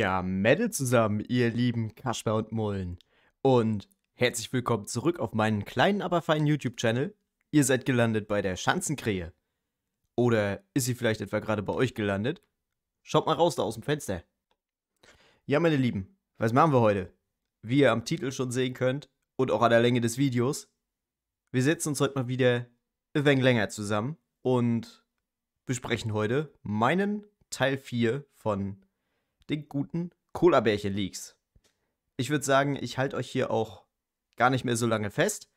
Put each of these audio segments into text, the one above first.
Ja, Mädel zusammen, ihr lieben Kasper und Mullen. Und herzlich willkommen zurück auf meinen kleinen, aber feinen YouTube-Channel. Ihr seid gelandet bei der Schanzenkrähe. Oder ist sie vielleicht etwa gerade bei euch gelandet? Schaut mal raus da aus dem Fenster. Ja, meine Lieben, was machen wir heute? Wie ihr am Titel schon sehen könnt und auch an der Länge des Videos, wir setzen uns heute mal wieder ein wenig länger zusammen und besprechen heute meinen Teil 4 von den guten Cola-Bärchen Leaks. Ich würde sagen, ich halte euch hier auch gar nicht mehr so lange fest.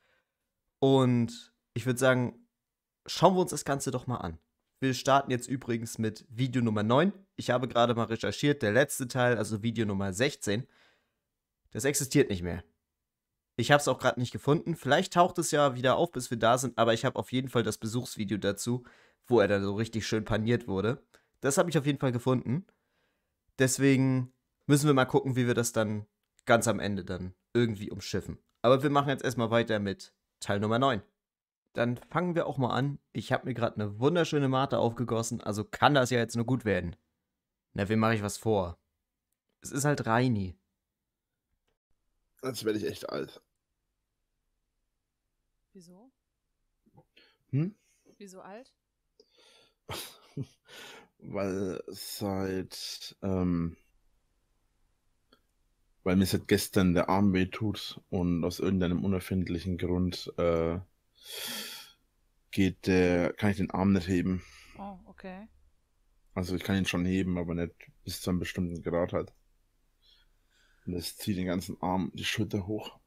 Und ich würde sagen, schauen wir uns das Ganze doch mal an. Wir starten jetzt übrigens mit Video Nummer 9. Ich habe gerade mal recherchiert, der letzte Teil, also Video Nummer 16, das existiert nicht mehr. Ich habe es auch gerade nicht gefunden. Vielleicht taucht es ja wieder auf, bis wir da sind, aber ich habe auf jeden Fall das Besuchsvideo dazu, wo er dann so richtig schön paniert wurde. Das habe ich auf jeden Fall gefunden. Deswegen müssen wir mal gucken, wie wir das dann ganz am Ende dann irgendwie umschiffen. Aber wir machen jetzt erstmal weiter mit Teil Nummer 9. Dann fangen wir auch mal an. Ich habe mir gerade eine wunderschöne Mate aufgegossen, also kann das ja jetzt nur gut werden. Na, wem mache ich was vor? Es ist halt Reini. Jetzt werde ich echt alt. Wieso? Hm? Wieso alt? weil seit halt, ähm, weil mir seit halt gestern der Arm weh tut und aus irgendeinem unerfindlichen Grund äh, geht der, kann ich den Arm nicht heben. Oh, okay. Also ich kann ihn schon heben, aber nicht bis zu einem bestimmten Grad halt. Und das zieht den ganzen Arm, die Schulter hoch.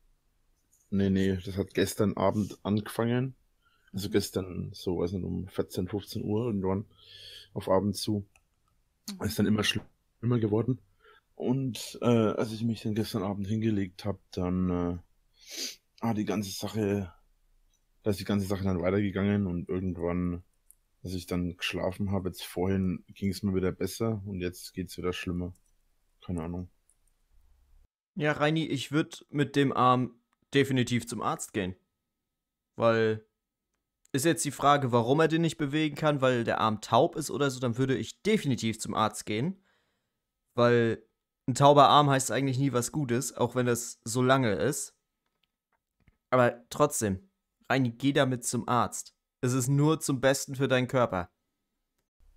Nee, nee, das hat gestern Abend angefangen. Also mhm. gestern, so weiß nicht, um 14, 15 Uhr irgendwann auf Abend zu. Das mhm. ist dann immer schlimmer geworden. Und äh, als ich mich dann gestern Abend hingelegt habe, dann äh, ah, die ganze Sache, da ist die ganze Sache dann weitergegangen und irgendwann, als ich dann geschlafen habe, jetzt vorhin ging es mir wieder besser und jetzt geht es wieder schlimmer. Keine Ahnung. Ja, Reini, ich würde mit dem Arm definitiv zum Arzt gehen. Weil ist jetzt die Frage, warum er den nicht bewegen kann, weil der Arm taub ist oder so, dann würde ich definitiv zum Arzt gehen. Weil ein tauber Arm heißt eigentlich nie was Gutes, auch wenn das so lange ist. Aber trotzdem, rein geh damit zum Arzt. Es ist nur zum Besten für deinen Körper.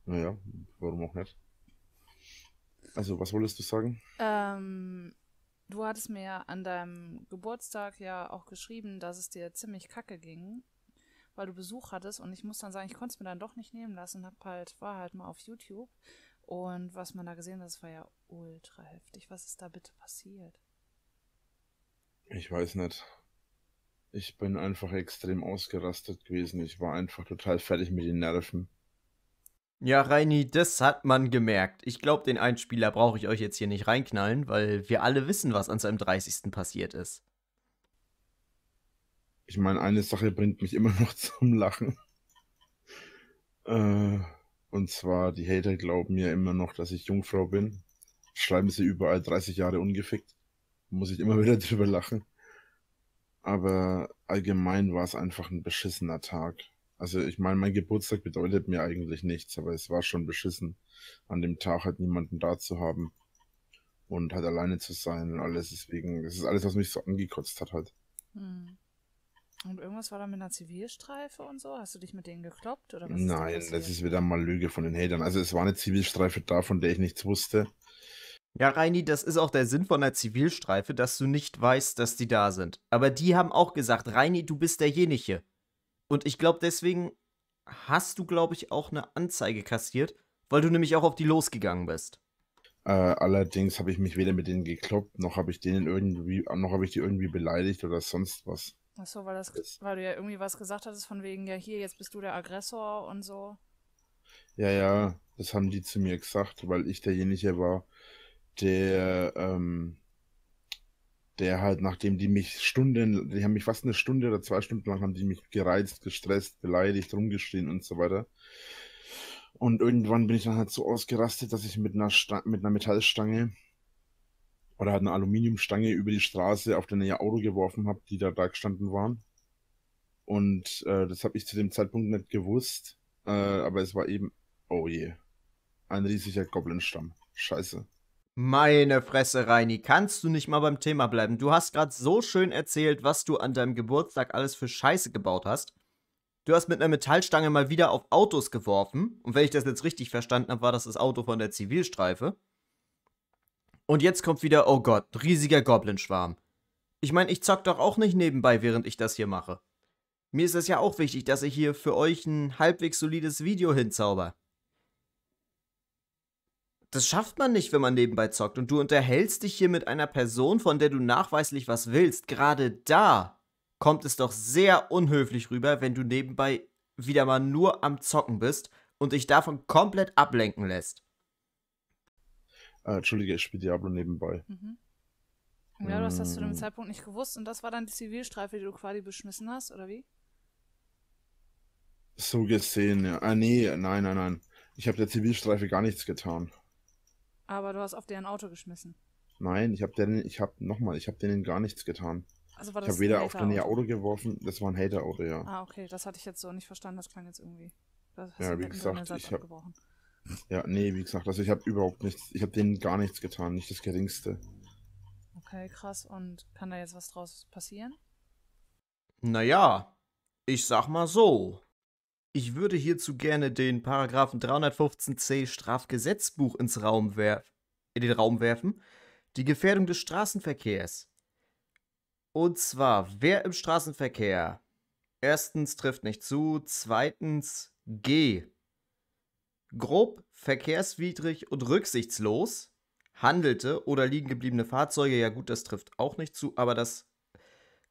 Naja, warum auch nicht? Also, was wolltest du sagen? Ähm, du hattest mir an deinem Geburtstag ja auch geschrieben, dass es dir ziemlich kacke ging weil du Besuch hattest und ich muss dann sagen, ich konnte es mir dann doch nicht nehmen lassen, hab halt, war halt mal auf YouTube und was man da gesehen hat, das war ja ultra heftig. Was ist da bitte passiert? Ich weiß nicht. Ich bin einfach extrem ausgerastet gewesen. Ich war einfach total fertig mit den Nerven. Ja, Reini, das hat man gemerkt. Ich glaube, den Einspieler brauche ich euch jetzt hier nicht reinknallen, weil wir alle wissen, was an seinem 30. passiert ist. Ich meine, eine Sache bringt mich immer noch zum Lachen. Äh, und zwar, die Hater glauben mir ja immer noch, dass ich Jungfrau bin. Schreiben sie überall 30 Jahre ungefickt. Muss ich immer wieder drüber lachen. Aber allgemein war es einfach ein beschissener Tag. Also ich meine, mein Geburtstag bedeutet mir eigentlich nichts, aber es war schon beschissen, an dem Tag halt niemanden da zu haben und halt alleine zu sein und alles. Deswegen, das ist alles, was mich so angekotzt hat halt. Hm. Und irgendwas war da mit einer Zivilstreife und so? Hast du dich mit denen gekloppt? Oder was Nein, ist das ist wieder mal Lüge von den Hatern. Also es war eine Zivilstreife da, von der ich nichts wusste. Ja, Reini, das ist auch der Sinn von einer Zivilstreife, dass du nicht weißt, dass die da sind. Aber die haben auch gesagt, Reini, du bist derjenige. Und ich glaube, deswegen hast du, glaube ich, auch eine Anzeige kassiert, weil du nämlich auch auf die losgegangen bist. Äh, allerdings habe ich mich weder mit denen gekloppt, noch habe ich denen irgendwie, noch habe ich die irgendwie beleidigt oder sonst was. Ach so, weil, das, das, weil du ja irgendwie was gesagt hattest von wegen, ja hier, jetzt bist du der Aggressor und so. Ja, ja, das haben die zu mir gesagt, weil ich derjenige war, der, ähm, der halt, nachdem die mich Stunden, die haben mich fast eine Stunde oder zwei Stunden lang haben die mich gereizt, gestresst, beleidigt, rumgeschrien und so weiter. Und irgendwann bin ich dann halt so ausgerastet, dass ich mit einer, Sta mit einer Metallstange oder hat eine Aluminiumstange über die Straße auf den ihr Auto geworfen habt, die da da gestanden waren. Und äh, das habe ich zu dem Zeitpunkt nicht gewusst, äh, aber es war eben, oh je, ein riesiger Goblinstamm. Scheiße. Meine Fresse, Reini, kannst du nicht mal beim Thema bleiben? Du hast gerade so schön erzählt, was du an deinem Geburtstag alles für Scheiße gebaut hast. Du hast mit einer Metallstange mal wieder auf Autos geworfen. Und wenn ich das jetzt richtig verstanden habe, war das das Auto von der Zivilstreife. Und jetzt kommt wieder, oh Gott, riesiger Goblin-Schwarm. Ich meine, ich zock doch auch nicht nebenbei, während ich das hier mache. Mir ist es ja auch wichtig, dass ich hier für euch ein halbwegs solides Video hinzauber. Das schafft man nicht, wenn man nebenbei zockt und du unterhältst dich hier mit einer Person, von der du nachweislich was willst. Gerade da kommt es doch sehr unhöflich rüber, wenn du nebenbei wieder mal nur am Zocken bist und dich davon komplett ablenken lässt. Äh, Entschuldige, ich spiele Diablo nebenbei. Mhm. Ja, du hast das zu dem mm. Zeitpunkt nicht gewusst und das war dann die Zivilstreife, die du quasi beschmissen hast, oder wie? So gesehen, ja. Ah, nee, nein, nein, nein. Ich habe der Zivilstreife gar nichts getan. Aber du hast auf deren Auto geschmissen. Nein, ich habe denen, ich habe, nochmal, ich habe denen gar nichts getan. Also war das ich habe weder auf dein Auto geworfen, das war ein Hater-Auto, ja. Ah, okay, das hatte ich jetzt so nicht verstanden, das klang jetzt irgendwie. ja, wie gesagt, ich habe ja, nee, wie gesagt, also ich habe überhaupt nichts, ich habe denen gar nichts getan, nicht das geringste. Okay, krass. Und kann da jetzt was draus passieren? Naja, ich sag mal so. Ich würde hierzu gerne den Paragraphen 315c Strafgesetzbuch ins Raum werf in den Raum werfen. Die Gefährdung des Straßenverkehrs. Und zwar, wer im Straßenverkehr erstens trifft nicht zu, zweitens G grob verkehrswidrig und rücksichtslos handelte oder liegen gebliebene Fahrzeuge, ja gut, das trifft auch nicht zu, aber das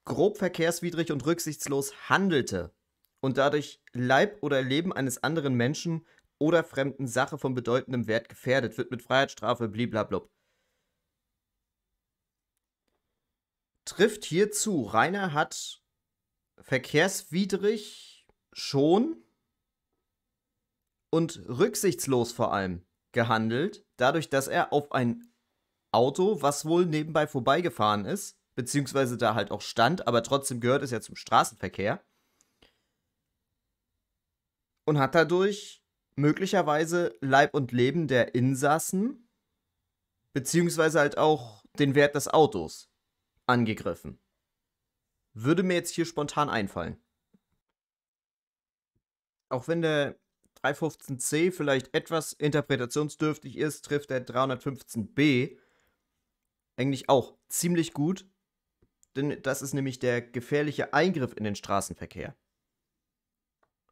grob verkehrswidrig und rücksichtslos handelte und dadurch Leib oder Leben eines anderen Menschen oder fremden Sache von bedeutendem Wert gefährdet, wird mit Freiheitsstrafe bliblablub. Trifft hierzu, Rainer hat verkehrswidrig schon und rücksichtslos vor allem gehandelt, dadurch, dass er auf ein Auto, was wohl nebenbei vorbeigefahren ist, beziehungsweise da halt auch stand, aber trotzdem gehört es ja zum Straßenverkehr, und hat dadurch möglicherweise Leib und Leben der Insassen, beziehungsweise halt auch den Wert des Autos angegriffen. Würde mir jetzt hier spontan einfallen. Auch wenn der 315c vielleicht etwas interpretationsdürftig ist, trifft der 315b eigentlich auch ziemlich gut. Denn das ist nämlich der gefährliche Eingriff in den Straßenverkehr.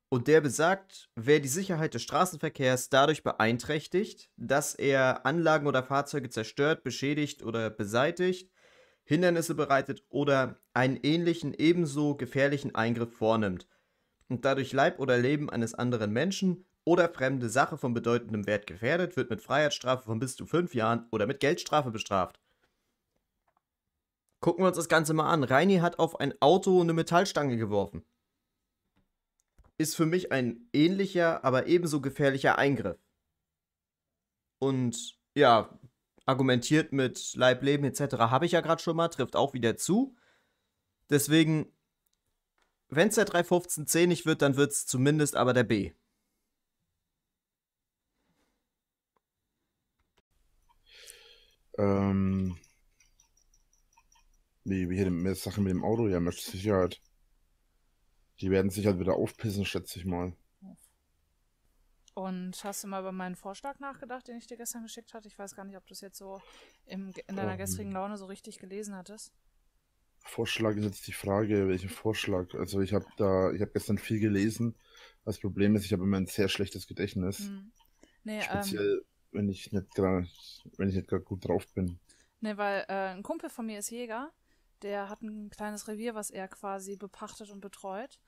Und der besagt, wer die Sicherheit des Straßenverkehrs dadurch beeinträchtigt, dass er Anlagen oder Fahrzeuge zerstört, beschädigt oder beseitigt, Hindernisse bereitet oder einen ähnlichen, ebenso gefährlichen Eingriff vornimmt und dadurch Leib oder Leben eines anderen Menschen oder fremde Sache von bedeutendem Wert gefährdet, wird mit Freiheitsstrafe von bis zu fünf Jahren oder mit Geldstrafe bestraft. Gucken wir uns das Ganze mal an. Reini hat auf ein Auto eine Metallstange geworfen. Ist für mich ein ähnlicher, aber ebenso gefährlicher Eingriff. Und ja, argumentiert mit Leib, Leben etc. habe ich ja gerade schon mal, trifft auch wieder zu. Deswegen wenn es der 315C nicht wird, dann wird es zumindest aber der B. Ähm. Wie, wie hier die Sache mit dem Auto, ja, mit Sicherheit. Die werden sich halt wieder aufpissen, schätze ich mal. Und hast du mal über meinen Vorschlag nachgedacht, den ich dir gestern geschickt hatte? Ich weiß gar nicht, ob du es jetzt so im, in deiner oh, gestrigen hm. Laune so richtig gelesen hattest. Vorschlag ist jetzt die Frage, welchen Vorschlag? Also ich habe da, ich habe gestern viel gelesen. Das Problem ist, ich habe immer ein sehr schlechtes Gedächtnis. Hm. Nee, ähm, Speziell, ähm, wenn ich nicht gerade, wenn ich nicht gerade gut drauf bin. Nee, weil äh, ein Kumpel von mir ist Jäger. Der hat ein kleines Revier, was er quasi bepachtet und betreut.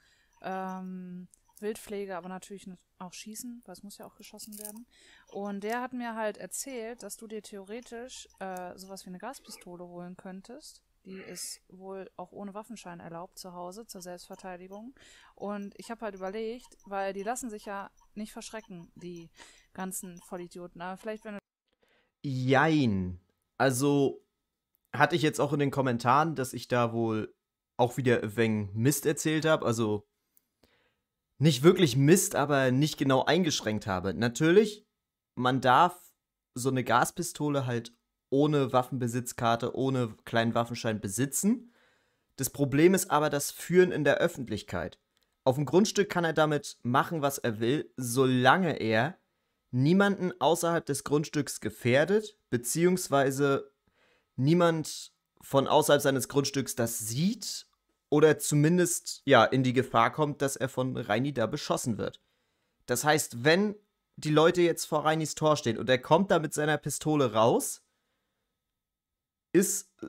Ähm, Wildpflege, aber natürlich auch Schießen, weil es muss ja auch geschossen werden. Und der hat mir halt erzählt, dass du dir theoretisch äh, sowas wie eine Gaspistole holen könntest die ist wohl auch ohne Waffenschein erlaubt zu Hause zur Selbstverteidigung. Und ich habe halt überlegt, weil die lassen sich ja nicht verschrecken, die ganzen Vollidioten. Aber vielleicht, wenn du. Jein. Also hatte ich jetzt auch in den Kommentaren, dass ich da wohl auch wieder ein Mist erzählt habe. Also nicht wirklich Mist, aber nicht genau eingeschränkt habe. Natürlich, man darf so eine Gaspistole halt ohne Waffenbesitzkarte, ohne kleinen Waffenschein besitzen. Das Problem ist aber das Führen in der Öffentlichkeit. Auf dem Grundstück kann er damit machen, was er will, solange er niemanden außerhalb des Grundstücks gefährdet, beziehungsweise niemand von außerhalb seines Grundstücks das sieht oder zumindest ja in die Gefahr kommt, dass er von Reini da beschossen wird. Das heißt, wenn die Leute jetzt vor Reinis Tor stehen und er kommt da mit seiner Pistole raus, ist äh,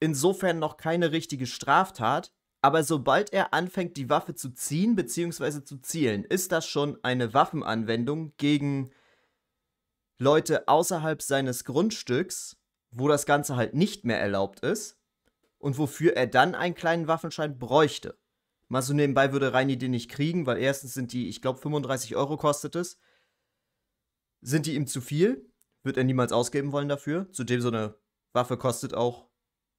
insofern noch keine richtige Straftat, aber sobald er anfängt, die Waffe zu ziehen bzw. zu zielen, ist das schon eine Waffenanwendung gegen Leute außerhalb seines Grundstücks, wo das Ganze halt nicht mehr erlaubt ist und wofür er dann einen kleinen Waffenschein bräuchte. Mal so nebenbei würde Reini den nicht kriegen, weil erstens sind die, ich glaube, 35 Euro kostet es. Sind die ihm zu viel? Wird er niemals ausgeben wollen dafür? Zudem so eine Waffe kostet auch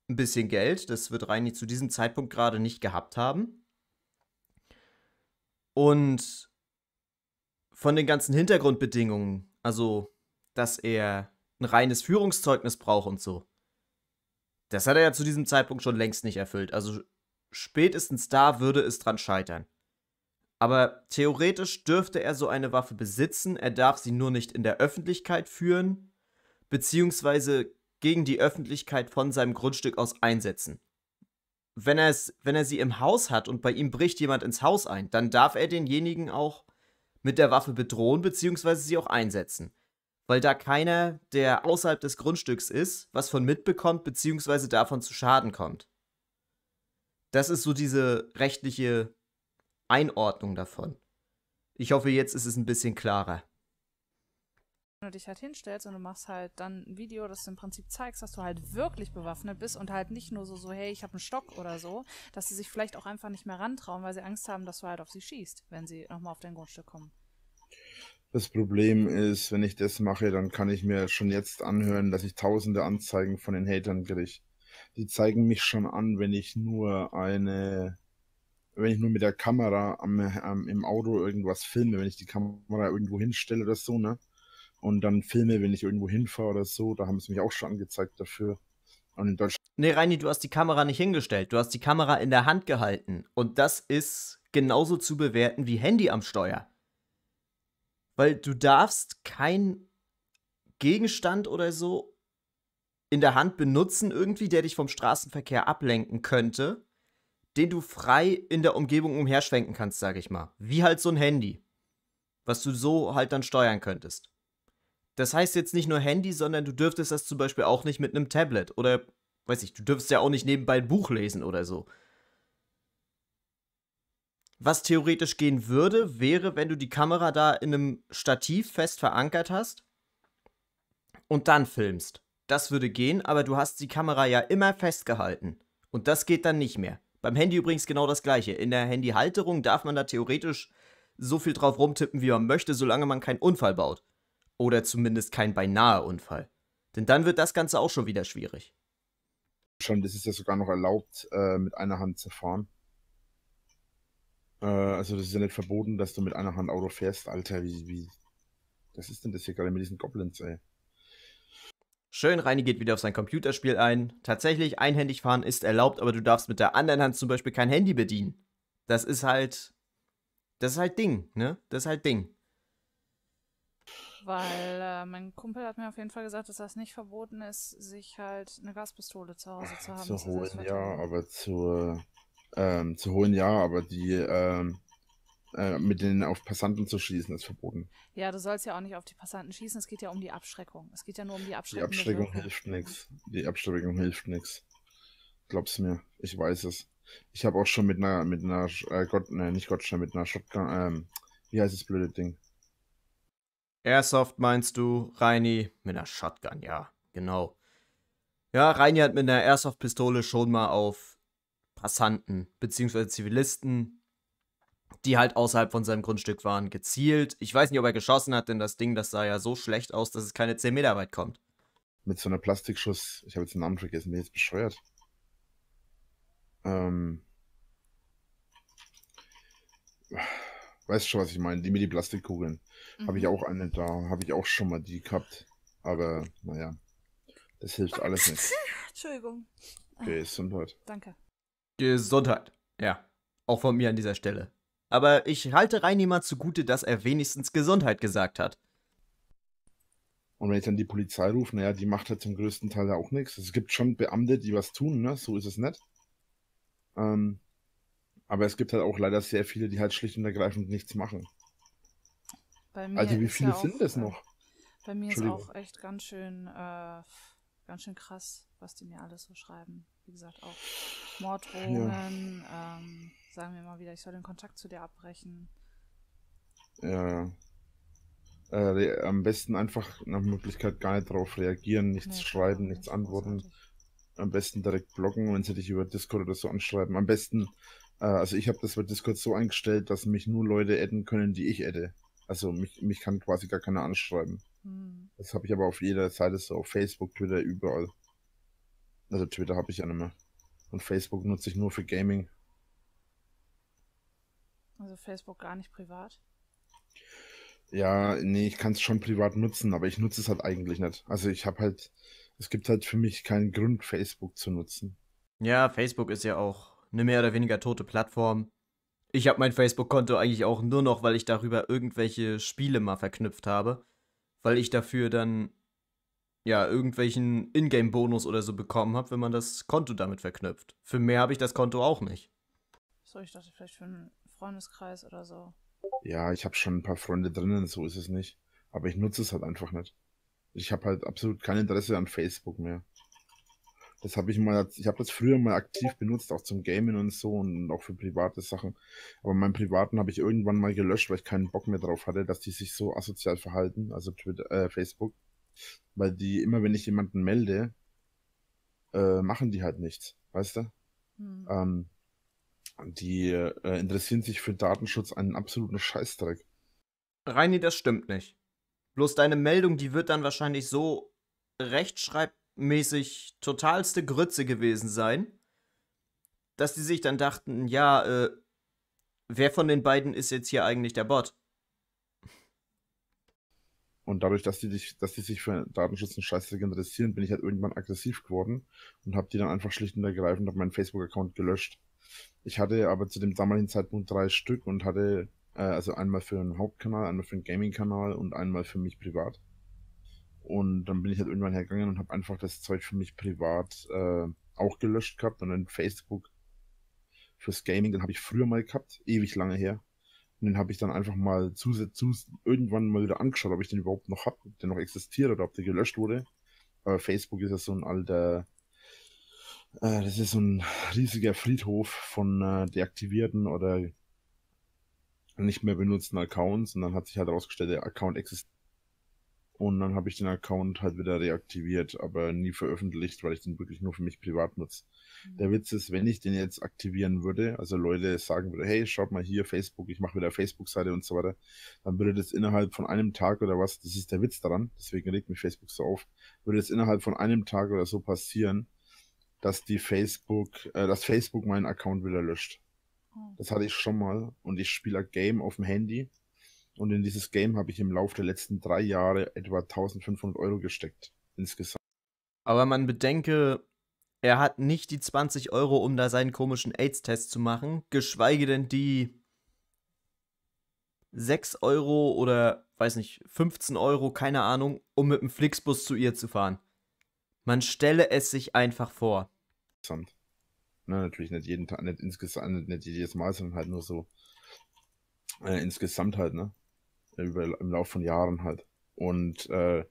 ein bisschen Geld. Das wird Reini zu diesem Zeitpunkt gerade nicht gehabt haben. Und von den ganzen Hintergrundbedingungen, also dass er ein reines Führungszeugnis braucht und so, das hat er ja zu diesem Zeitpunkt schon längst nicht erfüllt. Also spätestens da würde es dran scheitern. Aber theoretisch dürfte er so eine Waffe besitzen, er darf sie nur nicht in der Öffentlichkeit führen, beziehungsweise gegen die Öffentlichkeit von seinem Grundstück aus einsetzen. Wenn, wenn er sie im Haus hat und bei ihm bricht jemand ins Haus ein, dann darf er denjenigen auch mit der Waffe bedrohen bzw. sie auch einsetzen. Weil da keiner, der außerhalb des Grundstücks ist, was von mitbekommt bzw. davon zu Schaden kommt. Das ist so diese rechtliche Einordnung davon. Ich hoffe, jetzt ist es ein bisschen klarer. Wenn du dich halt hinstellst und du machst halt dann ein Video, das du im Prinzip zeigst, dass du halt wirklich bewaffnet bist und halt nicht nur so, so hey, ich habe einen Stock oder so, dass sie sich vielleicht auch einfach nicht mehr rantrauen, weil sie Angst haben, dass du halt auf sie schießt, wenn sie nochmal auf dein Grundstück kommen. Das Problem ist, wenn ich das mache, dann kann ich mir schon jetzt anhören, dass ich tausende Anzeigen von den Hatern kriege. Die zeigen mich schon an, wenn ich nur eine wenn ich nur mit der Kamera am, am, im Auto irgendwas filme, wenn ich die Kamera irgendwo hinstelle oder so, ne? Und dann Filme, wenn ich irgendwo hinfahre oder so, da haben sie mich auch schon angezeigt dafür. Und in Deutschland. Nee, Reini, du hast die Kamera nicht hingestellt. Du hast die Kamera in der Hand gehalten. Und das ist genauso zu bewerten wie Handy am Steuer. Weil du darfst keinen Gegenstand oder so in der Hand benutzen, irgendwie, der dich vom Straßenverkehr ablenken könnte, den du frei in der Umgebung umherschwenken kannst, sage ich mal. Wie halt so ein Handy, was du so halt dann steuern könntest. Das heißt jetzt nicht nur Handy, sondern du dürftest das zum Beispiel auch nicht mit einem Tablet oder, weiß ich, du dürftest ja auch nicht nebenbei ein Buch lesen oder so. Was theoretisch gehen würde, wäre, wenn du die Kamera da in einem Stativ fest verankert hast und dann filmst. Das würde gehen, aber du hast die Kamera ja immer festgehalten. Und das geht dann nicht mehr. Beim Handy übrigens genau das gleiche. In der Handyhalterung darf man da theoretisch so viel drauf rumtippen, wie man möchte, solange man keinen Unfall baut. Oder zumindest kein beinahe Unfall. Denn dann wird das Ganze auch schon wieder schwierig. Schon, das ist ja sogar noch erlaubt, äh, mit einer Hand zu fahren. Äh, also das ist ja nicht verboten, dass du mit einer Hand Auto fährst. Alter, wie, wie... Das ist denn das hier gerade mit diesen Goblins, ey? Schön, Reini geht wieder auf sein Computerspiel ein. Tatsächlich, einhändig fahren ist erlaubt, aber du darfst mit der anderen Hand zum Beispiel kein Handy bedienen. Das ist halt. Das ist halt Ding, ne? Das ist halt Ding weil äh, mein Kumpel hat mir auf jeden Fall gesagt, dass das nicht verboten ist, sich halt eine Gaspistole zu Hause zu haben. Zu holen, ja, aber zu, ähm, zu holen, ja, aber die ähm, äh, mit denen auf Passanten zu schießen ist verboten. Ja, du sollst ja auch nicht auf die Passanten schießen, es geht ja um die Abschreckung. Es geht ja nur um die Abschreckung. Die Abschreckung hilft nichts. Die Abschreckung hilft nichts. Glaub's mir, ich weiß es. Ich habe auch schon mit einer, mit einer, äh, Gott, ne, nicht Gott, Gottstein, mit einer Shotgun, ähm, wie heißt das blöde Ding? Airsoft meinst du, Reini? Mit einer Shotgun, ja, genau. Ja, Reini hat mit einer Airsoft-Pistole schon mal auf Passanten bzw. Zivilisten, die halt außerhalb von seinem Grundstück waren, gezielt. Ich weiß nicht, ob er geschossen hat, denn das Ding, das sah ja so schlecht aus, dass es keine 10 Meter weit kommt. Mit so einer Plastikschuss, ich habe jetzt den Namen vergessen, bin jetzt bescheuert. Ähm. Weißt du schon, was ich meine? Die mit die Plastikkugeln. Mhm. Habe ich auch eine da, habe ich auch schon mal die gehabt. Aber naja, das hilft alles nicht. Entschuldigung. Gesundheit. Danke. Gesundheit, ja. Auch von mir an dieser Stelle. Aber ich halte Reinnehmer zugute, dass er wenigstens Gesundheit gesagt hat. Und wenn ich dann die Polizei rufe, naja, die macht halt zum größten Teil ja auch nichts. Es gibt schon Beamte, die was tun, ne? So ist es nicht. Ähm, aber es gibt halt auch leider sehr viele, die halt schlicht und ergreifend nichts machen. Bei mir also wie viele sind auch, das noch? Äh, bei mir ist auch echt ganz schön, äh, ganz schön krass, was die mir alles so schreiben. Wie gesagt, auch Morddrohungen, ja. ähm, sagen wir mal wieder, ich soll den Kontakt zu dir abbrechen. Ja. Äh, am besten einfach nach Möglichkeit gar nicht darauf reagieren, nichts nee, schreiben, nicht nichts antworten. Großartig. Am besten direkt blocken, wenn sie dich über Discord oder so anschreiben. Am besten, äh, also ich habe das bei Discord so eingestellt, dass mich nur Leute adden können, die ich adde. Also mich, mich kann quasi gar keiner anschreiben. Hm. Das habe ich aber auf jeder Seite so, auf Facebook, Twitter, überall. Also Twitter habe ich ja nicht mehr. Und Facebook nutze ich nur für Gaming. Also Facebook gar nicht privat? Ja, nee, ich kann es schon privat nutzen, aber ich nutze es halt eigentlich nicht. Also ich habe halt, es gibt halt für mich keinen Grund, Facebook zu nutzen. Ja, Facebook ist ja auch eine mehr oder weniger tote Plattform. Ich habe mein Facebook-Konto eigentlich auch nur noch, weil ich darüber irgendwelche Spiele mal verknüpft habe. Weil ich dafür dann ja, irgendwelchen Ingame-Bonus oder so bekommen habe, wenn man das Konto damit verknüpft. Für mehr habe ich das Konto auch nicht. So, ich dachte vielleicht für einen Freundeskreis oder so. Ja, ich habe schon ein paar Freunde drinnen, so ist es nicht. Aber ich nutze es halt einfach nicht. Ich habe halt absolut kein Interesse an Facebook mehr. Das habe ich mal, ich habe das früher mal aktiv benutzt, auch zum Gamen und so und auch für private Sachen. Aber meinen privaten habe ich irgendwann mal gelöscht, weil ich keinen Bock mehr drauf hatte, dass die sich so asozial verhalten, also Twitter, äh, Facebook. Weil die, immer wenn ich jemanden melde, äh, machen die halt nichts, weißt du? Hm. Ähm, die äh, interessieren sich für Datenschutz einen absoluten Scheißdreck. Reini, das stimmt nicht. Bloß deine Meldung, die wird dann wahrscheinlich so rechtschreib mäßig totalste Grütze gewesen sein, dass die sich dann dachten, ja, äh, wer von den beiden ist jetzt hier eigentlich der Bot? Und dadurch, dass die, dich, dass die sich für Datenschutz und Scheißdreck interessieren, bin ich halt irgendwann aggressiv geworden und habe die dann einfach schlicht und ergreifend auf meinen Facebook-Account gelöscht. Ich hatte aber zu dem damaligen Zeitpunkt drei Stück und hatte, äh, also einmal für einen Hauptkanal, einmal für einen Gaming-Kanal und einmal für mich privat. Und dann bin ich halt irgendwann hergegangen und habe einfach das Zeug für mich privat äh, auch gelöscht gehabt und dann Facebook fürs Gaming, den habe ich früher mal gehabt, ewig lange her. Und den habe ich dann einfach mal zusätzlich irgendwann mal wieder angeschaut, ob ich den überhaupt noch habe, ob der noch existiert oder ob der gelöscht wurde. Aber Facebook ist ja so ein alter, äh, das ist so ein riesiger Friedhof von äh, deaktivierten oder nicht mehr benutzten Accounts und dann hat sich halt herausgestellt, der Account existiert und dann habe ich den Account halt wieder reaktiviert, aber nie veröffentlicht, weil ich den wirklich nur für mich privat nutze. Mhm. Der Witz ist, wenn ich den jetzt aktivieren würde, also Leute sagen würde, hey, schaut mal hier, Facebook, ich mache wieder Facebook-Seite und so weiter, dann würde das innerhalb von einem Tag oder was, das ist der Witz daran, deswegen regt mich Facebook so auf, würde es innerhalb von einem Tag oder so passieren, dass die Facebook, äh, dass Facebook meinen Account wieder löscht. Oh. Das hatte ich schon mal und ich spiele ein Game auf dem Handy und in dieses Game habe ich im Laufe der letzten drei Jahre etwa 1500 Euro gesteckt. Insgesamt. Aber man bedenke, er hat nicht die 20 Euro, um da seinen komischen AIDS-Test zu machen, geschweige denn die 6 Euro oder, weiß nicht, 15 Euro, keine Ahnung, um mit dem Flixbus zu ihr zu fahren. Man stelle es sich einfach vor. Interessant. Na, natürlich nicht jeden Tag, nicht insgesamt, nicht jedes Mal, sondern halt nur so. Äh, insgesamt halt, ne? über, im Laufe von Jahren halt. Und äh,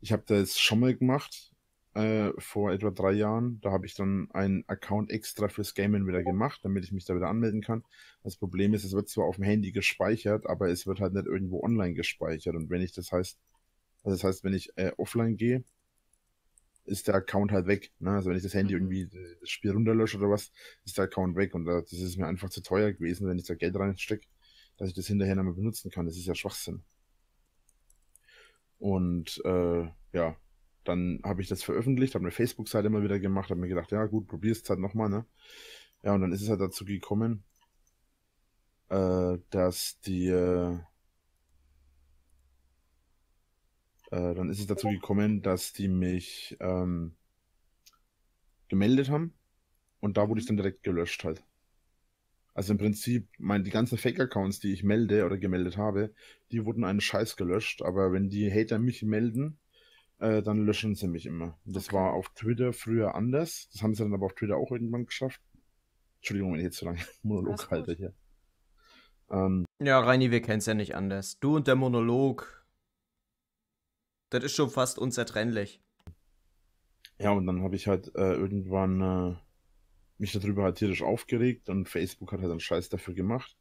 ich habe das schon mal gemacht, äh, vor etwa drei Jahren. Da habe ich dann einen Account extra fürs Gaming wieder gemacht, damit ich mich da wieder anmelden kann. Das Problem ist, es wird zwar auf dem Handy gespeichert, aber es wird halt nicht irgendwo online gespeichert. Und wenn ich das heißt, also das heißt, wenn ich äh, offline gehe, ist der Account halt weg. Ne? Also wenn ich das Handy mhm. irgendwie äh, das Spiel runterlösche oder was, ist der Account weg. Und äh, das ist mir einfach zu teuer gewesen, wenn ich da Geld reinstecke dass ich das hinterher nochmal benutzen kann. Das ist ja Schwachsinn. Und äh, ja, dann habe ich das veröffentlicht, habe eine Facebook-Seite immer wieder gemacht, habe mir gedacht, ja gut, probier's halt nochmal, ne? Ja, und dann ist es halt dazu gekommen, äh, dass die äh, äh, dann ist es dazu gekommen, dass die mich ähm, gemeldet haben und da wurde ich mhm. dann direkt gelöscht halt. Also im Prinzip, mein, die ganzen Fake-Accounts, die ich melde oder gemeldet habe, die wurden einen Scheiß gelöscht. Aber wenn die Hater mich melden, äh, dann löschen sie mich immer. Das okay. war auf Twitter früher anders. Das haben sie dann aber auf Twitter auch irgendwann geschafft. Entschuldigung, wenn ich jetzt so lange Monolog halte hier. Ähm, ja, Reini, wir kennen es ja nicht anders. Du und der Monolog. Das ist schon fast unzertrennlich. Ja, und dann habe ich halt äh, irgendwann. Äh, mich darüber halt tierisch aufgeregt und Facebook hat halt einen Scheiß dafür gemacht.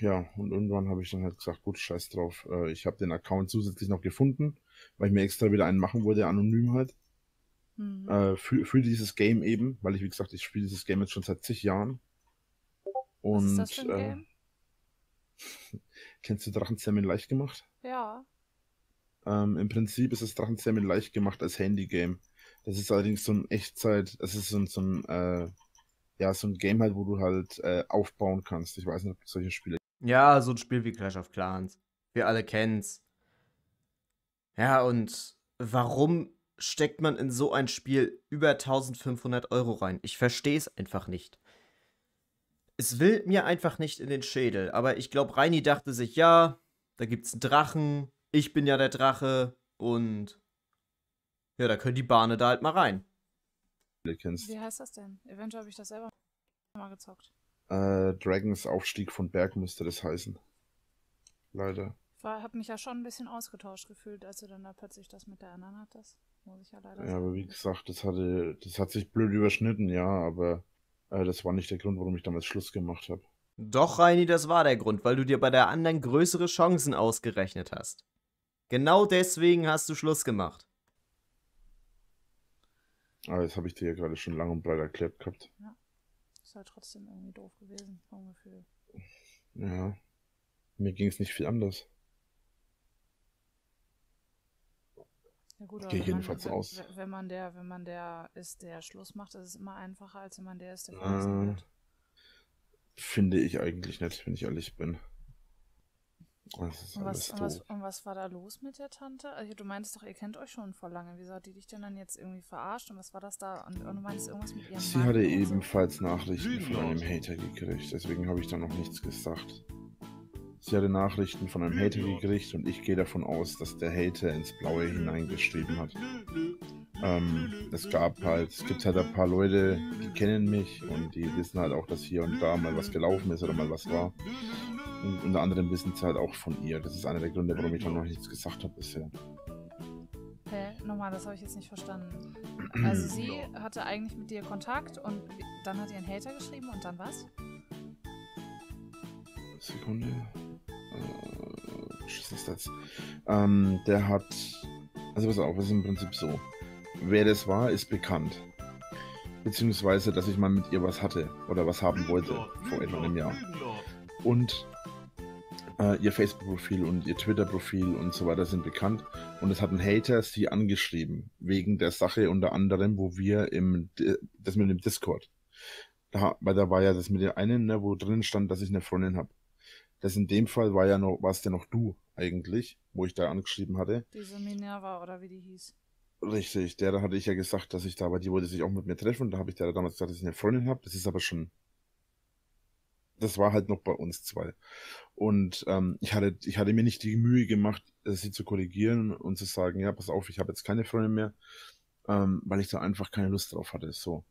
Ja, und irgendwann habe ich dann halt gesagt, gut, scheiß drauf. Äh, ich habe den Account zusätzlich noch gefunden, weil ich mir extra wieder einen machen wollte, anonym halt. Mhm. Äh, für, für dieses Game eben, weil ich, wie gesagt, ich spiele dieses Game jetzt schon seit zig Jahren. Und, Was ist das für ein äh, Game? Äh, kennst du Drachenzähmen leicht gemacht? Ja. Ähm, Im Prinzip ist es Drachenzähmen leicht gemacht als Handygame. Das ist allerdings so ein Echtzeit, das ist so ein, so ein äh, ja, so ein Game halt, wo du halt äh, aufbauen kannst. Ich weiß nicht, ob es solche Spiele Ja, so ein Spiel wie Clash of Clans. Wir alle kennen's. Ja, und warum steckt man in so ein Spiel über 1500 Euro rein? Ich verstehe es einfach nicht. Es will mir einfach nicht in den Schädel, aber ich glaube, Reini dachte sich, ja, da gibt's einen Drachen, ich bin ja der Drache und ja, da können die Bahne da halt mal rein. Wie heißt das denn? Eventuell habe ich das selber mal gezockt. Äh, Dragons Aufstieg von Berg müsste das heißen. Leider. Ich habe mich ja schon ein bisschen ausgetauscht gefühlt, als du dann da plötzlich das mit der anderen hattest. Muss ich ja leider Ja, aber wie gesagt, das, hatte, das hat sich blöd überschnitten, ja, aber äh, das war nicht der Grund, warum ich damals Schluss gemacht habe. Doch, Reini, das war der Grund, weil du dir bei der anderen größere Chancen ausgerechnet hast. Genau deswegen hast du Schluss gemacht. Aber das habe ich dir ja gerade schon lang und breit erklärt gehabt. Ja. Ist halt trotzdem irgendwie doof gewesen, vom Gefühl. Ja. Mir ging es nicht viel anders. Ja gut, Gehe jedenfalls man, aus. Wenn, wenn man der, wenn man der ist, der Schluss macht, ist es immer einfacher, als wenn man der ist, der verlassen äh, wird. Finde ich eigentlich nicht, wenn ich ehrlich bin. Und was, was, und was war da los mit der Tante? Also, du meinst doch, ihr kennt euch schon vor lange. Wieso hat die dich denn dann jetzt irgendwie verarscht? Und was war das da? Und, und du meinst irgendwas mit ihrem Sie Mann hatte ebenfalls Nachrichten von einem Hater gekriegt. Deswegen habe ich da noch nichts gesagt. Sie hatte Nachrichten von einem Hater gekriegt und ich gehe davon aus, dass der Hater ins Blaue hineingeschrieben hat. Ähm, es gab halt, es gibt halt ein paar Leute, die kennen mich und die wissen halt auch, dass hier und da mal was gelaufen ist oder mal was war. Und unter anderem wissen sie halt auch von ihr. Das ist einer der Gründe, warum ich noch nichts gesagt habe bisher. Hä? nochmal, das habe ich jetzt nicht verstanden. Also sie hatte eigentlich mit dir Kontakt und dann hat ihr einen Hater geschrieben und dann was? Sekunde. Äh, was ist das? Ähm, der hat. Also pass auf, es ist im Prinzip so. Wer das war, ist bekannt. Beziehungsweise, dass ich mal mit ihr was hatte oder was haben wollte vor etwa einem Jahr und äh, ihr Facebook-Profil und ihr Twitter-Profil und so weiter sind bekannt. Und es hatten Hater sie angeschrieben, wegen der Sache unter anderem, wo wir im, das mit dem Discord. Da, weil da war ja das mit dem einen, ne, wo drin stand, dass ich eine Freundin habe. Das in dem Fall war ja noch, warst ja noch du eigentlich, wo ich da angeschrieben hatte. Diese Minerva oder wie die hieß. Richtig, der da hatte ich ja gesagt, dass ich da, war. die wollte sich auch mit mir treffen. Da habe ich der damals gesagt, dass ich eine Freundin habe. Das ist aber schon das war halt noch bei uns zwei. Und ähm, ich, hatte, ich hatte mir nicht die Mühe gemacht, äh, sie zu korrigieren und zu sagen, ja, pass auf, ich habe jetzt keine Freundin mehr, ähm, weil ich da einfach keine Lust drauf hatte. So.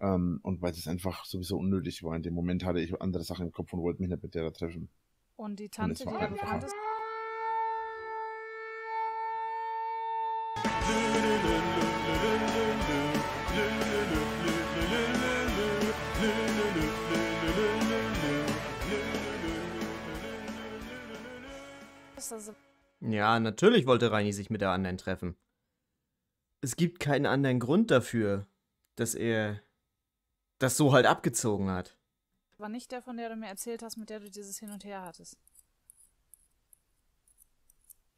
Ähm, und weil es einfach sowieso unnötig war. In dem Moment hatte ich andere Sachen im Kopf und wollte mich nicht mit der da treffen. Und die Tante, und die du kanntest. Also ja, natürlich wollte Reini sich mit der anderen treffen. Es gibt keinen anderen Grund dafür, dass er das so halt abgezogen hat. War nicht der, von der du mir erzählt hast, mit der du dieses Hin und Her hattest.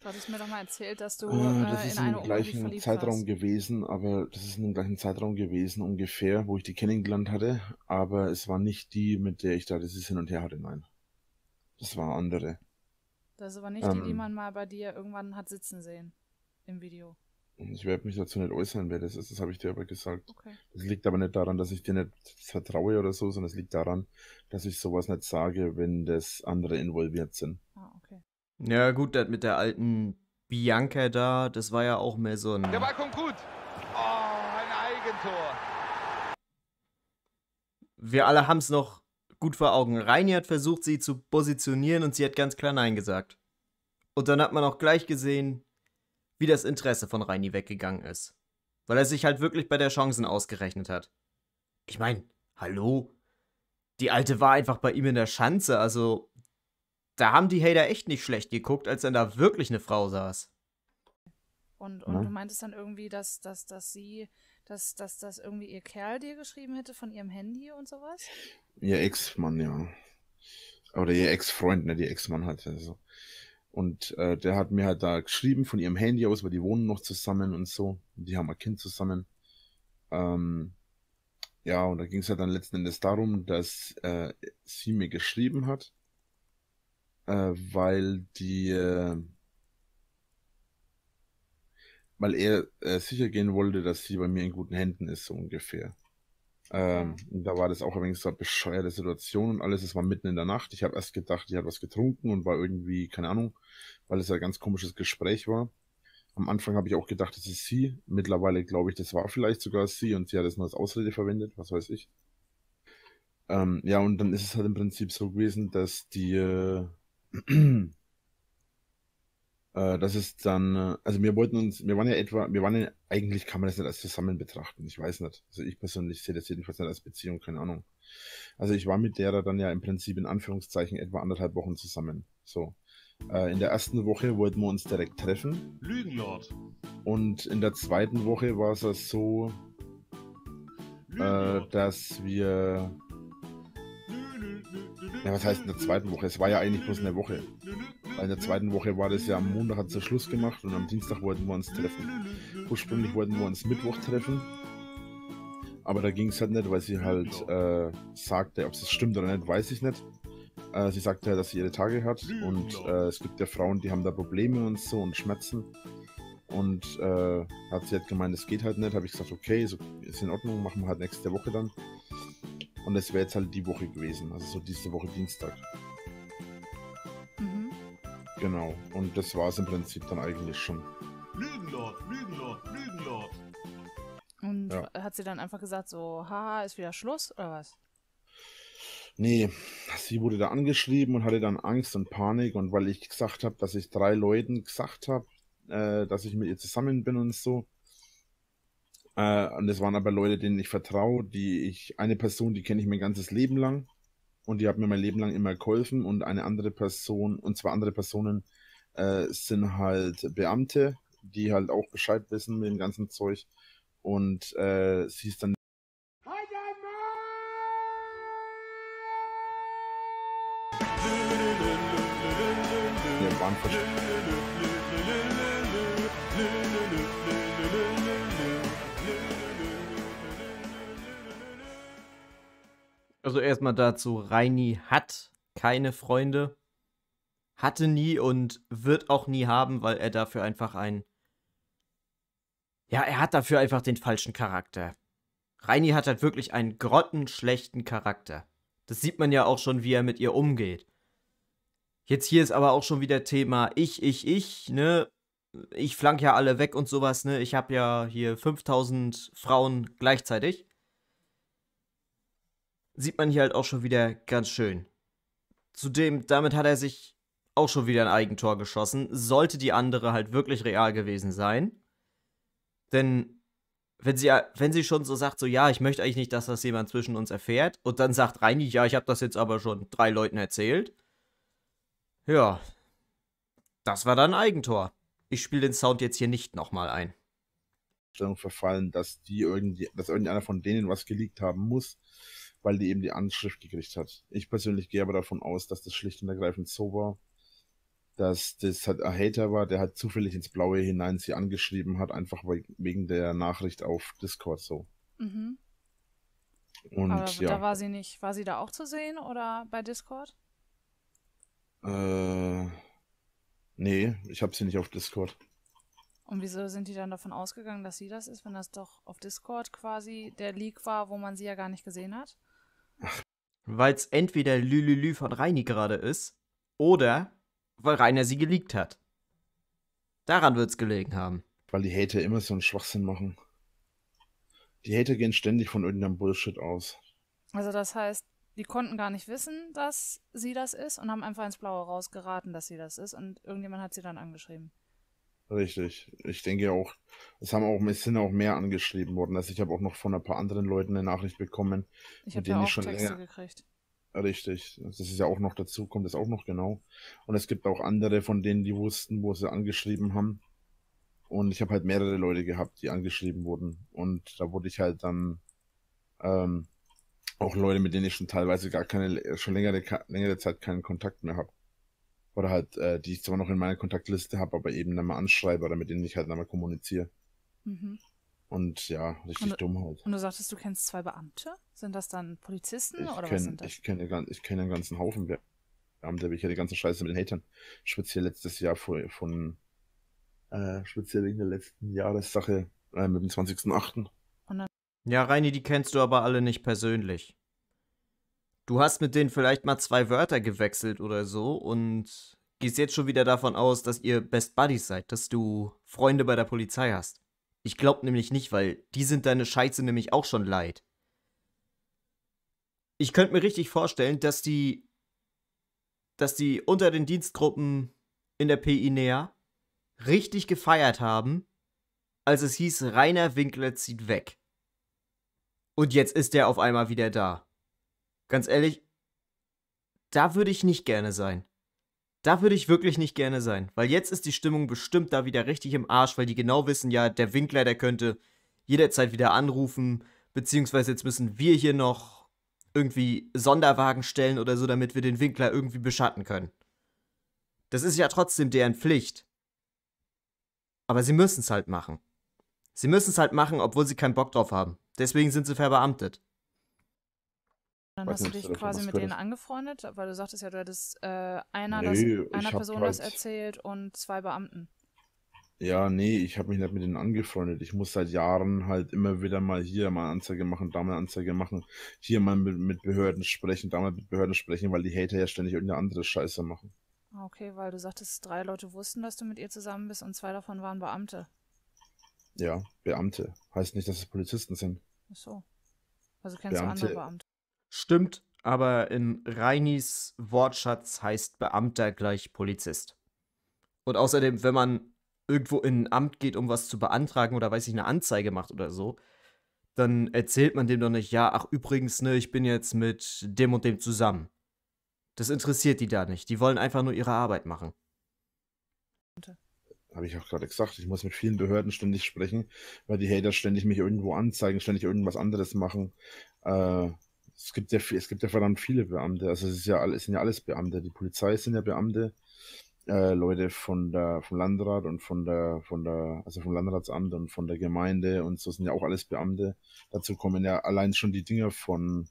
Du hattest mir doch mal erzählt, dass du. Ah, äh, das ist in im gleichen Zeitraum hast. gewesen, aber das ist im gleichen Zeitraum gewesen ungefähr, wo ich die kennengelernt hatte. Aber es war nicht die, mit der ich da dieses Hin und Her hatte, nein. Das war andere. Das ist aber nicht ähm, die, die ähm. man mal bei dir irgendwann hat sitzen sehen im Video. Ich werde mich dazu nicht äußern, wer das ist, das habe ich dir aber gesagt. Okay. Das liegt aber nicht daran, dass ich dir nicht vertraue oder so, sondern es liegt daran, dass ich sowas nicht sage, wenn das andere involviert sind. Ah, okay. Ja, gut, das mit der alten Bianca da, das war ja auch mehr so ein. Der Ball kommt gut! Oh, ein Eigentor! Wir alle haben es noch gut vor Augen. Reini hat versucht, sie zu positionieren und sie hat ganz klar Nein gesagt. Und dann hat man auch gleich gesehen, wie das Interesse von Reini weggegangen ist. Weil er sich halt wirklich bei der Chancen ausgerechnet hat. Ich meine, hallo? Die Alte war einfach bei ihm in der Schanze, also da haben die Hater echt nicht schlecht geguckt, als dann da wirklich eine Frau saß. Und, und ja. du meintest dann irgendwie, dass, dass, dass sie dass, dass das irgendwie ihr Kerl dir geschrieben hätte von ihrem Handy und sowas? Ihr Ex-Mann, ja. Oder ihr Ex-Freund, ne, die Ex-Mann halt. Also. Und äh, der hat mir halt da geschrieben von ihrem Handy aus, weil die wohnen noch zusammen und so. Die haben ein Kind zusammen. Ähm, ja, und da ging es halt dann letzten Endes darum, dass äh, sie mir geschrieben hat, äh, weil die Äh, weil er äh, sicher gehen wollte, dass sie bei mir in guten Händen ist, so ungefähr. Ähm, da war das auch übrigens so eine bescheuerte Situation und alles. Es war mitten in der Nacht. Ich habe erst gedacht, ich habe was getrunken und war irgendwie, keine Ahnung, weil es ein ganz komisches Gespräch war. Am Anfang habe ich auch gedacht, das ist sie. Mittlerweile glaube ich, das war vielleicht sogar sie und sie hat es nur als Ausrede verwendet, was weiß ich. Ähm, ja, und dann ist es halt im Prinzip so gewesen, dass die, äh, Äh, das ist dann, äh, also wir wollten uns, wir waren ja etwa, wir waren ja, eigentlich kann man das nicht als zusammen betrachten, ich weiß nicht. Also ich persönlich sehe das jedenfalls nicht als Beziehung, keine Ahnung. Also ich war mit der dann ja im Prinzip in Anführungszeichen etwa anderthalb Wochen zusammen. So. Äh, in der ersten Woche wollten wir uns direkt treffen. Lügenlord. Und in der zweiten Woche war es das so, äh, dass wir. Ja, was heißt in der zweiten Woche? Es war ja eigentlich bloß eine Woche in der zweiten Woche war das ja am Montag hat sie Schluss gemacht und am Dienstag wollten wir uns treffen. Ursprünglich wollten wir uns Mittwoch treffen. Aber da ging es halt nicht, weil sie halt äh, sagte, ob es stimmt oder nicht, weiß ich nicht. Äh, sie sagte ja, dass sie ihre Tage hat und äh, es gibt ja Frauen, die haben da Probleme und so und Schmerzen. Und äh, hat sie halt gemeint, es geht halt nicht. Habe ich gesagt, okay, so, ist in Ordnung, machen wir halt nächste Woche dann. Und das wäre jetzt halt die Woche gewesen, also so diese Woche Dienstag. Genau, und das war es im Prinzip dann eigentlich schon. Lügenlord, Lügenlord, Lügenlord. Und ja. hat sie dann einfach gesagt, so, haha, ist wieder Schluss oder was? Nee, sie wurde da angeschrieben und hatte dann Angst und Panik. Und weil ich gesagt habe, dass ich drei Leuten gesagt habe, äh, dass ich mit ihr zusammen bin und so. Äh, und es waren aber Leute, denen ich vertraue, die ich, eine Person, die kenne ich mein ganzes Leben lang und die hat mir mein Leben lang immer geholfen und eine andere Person und zwei andere Personen äh, sind halt Beamte, die halt auch Bescheid wissen mit dem ganzen Zeug und äh, sie ist dann Wir waren Also erstmal dazu, Reini hat keine Freunde, hatte nie und wird auch nie haben, weil er dafür einfach ein... Ja, er hat dafür einfach den falschen Charakter. Reini hat halt wirklich einen grottenschlechten Charakter. Das sieht man ja auch schon, wie er mit ihr umgeht. Jetzt hier ist aber auch schon wieder Thema ich, ich, ich, ne? Ich flank ja alle weg und sowas, ne? Ich habe ja hier 5000 Frauen gleichzeitig sieht man hier halt auch schon wieder ganz schön. Zudem, damit hat er sich auch schon wieder ein Eigentor geschossen, sollte die andere halt wirklich real gewesen sein. Denn wenn sie, wenn sie schon so sagt, so ja, ich möchte eigentlich nicht, dass das jemand zwischen uns erfährt, und dann sagt Reini, ja, ich habe das jetzt aber schon drei Leuten erzählt. Ja, das war dann Eigentor. Ich spiele den Sound jetzt hier nicht nochmal ein. Stellung verfallen, dass die irgendwie, dass irgendeiner von denen was geleakt haben muss weil die eben die Anschrift gekriegt hat. Ich persönlich gehe aber davon aus, dass das schlicht und ergreifend so war, dass das halt ein Hater war, der halt zufällig ins Blaue hinein sie angeschrieben hat, einfach wegen der Nachricht auf Discord so. Mhm. Und aber ja. da war sie nicht, war sie da auch zu sehen oder bei Discord? Äh, nee, ich habe sie nicht auf Discord. Und wieso sind die dann davon ausgegangen, dass sie das ist, wenn das doch auf Discord quasi der Leak war, wo man sie ja gar nicht gesehen hat? Weil es entweder Lülülü von Reini gerade ist oder weil Rainer sie geleakt hat. Daran wird es gelegen haben. Weil die Hater immer so einen Schwachsinn machen. Die Hater gehen ständig von irgendeinem Bullshit aus. Also das heißt, die konnten gar nicht wissen, dass sie das ist und haben einfach ins Blaue rausgeraten, dass sie das ist und irgendjemand hat sie dann angeschrieben. Richtig. Ich denke auch, es haben auch, es sind auch mehr angeschrieben worden. Also ich habe auch noch von ein paar anderen Leuten eine Nachricht bekommen. Ich habe ja auch ich schon Texte länger... gekriegt. Richtig. Das ist ja auch noch dazu, kommt das auch noch genau. Und es gibt auch andere von denen, die wussten, wo sie angeschrieben haben. Und ich habe halt mehrere Leute gehabt, die angeschrieben wurden. Und da wurde ich halt dann ähm, auch Leute, mit denen ich schon teilweise gar keine, schon längere, längere Zeit keinen Kontakt mehr habe. Oder halt, äh, die ich zwar noch in meiner Kontaktliste habe, aber eben dann mal anschreibe oder mit denen ich halt dann mal kommuniziere. Mhm. Und ja, richtig und dumm halt. Und du sagtest, du kennst zwei Beamte? Sind das dann Polizisten ich oder kenn, was sind das? Ich kenne ich kenn den ganzen Haufen Beamte, ich ja die ganze Scheiße mit den Hatern. Speziell letztes Jahr vor, von, äh, speziell wegen der letzten Jahressache äh, mit dem 20.08. Ja, Reini, die kennst du aber alle nicht persönlich du hast mit denen vielleicht mal zwei Wörter gewechselt oder so und gehst jetzt schon wieder davon aus, dass ihr Best Buddies seid, dass du Freunde bei der Polizei hast. Ich glaub nämlich nicht, weil die sind deine Scheiße nämlich auch schon leid. Ich könnte mir richtig vorstellen, dass die dass die unter den Dienstgruppen in der PI näher richtig gefeiert haben, als es hieß, Rainer Winkler zieht weg. Und jetzt ist er auf einmal wieder da ganz ehrlich, da würde ich nicht gerne sein. Da würde ich wirklich nicht gerne sein, weil jetzt ist die Stimmung bestimmt da wieder richtig im Arsch, weil die genau wissen, ja, der Winkler, der könnte jederzeit wieder anrufen, beziehungsweise jetzt müssen wir hier noch irgendwie Sonderwagen stellen oder so, damit wir den Winkler irgendwie beschatten können. Das ist ja trotzdem deren Pflicht. Aber sie müssen es halt machen. Sie müssen es halt machen, obwohl sie keinen Bock drauf haben. Deswegen sind sie verbeamtet. Dann hast du dich quasi mit denen angefreundet, weil du sagtest ja, du hättest äh, einer, nee, das, einer Person halt... das erzählt und zwei Beamten. Ja, nee, ich habe mich nicht mit denen angefreundet. Ich muss seit Jahren halt immer wieder mal hier mal Anzeige machen, da mal Anzeige machen, hier mal mit, mit Behörden sprechen, da mal mit Behörden sprechen, weil die Hater ja ständig irgendeine andere Scheiße machen. Ah, okay, weil du sagtest, drei Leute wussten, dass du mit ihr zusammen bist und zwei davon waren Beamte. Ja, Beamte. Heißt nicht, dass es Polizisten sind. Ach so. Also kennst Beamte, du andere Beamte? Stimmt, aber in Reinis Wortschatz heißt Beamter gleich Polizist. Und außerdem, wenn man irgendwo in ein Amt geht, um was zu beantragen oder weiß ich, eine Anzeige macht oder so, dann erzählt man dem doch nicht, ja, ach übrigens, ne, ich bin jetzt mit dem und dem zusammen. Das interessiert die da nicht. Die wollen einfach nur ihre Arbeit machen. Habe ich auch gerade gesagt, ich muss mit vielen Behörden ständig sprechen, weil die Hater ständig mich irgendwo anzeigen, ständig irgendwas anderes machen. Äh, es gibt ja es gibt ja verdammt viele Beamte. Also es ist ja alles, sind ja alles Beamte. Die Polizei sind ja Beamte. Äh, Leute von der, vom Landrat und von der, von der, also vom Landratsamt und von der Gemeinde und so sind ja auch alles Beamte. Dazu kommen ja allein schon die Dinger von,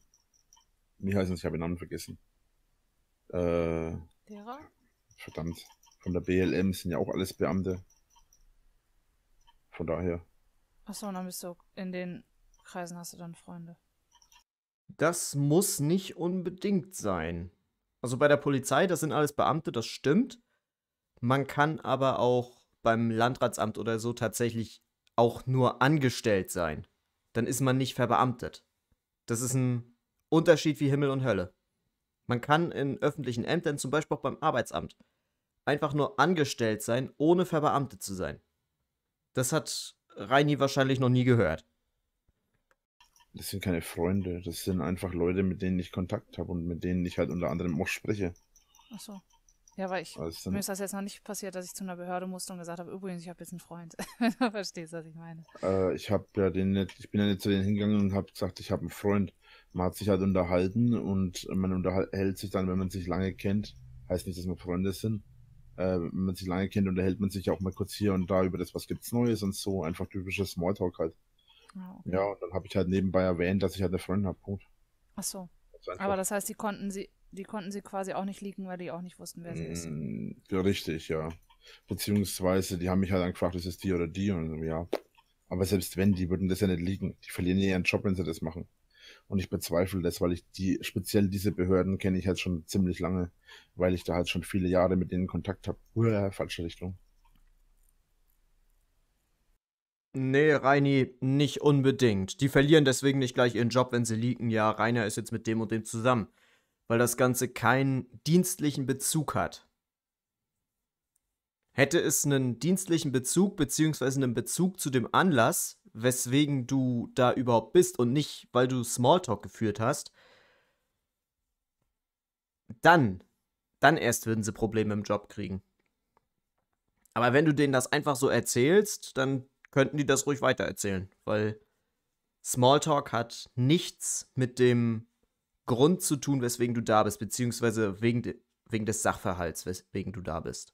wie heißen sie? ich habe den Namen vergessen. Äh, Derer? Verdammt. Von der BLM sind ja auch alles Beamte. Von daher. Achso, und dann bist du in den Kreisen hast du dann Freunde. Das muss nicht unbedingt sein. Also bei der Polizei, das sind alles Beamte, das stimmt. Man kann aber auch beim Landratsamt oder so tatsächlich auch nur angestellt sein. Dann ist man nicht verbeamtet. Das ist ein Unterschied wie Himmel und Hölle. Man kann in öffentlichen Ämtern, zum Beispiel auch beim Arbeitsamt, einfach nur angestellt sein, ohne verbeamtet zu sein. Das hat Reini wahrscheinlich noch nie gehört. Das sind keine Freunde, das sind einfach Leute, mit denen ich Kontakt habe und mit denen ich halt unter anderem auch spreche. Ach so. Ja, weil ich, also mir ist das jetzt noch nicht passiert, dass ich zu einer Behörde musste und gesagt habe, übrigens, ich habe jetzt einen Freund. du verstehst, was ich meine. Äh, ich habe ja den nicht, ich bin ja nicht zu denen hingegangen und habe gesagt, ich habe einen Freund. Man hat sich halt unterhalten und man unterhält sich dann, wenn man sich lange kennt, heißt nicht, dass wir Freunde sind. Äh, wenn man sich lange kennt, unterhält man sich auch mal kurz hier und da über das, was gibt's Neues und so, einfach typisches Smalltalk halt. Ja, ja und dann habe ich halt nebenbei erwähnt, dass ich halt eine Freundin habe. Punkt. Ach so. Das Aber das heißt, die konnten sie, die konnten sie quasi auch nicht liegen, weil die auch nicht wussten, wer sie ist. Mm, richtig, ja. Beziehungsweise, die haben mich halt gefragt, ist es die oder die? Und ja. Aber selbst wenn, die würden das ja nicht liegen. Die verlieren ja ihren Job, wenn sie das machen. Und ich bezweifle das, weil ich die, speziell diese Behörden kenne ich halt schon ziemlich lange, weil ich da halt schon viele Jahre mit denen Kontakt habe. Uah, falsche Richtung. Nee, Reini, nicht unbedingt. Die verlieren deswegen nicht gleich ihren Job, wenn sie liegen. Ja, Rainer ist jetzt mit dem und dem zusammen. Weil das Ganze keinen dienstlichen Bezug hat. Hätte es einen dienstlichen Bezug, beziehungsweise einen Bezug zu dem Anlass, weswegen du da überhaupt bist und nicht, weil du Smalltalk geführt hast, dann, dann erst würden sie Probleme im Job kriegen. Aber wenn du denen das einfach so erzählst, dann könnten die das ruhig weitererzählen, weil Smalltalk hat nichts mit dem Grund zu tun, weswegen du da bist, beziehungsweise wegen, de wegen des Sachverhalts, weswegen du da bist.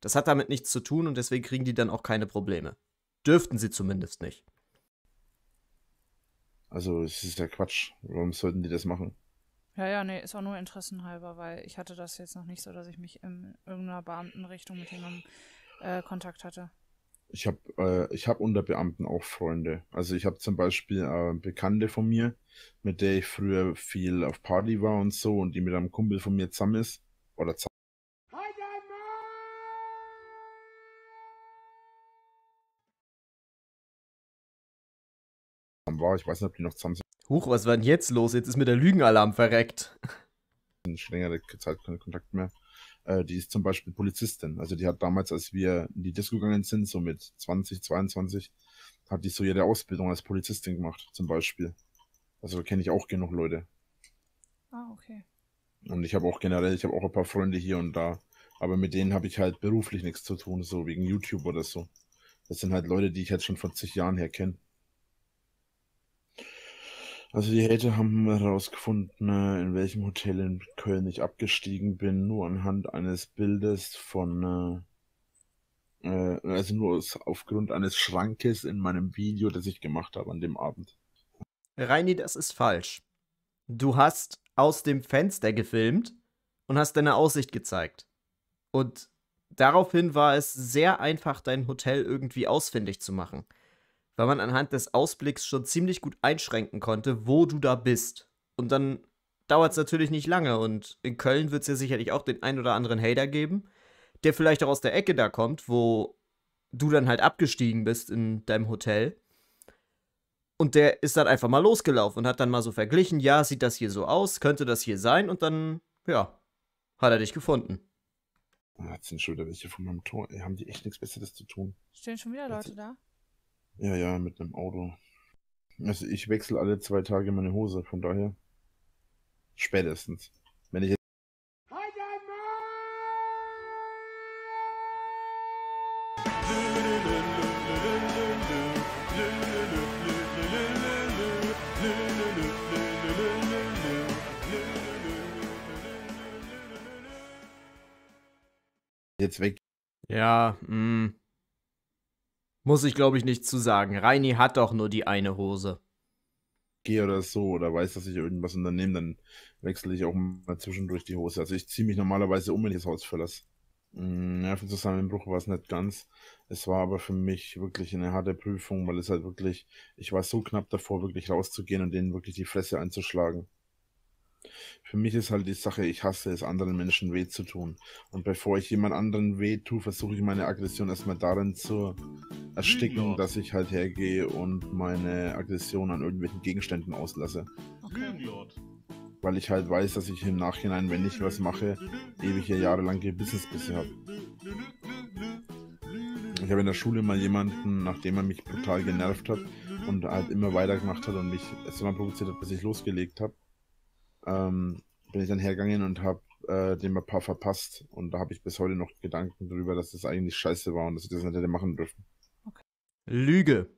Das hat damit nichts zu tun und deswegen kriegen die dann auch keine Probleme. Dürften sie zumindest nicht. Also, es ist ja Quatsch. Warum sollten die das machen? Ja, ja, nee, ist auch nur interessenhalber, weil ich hatte das jetzt noch nicht so, dass ich mich in irgendeiner Beamtenrichtung mit jemandem äh, Kontakt hatte ich habe äh, ich hab unter Beamten auch Freunde. Also ich habe zum Beispiel äh, Bekannte von mir, mit der ich früher viel auf Party war und so und die mit einem Kumpel von mir zusammen ist. Oder zusammen. war. Ich weiß nicht, ob die noch zusammen sind. Huch, was war denn jetzt los? Jetzt ist mir der Lügenalarm verreckt. Schon längere Zeit keinen Kontakt mehr. Äh, die ist zum Beispiel Polizistin. Also die hat damals, als wir in die Disco gegangen sind, so mit 20, 22, hat die so ihre Ausbildung als Polizistin gemacht, zum Beispiel. Also kenne ich auch genug Leute. Ah, okay. Und ich habe auch generell, ich habe auch ein paar Freunde hier und da, aber mit denen habe ich halt beruflich nichts zu tun, so wegen YouTube oder so. Das sind halt Leute, die ich jetzt schon vor zig Jahren her kenne. Also die Hater haben herausgefunden, äh, in welchem Hotel in Köln ich abgestiegen bin, nur anhand eines Bildes von, äh, äh also nur aufgrund eines Schrankes in meinem Video, das ich gemacht habe an dem Abend. Reini, das ist falsch. Du hast aus dem Fenster gefilmt und hast deine Aussicht gezeigt. Und daraufhin war es sehr einfach, dein Hotel irgendwie ausfindig zu machen weil man anhand des Ausblicks schon ziemlich gut einschränken konnte, wo du da bist. Und dann dauert es natürlich nicht lange und in Köln wird es ja sicherlich auch den einen oder anderen Hater geben, der vielleicht auch aus der Ecke da kommt, wo du dann halt abgestiegen bist in deinem Hotel. Und der ist dann einfach mal losgelaufen und hat dann mal so verglichen, ja, sieht das hier so aus, könnte das hier sein und dann, ja, hat er dich gefunden. Jetzt sind schon wieder welche von meinem Tor. Haben die echt nichts Besseres zu tun? Stehen schon wieder Leute da? Ja, ja, mit einem Auto. Also ich wechsle alle zwei Tage meine Hose, von daher. Spätestens. Wenn ich jetzt. weg. Ja, mh. Mm. Muss ich, glaube ich, nicht zu sagen. Reini hat doch nur die eine Hose. Gehe oder so, oder weiß, dass ich irgendwas unternehme, dann wechsle ich auch mal zwischendurch die Hose. Also ich ziehe mich normalerweise um, wenn ich das Haus verlasse. Mm, Nervenzusammenbruch war es nicht ganz. Es war aber für mich wirklich eine harte Prüfung, weil es halt wirklich, ich war so knapp davor, wirklich rauszugehen und denen wirklich die Fresse einzuschlagen. Für mich ist halt die Sache, ich hasse es, anderen Menschen weh zu tun. Und bevor ich jemand anderen weh tue, versuche ich meine Aggression erstmal darin zu ersticken, ja. dass ich halt hergehe und meine Aggression an irgendwelchen Gegenständen auslasse. Okay. Weil ich halt weiß, dass ich im Nachhinein, wenn ich was mache, ewige jahrelang Gewissensbisse habe. Ich habe in der Schule mal jemanden, nachdem er mich brutal genervt hat und halt immer weitergemacht hat und mich erstmal provoziert hat, bis ich losgelegt habe, ähm, bin ich dann hergegangen und habe äh, dem ein paar verpasst. Und da habe ich bis heute noch Gedanken darüber, dass das eigentlich scheiße war und dass ich das nicht hätte machen dürfen. Okay. Lüge.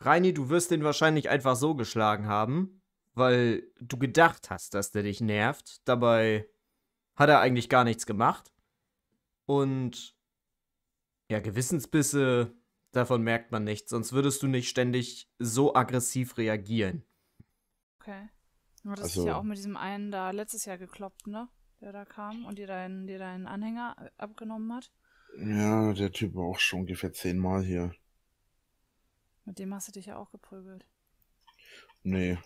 Reini, du wirst den wahrscheinlich einfach so geschlagen haben, weil du gedacht hast, dass der dich nervt. Dabei hat er eigentlich gar nichts gemacht. Und ja, Gewissensbisse, davon merkt man nichts, sonst würdest du nicht ständig so aggressiv reagieren. Okay. Nur das also, ist ja auch mit diesem einen da letztes Jahr gekloppt, ne? Der da kam und dir deinen, dir deinen Anhänger äh, abgenommen hat. Ja, der Typ war auch schon ungefähr zehnmal hier. Mit dem hast du dich ja auch geprügelt. Nee,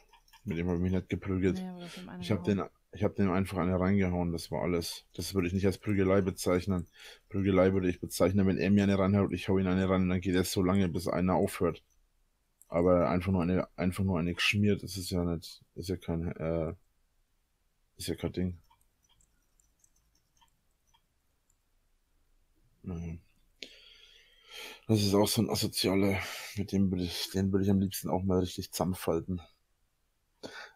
mit dem habe ich mich nicht geprügelt. Nee, ich habe den, hab den einfach eine reingehauen, das war alles. Das würde ich nicht als Prügelei bezeichnen. Prügelei würde ich bezeichnen, wenn er mir eine reinhaut, ich hau ihn eine rein dann geht er so lange, bis einer aufhört. Aber einfach nur eine, einfach nur eine geschmiert ist es ja nicht. Ist ja kein, äh, ist ja kein Ding. Das ist auch so ein asozialer, mit dem würde ich, den würde ich am liebsten auch mal richtig zusammenfalten.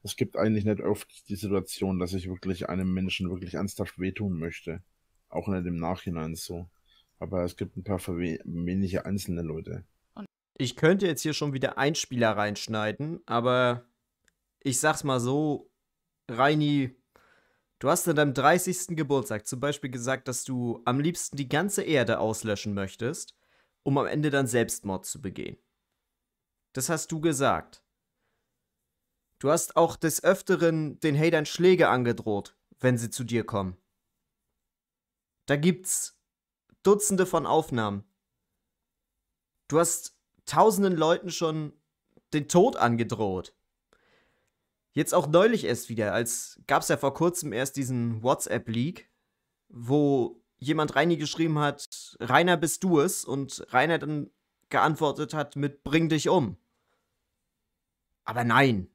Es gibt eigentlich nicht oft die Situation, dass ich wirklich einem Menschen wirklich ernsthaft wehtun möchte. Auch nicht im Nachhinein so. Aber es gibt ein paar wenige einzelne Leute. Ich könnte jetzt hier schon wieder einen Spieler reinschneiden, aber ich sag's mal so, Reini, du hast an deinem 30. Geburtstag zum Beispiel gesagt, dass du am liebsten die ganze Erde auslöschen möchtest, um am Ende dann Selbstmord zu begehen. Das hast du gesagt. Du hast auch des Öfteren den Hatern Schläge angedroht, wenn sie zu dir kommen. Da gibt's Dutzende von Aufnahmen. Du hast tausenden Leuten schon den Tod angedroht. Jetzt auch neulich erst wieder, als gab es ja vor kurzem erst diesen WhatsApp-Leak, wo jemand Reini geschrieben hat, Rainer bist du es und Rainer dann geantwortet hat mit Bring dich um. Aber nein,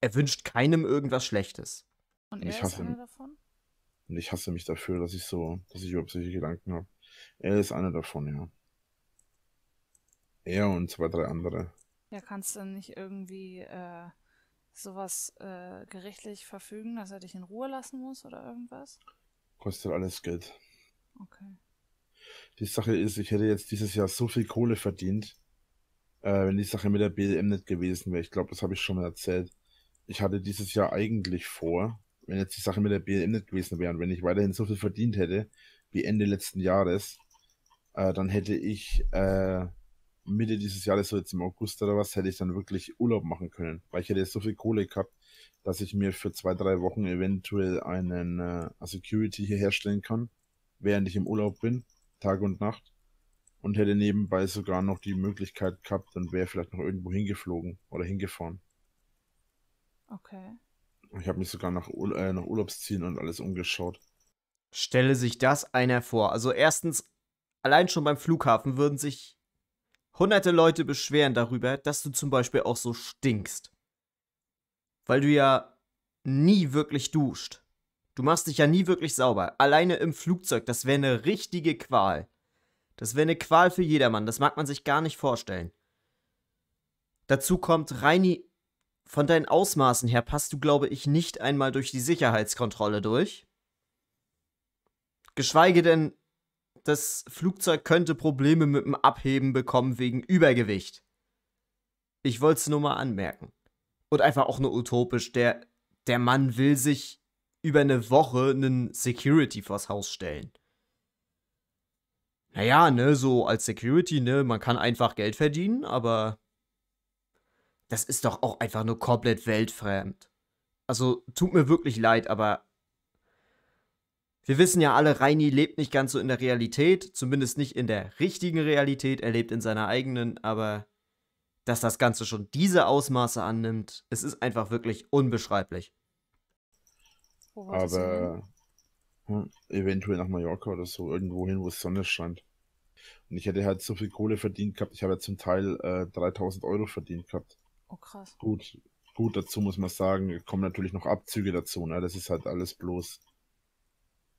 er wünscht keinem irgendwas Schlechtes. Und er ich hasse, ist einer davon? Und ich hasse mich dafür, dass ich so, dass ich überhaupt solche Gedanken habe. Er ist einer davon, ja. Er und zwei, drei andere. Ja, kannst du nicht irgendwie äh, sowas äh, gerichtlich verfügen, dass er dich in Ruhe lassen muss oder irgendwas? Kostet alles Geld. Okay. Die Sache ist, ich hätte jetzt dieses Jahr so viel Kohle verdient, äh, wenn die Sache mit der BDM nicht gewesen wäre. Ich glaube, das habe ich schon mal erzählt. Ich hatte dieses Jahr eigentlich vor, wenn jetzt die Sache mit der BDM nicht gewesen wäre und wenn ich weiterhin so viel verdient hätte wie Ende letzten Jahres, äh, dann hätte ich äh, Mitte dieses Jahres, so jetzt im August oder was, hätte ich dann wirklich Urlaub machen können, weil ich hätte so viel Kohle gehabt, dass ich mir für zwei, drei Wochen eventuell einen äh, Security hier herstellen kann, während ich im Urlaub bin, Tag und Nacht. Und hätte nebenbei sogar noch die Möglichkeit gehabt und wäre vielleicht noch irgendwo hingeflogen oder hingefahren. Okay. Ich habe mich sogar nach, Ur äh, nach Urlaubszielen und alles umgeschaut. Stelle sich das einer vor. Also erstens, allein schon beim Flughafen würden sich hunderte Leute beschweren darüber, dass du zum Beispiel auch so stinkst. Weil du ja nie wirklich duscht. Du machst dich ja nie wirklich sauber. Alleine im Flugzeug, das wäre eine richtige Qual. Das wäre eine Qual für jedermann. Das mag man sich gar nicht vorstellen. Dazu kommt, Reini, von deinen Ausmaßen her passt du, glaube ich, nicht einmal durch die Sicherheitskontrolle durch. Geschweige denn das Flugzeug könnte Probleme mit dem Abheben bekommen wegen Übergewicht. Ich wollte es nur mal anmerken. Und einfach auch nur utopisch, der, der Mann will sich über eine Woche einen Security vors Haus stellen. Naja, ne, so als Security, ne, man kann einfach Geld verdienen, aber das ist doch auch einfach nur komplett weltfremd. Also tut mir wirklich leid, aber wir wissen ja alle, Reini lebt nicht ganz so in der Realität, zumindest nicht in der richtigen Realität, er lebt in seiner eigenen, aber dass das Ganze schon diese Ausmaße annimmt, es ist einfach wirklich unbeschreiblich. Aber hm, eventuell nach Mallorca oder so, irgendwo hin, wo es Sonne scheint. Und ich hätte halt so viel Kohle verdient gehabt, ich habe ja zum Teil äh, 3000 Euro verdient gehabt. Oh krass. Gut, gut, dazu muss man sagen, kommen natürlich noch Abzüge dazu, ne? das ist halt alles bloß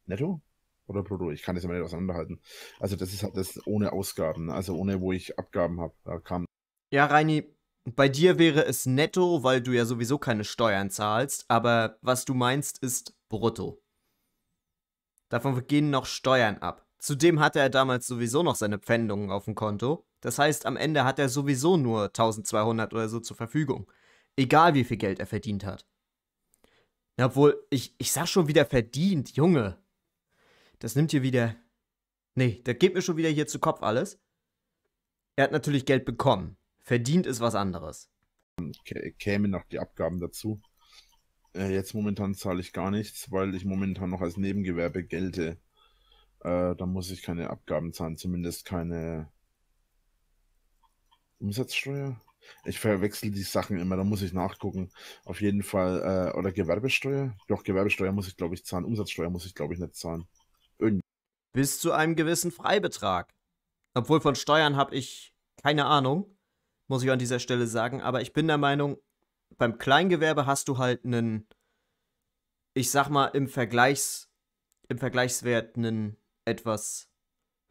netto oder brutto, ich kann das immer nicht auseinanderhalten. Also das ist halt das ohne Ausgaben, ne? also ohne wo ich Abgaben habe. Da kam. Ja, Reini, bei dir wäre es netto, weil du ja sowieso keine Steuern zahlst, aber was du meinst ist brutto. Davon gehen noch Steuern ab. Zudem hatte er damals sowieso noch seine Pfändungen auf dem Konto. Das heißt, am Ende hat er sowieso nur 1200 oder so zur Verfügung. Egal wie viel Geld er verdient hat. Obwohl, ich, ich sag schon wieder verdient, Junge. Das nimmt hier wieder. Nee, das geht mir schon wieder hier zu Kopf alles. Er hat natürlich Geld bekommen. Verdient ist was anderes. Kämen noch die Abgaben dazu. Äh, jetzt momentan zahle ich gar nichts, weil ich momentan noch als Nebengewerbe gelte. Äh, da muss ich keine Abgaben zahlen, zumindest keine Umsatzsteuer. Ich verwechsel die Sachen immer, da muss ich nachgucken. Auf jeden Fall, äh, oder Gewerbesteuer? Doch, Gewerbesteuer muss ich, glaube ich, zahlen. Umsatzsteuer muss ich, glaube ich, nicht zahlen bis zu einem gewissen Freibetrag. Obwohl von Steuern habe ich keine Ahnung, muss ich an dieser Stelle sagen, aber ich bin der Meinung, beim Kleingewerbe hast du halt einen, ich sag mal, im, Vergleichs, im Vergleichswert einen etwas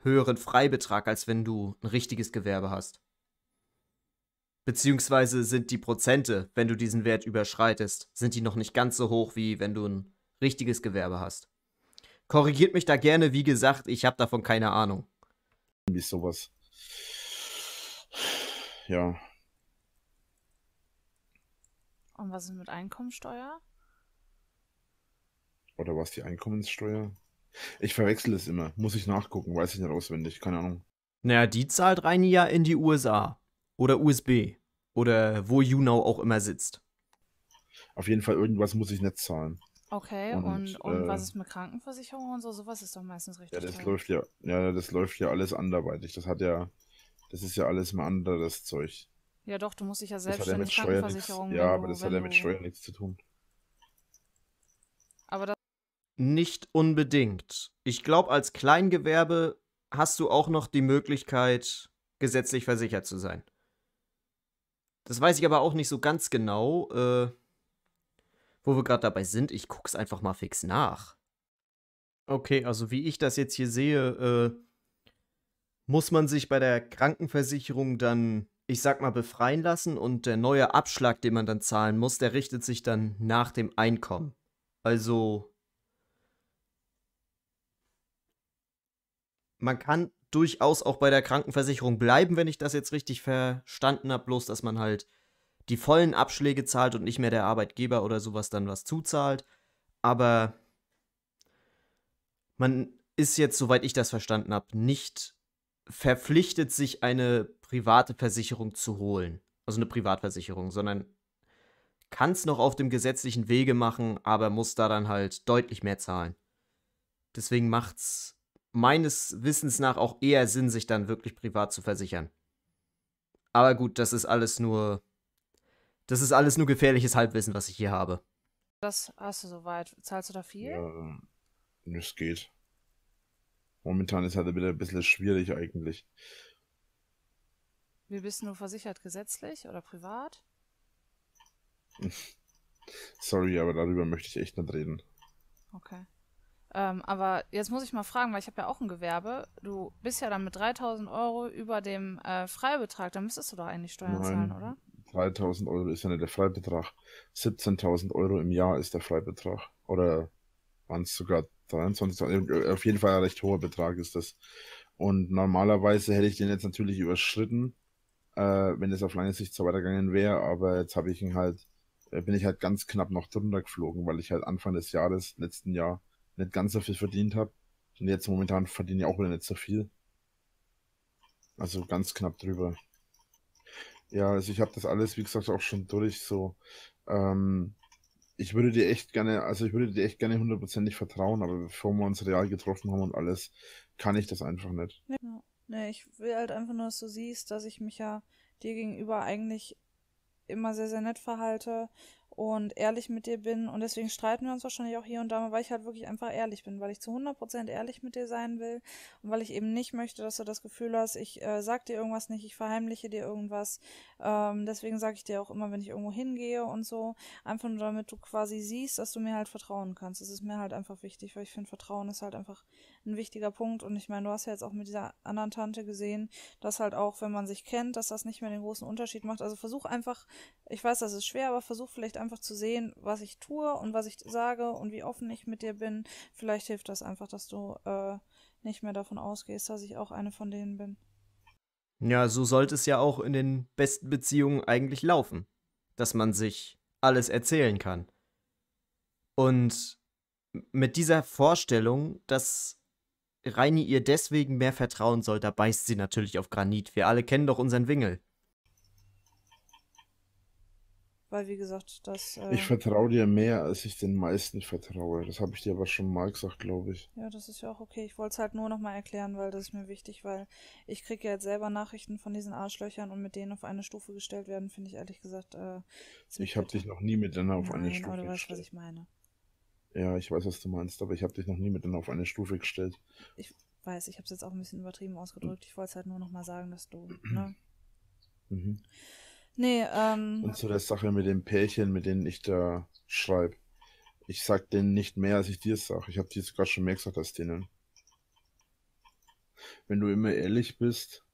höheren Freibetrag, als wenn du ein richtiges Gewerbe hast. Beziehungsweise sind die Prozente, wenn du diesen Wert überschreitest, sind die noch nicht ganz so hoch, wie wenn du ein richtiges Gewerbe hast. Korrigiert mich da gerne, wie gesagt, ich habe davon keine Ahnung. Irgendwie sowas. Ja. Und was ist mit Einkommensteuer? Oder was es die Einkommenssteuer? Ich verwechsel es immer. Muss ich nachgucken, weiß ich nicht auswendig, keine Ahnung. Naja, die zahlt Reini ja in die USA. Oder USB. Oder wo Junau auch immer sitzt. Auf jeden Fall, irgendwas muss ich nicht zahlen. Okay, und, und, und äh, was ist mit Krankenversicherung und so? Sowas ist doch meistens richtig. Ja, das toll. läuft ja, ja, das läuft ja alles anderweitig. Das hat ja, das ist ja alles mal anderes Zeug. Ja, doch, du musst dich ja selbst mit Krankenversicherung. Nix, ja, aber das hat ja mit Steuern nichts zu tun. Aber das nicht unbedingt. Ich glaube, als Kleingewerbe hast du auch noch die Möglichkeit, gesetzlich versichert zu sein. Das weiß ich aber auch nicht so ganz genau. Äh, wo wir gerade dabei sind, ich guck's einfach mal fix nach. Okay, also wie ich das jetzt hier sehe, äh, muss man sich bei der Krankenversicherung dann, ich sag mal, befreien lassen und der neue Abschlag, den man dann zahlen muss, der richtet sich dann nach dem Einkommen. Also man kann durchaus auch bei der Krankenversicherung bleiben, wenn ich das jetzt richtig verstanden habe, bloß dass man halt die vollen Abschläge zahlt und nicht mehr der Arbeitgeber oder sowas dann was zuzahlt. Aber man ist jetzt, soweit ich das verstanden habe, nicht verpflichtet, sich eine private Versicherung zu holen. Also eine Privatversicherung, sondern kann es noch auf dem gesetzlichen Wege machen, aber muss da dann halt deutlich mehr zahlen. Deswegen macht es meines Wissens nach auch eher Sinn, sich dann wirklich privat zu versichern. Aber gut, das ist alles nur das ist alles nur gefährliches Halbwissen, was ich hier habe. Das hast du soweit. Zahlst du da viel? Ja, ähm, es geht. Momentan ist halt wieder ein bisschen schwierig eigentlich. Wir bist nur versichert? Gesetzlich oder privat? Sorry, aber darüber möchte ich echt nicht reden. Okay. Ähm, aber jetzt muss ich mal fragen, weil ich habe ja auch ein Gewerbe. Du bist ja dann mit 3000 Euro über dem äh, Freibetrag. Da müsstest du doch eigentlich Steuern Nein. zahlen, oder? 3000 Euro ist ja nicht der Freibetrag. 17.000 Euro im Jahr ist der Freibetrag. Oder waren es sogar 23.000? Äh, äh, auf jeden Fall ein recht hoher Betrag ist das. Und normalerweise hätte ich den jetzt natürlich überschritten, äh, wenn es auf lange Sicht so weitergegangen wäre. Aber jetzt habe ich ihn halt, äh, bin ich halt ganz knapp noch drunter geflogen, weil ich halt Anfang des Jahres, letzten Jahr, nicht ganz so viel verdient habe. Und jetzt momentan verdiene ich auch wieder nicht so viel. Also ganz knapp drüber. Ja, also ich habe das alles, wie gesagt, auch schon durch. So, ähm, ich würde dir echt gerne, also ich würde dir echt gerne hundertprozentig vertrauen, aber bevor wir uns real getroffen haben und alles, kann ich das einfach nicht. Ja. Nee, ich will halt einfach nur, dass du siehst, dass ich mich ja dir gegenüber eigentlich immer sehr, sehr nett verhalte und ehrlich mit dir bin. Und deswegen streiten wir uns wahrscheinlich auch hier und da mal, weil ich halt wirklich einfach ehrlich bin, weil ich zu 100% ehrlich mit dir sein will und weil ich eben nicht möchte, dass du das Gefühl hast, ich äh, sag dir irgendwas nicht, ich verheimliche dir irgendwas. Ähm, deswegen sage ich dir auch immer, wenn ich irgendwo hingehe und so, einfach nur damit du quasi siehst, dass du mir halt vertrauen kannst. Das ist mir halt einfach wichtig, weil ich finde, Vertrauen ist halt einfach ein wichtiger Punkt. Und ich meine, du hast ja jetzt auch mit dieser anderen Tante gesehen, dass halt auch, wenn man sich kennt, dass das nicht mehr den großen Unterschied macht. Also versuch einfach, ich weiß, das ist schwer, aber versuch vielleicht einfach zu sehen, was ich tue und was ich sage und wie offen ich mit dir bin. Vielleicht hilft das einfach, dass du äh, nicht mehr davon ausgehst, dass ich auch eine von denen bin. Ja, so sollte es ja auch in den besten Beziehungen eigentlich laufen, dass man sich alles erzählen kann. Und mit dieser Vorstellung, dass Reini ihr deswegen mehr vertrauen soll, da beißt sie natürlich auf Granit. Wir alle kennen doch unseren Wingel. Weil, wie gesagt, das. Äh... Ich vertraue dir mehr, als ich den meisten vertraue. Das habe ich dir aber schon mal gesagt, glaube ich. Ja, das ist ja auch okay. Ich wollte es halt nur nochmal erklären, weil das ist mir wichtig, weil ich kriege ja jetzt selber Nachrichten von diesen Arschlöchern und mit denen auf eine Stufe gestellt werden, finde ich ehrlich gesagt. Äh, ich habe dich noch nie mit denen auf Nein, eine Stufe gestellt. Aber du weißt, was ich meine. Ja, ich weiß, was du meinst, aber ich habe dich noch nie mit denen auf eine Stufe gestellt. Ich weiß, ich habe es jetzt auch ein bisschen übertrieben ausgedrückt. Ich wollte es halt nur noch mal sagen, dass du, ne? Mhm. Nee, ähm. Und zu der Sache mit den Pärchen, mit denen ich da schreibe. Ich sag denen nicht mehr, als ich dir sage. Ich habe dir sogar schon mehr gesagt als denen. Wenn du immer ehrlich bist,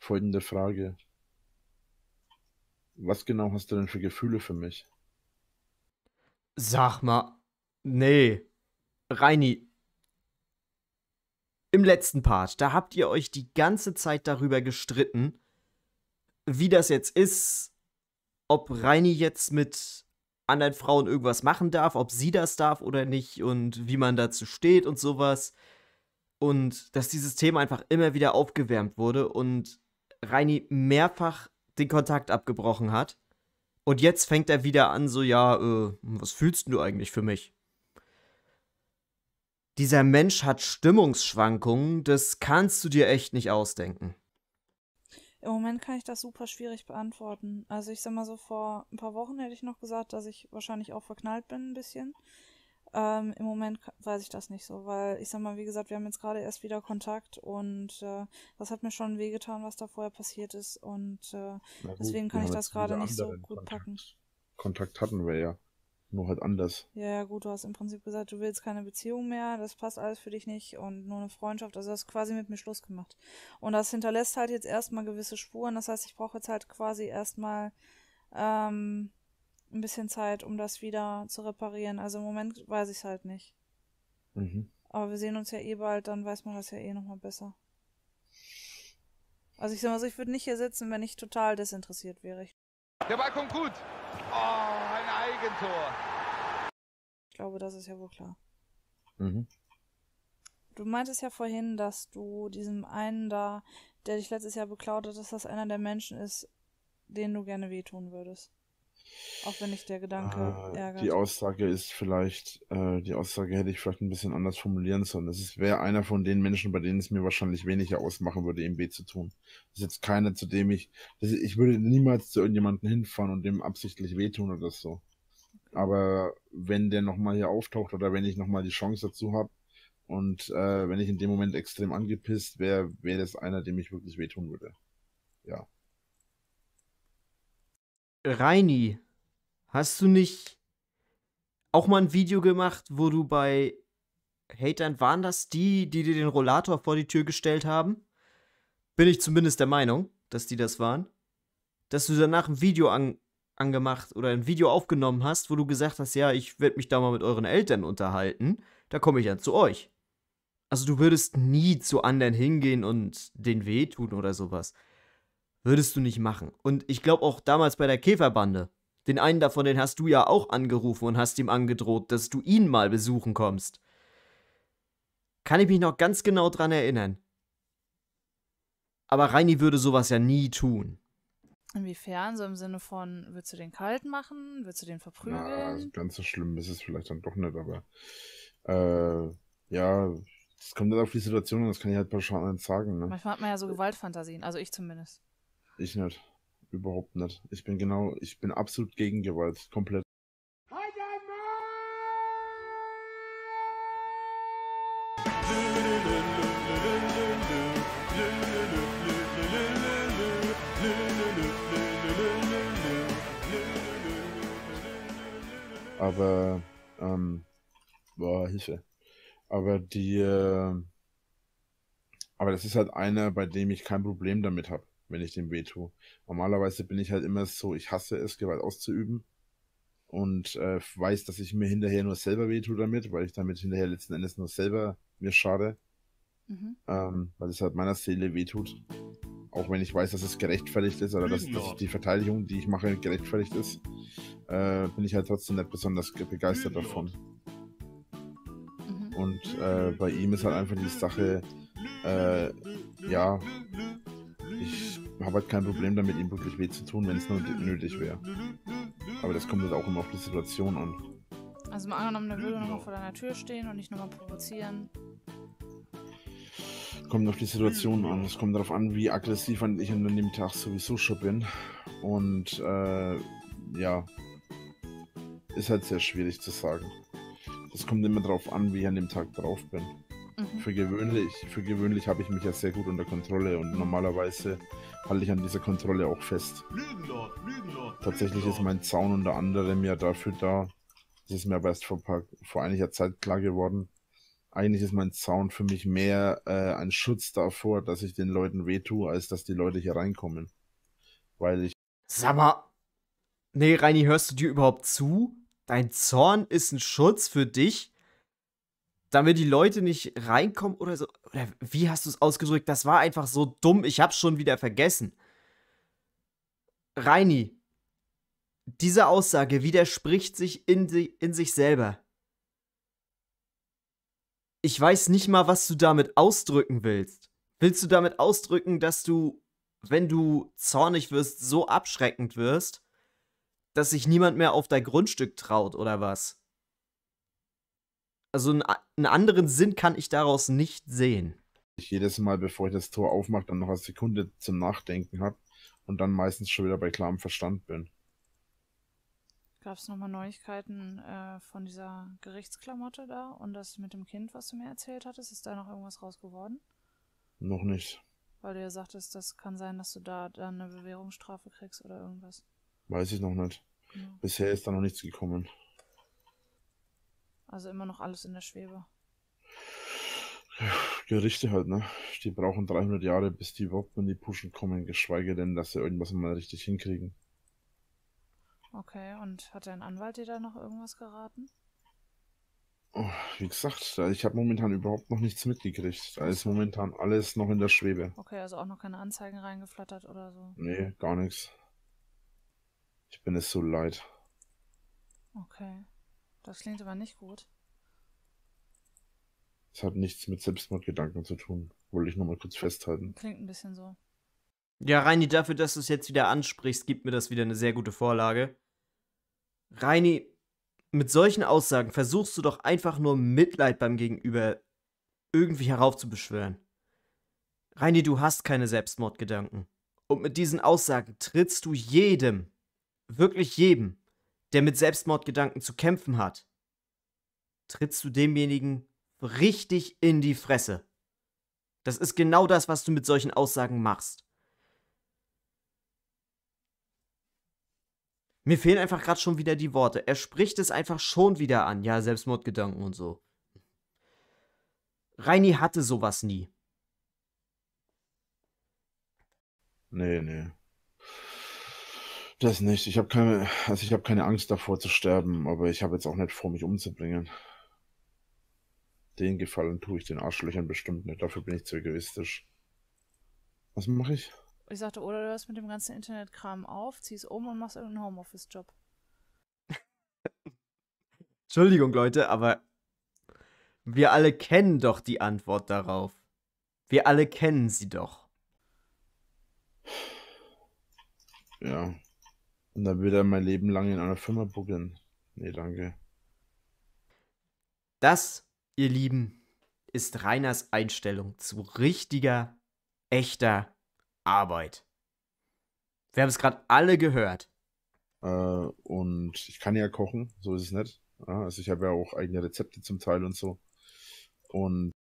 folgende Frage. Was genau hast du denn für Gefühle für mich? Sag mal, Nee. Reini. Im letzten Part, da habt ihr euch die ganze Zeit darüber gestritten, wie das jetzt ist, ob Reini jetzt mit anderen Frauen irgendwas machen darf, ob sie das darf oder nicht und wie man dazu steht und sowas. Und dass dieses Thema einfach immer wieder aufgewärmt wurde und Reini mehrfach den Kontakt abgebrochen hat. Und jetzt fängt er wieder an, so, ja, äh, was fühlst du eigentlich für mich? dieser Mensch hat Stimmungsschwankungen, das kannst du dir echt nicht ausdenken. Im Moment kann ich das super schwierig beantworten. Also ich sag mal so, vor ein paar Wochen hätte ich noch gesagt, dass ich wahrscheinlich auch verknallt bin ein bisschen. Ähm, Im Moment weiß ich das nicht so, weil ich sag mal, wie gesagt, wir haben jetzt gerade erst wieder Kontakt und äh, das hat mir schon wehgetan, was da vorher passiert ist und äh, gut, deswegen kann ich das gerade nicht so gut Kontakt, packen. Kontakt hatten wir ja. Nur halt anders. Ja, gut, du hast im Prinzip gesagt, du willst keine Beziehung mehr, das passt alles für dich nicht und nur eine Freundschaft. Also hast quasi mit mir Schluss gemacht. Und das hinterlässt halt jetzt erstmal gewisse Spuren. Das heißt, ich brauche jetzt halt quasi erstmal ähm, ein bisschen Zeit, um das wieder zu reparieren. Also im Moment weiß ich es halt nicht. Mhm. Aber wir sehen uns ja eh bald, dann weiß man das ja eh nochmal besser. Also ich sag mal so, ich würde nicht hier sitzen, wenn ich total desinteressiert wäre. Der Ball kommt gut. Oh, ein Eigentor. Ich glaube, das ist ja wohl klar. Mhm. Du meintest ja vorhin, dass du diesem einen da, der dich letztes Jahr beklaut hat, dass das einer der Menschen ist, den du gerne wehtun würdest. Auch wenn ich der Gedanke äh, ärgert. Die Aussage ist vielleicht, äh, die Aussage hätte ich vielleicht ein bisschen anders formulieren sollen. Das wäre einer von den Menschen, bei denen es mir wahrscheinlich weniger ausmachen würde, ihm weh zu tun. Das ist jetzt keiner, zu dem ich, das, ich würde niemals zu irgendjemandem hinfahren und dem absichtlich wehtun oder so. Aber wenn der nochmal hier auftaucht oder wenn ich nochmal die Chance dazu habe und äh, wenn ich in dem Moment extrem angepisst wäre, wäre das einer, dem ich wirklich wehtun würde. Ja. Reini, hast du nicht auch mal ein Video gemacht, wo du bei Hatern waren das die, die dir den Rollator vor die Tür gestellt haben? Bin ich zumindest der Meinung, dass die das waren. Dass du danach ein Video an angemacht oder ein Video aufgenommen hast, wo du gesagt hast, ja, ich werde mich da mal mit euren Eltern unterhalten, da komme ich dann zu euch. Also du würdest nie zu anderen hingehen und den wehtun oder sowas. Würdest du nicht machen. Und ich glaube auch damals bei der Käferbande, den einen davon, den hast du ja auch angerufen und hast ihm angedroht, dass du ihn mal besuchen kommst. Kann ich mich noch ganz genau dran erinnern. Aber Reini würde sowas ja nie tun. Inwiefern? So im Sinne von, willst du den kalt machen? Willst du den verprügeln? Ja, also ganz so schlimm ist es vielleicht dann doch nicht, aber äh, ja, das kommt dann halt auf die Situation und das kann ich halt pauschal nicht sagen. Ne? Manchmal hat man ja so Gewaltfantasien, also ich zumindest. Ich nicht. Überhaupt nicht. Ich bin genau, ich bin absolut gegen Gewalt, komplett. aber ähm, boah, Hilfe. Aber die äh, aber das ist halt einer, bei dem ich kein Problem damit habe, wenn ich dem veto. Normalerweise bin ich halt immer so, ich hasse es, Gewalt auszuüben und äh, weiß, dass ich mir hinterher nur selber wehtue damit, weil ich damit hinterher letzten Endes nur selber mir schade, mhm. ähm, weil es halt meiner Seele wehtut auch wenn ich weiß, dass es gerechtfertigt ist oder dass, dass genau. die Verteidigung, die ich mache, gerechtfertigt ist, äh, bin ich halt trotzdem nicht besonders begeistert genau. davon. Mhm. Und äh, bei ihm ist halt einfach die Sache, äh, ja, ich habe halt kein Problem damit, ihm wirklich weh zu tun, wenn es nur nötig wäre. Aber das kommt halt auch immer auf die Situation an. Also mal angenommen, der würde nochmal genau. vor deiner Tür stehen und nicht nochmal provozieren. Kommt auf die Situation mhm. an. Es kommt darauf an, wie aggressiv ich an dem Tag sowieso schon bin. Und äh, ja, ist halt sehr schwierig zu sagen. Es kommt immer darauf an, wie ich an dem Tag drauf bin. Mhm. Für gewöhnlich, für gewöhnlich habe ich mich ja sehr gut unter Kontrolle und normalerweise halte ich an dieser Kontrolle auch fest. Lügenlord, Lügenlord, Tatsächlich Lügenlord. ist mein Zaun unter anderem ja dafür da. Das ist mir aber erst vor, paar, vor einiger Zeit klar geworden, eigentlich ist mein Zaun für mich mehr äh, ein Schutz davor, dass ich den Leuten wehtue, als dass die Leute hier reinkommen. Weil ich. Sag mal. Nee, Reini, hörst du dir überhaupt zu? Dein Zorn ist ein Schutz für dich, damit die Leute nicht reinkommen oder so. Oder wie hast du es ausgedrückt? Das war einfach so dumm, ich hab's schon wieder vergessen. Reini, diese Aussage widerspricht sich in, in sich selber ich weiß nicht mal, was du damit ausdrücken willst. Willst du damit ausdrücken, dass du, wenn du zornig wirst, so abschreckend wirst, dass sich niemand mehr auf dein Grundstück traut oder was? Also einen, anderen Sinn kann ich daraus nicht sehen. Ich jedes Mal, bevor ich das Tor aufmache, dann noch eine Sekunde zum Nachdenken habe und dann meistens schon wieder bei klarem Verstand bin gab es nochmal Neuigkeiten äh, von dieser Gerichtsklamotte da und das mit dem Kind, was du mir erzählt hattest. Ist da noch irgendwas raus geworden? Noch nicht. Weil du ja sagtest, das kann sein, dass du da dann eine Bewährungsstrafe kriegst oder irgendwas. Weiß ich noch nicht. Ja. Bisher ist da noch nichts gekommen. Also immer noch alles in der Schwebe. Gerichte halt, ne? Die brauchen 300 Jahre, bis die überhaupt in die Puschen kommen, geschweige denn, dass sie irgendwas mal richtig hinkriegen. Okay, und hat dein Anwalt dir da noch irgendwas geraten? Oh, wie gesagt, ich habe momentan überhaupt noch nichts mitgekriegt. Da ist momentan alles noch in der Schwebe. Okay, also auch noch keine Anzeigen reingeflattert oder so? Nee, gar nichts. Ich bin es so leid. Okay. Das klingt aber nicht gut. Es hat nichts mit Selbstmordgedanken zu tun. Wollte ich nochmal kurz festhalten. Klingt ein bisschen so. Ja, Reini, dafür, dass du es jetzt wieder ansprichst, gibt mir das wieder eine sehr gute Vorlage. Reini, mit solchen Aussagen versuchst du doch einfach nur Mitleid beim Gegenüber irgendwie heraufzubeschwören. Reini, du hast keine Selbstmordgedanken. Und mit diesen Aussagen trittst du jedem, wirklich jedem, der mit Selbstmordgedanken zu kämpfen hat, trittst du demjenigen richtig in die Fresse. Das ist genau das, was du mit solchen Aussagen machst. Mir fehlen einfach gerade schon wieder die Worte. Er spricht es einfach schon wieder an. Ja, Selbstmordgedanken und so. Reini hatte sowas nie. Nee, nee. Das nicht. Ich habe keine, also ich habe keine Angst davor zu sterben, aber ich habe jetzt auch nicht vor, mich umzubringen. Den Gefallen tue ich den Arschlöchern bestimmt nicht. Dafür bin ich zu egoistisch. Was mache ich? Und ich sagte, oder du hörst mit dem ganzen Internetkram auf, ziehst um und machst irgendeinen Homeoffice-Job. Entschuldigung, Leute, aber wir alle kennen doch die Antwort darauf. Wir alle kennen sie doch. Ja. Und dann würde er mein Leben lang in einer Firma buggeln. Nee, danke. Das, ihr Lieben, ist Reiners Einstellung zu richtiger, echter Arbeit. Wir haben es gerade alle gehört. Äh, und ich kann ja kochen, so ist es nicht. Also ich habe ja auch eigene Rezepte zum Teil und so. Und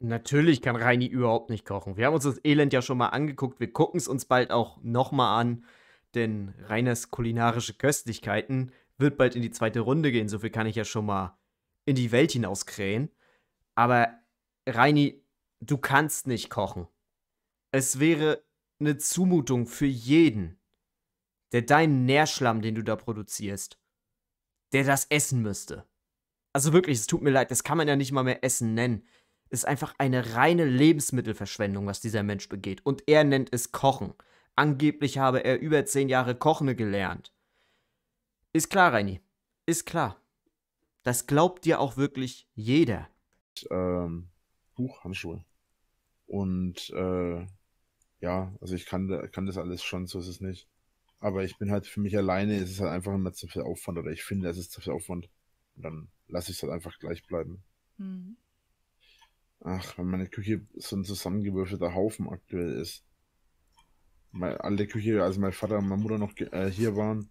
Natürlich kann Reini überhaupt nicht kochen. Wir haben uns das Elend ja schon mal angeguckt. Wir gucken es uns bald auch nochmal an, denn Reiners kulinarische Köstlichkeiten wird bald in die zweite Runde gehen. So viel kann ich ja schon mal in die Welt hinaus krähen. Aber Reini, du kannst nicht kochen. Es wäre eine Zumutung für jeden, der deinen Nährschlamm, den du da produzierst, der das essen müsste. Also wirklich, es tut mir leid, das kann man ja nicht mal mehr Essen nennen ist einfach eine reine Lebensmittelverschwendung, was dieser Mensch begeht. Und er nennt es Kochen. Angeblich habe er über zehn Jahre Kochen gelernt. Ist klar, Reini. Ist klar. Das glaubt dir auch wirklich jeder. Ähm, Buchhandschuhe. Und äh, ja, also ich kann, kann das alles schon, so ist es nicht. Aber ich bin halt für mich alleine, es ist halt einfach immer zu viel Aufwand oder ich finde, es ist zu viel Aufwand. Und dann lasse ich es halt einfach gleich bleiben. Mhm. Ach, wenn meine Küche so ein zusammengewürfelter Haufen aktuell ist. Weil alle Küche, als mein Vater und meine Mutter noch äh, hier waren,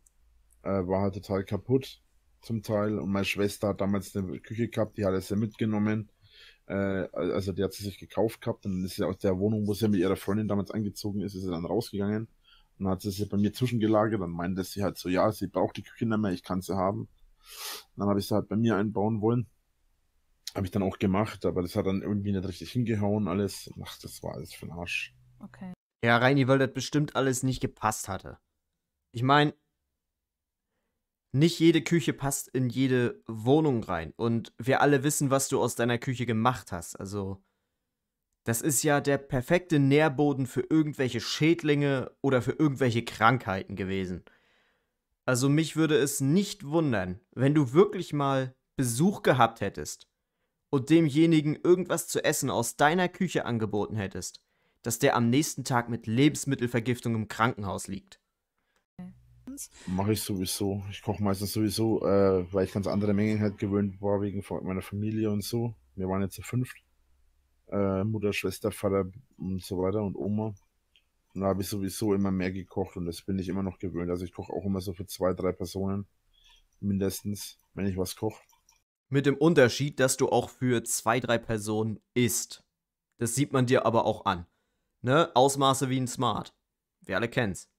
äh, war halt total kaputt zum Teil. Und meine Schwester hat damals eine Küche gehabt, die hat es ja mitgenommen. Äh, also die hat sie sich gekauft gehabt und dann ist sie aus der Wohnung, wo sie mit ihrer Freundin damals angezogen ist, ist sie dann rausgegangen. Und dann hat sie sie bei mir zwischengelagert. Dann meinte sie halt so, ja, sie braucht die Küche nicht mehr, ich kann sie haben. Und dann habe ich sie halt bei mir einbauen wollen. Habe ich dann auch gemacht, aber das hat dann irgendwie nicht richtig hingehauen, alles. Ach, das war alles für den Arsch. Okay. Ja, Reini, weil das bestimmt alles nicht gepasst hatte. Ich meine, nicht jede Küche passt in jede Wohnung rein. Und wir alle wissen, was du aus deiner Küche gemacht hast. Also, das ist ja der perfekte Nährboden für irgendwelche Schädlinge oder für irgendwelche Krankheiten gewesen. Also mich würde es nicht wundern, wenn du wirklich mal Besuch gehabt hättest und demjenigen irgendwas zu essen aus deiner Küche angeboten hättest, dass der am nächsten Tag mit Lebensmittelvergiftung im Krankenhaus liegt. Mache ich sowieso. Ich koche meistens sowieso, äh, weil ich ganz andere Mengen halt gewöhnt war wegen meiner Familie und so. Wir waren jetzt zu fünf. Äh, Mutter, Schwester, Vater und so weiter und Oma. Und da habe ich sowieso immer mehr gekocht und das bin ich immer noch gewöhnt. Also ich koche auch immer so für zwei, drei Personen mindestens, wenn ich was koche. Mit dem Unterschied, dass du auch für zwei, drei Personen isst. Das sieht man dir aber auch an. Ne? Ausmaße wie ein Smart. Wir alle kennen's.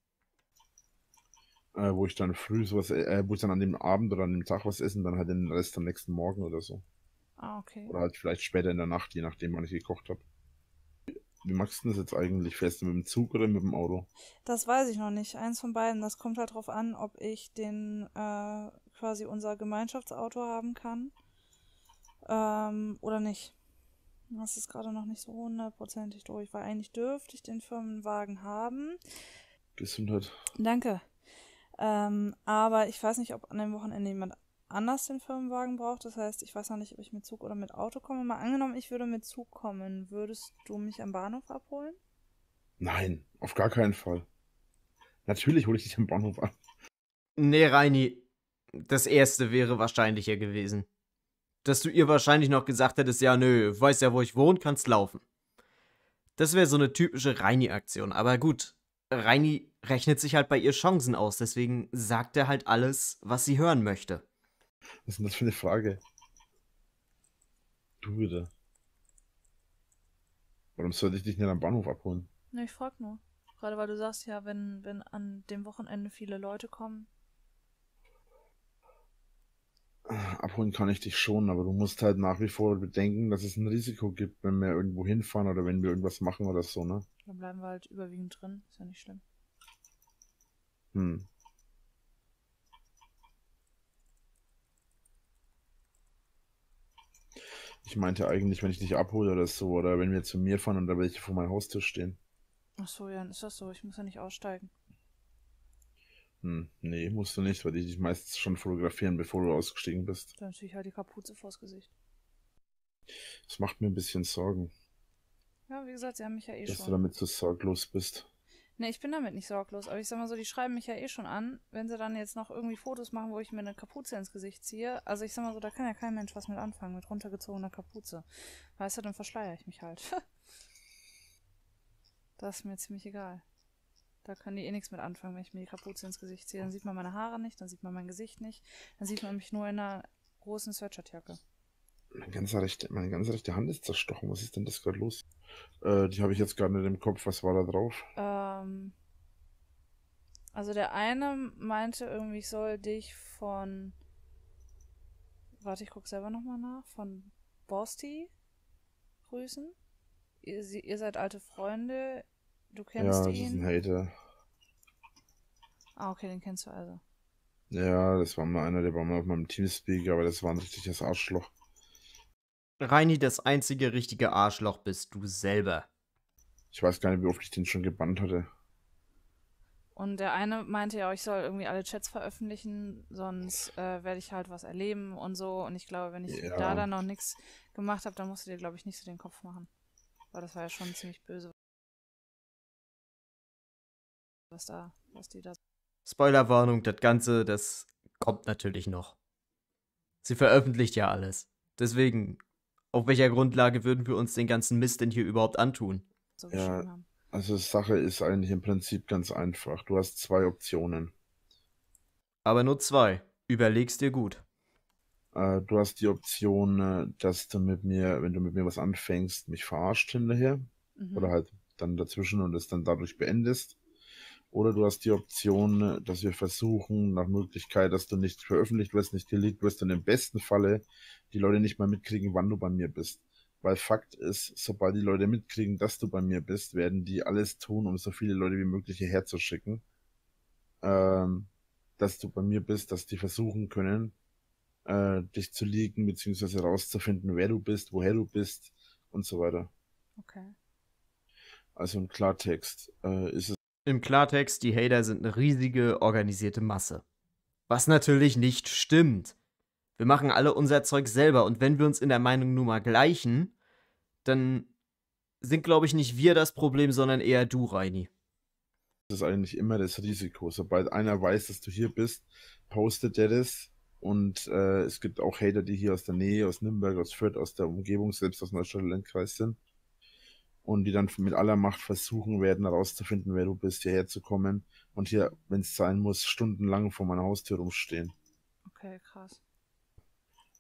Äh, wo ich dann früh sowas, äh, wo ich dann an dem Abend oder an dem Tag was essen, dann halt den Rest am nächsten Morgen oder so. Ah, okay. Oder halt vielleicht später in der Nacht, je nachdem, wann ich gekocht habe. Wie machst du das jetzt eigentlich? Fährst du mit dem Zug oder mit dem Auto? Das weiß ich noch nicht. Eins von beiden. Das kommt halt drauf an, ob ich den äh, quasi unser Gemeinschaftsauto haben kann. Ähm, oder nicht. Das ist gerade noch nicht so hundertprozentig durch, weil eigentlich dürfte ich den Firmenwagen haben. Gesundheit. Danke. Ähm, aber ich weiß nicht, ob an dem Wochenende jemand anders den Firmenwagen braucht. Das heißt, ich weiß noch nicht, ob ich mit Zug oder mit Auto komme. Mal angenommen, ich würde mit Zug kommen. Würdest du mich am Bahnhof abholen? Nein, auf gar keinen Fall. Natürlich hole ich dich am Bahnhof ab. Nee, Reini, das erste wäre wahrscheinlicher gewesen. Dass du ihr wahrscheinlich noch gesagt hättest, ja, nö, weiß ja, wo ich wohne, kannst laufen. Das wäre so eine typische Reini-Aktion. Aber gut, Reini rechnet sich halt bei ihr Chancen aus, deswegen sagt er halt alles, was sie hören möchte. Was ist denn das für eine Frage? Du wieder. Warum sollte ich dich nicht am Bahnhof abholen? Ne, ich frag nur. Gerade weil du sagst ja, wenn, wenn an dem Wochenende viele Leute kommen, abholen kann ich dich schon, aber du musst halt nach wie vor bedenken, dass es ein Risiko gibt, wenn wir irgendwo hinfahren oder wenn wir irgendwas machen oder so, ne? Dann bleiben wir halt überwiegend drin, ist ja nicht schlimm. Hm. Ich meinte eigentlich, wenn ich dich abhole oder so, oder wenn wir zu mir fahren und da welche vor meinem Haustisch stehen. Ach so, Jan, ist das so? Ich muss ja nicht aussteigen. Hm, nee, musst du nicht, weil die dich meistens schon fotografieren, bevor du ausgestiegen bist. Dann natürlich halt die Kapuze vors Gesicht. Das macht mir ein bisschen Sorgen. Ja, wie gesagt, sie haben mich ja eh dass schon. Dass du damit so sorglos bist. Nee, ich bin damit nicht sorglos, aber ich sag mal so, die schreiben mich ja eh schon an, wenn sie dann jetzt noch irgendwie Fotos machen, wo ich mir eine Kapuze ins Gesicht ziehe. Also ich sag mal so, da kann ja kein Mensch was mit anfangen, mit runtergezogener Kapuze. Weißt du, dann verschleiere ich mich halt. das ist mir ziemlich egal. Da können die eh nichts mit anfangen, wenn ich mir die Kapuze ins Gesicht ziehe. Dann sieht man meine Haare nicht, dann sieht man mein Gesicht nicht, dann sieht man mich nur in einer großen Sweatshirtjacke. Mein ganzer rechte, meine ganze rechte Hand ist zerstochen. Was ist denn das gerade los? Äh, die habe ich jetzt gar nicht im Kopf. Was war da drauf? Ähm, also der eine meinte irgendwie, ich soll dich von... Warte, ich gucke selber nochmal nach. Von Bosti grüßen. Ihr, ihr seid alte Freunde. Du kennst ja, ihn? Ja, das ist ein Hater. Ah, okay, den kennst du also. Ja, das war mal einer, der war mal auf meinem Teamspeak, aber das war ein richtiges Arschloch. Reini, das einzige richtige Arschloch bist du selber. Ich weiß gar nicht, wie oft ich den schon gebannt hatte. Und der eine meinte ja, ich soll irgendwie alle Chats veröffentlichen, sonst äh, werde ich halt was erleben und so. Und ich glaube, wenn ich ja. da dann noch nichts gemacht habe, dann musst du dir, glaube ich, nicht so den Kopf machen. Weil das war ja schon ziemlich böse was da, was die da. Spoilerwarnung, das Ganze, das kommt natürlich noch. Sie veröffentlicht ja alles. Deswegen, auf welcher Grundlage würden wir uns den ganzen Mist denn hier überhaupt antun? So ja, also Sache ist eigentlich im Prinzip ganz einfach. Du hast zwei Optionen. Aber nur zwei. Überlegst dir gut. Äh, du hast die Option, äh, dass du mit mir, wenn du mit mir was anfängst, mich verarscht hinterher. Mhm. Oder halt dann dazwischen und es dann dadurch beendest. Oder du hast die Option, dass wir versuchen, nach Möglichkeit, dass du nicht veröffentlicht wirst, nicht geleakt wirst und im besten Falle die Leute nicht mal mitkriegen, wann du bei mir bist. Weil Fakt ist, sobald die Leute mitkriegen, dass du bei mir bist, werden die alles tun, um so viele Leute wie möglich hierher zu schicken. Ähm, dass du bei mir bist, dass die versuchen können, äh, dich zu liegen, beziehungsweise rauszufinden, wer du bist, woher du bist und so weiter. Okay. Also im Klartext äh, ist es im Klartext, die Hater sind eine riesige organisierte Masse. Was natürlich nicht stimmt. Wir machen alle unser Zeug selber und wenn wir uns in der Meinung nur mal gleichen, dann sind, glaube ich, nicht wir das Problem, sondern eher du, Reini. Das ist eigentlich immer das Risiko. Sobald einer weiß, dass du hier bist, postet der das. Und äh, es gibt auch Hater, die hier aus der Nähe, aus Nürnberg, aus Fürth, aus der Umgebung, selbst aus Neustadt-Landkreis sind und die dann mit aller Macht versuchen werden, herauszufinden, wer du bist, hierher zu kommen und hier, wenn es sein muss, stundenlang vor meiner Haustür rumstehen. Okay, krass.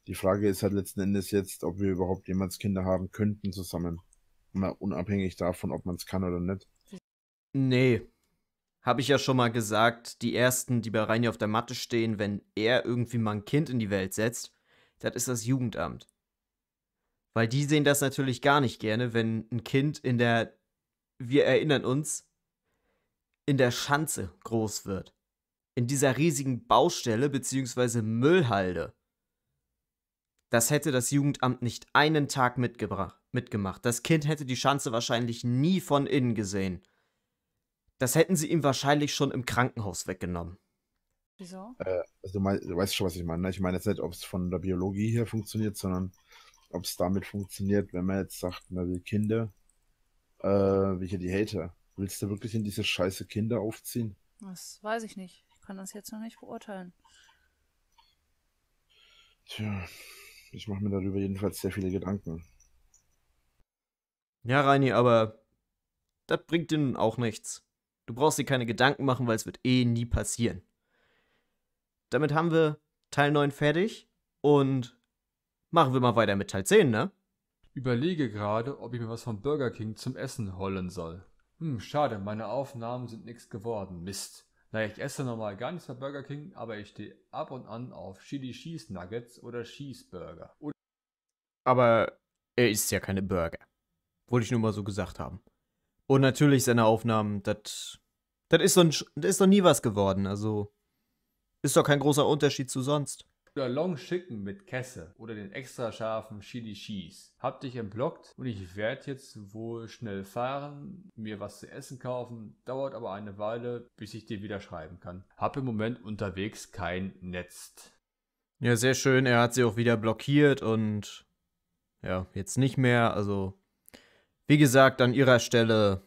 Die Frage ist halt letzten Endes jetzt, ob wir überhaupt jemals Kinder haben könnten zusammen. Mal unabhängig davon, ob man es kann oder nicht. Nee. Habe ich ja schon mal gesagt, die ersten, die bei Reini auf der Matte stehen, wenn er irgendwie mal ein Kind in die Welt setzt, das ist das Jugendamt. Weil die sehen das natürlich gar nicht gerne, wenn ein Kind in der, wir erinnern uns, in der Schanze groß wird. In dieser riesigen Baustelle bzw. Müllhalde. Das hätte das Jugendamt nicht einen Tag mitgebracht, mitgemacht. Das Kind hätte die Schanze wahrscheinlich nie von innen gesehen. Das hätten sie ihm wahrscheinlich schon im Krankenhaus weggenommen. Wieso? Äh, also du, mein, du weißt schon, was ich meine. Ne? Ich meine jetzt nicht, ob es von der Biologie her funktioniert, sondern ob es damit funktioniert, wenn man jetzt sagt, na, wir Kinder, äh, welche die Hater. Willst du wirklich in diese scheiße Kinder aufziehen? Das weiß ich nicht. Ich kann das jetzt noch nicht beurteilen. Tja, ich mache mir darüber jedenfalls sehr viele Gedanken. Ja, Reini, aber das bringt dir auch nichts. Du brauchst dir keine Gedanken machen, weil es wird eh nie passieren. Damit haben wir Teil 9 fertig und Machen wir mal weiter mit Teil 10, ne? Überlege gerade, ob ich mir was vom Burger King zum Essen holen soll. Hm, schade, meine Aufnahmen sind nichts geworden. Mist. Naja, ich esse normal gar nichts bei Burger King, aber ich stehe ab und an auf Chili Cheese Nuggets oder Cheeseburger. Oder aber er isst ja keine Burger. Wollte ich nur mal so gesagt haben. Und natürlich seine Aufnahmen, das. ist, das ist doch nie was geworden, also. Ist doch kein großer Unterschied zu sonst oder Long Chicken mit Kesse oder den extra scharfen Chili Cheese. Hab dich entblockt und ich werde jetzt wohl schnell fahren, mir was zu essen kaufen, dauert aber eine Weile, bis ich dir wieder schreiben kann. Hab im Moment unterwegs kein Netz. Ja, sehr schön. Er hat sie auch wieder blockiert und ja, jetzt nicht mehr. Also, wie gesagt, an ihrer Stelle,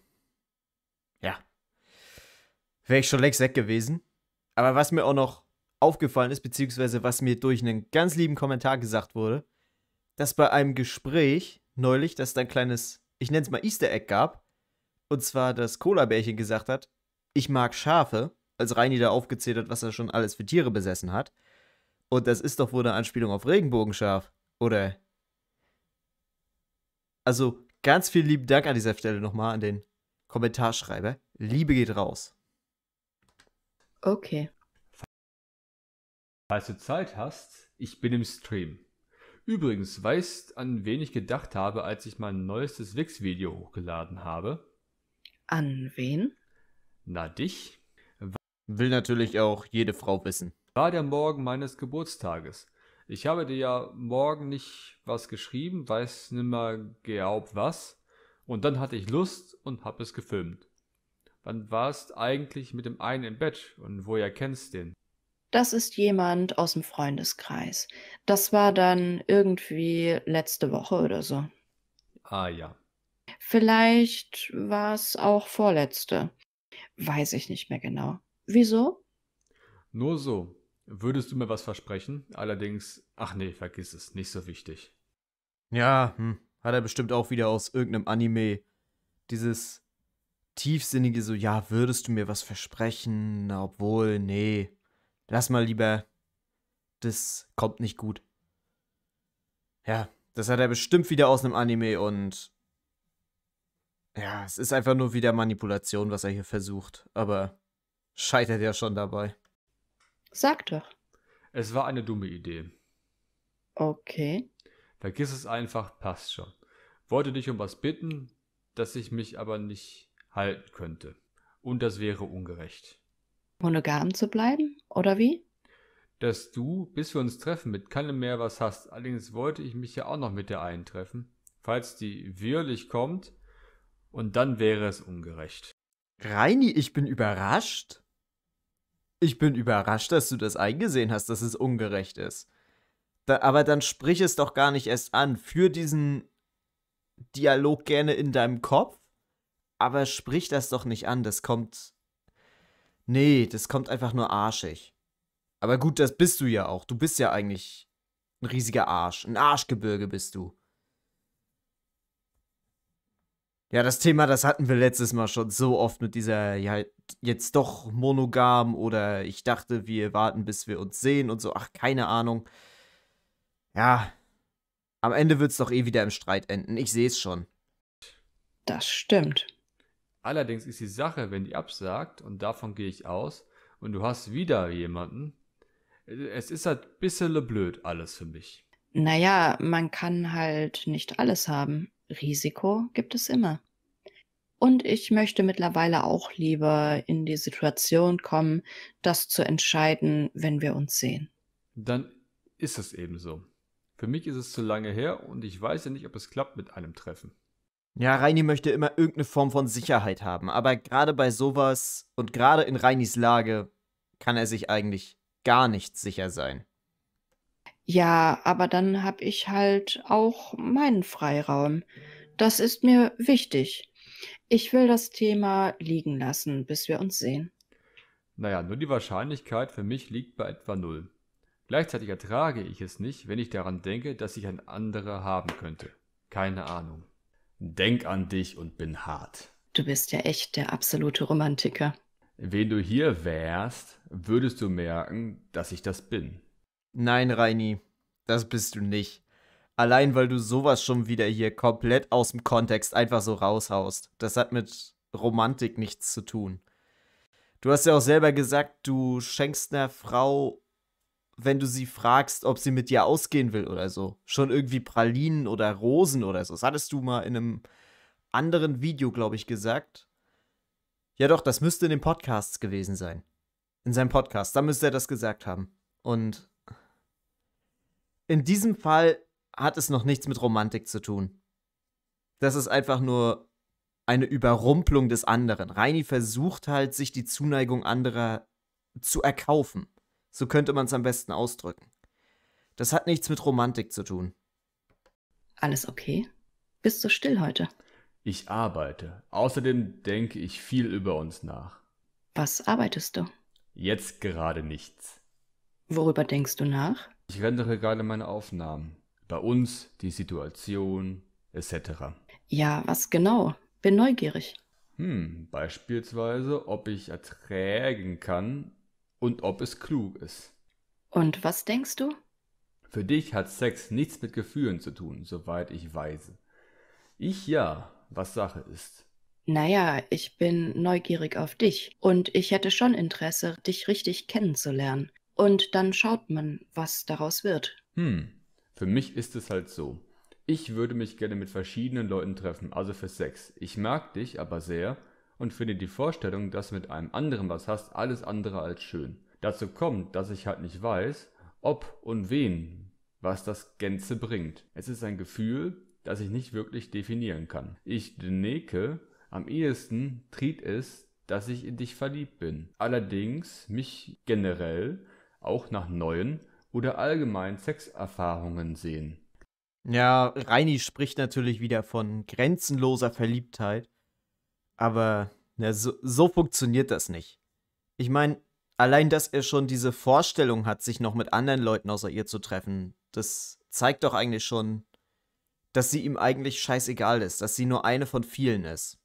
ja, wäre ich schon längst weg gewesen. Aber was mir auch noch aufgefallen ist, beziehungsweise was mir durch einen ganz lieben Kommentar gesagt wurde, dass bei einem Gespräch neulich, dass da ein kleines, ich nenne es mal Easter Egg gab, und zwar das Cola-Bärchen gesagt hat, ich mag Schafe, als Reini da aufgezählt hat, was er schon alles für Tiere besessen hat. Und das ist doch wohl eine Anspielung auf Regenbogenschaf, oder? Also ganz vielen lieben Dank an dieser Stelle nochmal an den Kommentarschreiber. Liebe geht raus. Okay. Falls du Zeit hast, ich bin im Stream. Übrigens, weißt an wen ich gedacht habe, als ich mein neuestes Wix-Video hochgeladen habe? An wen? Na dich. Will natürlich auch jede Frau wissen. War der Morgen meines Geburtstages. Ich habe dir ja morgen nicht was geschrieben, weiß nimmer geaub was. Und dann hatte ich Lust und hab es gefilmt. Wann warst eigentlich mit dem einen im Bett und woher kennst den? das ist jemand aus dem Freundeskreis. Das war dann irgendwie letzte Woche oder so. Ah ja. Vielleicht war es auch vorletzte. Weiß ich nicht mehr genau. Wieso? Nur so. Würdest du mir was versprechen? Allerdings, ach nee, vergiss es, nicht so wichtig. Ja, hm. hat er bestimmt auch wieder aus irgendeinem Anime. Dieses tiefsinnige so, ja, würdest du mir was versprechen? Obwohl, nee lass mal lieber, das kommt nicht gut. Ja, das hat er bestimmt wieder aus einem Anime und ja, es ist einfach nur wieder Manipulation, was er hier versucht, aber scheitert ja schon dabei. Sag doch. Es war eine dumme Idee. Okay. Vergiss es einfach, passt schon. Wollte dich um was bitten, dass ich mich aber nicht halten könnte. Und das wäre ungerecht. Monogam zu bleiben? oder wie? Dass du, bis wir uns treffen, mit keinem mehr was hast. Allerdings wollte ich mich ja auch noch mit der einen treffen. Falls die wirklich kommt, und dann wäre es ungerecht. Reini, ich bin überrascht. Ich bin überrascht, dass du das eingesehen hast, dass es ungerecht ist. Da, aber dann sprich es doch gar nicht erst an. Für diesen Dialog gerne in deinem Kopf, aber sprich das doch nicht an. Das kommt Nee, das kommt einfach nur arschig. Aber gut, das bist du ja auch. Du bist ja eigentlich ein riesiger Arsch. Ein Arschgebirge bist du. Ja, das Thema, das hatten wir letztes Mal schon so oft mit dieser, ja, jetzt doch monogam oder ich dachte, wir warten, bis wir uns sehen und so. Ach, keine Ahnung. Ja, am Ende wird es doch eh wieder im Streit enden. Ich sehe es schon. Das stimmt. Allerdings ist die Sache, wenn die absagt, und davon gehe ich aus, und du hast wieder jemanden, es ist halt ein bisschen blöd alles für mich. Naja, man kann halt nicht alles haben. Risiko gibt es immer. Und ich möchte mittlerweile auch lieber in die Situation kommen, das zu entscheiden, wenn wir uns sehen. Dann ist es eben so. Für mich ist es zu lange her und ich weiß ja nicht, ob es klappt mit einem Treffen. Ja, Reini möchte immer irgendeine Form von Sicherheit haben, aber gerade bei sowas und gerade in Reinis Lage kann er sich eigentlich gar nicht sicher sein. Ja, aber dann habe ich halt auch meinen Freiraum. Das ist mir wichtig. Ich will das Thema liegen lassen, bis wir uns sehen. Naja, nur die Wahrscheinlichkeit für mich liegt bei etwa null. Gleichzeitig ertrage ich es nicht, wenn ich daran denke, dass ich ein anderer haben könnte. Keine Ahnung. Denk an dich und bin hart. Du bist ja echt der absolute Romantiker. Wenn du hier wärst, würdest du merken, dass ich das bin. Nein, Reini, das bist du nicht. Allein weil du sowas schon wieder hier komplett aus dem Kontext einfach so raushaust. Das hat mit Romantik nichts zu tun. Du hast ja auch selber gesagt, du schenkst einer Frau wenn du sie fragst, ob sie mit dir ausgehen will oder so. Schon irgendwie Pralinen oder Rosen oder so. Das hattest du mal in einem anderen Video, glaube ich, gesagt. Ja doch, das müsste in den Podcasts gewesen sein. In seinem Podcast, da müsste er das gesagt haben. Und in diesem Fall hat es noch nichts mit Romantik zu tun. Das ist einfach nur eine Überrumpelung des anderen. Reini versucht halt, sich die Zuneigung anderer zu erkaufen. So könnte man es am besten ausdrücken. Das hat nichts mit Romantik zu tun. Alles okay? Bist du still heute? Ich arbeite. Außerdem denke ich viel über uns nach. Was arbeitest du? Jetzt gerade nichts. Worüber denkst du nach? Ich rendere gerade meine Aufnahmen. Bei uns, die Situation, etc. Ja, was genau? Bin neugierig. Hm, beispielsweise, ob ich erträgen kann, und ob es klug ist. Und was denkst du? Für dich hat Sex nichts mit Gefühlen zu tun, soweit ich weise. Ich ja, was Sache ist. Naja, ich bin neugierig auf dich und ich hätte schon Interesse, dich richtig kennenzulernen. Und dann schaut man, was daraus wird. Hm, für mich ist es halt so. Ich würde mich gerne mit verschiedenen Leuten treffen, also für Sex. Ich mag dich aber sehr und finde die Vorstellung, dass du mit einem anderen was hast, alles andere als schön. Dazu kommt, dass ich halt nicht weiß, ob und wen, was das Gänze bringt. Es ist ein Gefühl, das ich nicht wirklich definieren kann. Ich denke, am ehesten tritt es, dass ich in dich verliebt bin. Allerdings mich generell auch nach neuen oder allgemeinen Sexerfahrungen sehen. Ja, Reini spricht natürlich wieder von grenzenloser Verliebtheit. Aber na, so, so funktioniert das nicht. Ich meine, allein, dass er schon diese Vorstellung hat, sich noch mit anderen Leuten außer ihr zu treffen, das zeigt doch eigentlich schon, dass sie ihm eigentlich scheißegal ist, dass sie nur eine von vielen ist.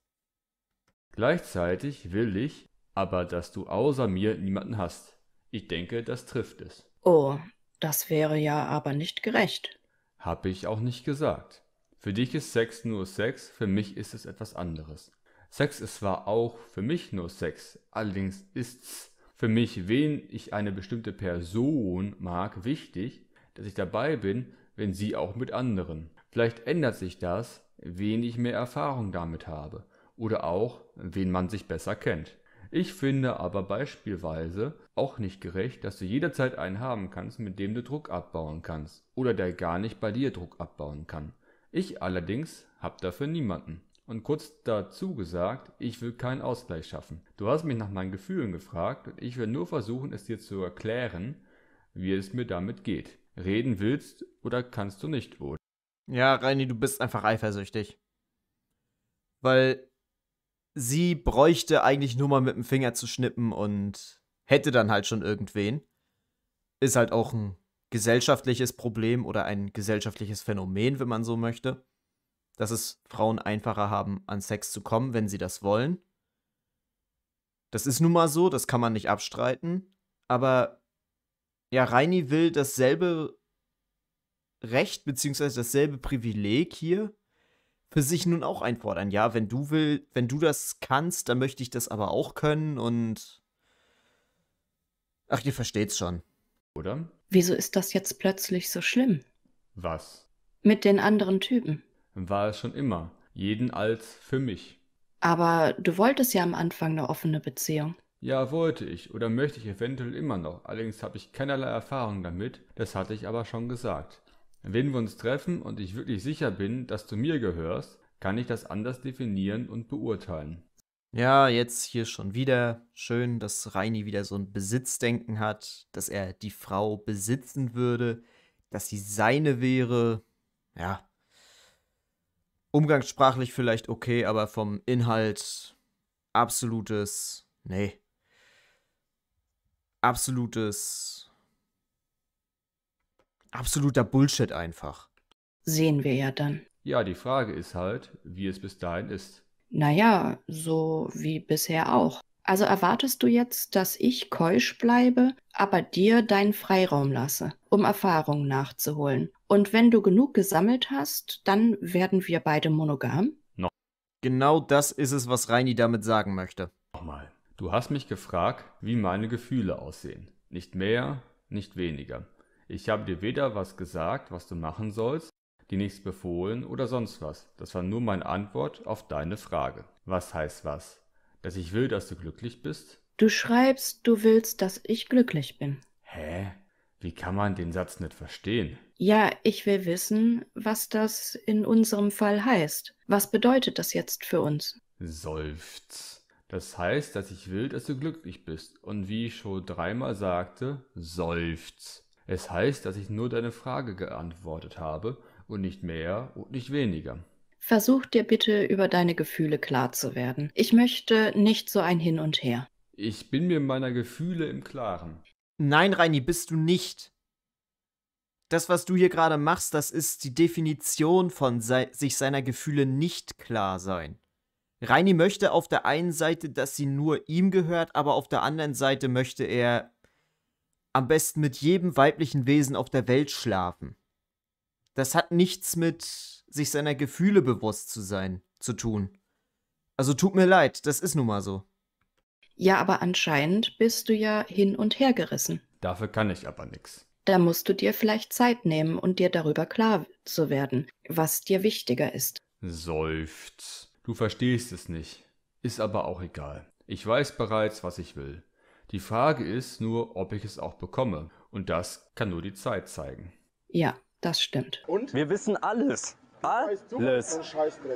Gleichzeitig will ich, aber dass du außer mir niemanden hast. Ich denke, das trifft es. Oh, das wäre ja aber nicht gerecht. Hab ich auch nicht gesagt. Für dich ist Sex nur Sex, für mich ist es etwas anderes. Sex ist zwar auch für mich nur Sex, allerdings ist's für mich, wen ich eine bestimmte Person mag, wichtig, dass ich dabei bin, wenn sie auch mit anderen. Vielleicht ändert sich das, wen ich mehr Erfahrung damit habe oder auch, wen man sich besser kennt. Ich finde aber beispielsweise auch nicht gerecht, dass du jederzeit einen haben kannst, mit dem du Druck abbauen kannst oder der gar nicht bei dir Druck abbauen kann. Ich allerdings habe dafür niemanden. Und kurz dazu gesagt, ich will keinen Ausgleich schaffen. Du hast mich nach meinen Gefühlen gefragt und ich will nur versuchen, es dir zu erklären, wie es mir damit geht. Reden willst oder kannst du nicht, wohl? Ja, Reini, du bist einfach eifersüchtig. Weil sie bräuchte eigentlich nur mal mit dem Finger zu schnippen und hätte dann halt schon irgendwen. Ist halt auch ein gesellschaftliches Problem oder ein gesellschaftliches Phänomen, wenn man so möchte dass es Frauen einfacher haben, an Sex zu kommen, wenn sie das wollen. Das ist nun mal so, das kann man nicht abstreiten. Aber ja, Reini will dasselbe Recht bzw. dasselbe Privileg hier für sich nun auch einfordern. Ja, wenn du will, wenn du das kannst, dann möchte ich das aber auch können und ach, ihr versteht's schon. Oder? Wieso ist das jetzt plötzlich so schlimm? Was? Mit den anderen Typen war es schon immer. Jeden als für mich. Aber du wolltest ja am Anfang eine offene Beziehung. Ja, wollte ich oder möchte ich eventuell immer noch. Allerdings habe ich keinerlei Erfahrung damit, das hatte ich aber schon gesagt. Wenn wir uns treffen und ich wirklich sicher bin, dass du mir gehörst, kann ich das anders definieren und beurteilen. Ja, jetzt hier schon wieder. Schön, dass Reini wieder so ein Besitzdenken hat, dass er die Frau besitzen würde, dass sie seine wäre. Ja, umgangssprachlich vielleicht okay, aber vom Inhalt absolutes, nee, absolutes, absoluter Bullshit einfach. Sehen wir ja dann. Ja, die Frage ist halt, wie es bis dahin ist. Naja, so wie bisher auch. Also erwartest du jetzt, dass ich keusch bleibe, aber dir deinen Freiraum lasse? um Erfahrungen nachzuholen. Und wenn du genug gesammelt hast, dann werden wir beide monogam. Noch. Genau das ist es, was Reini damit sagen möchte. Nochmal. Du hast mich gefragt, wie meine Gefühle aussehen. Nicht mehr, nicht weniger. Ich habe dir weder was gesagt, was du machen sollst, dir nichts befohlen oder sonst was. Das war nur meine Antwort auf deine Frage. Was heißt was? Dass ich will, dass du glücklich bist? Du schreibst, du willst, dass ich glücklich bin. Hä? Wie kann man den Satz nicht verstehen? Ja, ich will wissen, was das in unserem Fall heißt. Was bedeutet das jetzt für uns? Seufz. Das heißt, dass ich will, dass du glücklich bist. Und wie ich schon dreimal sagte, seufz. Es heißt, dass ich nur deine Frage geantwortet habe und nicht mehr und nicht weniger. Versuch dir bitte über deine Gefühle klar zu werden. Ich möchte nicht so ein Hin und Her. Ich bin mir meiner Gefühle im Klaren. Nein, Reini, bist du nicht. Das, was du hier gerade machst, das ist die Definition von se sich seiner Gefühle nicht klar sein. Reini möchte auf der einen Seite, dass sie nur ihm gehört, aber auf der anderen Seite möchte er am besten mit jedem weiblichen Wesen auf der Welt schlafen. Das hat nichts mit sich seiner Gefühle bewusst zu sein zu tun. Also tut mir leid, das ist nun mal so. Ja, aber anscheinend bist du ja hin und her gerissen. Dafür kann ich aber nichts. Da musst du dir vielleicht Zeit nehmen und dir darüber klar zu werden, was dir wichtiger ist. Seufz. Du verstehst es nicht. Ist aber auch egal. Ich weiß bereits, was ich will. Die Frage ist nur, ob ich es auch bekomme. Und das kann nur die Zeit zeigen. Ja, das stimmt. Und? Wir wissen alles. Alles.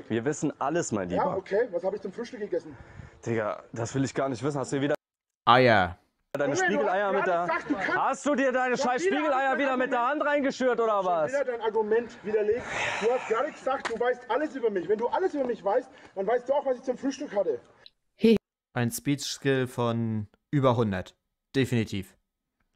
wir wissen alles, mein Lieber. Ja, okay. Was habe ich zum Frühstück gegessen? Digga, das will ich gar nicht wissen. Hast du dir wieder Eier? deine Junge, Spiegeleier mit der gesagt, du Hast du dir deine scheiß Spiegeleier wieder mit der Hand reingeschürt oder was? wieder dein Argument widerlegt. Du hast gar nichts gesagt, du weißt alles über mich. Wenn du alles über mich weißt, dann weißt du auch, was ich zum Frühstück hatte. Ein Speech Skill von über 100. Definitiv.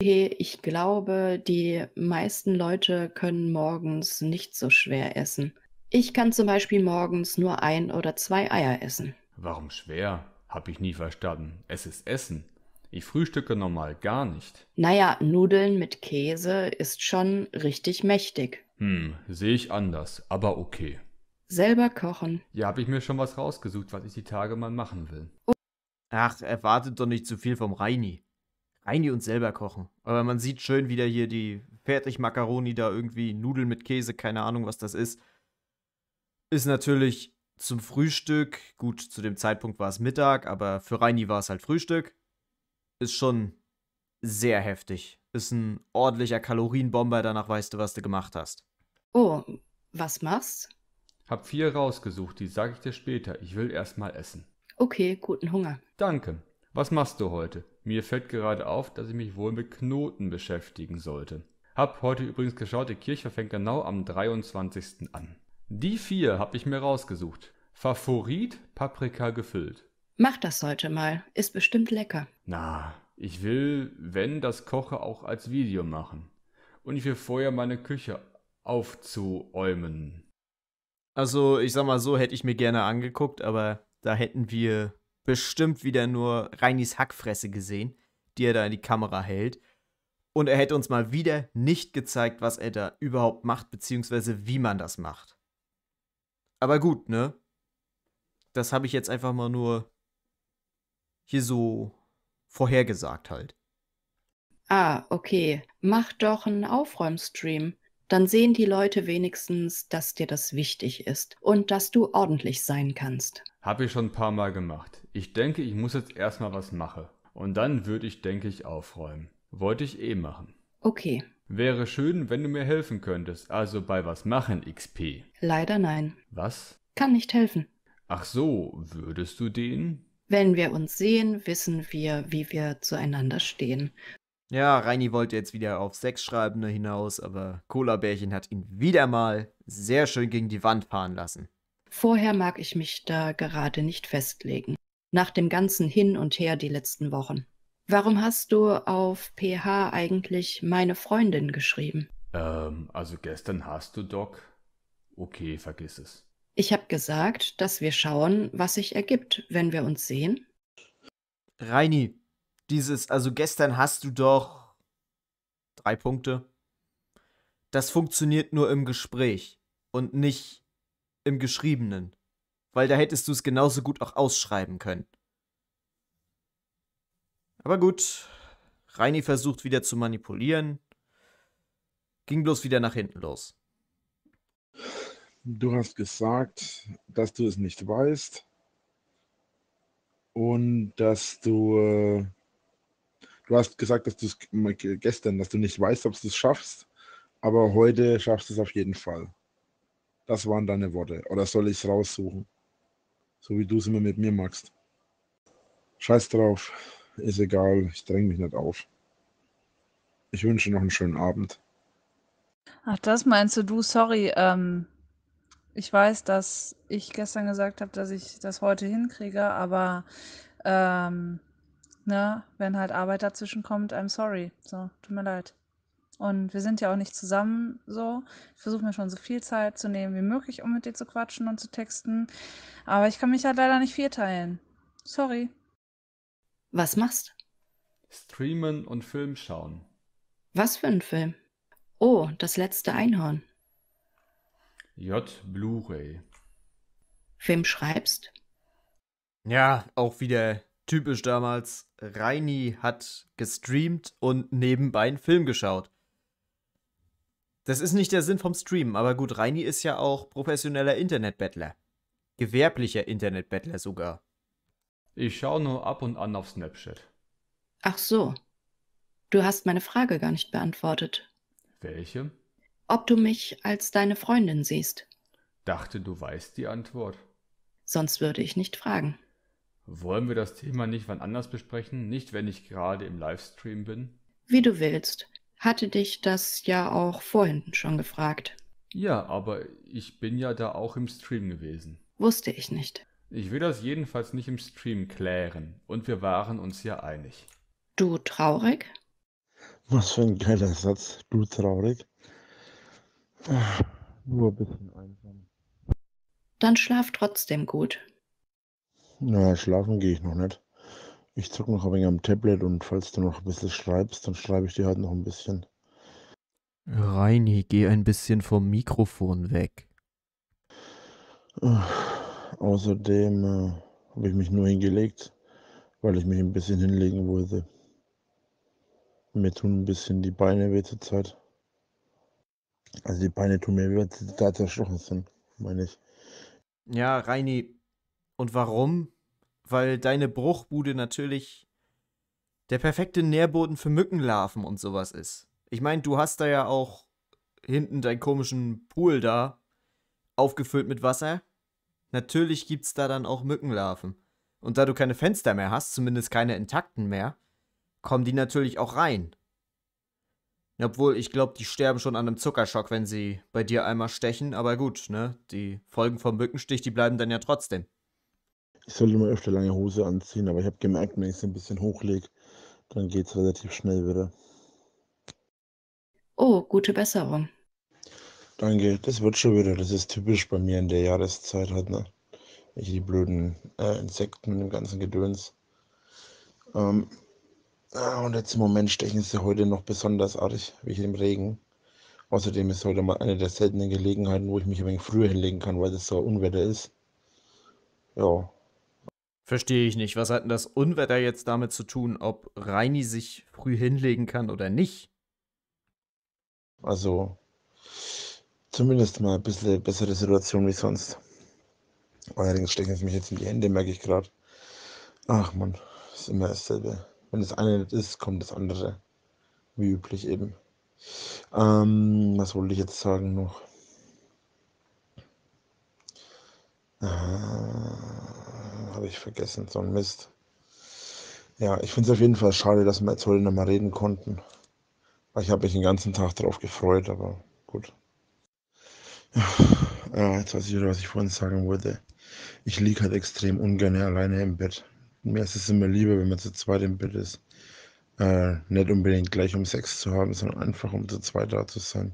Ich glaube, die meisten Leute können morgens nicht so schwer essen. Ich kann zum Beispiel morgens nur ein oder zwei Eier essen. Warum schwer? Hab ich nie verstanden. Es ist Essen. Ich frühstücke normal gar nicht. Naja, Nudeln mit Käse ist schon richtig mächtig. Hm, sehe ich anders, aber okay. Selber kochen. Ja, habe ich mir schon was rausgesucht, was ich die Tage mal machen will. Ach, erwartet doch nicht zu viel vom Reini. Reini und selber kochen. Aber man sieht schön wieder hier die Fertigmakaroni da irgendwie, Nudeln mit Käse, keine Ahnung, was das ist. Ist natürlich zum Frühstück, gut, zu dem Zeitpunkt war es Mittag, aber für Reini war es halt Frühstück, ist schon sehr heftig. Ist ein ordentlicher Kalorienbomber, danach weißt du, was du gemacht hast. Oh, was machst? Hab vier rausgesucht, die sag ich dir später. Ich will erstmal essen. Okay, guten Hunger. Danke. Was machst du heute? Mir fällt gerade auf, dass ich mich wohl mit Knoten beschäftigen sollte. Hab heute übrigens geschaut, die Kirche fängt genau am 23. an. Die vier hab ich mir rausgesucht. Favorit Paprika gefüllt. Mach das heute mal. Ist bestimmt lecker. Na, ich will, wenn das Koche auch als Video machen. Und ich will vorher meine Küche aufzuäumen. Also, ich sag mal so, hätte ich mir gerne angeguckt, aber da hätten wir bestimmt wieder nur Reinis Hackfresse gesehen, die er da in die Kamera hält. Und er hätte uns mal wieder nicht gezeigt, was er da überhaupt macht, beziehungsweise wie man das macht. Aber gut, ne? das habe ich jetzt einfach mal nur hier so vorhergesagt halt. Ah, okay. Mach doch einen Aufräumstream. Dann sehen die Leute wenigstens, dass dir das wichtig ist und dass du ordentlich sein kannst. Habe ich schon ein paar Mal gemacht. Ich denke, ich muss jetzt erstmal was machen. Und dann würde ich, denke ich, aufräumen. Wollte ich eh machen. Okay. Wäre schön, wenn du mir helfen könntest. Also bei was machen, XP? Leider nein. Was? Kann nicht helfen. Ach so, würdest du den? Wenn wir uns sehen, wissen wir, wie wir zueinander stehen. Ja, Reini wollte jetzt wieder auf Sechsschreibende ne, hinaus, aber Cola-Bärchen hat ihn wieder mal sehr schön gegen die Wand fahren lassen. Vorher mag ich mich da gerade nicht festlegen. Nach dem ganzen Hin und Her die letzten Wochen. Warum hast du auf PH eigentlich meine Freundin geschrieben? Ähm, also gestern hast du, Doc. Okay, vergiss es. Ich habe gesagt, dass wir schauen, was sich ergibt, wenn wir uns sehen. Reini, dieses, also gestern hast du doch drei Punkte. Das funktioniert nur im Gespräch und nicht im Geschriebenen. Weil da hättest du es genauso gut auch ausschreiben können. Aber gut, Reini versucht wieder zu manipulieren. Ging bloß wieder nach hinten los. Du hast gesagt, dass du es nicht weißt und dass du, äh, du hast gesagt, dass du es äh, gestern, dass du nicht weißt, ob du es schaffst, aber heute schaffst du es auf jeden Fall. Das waren deine Worte. Oder soll ich es raussuchen? So wie du es immer mit mir magst. Scheiß drauf. Ist egal. Ich dränge mich nicht auf. Ich wünsche noch einen schönen Abend. Ach, das meinst du, du, sorry. Ähm, ich weiß, dass ich gestern gesagt habe, dass ich das heute hinkriege, aber ähm, ne, wenn halt Arbeit dazwischen kommt, I'm sorry. So, tut mir leid. Und wir sind ja auch nicht zusammen so. Ich versuche mir schon so viel Zeit zu nehmen wie möglich, um mit dir zu quatschen und zu texten. Aber ich kann mich halt leider nicht vierteilen. Sorry. Was machst? Streamen und Film schauen. Was für ein Film? Oh, das letzte Einhorn. J. Blu-ray. Film schreibst? Ja, auch wieder typisch damals. Reini hat gestreamt und nebenbei einen Film geschaut. Das ist nicht der Sinn vom Streamen, aber gut, Reini ist ja auch professioneller Internetbettler. Gewerblicher Internetbettler sogar. Ich schaue nur ab und an auf Snapchat. Ach so. Du hast meine Frage gar nicht beantwortet. Welche? ob du mich als deine Freundin siehst. Dachte, du weißt die Antwort. Sonst würde ich nicht fragen. Wollen wir das Thema nicht wann anders besprechen, nicht wenn ich gerade im Livestream bin? Wie du willst. Hatte dich das ja auch vorhin schon gefragt. Ja, aber ich bin ja da auch im Stream gewesen. Wusste ich nicht. Ich will das jedenfalls nicht im Stream klären. Und wir waren uns ja einig. Du traurig? Was für ein geiler Satz. Du traurig? Ach, nur ein bisschen einsam. Dann schlaf trotzdem gut. Naja, schlafen gehe ich noch nicht. Ich zucke noch ein wenig am Tablet und falls du noch ein bisschen schreibst, dann schreibe ich dir halt noch ein bisschen. Reini, geh ein bisschen vom Mikrofon weg. Ach, außerdem äh, habe ich mich nur hingelegt, weil ich mich ein bisschen hinlegen wollte. Mir tun ein bisschen die Beine weh zur Zeit. Also die Beine tun mir über, da zerstochen sind, meine ich. Ja, Reini. Und warum? Weil deine Bruchbude natürlich der perfekte Nährboden für Mückenlarven und sowas ist. Ich meine, du hast da ja auch hinten deinen komischen Pool da, aufgefüllt mit Wasser. Natürlich gibt's da dann auch Mückenlarven. Und da du keine Fenster mehr hast, zumindest keine intakten mehr, kommen die natürlich auch rein. Obwohl, ich glaube, die sterben schon an einem Zuckerschock, wenn sie bei dir einmal stechen. Aber gut, ne? Die Folgen vom Mückenstich, die bleiben dann ja trotzdem. Ich sollte mal öfter lange Hose anziehen, aber ich habe gemerkt, wenn ich sie ein bisschen hochlege, dann geht es relativ schnell wieder. Oh, gute Besserung. Danke, das wird schon wieder. Das ist typisch bei mir in der Jahreszeit halt, ne? Ich die blöden äh, Insekten mit dem ganzen Gedöns. Ähm, Ah, und jetzt im Moment stechen sie heute noch besonders arg, wegen im Regen. Außerdem ist heute mal eine der seltenen Gelegenheiten, wo ich mich ein wenig früher hinlegen kann, weil das so Unwetter ist. Ja. Verstehe ich nicht. Was hat denn das Unwetter jetzt damit zu tun, ob Reini sich früh hinlegen kann oder nicht? Also, zumindest mal ein bisschen bessere Situation wie sonst. Allerdings stechen sie mich jetzt in die Hände, merke ich gerade. Ach man, ist immer dasselbe. Wenn das eine nicht ist, kommt das andere. Wie üblich eben. Ähm, was wollte ich jetzt sagen noch? Ah, Habe ich vergessen, so ein Mist. Ja, ich finde es auf jeden Fall schade, dass wir jetzt heute nochmal reden konnten. Ich habe mich den ganzen Tag darauf gefreut, aber gut. Ja, jetzt weiß ich wieder, was ich vorhin sagen wollte. Ich liege halt extrem ungern alleine im Bett. Mir ist es immer lieber, wenn man zu zweit im Bett ist. Äh, nicht unbedingt gleich um Sex zu haben, sondern einfach um zu zweit da zu sein.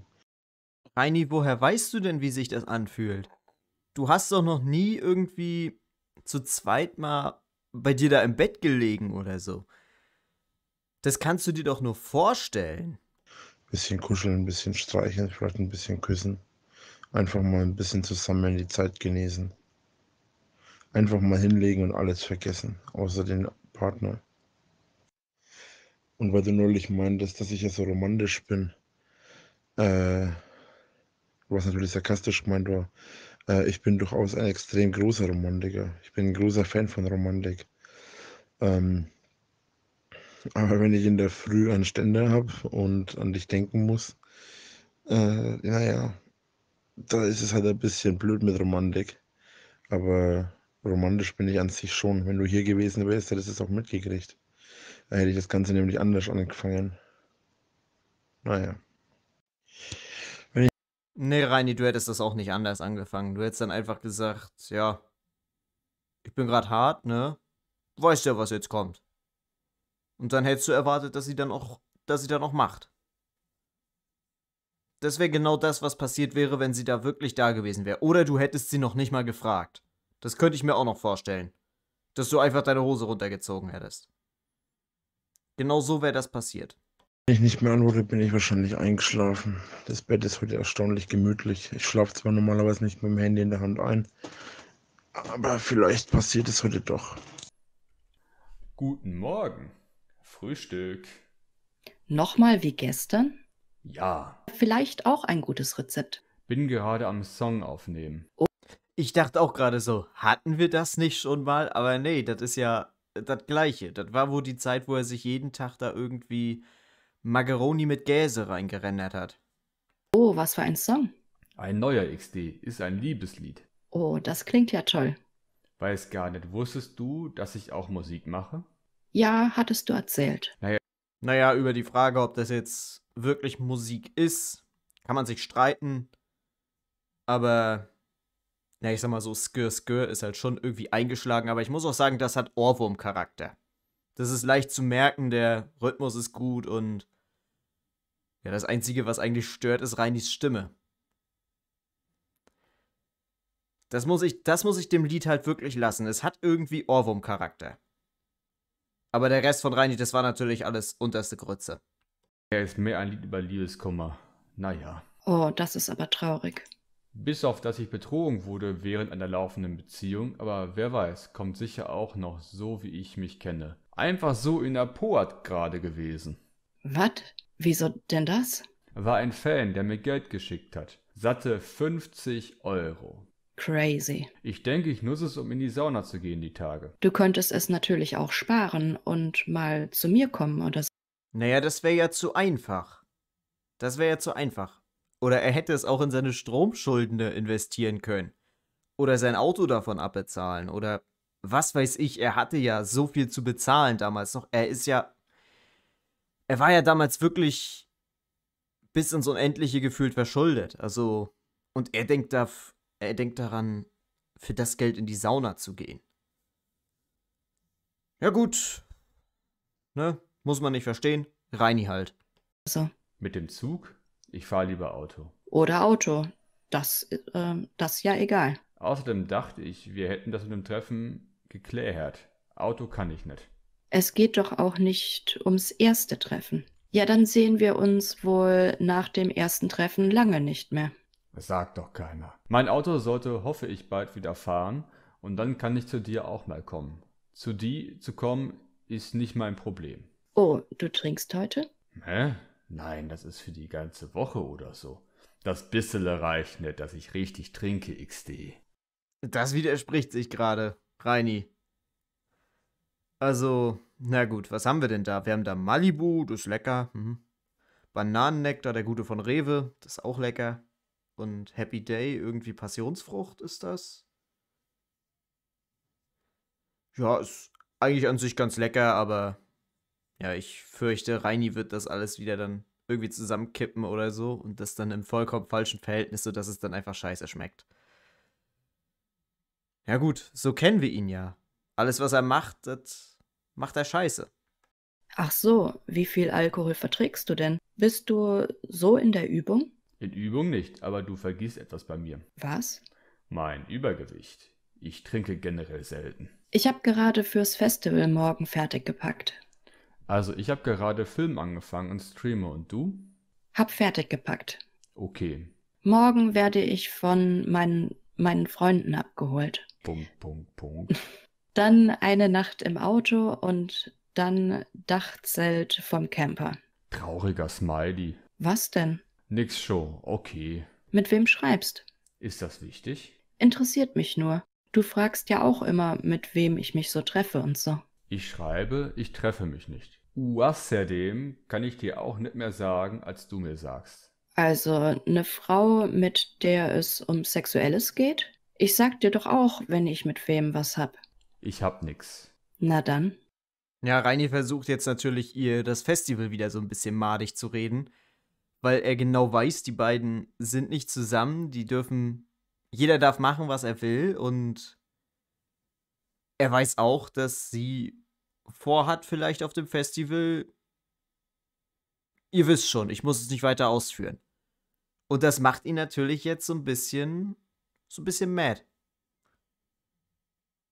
Reini, woher weißt du denn, wie sich das anfühlt? Du hast doch noch nie irgendwie zu zweit mal bei dir da im Bett gelegen oder so. Das kannst du dir doch nur vorstellen. bisschen kuscheln, ein bisschen streicheln, vielleicht ein bisschen küssen. Einfach mal ein bisschen zusammen in die Zeit genießen. Einfach mal hinlegen und alles vergessen, außer den Partner. Und weil du neulich meintest, dass ich ja so romantisch bin, äh, was natürlich sarkastisch gemeint war, äh, ich bin durchaus ein extrem großer Romantiker. Ich bin ein großer Fan von Romantik. Ähm, aber wenn ich in der Früh einen Ständer habe und an dich denken muss, äh, naja, da ist es halt ein bisschen blöd mit Romantik. Aber romantisch bin ich an sich schon. Wenn du hier gewesen wärst, hättest du es auch mitgekriegt. Da hätte ich das Ganze nämlich anders angefangen. Naja. Wenn ich nee, Reini, du hättest das auch nicht anders angefangen. Du hättest dann einfach gesagt, ja, ich bin gerade hart, ne? Weißt ja, was jetzt kommt. Und dann hättest du erwartet, dass sie dann auch, dass sie dann auch macht. Das wäre genau das, was passiert wäre, wenn sie da wirklich da gewesen wäre. Oder du hättest sie noch nicht mal gefragt. Das könnte ich mir auch noch vorstellen. Dass du einfach deine Hose runtergezogen hättest. Genau so wäre das passiert. Wenn ich nicht mehr anrufe, bin ich wahrscheinlich eingeschlafen. Das Bett ist heute erstaunlich gemütlich. Ich schlafe zwar normalerweise nicht mit dem Handy in der Hand ein, aber vielleicht passiert es heute doch. Guten Morgen. Frühstück. Nochmal wie gestern? Ja. Vielleicht auch ein gutes Rezept. Bin gerade am Song aufnehmen. Ich dachte auch gerade so, hatten wir das nicht schon mal? Aber nee, das ist ja das Gleiche. Das war wohl die Zeit, wo er sich jeden Tag da irgendwie Macaroni mit Gäse reingerendert hat. Oh, was für ein Song. Ein neuer XD ist ein Liebeslied. Oh, das klingt ja toll. Weiß gar nicht, wusstest du, dass ich auch Musik mache? Ja, hattest du erzählt. Naja, naja über die Frage, ob das jetzt wirklich Musik ist, kann man sich streiten. Aber na, ich sag mal so, Skir Skir ist halt schon irgendwie eingeschlagen, aber ich muss auch sagen, das hat Ohrwurm-Charakter. Das ist leicht zu merken, der Rhythmus ist gut und ja, das Einzige, was eigentlich stört, ist Reinis Stimme. Das muss ich, das muss ich dem Lied halt wirklich lassen. Es hat irgendwie Ohrwurm-Charakter. Aber der Rest von Reini, das war natürlich alles unterste Grütze. Er ist mehr ein Lied über Liebeskummer. Naja. Oh, das ist aber traurig. Bis auf dass ich betrogen wurde während einer laufenden Beziehung, aber wer weiß, kommt sicher auch noch so, wie ich mich kenne. Einfach so in der Poat gerade gewesen. Was? Wieso denn das? War ein Fan, der mir Geld geschickt hat. Satte 50 Euro. Crazy. Ich denke, ich nutze es, um in die Sauna zu gehen die Tage. Du könntest es natürlich auch sparen und mal zu mir kommen oder so. Naja, das wäre ja zu einfach. Das wäre ja zu einfach. Oder er hätte es auch in seine Stromschulden investieren können. Oder sein Auto davon abbezahlen. Oder was weiß ich, er hatte ja so viel zu bezahlen damals noch. Er ist ja. Er war ja damals wirklich bis ins Unendliche gefühlt verschuldet. Also. Und er denkt da. Er denkt daran, für das Geld in die Sauna zu gehen. Ja, gut. Ne? Muss man nicht verstehen. Reini halt. So. Mit dem Zug? Ich fahre lieber Auto. Oder Auto. Das, äh, das ist ja egal. Außerdem dachte ich, wir hätten das mit dem Treffen geklärt. Auto kann ich nicht. Es geht doch auch nicht ums erste Treffen. Ja, dann sehen wir uns wohl nach dem ersten Treffen lange nicht mehr. Das sagt doch keiner. Mein Auto sollte, hoffe ich, bald wieder fahren und dann kann ich zu dir auch mal kommen. Zu dir zu kommen ist nicht mein Problem. Oh, du trinkst heute? Hä? Nein, das ist für die ganze Woche oder so. Das bissele reicht nicht, dass ich richtig trinke, XD. Das widerspricht sich gerade, Reini. Also, na gut, was haben wir denn da? Wir haben da Malibu, das ist lecker. Mhm. Bananennektar, der gute von Rewe, das ist auch lecker. Und Happy Day, irgendwie Passionsfrucht ist das. Ja, ist eigentlich an sich ganz lecker, aber ja, ich fürchte, Reini wird das alles wieder dann irgendwie zusammenkippen oder so und das dann im vollkommen falschen Verhältnis, sodass es dann einfach scheiße schmeckt. Ja gut, so kennen wir ihn ja. Alles, was er macht, das macht er scheiße. Ach so, wie viel Alkohol verträgst du denn? Bist du so in der Übung? In Übung nicht, aber du vergisst etwas bei mir. Was? Mein Übergewicht. Ich trinke generell selten. Ich habe gerade fürs Festival morgen fertig gepackt. Also ich habe gerade Film angefangen und streame. Und du? Hab fertig gepackt. Okay. Morgen werde ich von meinen, meinen Freunden abgeholt. Punkt, Punkt, Punkt. Dann eine Nacht im Auto und dann Dachzelt vom Camper. Trauriger Smiley. Was denn? Nix schon, okay. Mit wem schreibst? Ist das wichtig? Interessiert mich nur. Du fragst ja auch immer, mit wem ich mich so treffe und so. Ich schreibe, ich treffe mich nicht. Außerdem kann ich dir auch nicht mehr sagen, als du mir sagst. Also eine Frau, mit der es um Sexuelles geht? Ich sag dir doch auch, wenn ich mit wem was hab. Ich hab nix. Na dann. Ja, Reini versucht jetzt natürlich, ihr das Festival wieder so ein bisschen madig zu reden, weil er genau weiß, die beiden sind nicht zusammen, die dürfen, jeder darf machen, was er will und er weiß auch, dass sie vorhat, vielleicht auf dem Festival, ihr wisst schon, ich muss es nicht weiter ausführen. Und das macht ihn natürlich jetzt so ein bisschen, so ein bisschen mad.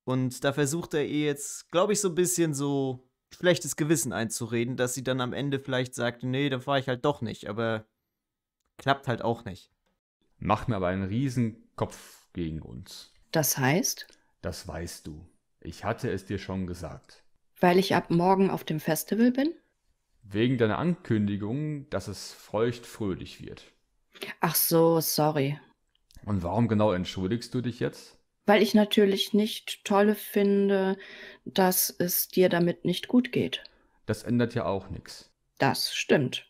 Und da versucht er ihr jetzt, glaube ich, so ein bisschen so schlechtes Gewissen einzureden, dass sie dann am Ende vielleicht sagt, nee, dann fahre ich halt doch nicht, aber klappt halt auch nicht. Macht mir aber einen riesen Kopf gegen uns. Das heißt? Das weißt du. Ich hatte es dir schon gesagt. Weil ich ab morgen auf dem Festival bin? Wegen deiner Ankündigung, dass es feuchtfröhlich wird. Ach so, sorry. Und warum genau entschuldigst du dich jetzt? Weil ich natürlich nicht toll finde, dass es dir damit nicht gut geht. Das ändert ja auch nichts. Das stimmt.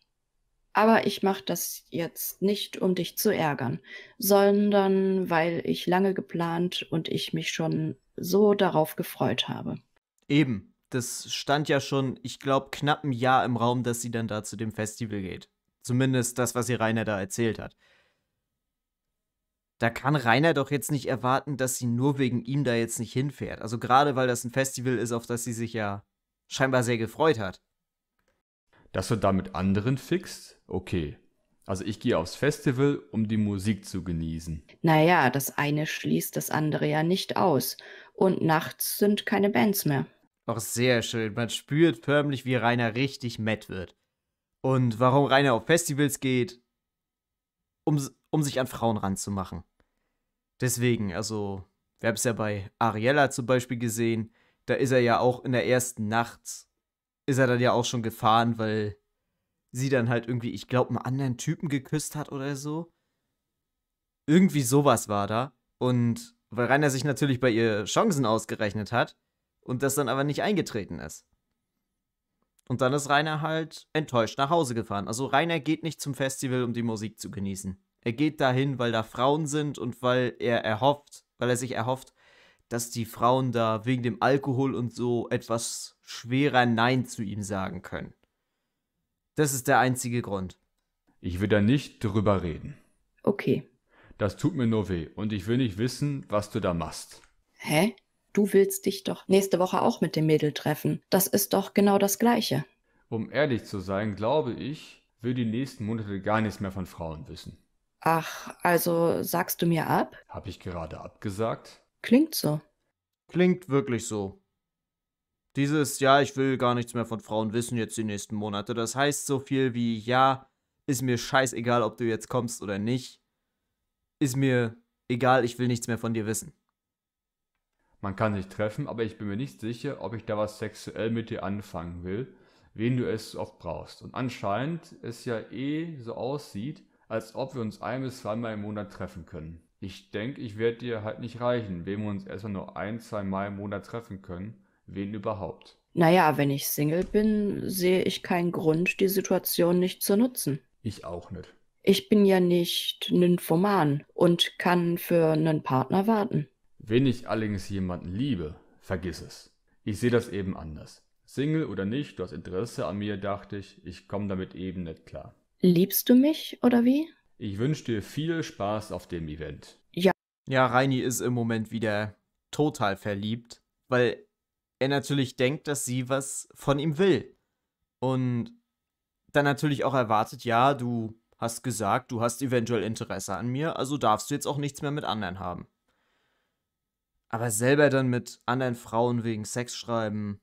Aber ich mache das jetzt nicht, um dich zu ärgern, sondern weil ich lange geplant und ich mich schon so darauf gefreut habe. Eben das stand ja schon, ich glaube, knapp ein Jahr im Raum, dass sie dann da zu dem Festival geht. Zumindest das, was ihr Rainer da erzählt hat. Da kann Rainer doch jetzt nicht erwarten, dass sie nur wegen ihm da jetzt nicht hinfährt. Also gerade weil das ein Festival ist, auf das sie sich ja scheinbar sehr gefreut hat. Dass du da mit anderen fixt? Okay. Also ich gehe aufs Festival, um die Musik zu genießen. Naja, das eine schließt das andere ja nicht aus. Und nachts sind keine Bands mehr. Auch sehr schön. Man spürt förmlich, wie Rainer richtig matt wird. Und warum Rainer auf Festivals geht, um, um sich an Frauen ranzumachen. Deswegen, also, wir haben es ja bei Ariella zum Beispiel gesehen, da ist er ja auch in der ersten Nacht, ist er dann ja auch schon gefahren, weil sie dann halt irgendwie, ich glaube, einen anderen Typen geküsst hat oder so. Irgendwie sowas war da. Und weil Rainer sich natürlich bei ihr Chancen ausgerechnet hat, und das dann aber nicht eingetreten ist. Und dann ist Rainer halt enttäuscht nach Hause gefahren. Also Rainer geht nicht zum Festival, um die Musik zu genießen. Er geht dahin, weil da Frauen sind und weil er erhofft, weil er sich erhofft, dass die Frauen da wegen dem Alkohol und so etwas schwerer Nein zu ihm sagen können. Das ist der einzige Grund. Ich will da nicht drüber reden. Okay. Das tut mir nur weh und ich will nicht wissen, was du da machst. Hä? du willst dich doch nächste Woche auch mit dem Mädel treffen. Das ist doch genau das Gleiche. Um ehrlich zu sein, glaube ich, will die nächsten Monate gar nichts mehr von Frauen wissen. Ach, also sagst du mir ab? Hab ich gerade abgesagt? Klingt so. Klingt wirklich so. Dieses Ja, ich will gar nichts mehr von Frauen wissen jetzt die nächsten Monate. Das heißt so viel wie Ja, ist mir scheißegal, ob du jetzt kommst oder nicht. Ist mir egal, ich will nichts mehr von dir wissen. Man kann sich treffen, aber ich bin mir nicht sicher, ob ich da was sexuell mit dir anfangen will, wen du es oft brauchst. Und anscheinend es ja eh so aussieht, als ob wir uns ein bis zweimal im Monat treffen können. Ich denke, ich werde dir halt nicht reichen, wem wir uns erstmal nur ein, zweimal im Monat treffen können. Wen überhaupt? Naja, wenn ich Single bin, sehe ich keinen Grund, die Situation nicht zu nutzen. Ich auch nicht. Ich bin ja nicht Nymphoman und kann für einen Partner warten. Wenn ich allerdings jemanden liebe, vergiss es. Ich sehe das eben anders. Single oder nicht, du hast Interesse an mir, dachte ich, ich komme damit eben nicht klar. Liebst du mich oder wie? Ich wünsche dir viel Spaß auf dem Event. Ja. Ja, Reini ist im Moment wieder total verliebt, weil er natürlich denkt, dass sie was von ihm will. Und dann natürlich auch erwartet, ja, du hast gesagt, du hast eventuell Interesse an mir, also darfst du jetzt auch nichts mehr mit anderen haben. Aber selber dann mit anderen Frauen wegen Sex schreiben,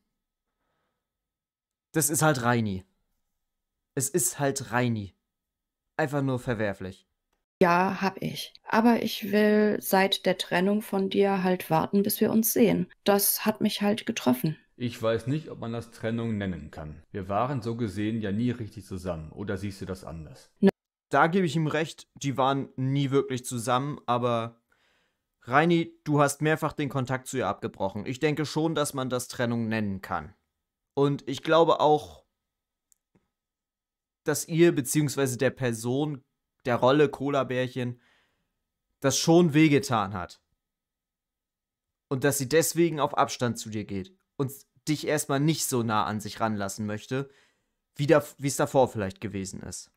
das ist halt Reini. Es ist halt Reini. Einfach nur verwerflich. Ja, hab ich. Aber ich will seit der Trennung von dir halt warten, bis wir uns sehen. Das hat mich halt getroffen. Ich weiß nicht, ob man das Trennung nennen kann. Wir waren so gesehen ja nie richtig zusammen. Oder siehst du das anders? Ne. Da gebe ich ihm recht, die waren nie wirklich zusammen, aber Reini, du hast mehrfach den Kontakt zu ihr abgebrochen. Ich denke schon, dass man das Trennung nennen kann. Und ich glaube auch, dass ihr bzw. der Person, der Rolle Cola-Bärchen, das schon wehgetan hat. Und dass sie deswegen auf Abstand zu dir geht und dich erstmal nicht so nah an sich ranlassen möchte, wie es davor vielleicht gewesen ist.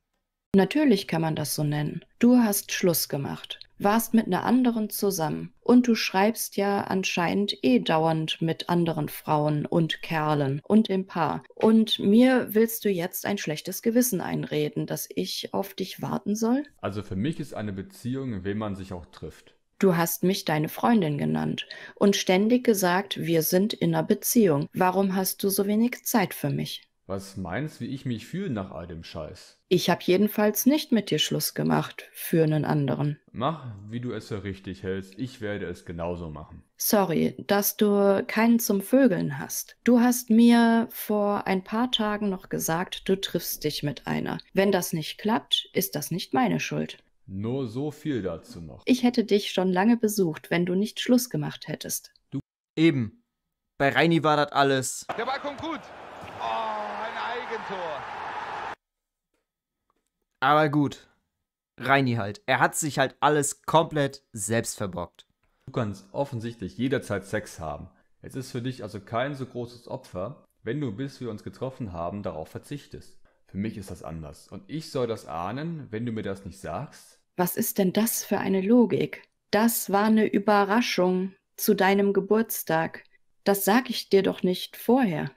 Natürlich kann man das so nennen. Du hast Schluss gemacht warst mit einer anderen zusammen und du schreibst ja anscheinend eh dauernd mit anderen Frauen und Kerlen und im Paar. Und mir willst du jetzt ein schlechtes Gewissen einreden, dass ich auf dich warten soll? Also für mich ist eine Beziehung, wem man sich auch trifft. Du hast mich deine Freundin genannt und ständig gesagt, wir sind in einer Beziehung. Warum hast du so wenig Zeit für mich? Was meinst, wie ich mich fühle nach all dem Scheiß? Ich habe jedenfalls nicht mit dir Schluss gemacht für einen anderen. Mach, wie du es für richtig hältst. Ich werde es genauso machen. Sorry, dass du keinen zum Vögeln hast. Du hast mir vor ein paar Tagen noch gesagt, du triffst dich mit einer. Wenn das nicht klappt, ist das nicht meine Schuld. Nur so viel dazu noch. Ich hätte dich schon lange besucht, wenn du nicht Schluss gemacht hättest. Du eben. Bei Reini war das alles. Der Ball kommt gut. Eigentor. Aber gut, Reini halt. Er hat sich halt alles komplett selbst verbockt. Du kannst offensichtlich jederzeit Sex haben. Es ist für dich also kein so großes Opfer, wenn du bis wir uns getroffen haben darauf verzichtest. Für mich ist das anders. Und ich soll das ahnen, wenn du mir das nicht sagst? Was ist denn das für eine Logik? Das war eine Überraschung zu deinem Geburtstag. Das sag ich dir doch nicht vorher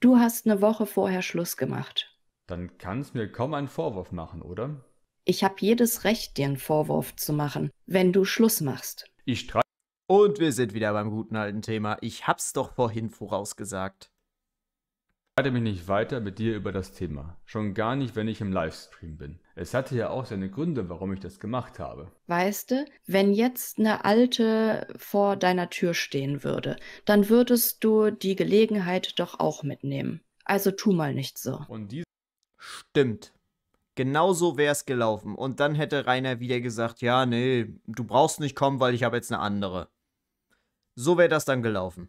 du hast eine Woche vorher Schluss gemacht. Dann kannst du mir kaum einen Vorwurf machen, oder? Ich habe jedes Recht, dir einen Vorwurf zu machen, wenn du Schluss machst. Ich streite. Und wir sind wieder beim guten alten Thema. Ich hab's doch vorhin vorausgesagt. Ich streite mich nicht weiter mit dir über das Thema. Schon gar nicht, wenn ich im Livestream bin. Es hatte ja auch seine Gründe, warum ich das gemacht habe. Weißt du, wenn jetzt eine alte vor deiner Tür stehen würde, dann würdest du die Gelegenheit doch auch mitnehmen. Also tu mal nicht so. Und die Stimmt. Genau so wäre es gelaufen. Und dann hätte Rainer wieder gesagt, ja, nee, du brauchst nicht kommen, weil ich habe jetzt eine andere. So wäre das dann gelaufen.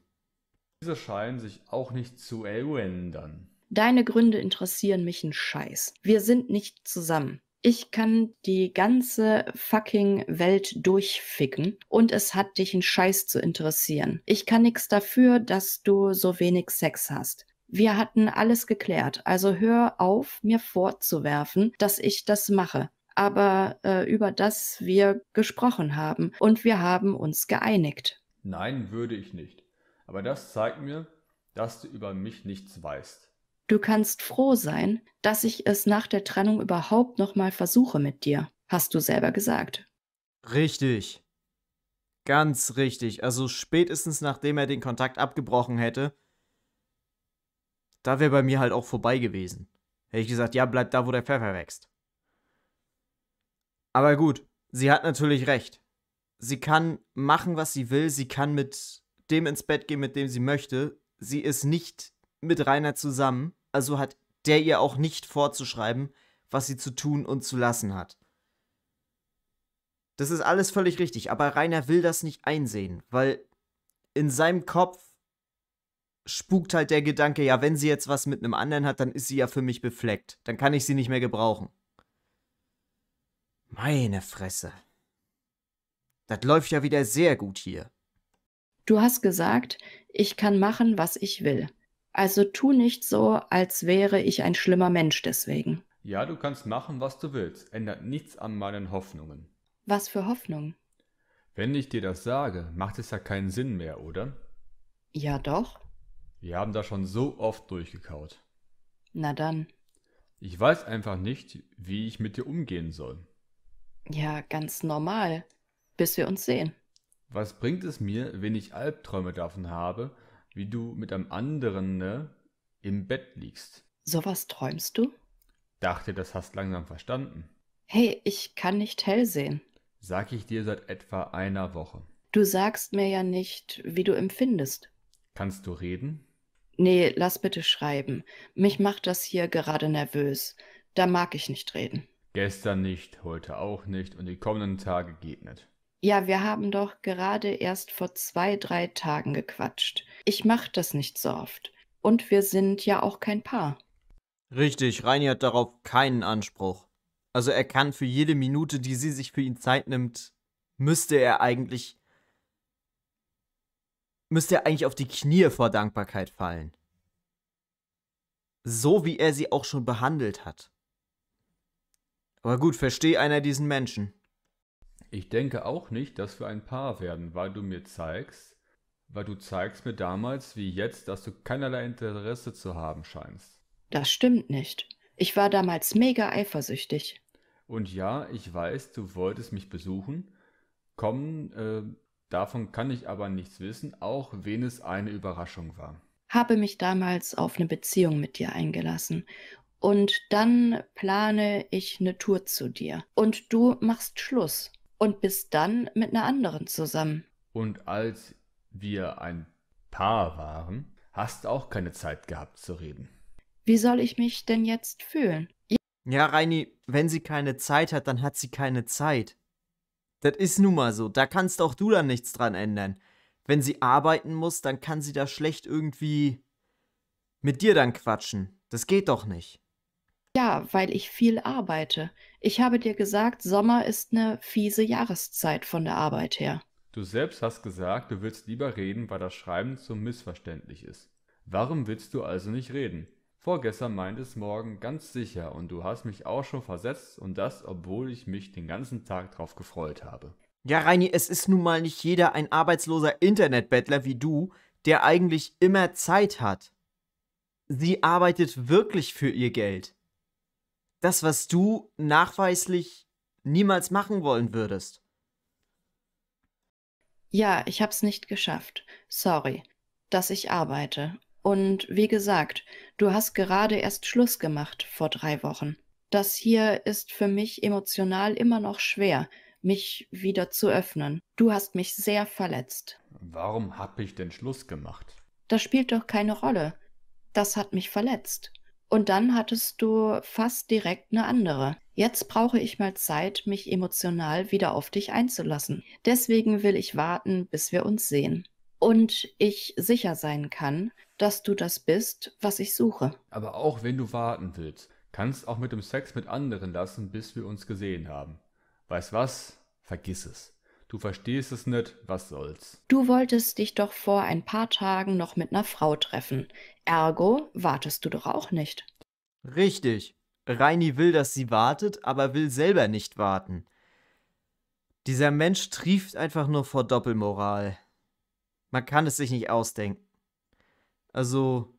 Diese scheinen sich auch nicht zu ändern. Deine Gründe interessieren mich einen Scheiß. Wir sind nicht zusammen. Ich kann die ganze fucking Welt durchficken und es hat dich einen Scheiß zu interessieren. Ich kann nichts dafür, dass du so wenig Sex hast. Wir hatten alles geklärt, also hör auf, mir vorzuwerfen, dass ich das mache aber äh, über das wir gesprochen haben und wir haben uns geeinigt. Nein, würde ich nicht. Aber das zeigt mir, dass du über mich nichts weißt. Du kannst froh sein, dass ich es nach der Trennung überhaupt nochmal versuche mit dir, hast du selber gesagt. Richtig. Ganz richtig. Also spätestens nachdem er den Kontakt abgebrochen hätte, da wäre bei mir halt auch vorbei gewesen. Hätte ich gesagt, ja, bleib da, wo der Pfeffer wächst. Aber gut, sie hat natürlich recht. Sie kann machen, was sie will, sie kann mit dem ins Bett gehen, mit dem sie möchte. Sie ist nicht mit Rainer zusammen also hat der ihr auch nicht vorzuschreiben, was sie zu tun und zu lassen hat. Das ist alles völlig richtig, aber Rainer will das nicht einsehen, weil in seinem Kopf spukt halt der Gedanke, ja, wenn sie jetzt was mit einem anderen hat, dann ist sie ja für mich befleckt, dann kann ich sie nicht mehr gebrauchen. Meine Fresse. Das läuft ja wieder sehr gut hier. Du hast gesagt, ich kann machen, was ich will. Also tu nicht so, als wäre ich ein schlimmer Mensch deswegen. Ja, du kannst machen, was du willst. Ändert nichts an meinen Hoffnungen. Was für Hoffnung? Wenn ich dir das sage, macht es ja keinen Sinn mehr, oder? Ja, doch. Wir haben da schon so oft durchgekaut. Na dann. Ich weiß einfach nicht, wie ich mit dir umgehen soll. Ja, ganz normal. Bis wir uns sehen. Was bringt es mir, wenn ich Albträume davon habe, wie du mit einem anderen ne, im Bett liegst. Sowas träumst du? Dachte, das hast langsam verstanden. Hey, ich kann nicht hell sehen. Sag ich dir seit etwa einer Woche. Du sagst mir ja nicht, wie du empfindest. Kannst du reden? Nee, lass bitte schreiben. Mich macht das hier gerade nervös. Da mag ich nicht reden. Gestern nicht, heute auch nicht und die kommenden Tage geht nicht. Ja, wir haben doch gerade erst vor zwei, drei Tagen gequatscht. Ich mach das nicht so oft. Und wir sind ja auch kein Paar. Richtig, Reini hat darauf keinen Anspruch. Also er kann für jede Minute, die sie sich für ihn Zeit nimmt, müsste er eigentlich müsste er eigentlich auf die Knie vor Dankbarkeit fallen. So wie er sie auch schon behandelt hat. Aber gut, verstehe einer diesen Menschen. Ich denke auch nicht, dass wir ein Paar werden, weil du mir zeigst, weil du zeigst mir damals wie jetzt, dass du keinerlei Interesse zu haben scheinst. Das stimmt nicht. Ich war damals mega eifersüchtig. Und ja, ich weiß, du wolltest mich besuchen. Kommen, äh, davon kann ich aber nichts wissen, auch wenn es eine Überraschung war. Habe mich damals auf eine Beziehung mit dir eingelassen. Und dann plane ich eine Tour zu dir. Und du machst Schluss und bist dann mit einer anderen zusammen. Und als wir ein Paar waren, hast du auch keine Zeit gehabt zu reden. Wie soll ich mich denn jetzt fühlen? Ja, Reini, wenn sie keine Zeit hat, dann hat sie keine Zeit. Das ist nun mal so. Da kannst auch du dann nichts dran ändern. Wenn sie arbeiten muss, dann kann sie da schlecht irgendwie mit dir dann quatschen. Das geht doch nicht. Ja, weil ich viel arbeite. Ich habe dir gesagt, Sommer ist eine fiese Jahreszeit von der Arbeit her. Du selbst hast gesagt, du willst lieber reden, weil das Schreiben so missverständlich ist. Warum willst du also nicht reden? Vorgestern meint es morgen ganz sicher und du hast mich auch schon versetzt und das, obwohl ich mich den ganzen Tag drauf gefreut habe. Ja, Reini, es ist nun mal nicht jeder ein arbeitsloser Internetbettler wie du, der eigentlich immer Zeit hat. Sie arbeitet wirklich für ihr Geld das, was du nachweislich niemals machen wollen würdest. Ja, ich hab's nicht geschafft. Sorry, dass ich arbeite. Und wie gesagt, du hast gerade erst Schluss gemacht vor drei Wochen. Das hier ist für mich emotional immer noch schwer, mich wieder zu öffnen. Du hast mich sehr verletzt. Warum hab ich denn Schluss gemacht? Das spielt doch keine Rolle. Das hat mich verletzt und dann hattest du fast direkt eine andere. Jetzt brauche ich mal Zeit, mich emotional wieder auf dich einzulassen. Deswegen will ich warten, bis wir uns sehen. Und ich sicher sein kann, dass du das bist, was ich suche. Aber auch wenn du warten willst, kannst auch mit dem Sex mit anderen lassen, bis wir uns gesehen haben. Weißt was? Vergiss es. Du verstehst es nicht, was soll's. Du wolltest dich doch vor ein paar Tagen noch mit einer Frau treffen. Ergo wartest du doch auch nicht. Richtig. Reini will, dass sie wartet, aber will selber nicht warten. Dieser Mensch trieft einfach nur vor Doppelmoral. Man kann es sich nicht ausdenken. Also,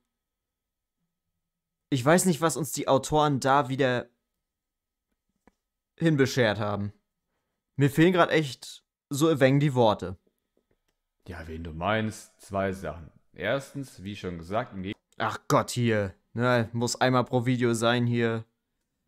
ich weiß nicht, was uns die Autoren da wieder hinbeschert haben. Mir fehlen gerade echt so erwängen die Worte. Ja, wen du meinst, zwei Sachen. Erstens, wie schon gesagt, im Ach Gott, hier. Na, ne, muss einmal pro Video sein hier,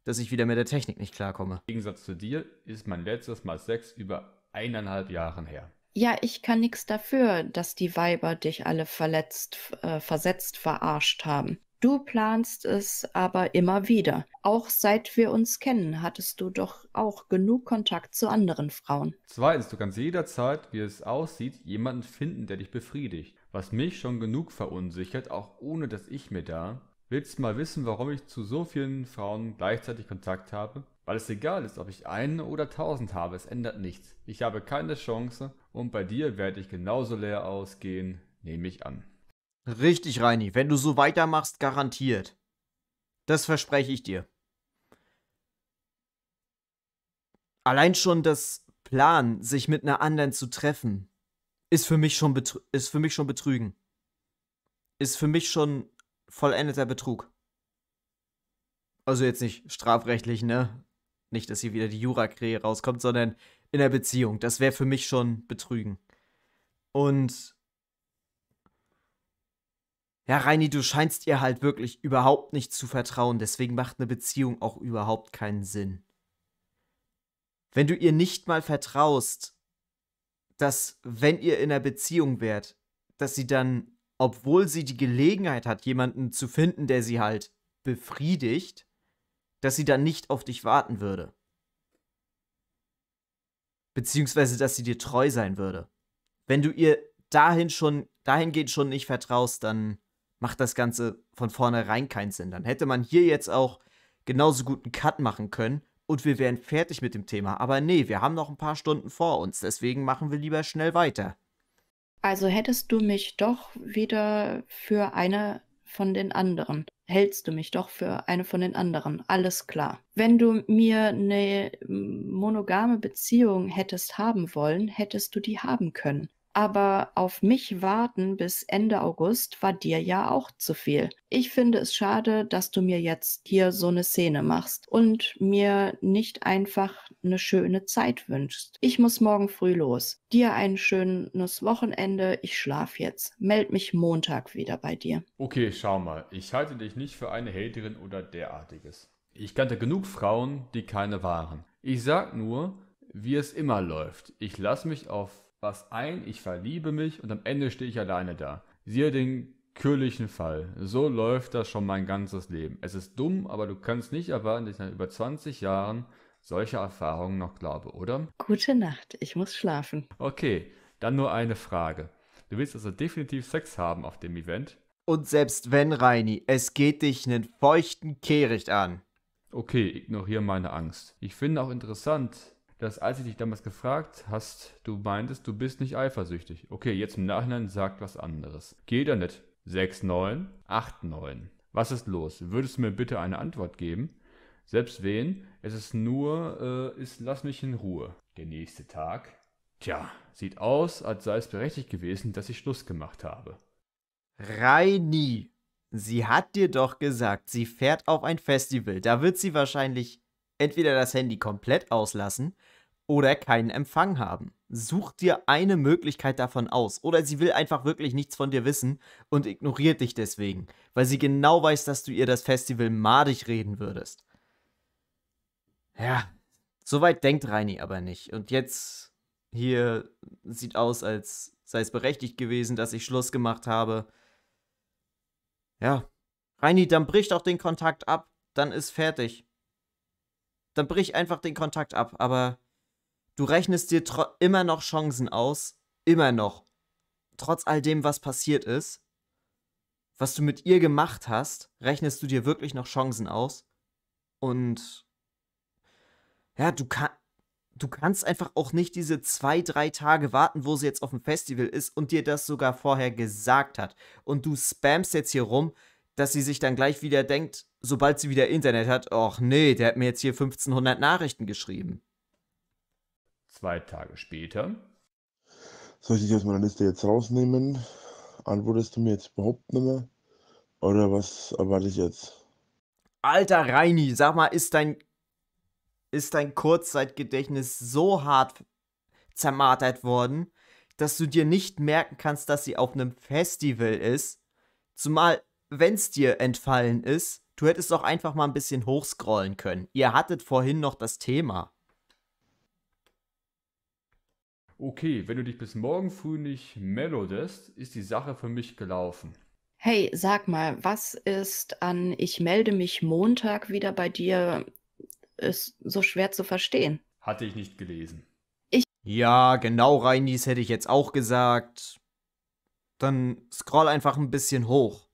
dass ich wieder mit der Technik nicht klarkomme. Im Gegensatz zu dir ist mein letztes Mal Sex über eineinhalb Jahren her. Ja, ich kann nichts dafür, dass die Weiber dich alle verletzt, äh, versetzt, verarscht haben. Du planst es aber immer wieder. Auch seit wir uns kennen, hattest du doch auch genug Kontakt zu anderen Frauen. Zweitens, du kannst jederzeit, wie es aussieht, jemanden finden, der dich befriedigt. Was mich schon genug verunsichert, auch ohne dass ich mir da. Willst du mal wissen, warum ich zu so vielen Frauen gleichzeitig Kontakt habe? Weil es egal ist, ob ich eine oder tausend habe, es ändert nichts. Ich habe keine Chance und bei dir werde ich genauso leer ausgehen, nehme ich an. Richtig, Reini. Wenn du so weitermachst, garantiert. Das verspreche ich dir. Allein schon das Plan, sich mit einer anderen zu treffen, ist für mich schon, ist für mich schon Betrügen. Ist für mich schon vollendeter Betrug. Also jetzt nicht strafrechtlich, ne? Nicht, dass hier wieder die Jurakrähe rauskommt, sondern in der Beziehung. Das wäre für mich schon Betrügen. Und ja, Reini, du scheinst ihr halt wirklich überhaupt nicht zu vertrauen, deswegen macht eine Beziehung auch überhaupt keinen Sinn. Wenn du ihr nicht mal vertraust, dass wenn ihr in einer Beziehung wärt, dass sie dann, obwohl sie die Gelegenheit hat, jemanden zu finden, der sie halt befriedigt, dass sie dann nicht auf dich warten würde. Beziehungsweise, dass sie dir treu sein würde. Wenn du ihr dahin schon, dahingehend schon nicht vertraust, dann macht das Ganze von vornherein keinen Sinn. Dann hätte man hier jetzt auch genauso gut einen Cut machen können und wir wären fertig mit dem Thema. Aber nee, wir haben noch ein paar Stunden vor uns, deswegen machen wir lieber schnell weiter. Also hättest du mich doch wieder für eine von den anderen. Hältst du mich doch für eine von den anderen. Alles klar. Wenn du mir eine monogame Beziehung hättest haben wollen, hättest du die haben können aber auf mich warten bis Ende August war dir ja auch zu viel. Ich finde es schade, dass du mir jetzt hier so eine Szene machst und mir nicht einfach eine schöne Zeit wünschst. Ich muss morgen früh los. Dir ein schönes Wochenende. Ich schlaf jetzt. Meld mich Montag wieder bei dir. Okay, schau mal. Ich halte dich nicht für eine Haterin oder derartiges. Ich kannte genug Frauen, die keine waren. Ich sag nur, wie es immer läuft. Ich lass mich auf was ein, ich verliebe mich und am Ende stehe ich alleine da. Siehe den kürlichen Fall. So läuft das schon mein ganzes Leben. Es ist dumm, aber du kannst nicht erwarten, dass ich nach über 20 Jahren solcher Erfahrungen noch glaube, oder? Gute Nacht, ich muss schlafen. Okay, dann nur eine Frage. Du willst also definitiv Sex haben auf dem Event? Und selbst wenn, Reini, es geht dich einen feuchten Kehricht an. Okay, ignoriere meine Angst. Ich finde auch interessant, dass als ich dich damals gefragt hast, du meintest, du bist nicht eifersüchtig. Okay, jetzt im Nachhinein sagt was anderes. Geht ja nicht. 6-9, 8-9. Was ist los? Würdest du mir bitte eine Antwort geben? Selbst wen? Es ist nur, äh, ist lass mich in Ruhe. Der nächste Tag. Tja, sieht aus, als sei es berechtigt gewesen, dass ich Schluss gemacht habe. Reini, sie hat dir doch gesagt, sie fährt auf ein Festival. Da wird sie wahrscheinlich entweder das Handy komplett auslassen oder keinen Empfang haben. Such dir eine Möglichkeit davon aus. Oder sie will einfach wirklich nichts von dir wissen und ignoriert dich deswegen, weil sie genau weiß, dass du ihr das Festival madig reden würdest. Ja, soweit denkt Reini aber nicht. Und jetzt hier sieht aus, als sei es berechtigt gewesen, dass ich Schluss gemacht habe. Ja, Reini, dann bricht auch den Kontakt ab. Dann ist fertig. Dann brich einfach den Kontakt ab, aber Du rechnest dir immer noch Chancen aus, immer noch. Trotz all dem, was passiert ist, was du mit ihr gemacht hast, rechnest du dir wirklich noch Chancen aus. Und ja, du, kann, du kannst einfach auch nicht diese zwei, drei Tage warten, wo sie jetzt auf dem Festival ist und dir das sogar vorher gesagt hat. Und du spammst jetzt hier rum, dass sie sich dann gleich wieder denkt, sobald sie wieder Internet hat, ach nee, der hat mir jetzt hier 1500 Nachrichten geschrieben. Zwei Tage später. Soll ich dich aus meiner Liste jetzt rausnehmen? Antwortest du mir jetzt überhaupt nicht mehr? Oder was erwarte ich jetzt? Alter Reini, sag mal, ist dein, ist dein Kurzzeitgedächtnis so hart zermartert worden, dass du dir nicht merken kannst, dass sie auf einem Festival ist? Zumal, wenn es dir entfallen ist, du hättest doch einfach mal ein bisschen hochscrollen können. Ihr hattet vorhin noch das Thema. Okay, wenn du dich bis morgen früh nicht meldest, ist die Sache für mich gelaufen. Hey, sag mal, was ist an ich melde mich Montag wieder bei dir ist so schwer zu verstehen? Hatte ich nicht gelesen. Ich Ja, genau, Reinis hätte ich jetzt auch gesagt. Dann scroll einfach ein bisschen hoch.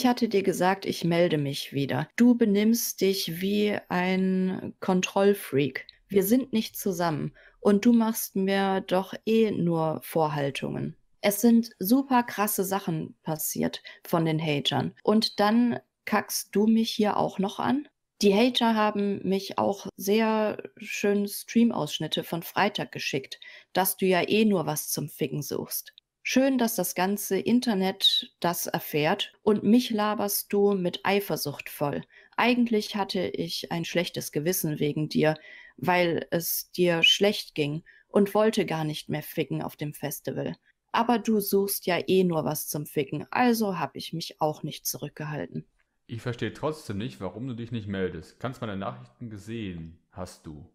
Ich hatte dir gesagt, ich melde mich wieder. Du benimmst dich wie ein Kontrollfreak. Wir sind nicht zusammen und du machst mir doch eh nur Vorhaltungen. Es sind super krasse Sachen passiert von den Hatern. Und dann kackst du mich hier auch noch an? Die Hater haben mich auch sehr schön Stream-Ausschnitte von Freitag geschickt, dass du ja eh nur was zum Ficken suchst. Schön, dass das ganze Internet das erfährt und mich laberst du mit Eifersucht voll. Eigentlich hatte ich ein schlechtes Gewissen wegen dir, weil es dir schlecht ging und wollte gar nicht mehr ficken auf dem Festival. Aber du suchst ja eh nur was zum Ficken, also habe ich mich auch nicht zurückgehalten. Ich verstehe trotzdem nicht, warum du dich nicht meldest. Kannst meine Nachrichten gesehen hast du.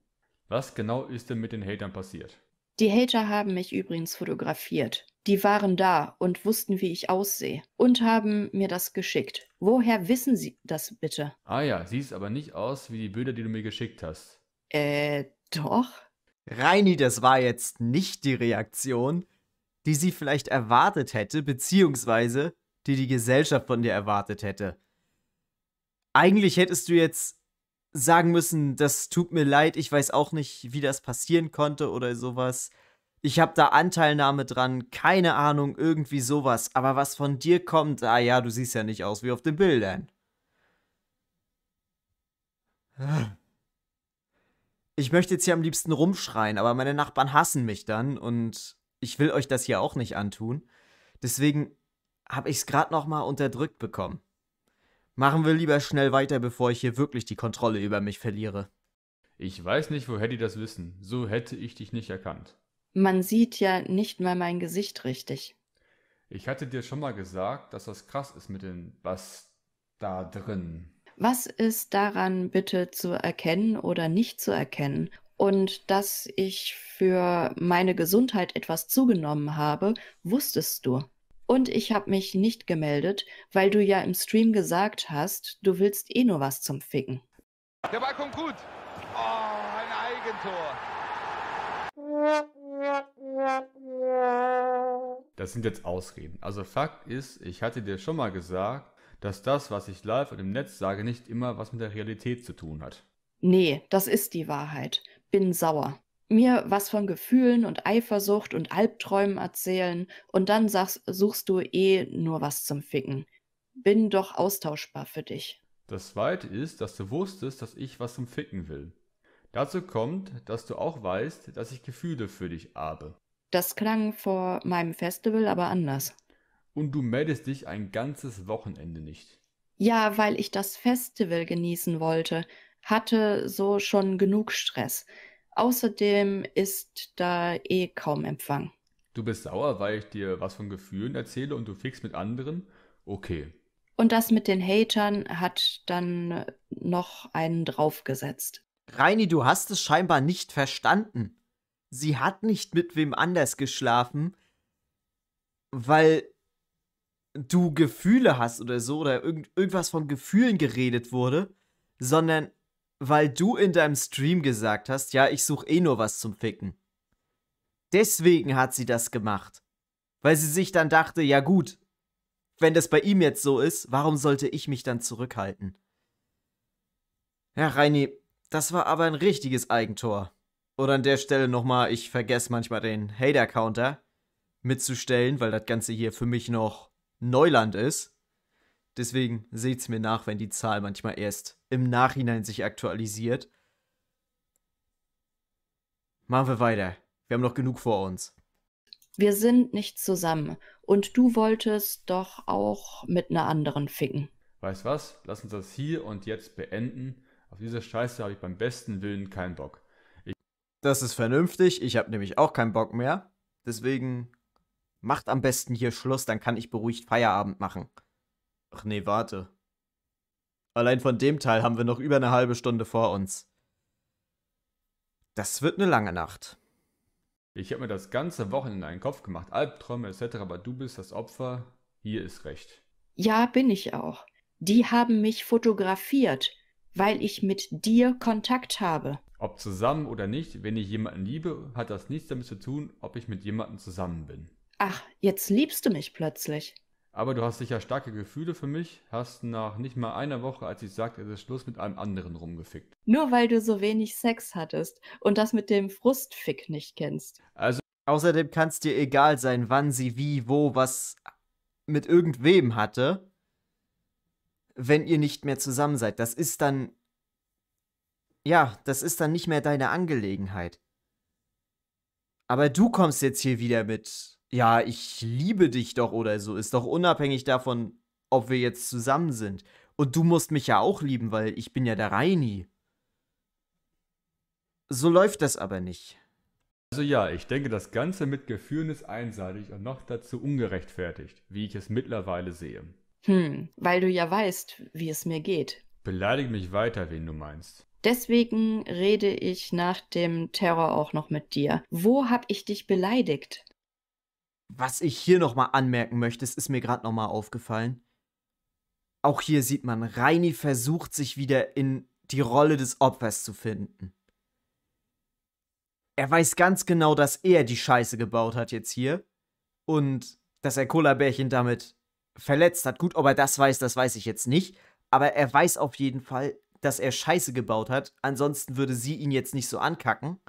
Was genau ist denn mit den Hatern passiert? Die Hater haben mich übrigens fotografiert. Die waren da und wussten, wie ich aussehe und haben mir das geschickt. Woher wissen sie das bitte? Ah ja, siehst aber nicht aus wie die Bilder, die du mir geschickt hast. Äh, doch. Reini, das war jetzt nicht die Reaktion, die sie vielleicht erwartet hätte, beziehungsweise die die Gesellschaft von dir erwartet hätte. Eigentlich hättest du jetzt sagen müssen, das tut mir leid, ich weiß auch nicht, wie das passieren konnte oder sowas. Ich habe da Anteilnahme dran, keine Ahnung, irgendwie sowas. Aber was von dir kommt, ah ja, du siehst ja nicht aus wie auf den Bildern. ich möchte jetzt hier am liebsten rumschreien, aber meine Nachbarn hassen mich dann und ich will euch das hier auch nicht antun. Deswegen habe ich es gerade noch mal unterdrückt bekommen. Machen wir lieber schnell weiter, bevor ich hier wirklich die Kontrolle über mich verliere. Ich weiß nicht, woher die das wissen. So hätte ich dich nicht erkannt. Man sieht ja nicht mal mein Gesicht richtig. Ich hatte dir schon mal gesagt, dass das krass ist mit den Bastardrinnen was ist daran bitte zu erkennen oder nicht zu erkennen? Und dass ich für meine Gesundheit etwas zugenommen habe, wusstest du. Und ich habe mich nicht gemeldet, weil du ja im Stream gesagt hast, du willst eh nur was zum Ficken. Der Ball kommt gut. Oh, ein Eigentor. Das sind jetzt Ausreden. Also Fakt ist, ich hatte dir schon mal gesagt, dass das, was ich live und im Netz sage, nicht immer was mit der Realität zu tun hat. Nee, das ist die Wahrheit. Bin sauer. Mir was von Gefühlen und Eifersucht und Albträumen erzählen und dann sagst, suchst du eh nur was zum Ficken. Bin doch austauschbar für dich. Das zweite ist, dass du wusstest, dass ich was zum Ficken will. Dazu kommt, dass du auch weißt, dass ich Gefühle für dich habe. Das klang vor meinem Festival aber anders und du meldest dich ein ganzes Wochenende nicht. Ja, weil ich das Festival genießen wollte, hatte so schon genug Stress. Außerdem ist da eh kaum Empfang. Du bist sauer, weil ich dir was von Gefühlen erzähle und du fix mit anderen? Okay. Und das mit den Hatern hat dann noch einen draufgesetzt. Reini, du hast es scheinbar nicht verstanden. Sie hat nicht mit wem anders geschlafen, weil du Gefühle hast oder so oder irgend, irgendwas von Gefühlen geredet wurde, sondern weil du in deinem Stream gesagt hast, ja, ich suche eh nur was zum Ficken. Deswegen hat sie das gemacht. Weil sie sich dann dachte, ja gut, wenn das bei ihm jetzt so ist, warum sollte ich mich dann zurückhalten? Ja, Reini, das war aber ein richtiges Eigentor. Oder an der Stelle nochmal, ich vergesse manchmal den Hater-Counter mitzustellen, weil das Ganze hier für mich noch Neuland ist. Deswegen seht es mir nach, wenn die Zahl manchmal erst im Nachhinein sich aktualisiert. Machen wir weiter. Wir haben noch genug vor uns. Wir sind nicht zusammen. Und du wolltest doch auch mit einer anderen ficken. Weißt was? Lass uns das hier und jetzt beenden. Auf diese Scheiße habe ich beim besten Willen keinen Bock. Ich das ist vernünftig. Ich habe nämlich auch keinen Bock mehr. Deswegen Macht am besten hier Schluss, dann kann ich beruhigt Feierabend machen. Ach nee, warte. Allein von dem Teil haben wir noch über eine halbe Stunde vor uns. Das wird eine lange Nacht. Ich habe mir das ganze Wochenende einen Kopf gemacht, Albträume etc., aber du bist das Opfer, hier ist recht. Ja, bin ich auch. Die haben mich fotografiert, weil ich mit dir Kontakt habe. Ob zusammen oder nicht, wenn ich jemanden liebe, hat das nichts damit zu tun, ob ich mit jemandem zusammen bin ach, jetzt liebst du mich plötzlich. Aber du hast sicher starke Gefühle für mich, hast nach nicht mal einer Woche, als ich sagte, es ist Schluss, mit einem anderen rumgefickt. Nur weil du so wenig Sex hattest und das mit dem Frustfick nicht kennst. Also. Außerdem kann es dir egal sein, wann sie wie, wo, was mit irgendwem hatte, wenn ihr nicht mehr zusammen seid. Das ist dann. Ja, das ist dann nicht mehr deine Angelegenheit. Aber du kommst jetzt hier wieder mit ja, ich liebe dich doch oder so, ist doch unabhängig davon, ob wir jetzt zusammen sind. Und du musst mich ja auch lieben, weil ich bin ja der Reini. So läuft das aber nicht. Also ja, ich denke, das ganze mit Gefühlen ist einseitig und noch dazu ungerechtfertigt, wie ich es mittlerweile sehe. Hm, weil du ja weißt, wie es mir geht. Beleidige mich weiter, wen du meinst. Deswegen rede ich nach dem Terror auch noch mit dir. Wo hab ich dich beleidigt? Was ich hier nochmal anmerken möchte, es ist mir gerade nochmal aufgefallen. Auch hier sieht man, Reini versucht sich wieder in die Rolle des Opfers zu finden. Er weiß ganz genau, dass er die Scheiße gebaut hat jetzt hier und dass er Cola-Bärchen damit verletzt hat. Gut, ob er das weiß, das weiß ich jetzt nicht. Aber er weiß auf jeden Fall, dass er Scheiße gebaut hat. Ansonsten würde sie ihn jetzt nicht so ankacken.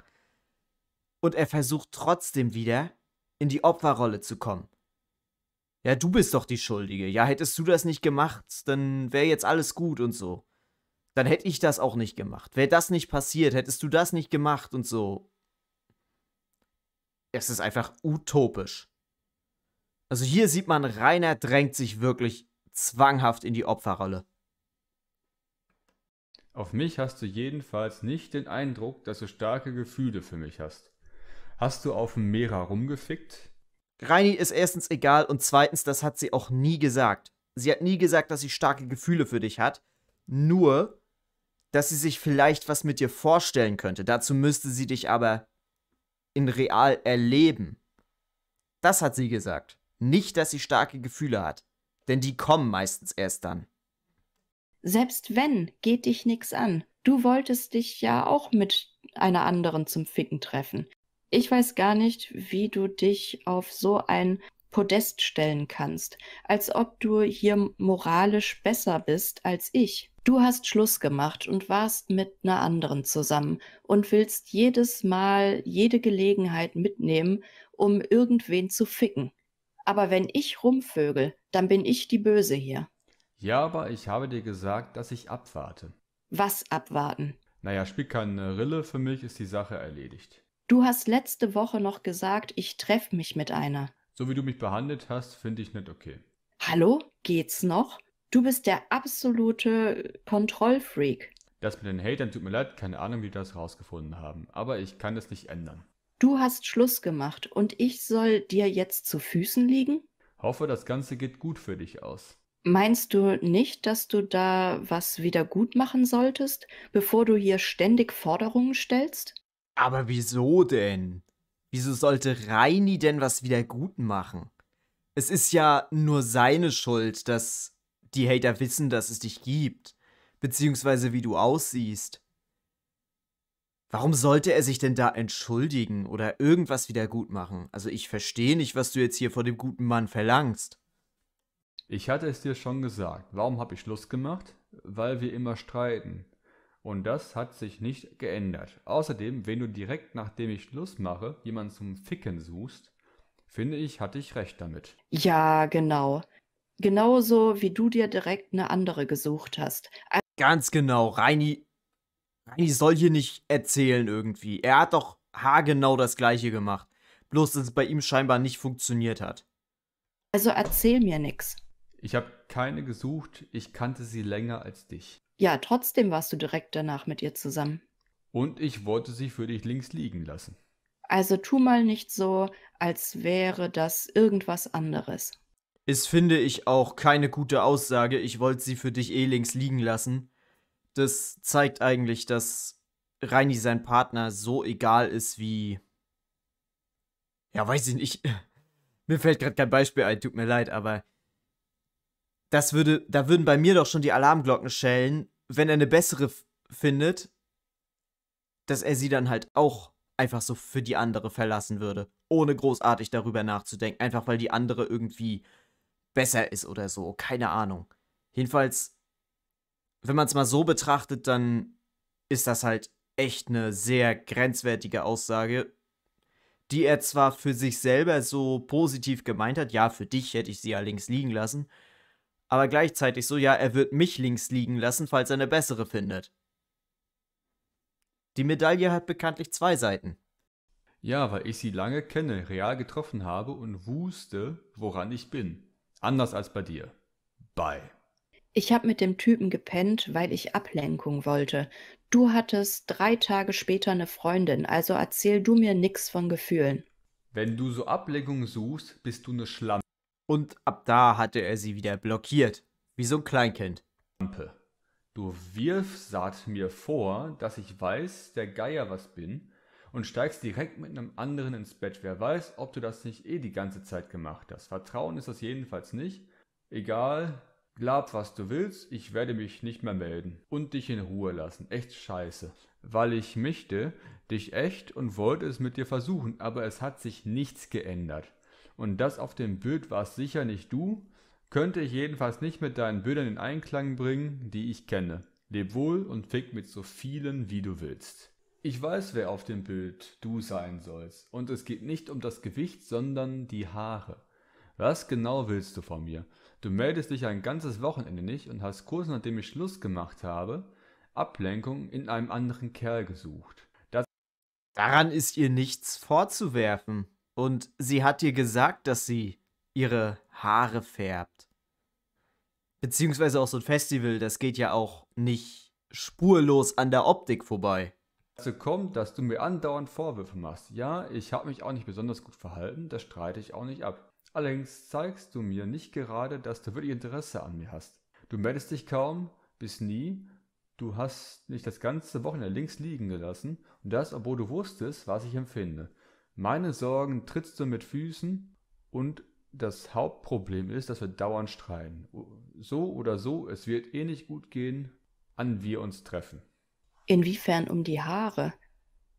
Und er versucht trotzdem wieder, in die Opferrolle zu kommen. Ja, du bist doch die Schuldige. Ja, hättest du das nicht gemacht, dann wäre jetzt alles gut und so. Dann hätte ich das auch nicht gemacht. Wäre das nicht passiert, hättest du das nicht gemacht und so. Es ist einfach utopisch. Also hier sieht man, Rainer drängt sich wirklich zwanghaft in die Opferrolle. Auf mich hast du jedenfalls nicht den Eindruck, dass du starke Gefühle für mich hast. Hast du auf dem Meer herumgefickt? Reini ist erstens egal und zweitens, das hat sie auch nie gesagt. Sie hat nie gesagt, dass sie starke Gefühle für dich hat. Nur, dass sie sich vielleicht was mit dir vorstellen könnte. Dazu müsste sie dich aber in real erleben. Das hat sie gesagt. Nicht, dass sie starke Gefühle hat. Denn die kommen meistens erst dann. Selbst wenn, geht dich nichts an. Du wolltest dich ja auch mit einer anderen zum Ficken treffen ich weiß gar nicht, wie du dich auf so ein Podest stellen kannst, als ob du hier moralisch besser bist als ich. Du hast Schluss gemacht und warst mit einer anderen zusammen und willst jedes Mal jede Gelegenheit mitnehmen, um irgendwen zu ficken. Aber wenn ich rumvögel, dann bin ich die Böse hier. Ja, aber ich habe dir gesagt, dass ich abwarte. Was abwarten? Naja, spielt keine Rille, für mich ist die Sache erledigt. Du hast letzte Woche noch gesagt, ich treffe mich mit einer. So wie du mich behandelt hast, finde ich nicht okay. Hallo? Geht's noch? Du bist der absolute Kontrollfreak. Das mit den Hatern tut mir leid, keine Ahnung, wie die das rausgefunden haben. Aber ich kann das nicht ändern. Du hast Schluss gemacht und ich soll dir jetzt zu Füßen liegen? Hoffe, das Ganze geht gut für dich aus. Meinst du nicht, dass du da was wieder gut machen solltest, bevor du hier ständig Forderungen stellst? Aber wieso denn? Wieso sollte Reini denn was wieder gut machen? Es ist ja nur seine Schuld, dass die Hater wissen, dass es dich gibt, beziehungsweise wie du aussiehst. Warum sollte er sich denn da entschuldigen oder irgendwas wieder gut machen? Also ich verstehe nicht, was du jetzt hier vor dem guten Mann verlangst. Ich hatte es dir schon gesagt. Warum habe ich Schluss gemacht? Weil wir immer streiten. Und das hat sich nicht geändert. Außerdem, wenn du direkt nachdem ich Schluss mache, jemanden zum Ficken suchst, finde ich, hatte ich recht damit. Ja, genau. Genauso wie du dir direkt eine andere gesucht hast. Also Ganz genau, Reini. Reini soll hier nicht erzählen irgendwie. Er hat doch haargenau das gleiche gemacht. Bloß, dass es bei ihm scheinbar nicht funktioniert hat. Also erzähl mir nix. Ich habe keine gesucht, ich kannte sie länger als dich. Ja, trotzdem warst du direkt danach mit ihr zusammen. Und ich wollte sie für dich links liegen lassen. Also tu mal nicht so, als wäre das irgendwas anderes. Es finde ich, auch keine gute Aussage. Ich wollte sie für dich eh links liegen lassen. Das zeigt eigentlich, dass Reini sein Partner so egal ist wie. Ja, weiß ich nicht. Mir fällt gerade kein Beispiel ein, tut mir leid, aber das würde, da würden bei mir doch schon die Alarmglocken schellen, wenn er eine bessere findet, dass er sie dann halt auch einfach so für die andere verlassen würde, ohne großartig darüber nachzudenken, einfach weil die andere irgendwie besser ist oder so, keine Ahnung. Jedenfalls, wenn man es mal so betrachtet, dann ist das halt echt eine sehr grenzwertige Aussage, die er zwar für sich selber so positiv gemeint hat, ja, für dich hätte ich sie allerdings liegen lassen, aber gleichzeitig so, ja, er wird mich links liegen lassen, falls er eine bessere findet. Die Medaille hat bekanntlich zwei Seiten. Ja, weil ich sie lange kenne, real getroffen habe und wusste, woran ich bin. Anders als bei dir. Bye. Ich habe mit dem Typen gepennt, weil ich Ablenkung wollte. Du hattest drei Tage später eine Freundin, also erzähl du mir nix von Gefühlen. Wenn du so Ablenkung suchst, bist du ne Schlampe. Und ab da hatte er sie wieder blockiert, wie so ein Kleinkind. Du wirfst mir vor, dass ich weiß, der Geier was bin, und steigst direkt mit einem anderen ins Bett. Wer weiß, ob du das nicht eh die ganze Zeit gemacht hast. Vertrauen ist das jedenfalls nicht. Egal, glaub, was du willst, ich werde mich nicht mehr melden und dich in Ruhe lassen. Echt scheiße. Weil ich möchte dich echt und wollte es mit dir versuchen, aber es hat sich nichts geändert und das auf dem Bild warst sicher nicht du, könnte ich jedenfalls nicht mit deinen Bildern in Einklang bringen, die ich kenne. Leb wohl und fick mit so vielen, wie du willst. Ich weiß, wer auf dem Bild du sein sollst, und es geht nicht um das Gewicht, sondern die Haare. Was genau willst du von mir? Du meldest dich ein ganzes Wochenende nicht und hast kurz nachdem ich Schluss gemacht habe, Ablenkung in einem anderen Kerl gesucht. Das Daran ist ihr nichts vorzuwerfen. Und sie hat dir gesagt, dass sie ihre Haare färbt. Beziehungsweise auch so ein Festival, das geht ja auch nicht spurlos an der Optik vorbei. Dazu kommt, dass du mir andauernd Vorwürfe machst. Ja, ich habe mich auch nicht besonders gut verhalten, das streite ich auch nicht ab. Allerdings zeigst du mir nicht gerade, dass du wirklich Interesse an mir hast. Du meldest dich kaum, bis nie. Du hast mich das ganze Wochenende links liegen gelassen und das, obwohl du wusstest, was ich empfinde. Meine Sorgen trittst du mit Füßen und das Hauptproblem ist, dass wir dauernd streiten. So oder so, es wird eh nicht gut gehen, an wir uns treffen. Inwiefern um die Haare?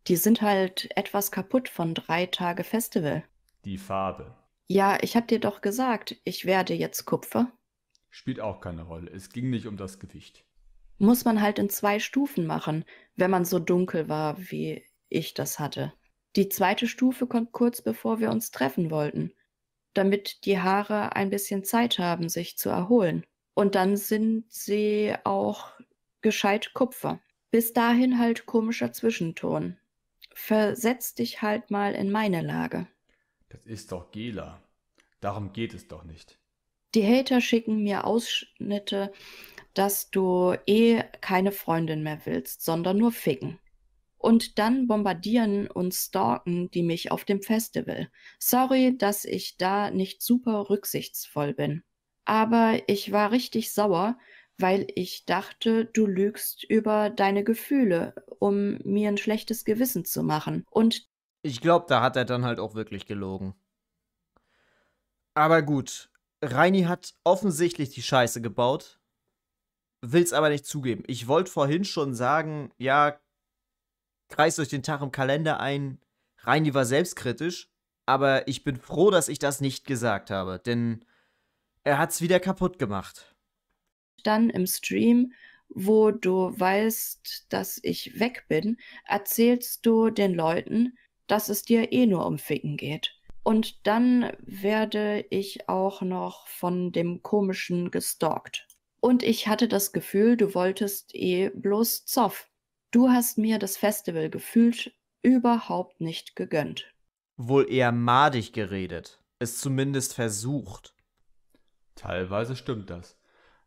Die sind halt etwas kaputt von drei Tage Festival. Die Farbe. Ja, ich hab dir doch gesagt, ich werde jetzt Kupfer. Spielt auch keine Rolle. Es ging nicht um das Gewicht. Muss man halt in zwei Stufen machen, wenn man so dunkel war, wie ich das hatte. Die zweite Stufe kommt kurz bevor wir uns treffen wollten, damit die Haare ein bisschen Zeit haben, sich zu erholen. Und dann sind sie auch gescheit Kupfer. Bis dahin halt komischer Zwischenton. Versetz dich halt mal in meine Lage. Das ist doch Gela. Darum geht es doch nicht. Die Hater schicken mir Ausschnitte, dass du eh keine Freundin mehr willst, sondern nur ficken. Und dann bombardieren und stalken die mich auf dem Festival. Sorry, dass ich da nicht super rücksichtsvoll bin. Aber ich war richtig sauer, weil ich dachte, du lügst über deine Gefühle, um mir ein schlechtes Gewissen zu machen. Und ich glaube, da hat er dann halt auch wirklich gelogen. Aber gut, Reini hat offensichtlich die Scheiße gebaut, will's aber nicht zugeben. Ich wollte vorhin schon sagen, ja, kreist euch den Tag im Kalender ein. Reini war selbstkritisch, aber ich bin froh, dass ich das nicht gesagt habe, denn er hat's wieder kaputt gemacht. Dann im Stream, wo du weißt, dass ich weg bin, erzählst du den Leuten, dass es dir eh nur um Ficken geht. Und dann werde ich auch noch von dem Komischen gestalkt. Und ich hatte das Gefühl, du wolltest eh bloß Zoff. Du hast mir das Festival gefühlt überhaupt nicht gegönnt. Wohl eher madig geredet, es zumindest versucht. Teilweise stimmt das.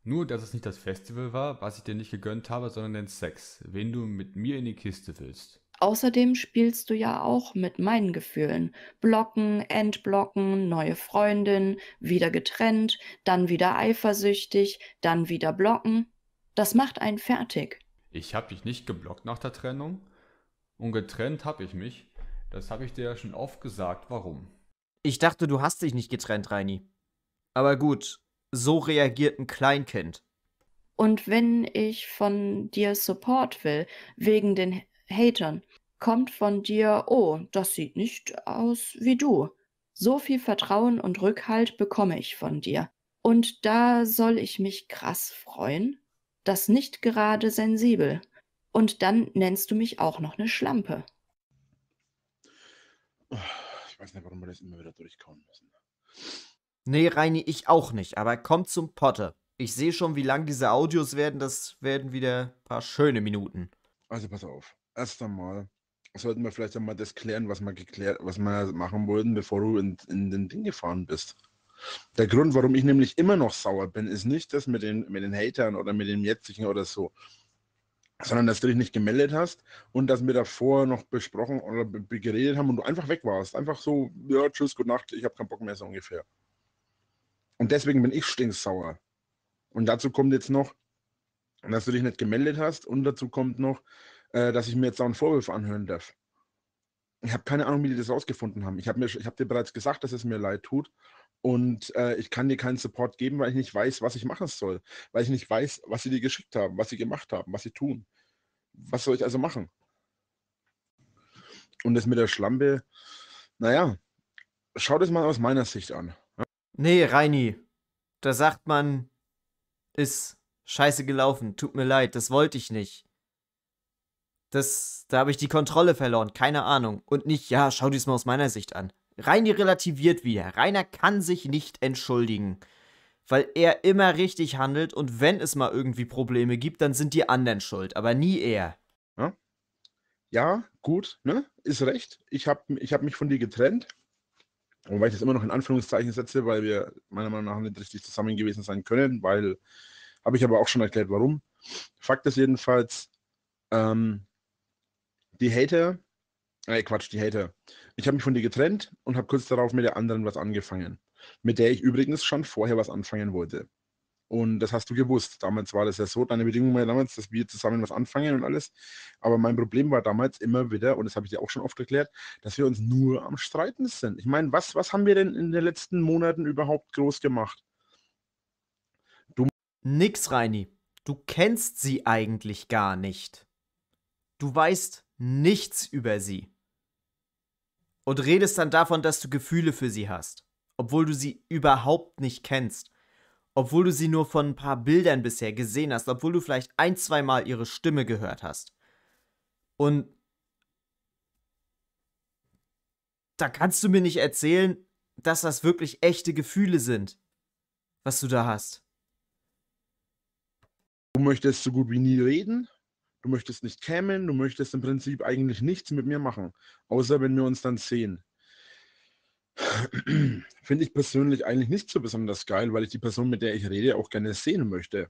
Nur, dass es nicht das Festival war, was ich dir nicht gegönnt habe, sondern den Sex, wen du mit mir in die Kiste willst. Außerdem spielst du ja auch mit meinen Gefühlen. Blocken, entblocken, neue Freundin, wieder getrennt, dann wieder eifersüchtig, dann wieder blocken. Das macht einen fertig ich habe dich nicht geblockt nach der Trennung und getrennt habe ich mich. Das habe ich dir ja schon oft gesagt, warum. Ich dachte, du hast dich nicht getrennt, Reini. Aber gut, so reagiert ein Kleinkind. Und wenn ich von dir Support will, wegen den Hatern, kommt von dir, oh, das sieht nicht aus wie du. So viel Vertrauen und Rückhalt bekomme ich von dir. Und da soll ich mich krass freuen? das nicht gerade sensibel. Und dann nennst du mich auch noch eine Schlampe. Ah, ich weiß nicht, warum wir das immer wieder durchkauen müssen. Nee, Reini, ich auch nicht, aber komm zum Potte. Ich sehe schon, wie lang diese Audios werden. Das werden wieder ein paar schöne Minuten. Also pass auf. Erst einmal sollten wir vielleicht einmal das klären, was wir, geklärt, was wir machen wollten, bevor du in, in den Ding gefahren bist. Der Grund, warum ich nämlich immer noch sauer bin, ist nicht das mit den, mit den Hatern oder mit dem jetzigen oder so, sondern dass du dich nicht gemeldet hast und dass wir davor noch besprochen oder geredet haben und du einfach weg warst. Einfach so, ja, tschüss, gute Nacht, ich habe keinen Bock mehr, so ungefähr. Und deswegen bin ich stinksauer. Und dazu kommt jetzt noch, dass du dich nicht gemeldet hast und dazu kommt noch, äh, dass ich mir jetzt auch einen Vorwurf anhören darf. Ich habe keine Ahnung, wie die das rausgefunden haben. Ich habe hab dir bereits gesagt, dass es mir leid tut und äh, ich kann dir keinen Support geben, weil ich nicht weiß, was ich machen soll. Weil ich nicht weiß, was sie dir geschickt haben, was sie gemacht haben, was sie tun. Was soll ich also machen? Und das mit der Schlampe, naja, schau das mal aus meiner Sicht an. Ne? Nee, Reini, da sagt man, ist scheiße gelaufen, tut mir leid, das wollte ich nicht. Das, da habe ich die Kontrolle verloren, keine Ahnung. Und nicht, ja, schau dies mal aus meiner Sicht an. Reini relativiert wieder. Rainer kann sich nicht entschuldigen, weil er immer richtig handelt und wenn es mal irgendwie Probleme gibt, dann sind die anderen schuld, aber nie er. Ja, ja gut, ne? ist recht. Ich habe ich hab mich von dir getrennt. Und weil ich das immer noch in Anführungszeichen setze, weil wir meiner Meinung nach nicht richtig zusammen gewesen sein können, weil, habe ich aber auch schon erklärt, warum. Fakt ist jedenfalls, ähm, die Hater, äh Quatsch, die Hater, ich habe mich von dir getrennt und habe kurz darauf mit der anderen was angefangen, mit der ich übrigens schon vorher was anfangen wollte. Und das hast du gewusst. Damals war das ja so, deine Bedingung war damals, dass wir zusammen was anfangen und alles. Aber mein Problem war damals immer wieder, und das habe ich dir auch schon oft erklärt, dass wir uns nur am Streiten sind. Ich meine, was, was haben wir denn in den letzten Monaten überhaupt groß gemacht? Du Nix, Reini. Du kennst sie eigentlich gar nicht. Du weißt nichts über sie und redest dann davon, dass du Gefühle für sie hast, obwohl du sie überhaupt nicht kennst, obwohl du sie nur von ein paar Bildern bisher gesehen hast, obwohl du vielleicht ein, zweimal ihre Stimme gehört hast. Und da kannst du mir nicht erzählen, dass das wirklich echte Gefühle sind, was du da hast. Du möchtest so gut wie nie reden, du möchtest nicht kämmen, du möchtest im Prinzip eigentlich nichts mit mir machen, außer wenn wir uns dann sehen. Finde ich persönlich eigentlich nicht so besonders geil, weil ich die Person, mit der ich rede, auch gerne sehen möchte.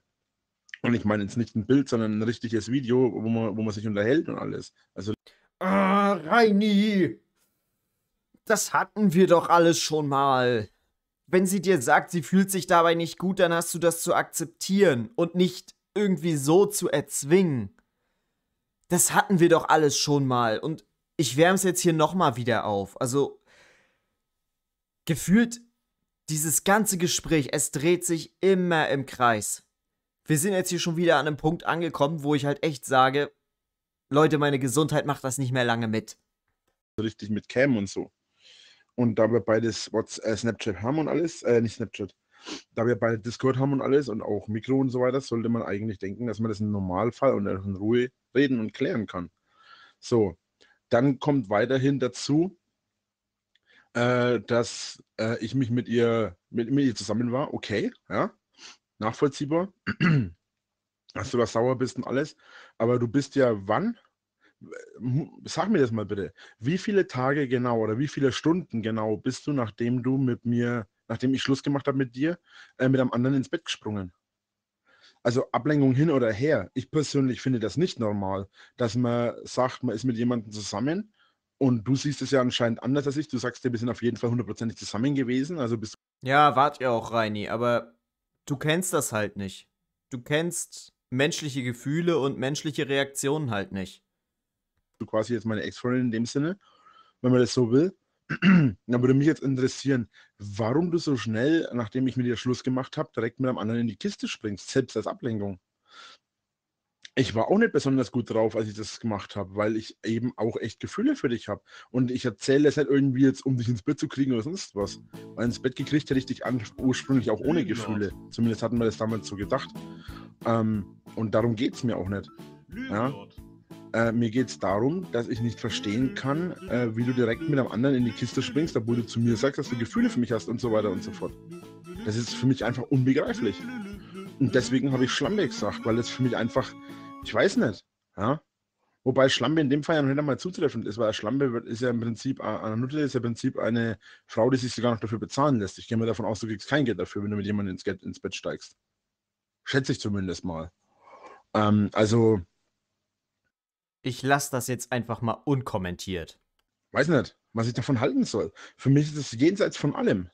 Und ich meine jetzt nicht ein Bild, sondern ein richtiges Video, wo man, wo man sich unterhält und alles. Also. Ah, Reini! Das hatten wir doch alles schon mal. Wenn sie dir sagt, sie fühlt sich dabei nicht gut, dann hast du das zu akzeptieren und nicht irgendwie so zu erzwingen das hatten wir doch alles schon mal. Und ich wärme es jetzt hier nochmal wieder auf. Also, gefühlt, dieses ganze Gespräch, es dreht sich immer im Kreis. Wir sind jetzt hier schon wieder an einem Punkt angekommen, wo ich halt echt sage, Leute, meine Gesundheit macht das nicht mehr lange mit. Richtig mit Cam und so. Und da wir beides WhatsApp, äh, Snapchat haben und alles, äh, nicht Snapchat, da wir beide Discord haben und alles und auch Mikro und so weiter, sollte man eigentlich denken, dass man das im Normalfall und in Ruhe reden und klären kann. So, dann kommt weiterhin dazu, äh, dass äh, ich mich mit ihr, mit, mit ihr zusammen war. Okay, ja, nachvollziehbar, dass du da sauer bist und alles. Aber du bist ja wann? Äh, sag mir das mal bitte. Wie viele Tage genau oder wie viele Stunden genau bist du, nachdem du mit mir nachdem ich Schluss gemacht habe mit dir, äh, mit einem anderen ins Bett gesprungen. Also Ablenkung hin oder her. Ich persönlich finde das nicht normal, dass man sagt, man ist mit jemandem zusammen und du siehst es ja anscheinend anders als ich. Du sagst dir, wir sind auf jeden Fall hundertprozentig zusammen gewesen. Also bist Ja, wart ihr auch, Reini, aber du kennst das halt nicht. Du kennst menschliche Gefühle und menschliche Reaktionen halt nicht. Du quasi jetzt meine Ex-Freundin in dem Sinne, wenn man das so will. Da würde mich jetzt interessieren, warum du so schnell, nachdem ich mit dir Schluss gemacht habe, direkt mit einem anderen in die Kiste springst, selbst als Ablenkung. Ich war auch nicht besonders gut drauf, als ich das gemacht habe, weil ich eben auch echt Gefühle für dich habe. Und ich erzähle das nicht halt irgendwie jetzt, um dich ins Bett zu kriegen oder sonst was. Weil ins Bett gekriegt hätte ich dich ursprünglich auch ohne genau. Gefühle. Zumindest hatten wir das damals so gedacht. Ähm, und darum geht es mir auch nicht. Ja? Äh, mir geht es darum, dass ich nicht verstehen kann, äh, wie du direkt mit einem anderen in die Kiste springst, obwohl du zu mir sagst, dass du Gefühle für mich hast und so weiter und so fort. Das ist für mich einfach unbegreiflich. Und deswegen habe ich Schlampe gesagt, weil das für mich einfach, ich weiß nicht. Ja? Wobei Schlampe in dem Fall ja noch nicht einmal zutreffend ist, weil Schlampe ist ja im Prinzip, äh, eine Nutte ist ja im Prinzip eine Frau, die sich sogar noch dafür bezahlen lässt. Ich gehe mal davon aus, du kriegst kein Geld dafür, wenn du mit jemandem ins, ins Bett steigst. Schätze ich zumindest mal. Ähm, also ich lasse das jetzt einfach mal unkommentiert. Weiß nicht, was ich davon halten soll. Für mich ist es jenseits von allem.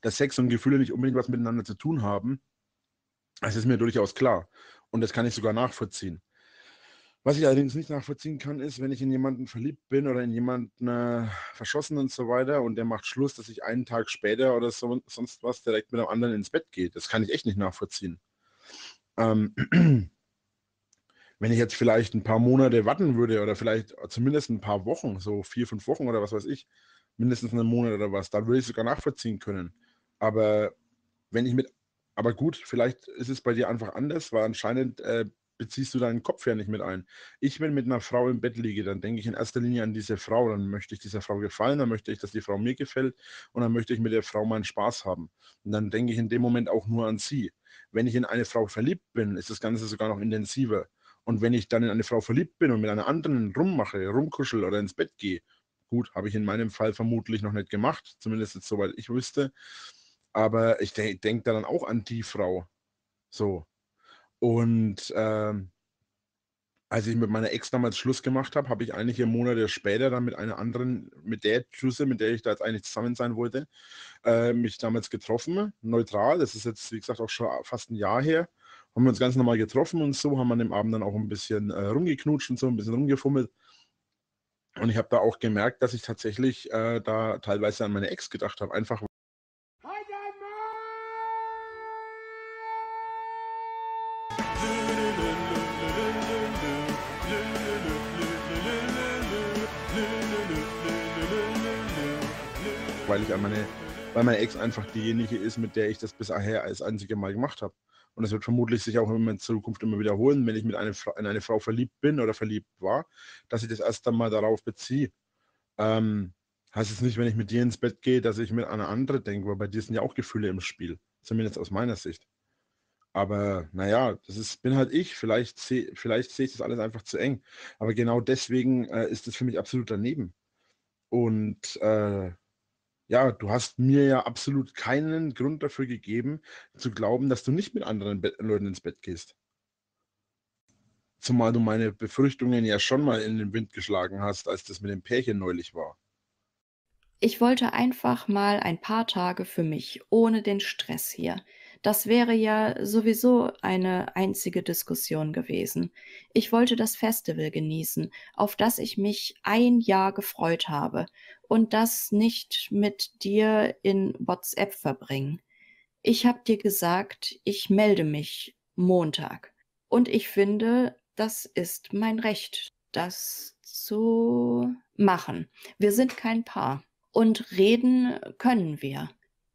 Dass Sex und Gefühle nicht unbedingt was miteinander zu tun haben, das ist mir durchaus klar. Und das kann ich sogar nachvollziehen. Was ich allerdings nicht nachvollziehen kann, ist, wenn ich in jemanden verliebt bin oder in jemanden äh, verschossen und so weiter und der macht Schluss, dass ich einen Tag später oder so, sonst was direkt mit einem anderen ins Bett gehe. Das kann ich echt nicht nachvollziehen. Ähm, wenn ich jetzt vielleicht ein paar Monate warten würde oder vielleicht zumindest ein paar Wochen, so vier, fünf Wochen oder was weiß ich, mindestens einen Monat oder was, dann würde ich sogar nachvollziehen können. Aber wenn ich mit, aber gut, vielleicht ist es bei dir einfach anders, weil anscheinend äh, beziehst du deinen Kopf ja nicht mit ein. Ich, wenn mit einer Frau im Bett liege, dann denke ich in erster Linie an diese Frau, dann möchte ich dieser Frau gefallen, dann möchte ich, dass die Frau mir gefällt und dann möchte ich mit der Frau meinen Spaß haben. Und dann denke ich in dem Moment auch nur an sie. Wenn ich in eine Frau verliebt bin, ist das Ganze sogar noch intensiver. Und wenn ich dann in eine Frau verliebt bin und mit einer anderen rummache, rumkuschel oder ins Bett gehe, gut, habe ich in meinem Fall vermutlich noch nicht gemacht, zumindest jetzt soweit ich wüsste. Aber ich de denke da dann auch an die Frau. So. Und ähm, als ich mit meiner Ex damals Schluss gemacht habe, habe ich einige Monate später dann mit einer anderen, mit der Juice, mit der ich da jetzt eigentlich zusammen sein wollte, äh, mich damals getroffen, neutral. Das ist jetzt, wie gesagt, auch schon fast ein Jahr her haben wir uns ganz normal getroffen und so, haben an dem Abend dann auch ein bisschen äh, rumgeknutscht und so, ein bisschen rumgefummelt. Und ich habe da auch gemerkt, dass ich tatsächlich äh, da teilweise an meine Ex gedacht habe, einfach weil ich an meine, weil meine Ex einfach diejenige ist, mit der ich das bisher als einzige Mal gemacht habe und das wird vermutlich sich auch in Zukunft immer wiederholen, wenn ich mit einer in eine Frau verliebt bin oder verliebt war, dass ich das erst einmal darauf beziehe. Ähm, heißt es nicht, wenn ich mit dir ins Bett gehe, dass ich mit einer anderen denke, weil bei dir sind ja auch Gefühle im Spiel, zumindest aus meiner Sicht. Aber naja, das ist, bin halt ich. Vielleicht, seh, vielleicht sehe ich das alles einfach zu eng. Aber genau deswegen äh, ist das für mich absolut daneben. Und äh, ja, du hast mir ja absolut keinen Grund dafür gegeben, zu glauben, dass du nicht mit anderen Be Leuten ins Bett gehst. Zumal du meine Befürchtungen ja schon mal in den Wind geschlagen hast, als das mit dem Pärchen neulich war. Ich wollte einfach mal ein paar Tage für mich, ohne den Stress hier. Das wäre ja sowieso eine einzige Diskussion gewesen. Ich wollte das Festival genießen, auf das ich mich ein Jahr gefreut habe, und das nicht mit dir in WhatsApp verbringen. Ich habe dir gesagt, ich melde mich Montag. Und ich finde, das ist mein Recht, das zu machen. Wir sind kein Paar und reden können wir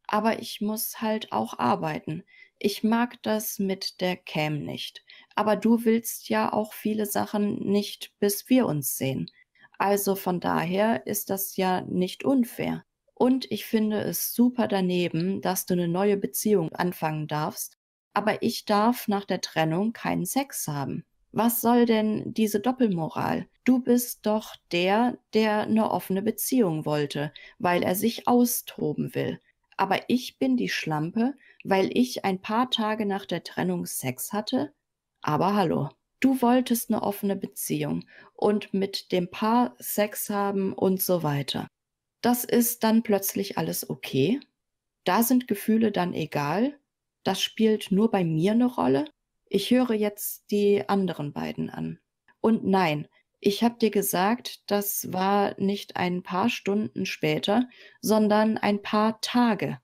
aber ich muss halt auch arbeiten. Ich mag das mit der Cam nicht. Aber du willst ja auch viele Sachen nicht, bis wir uns sehen. Also von daher ist das ja nicht unfair. Und ich finde es super daneben, dass du eine neue Beziehung anfangen darfst, aber ich darf nach der Trennung keinen Sex haben. Was soll denn diese Doppelmoral? Du bist doch der, der eine offene Beziehung wollte, weil er sich austoben will aber ich bin die Schlampe, weil ich ein paar Tage nach der Trennung Sex hatte? Aber hallo. Du wolltest eine offene Beziehung und mit dem Paar Sex haben und so weiter. Das ist dann plötzlich alles okay? Da sind Gefühle dann egal? Das spielt nur bei mir eine Rolle? Ich höre jetzt die anderen beiden an. Und nein, ich habe dir gesagt, das war nicht ein paar Stunden später, sondern ein paar Tage.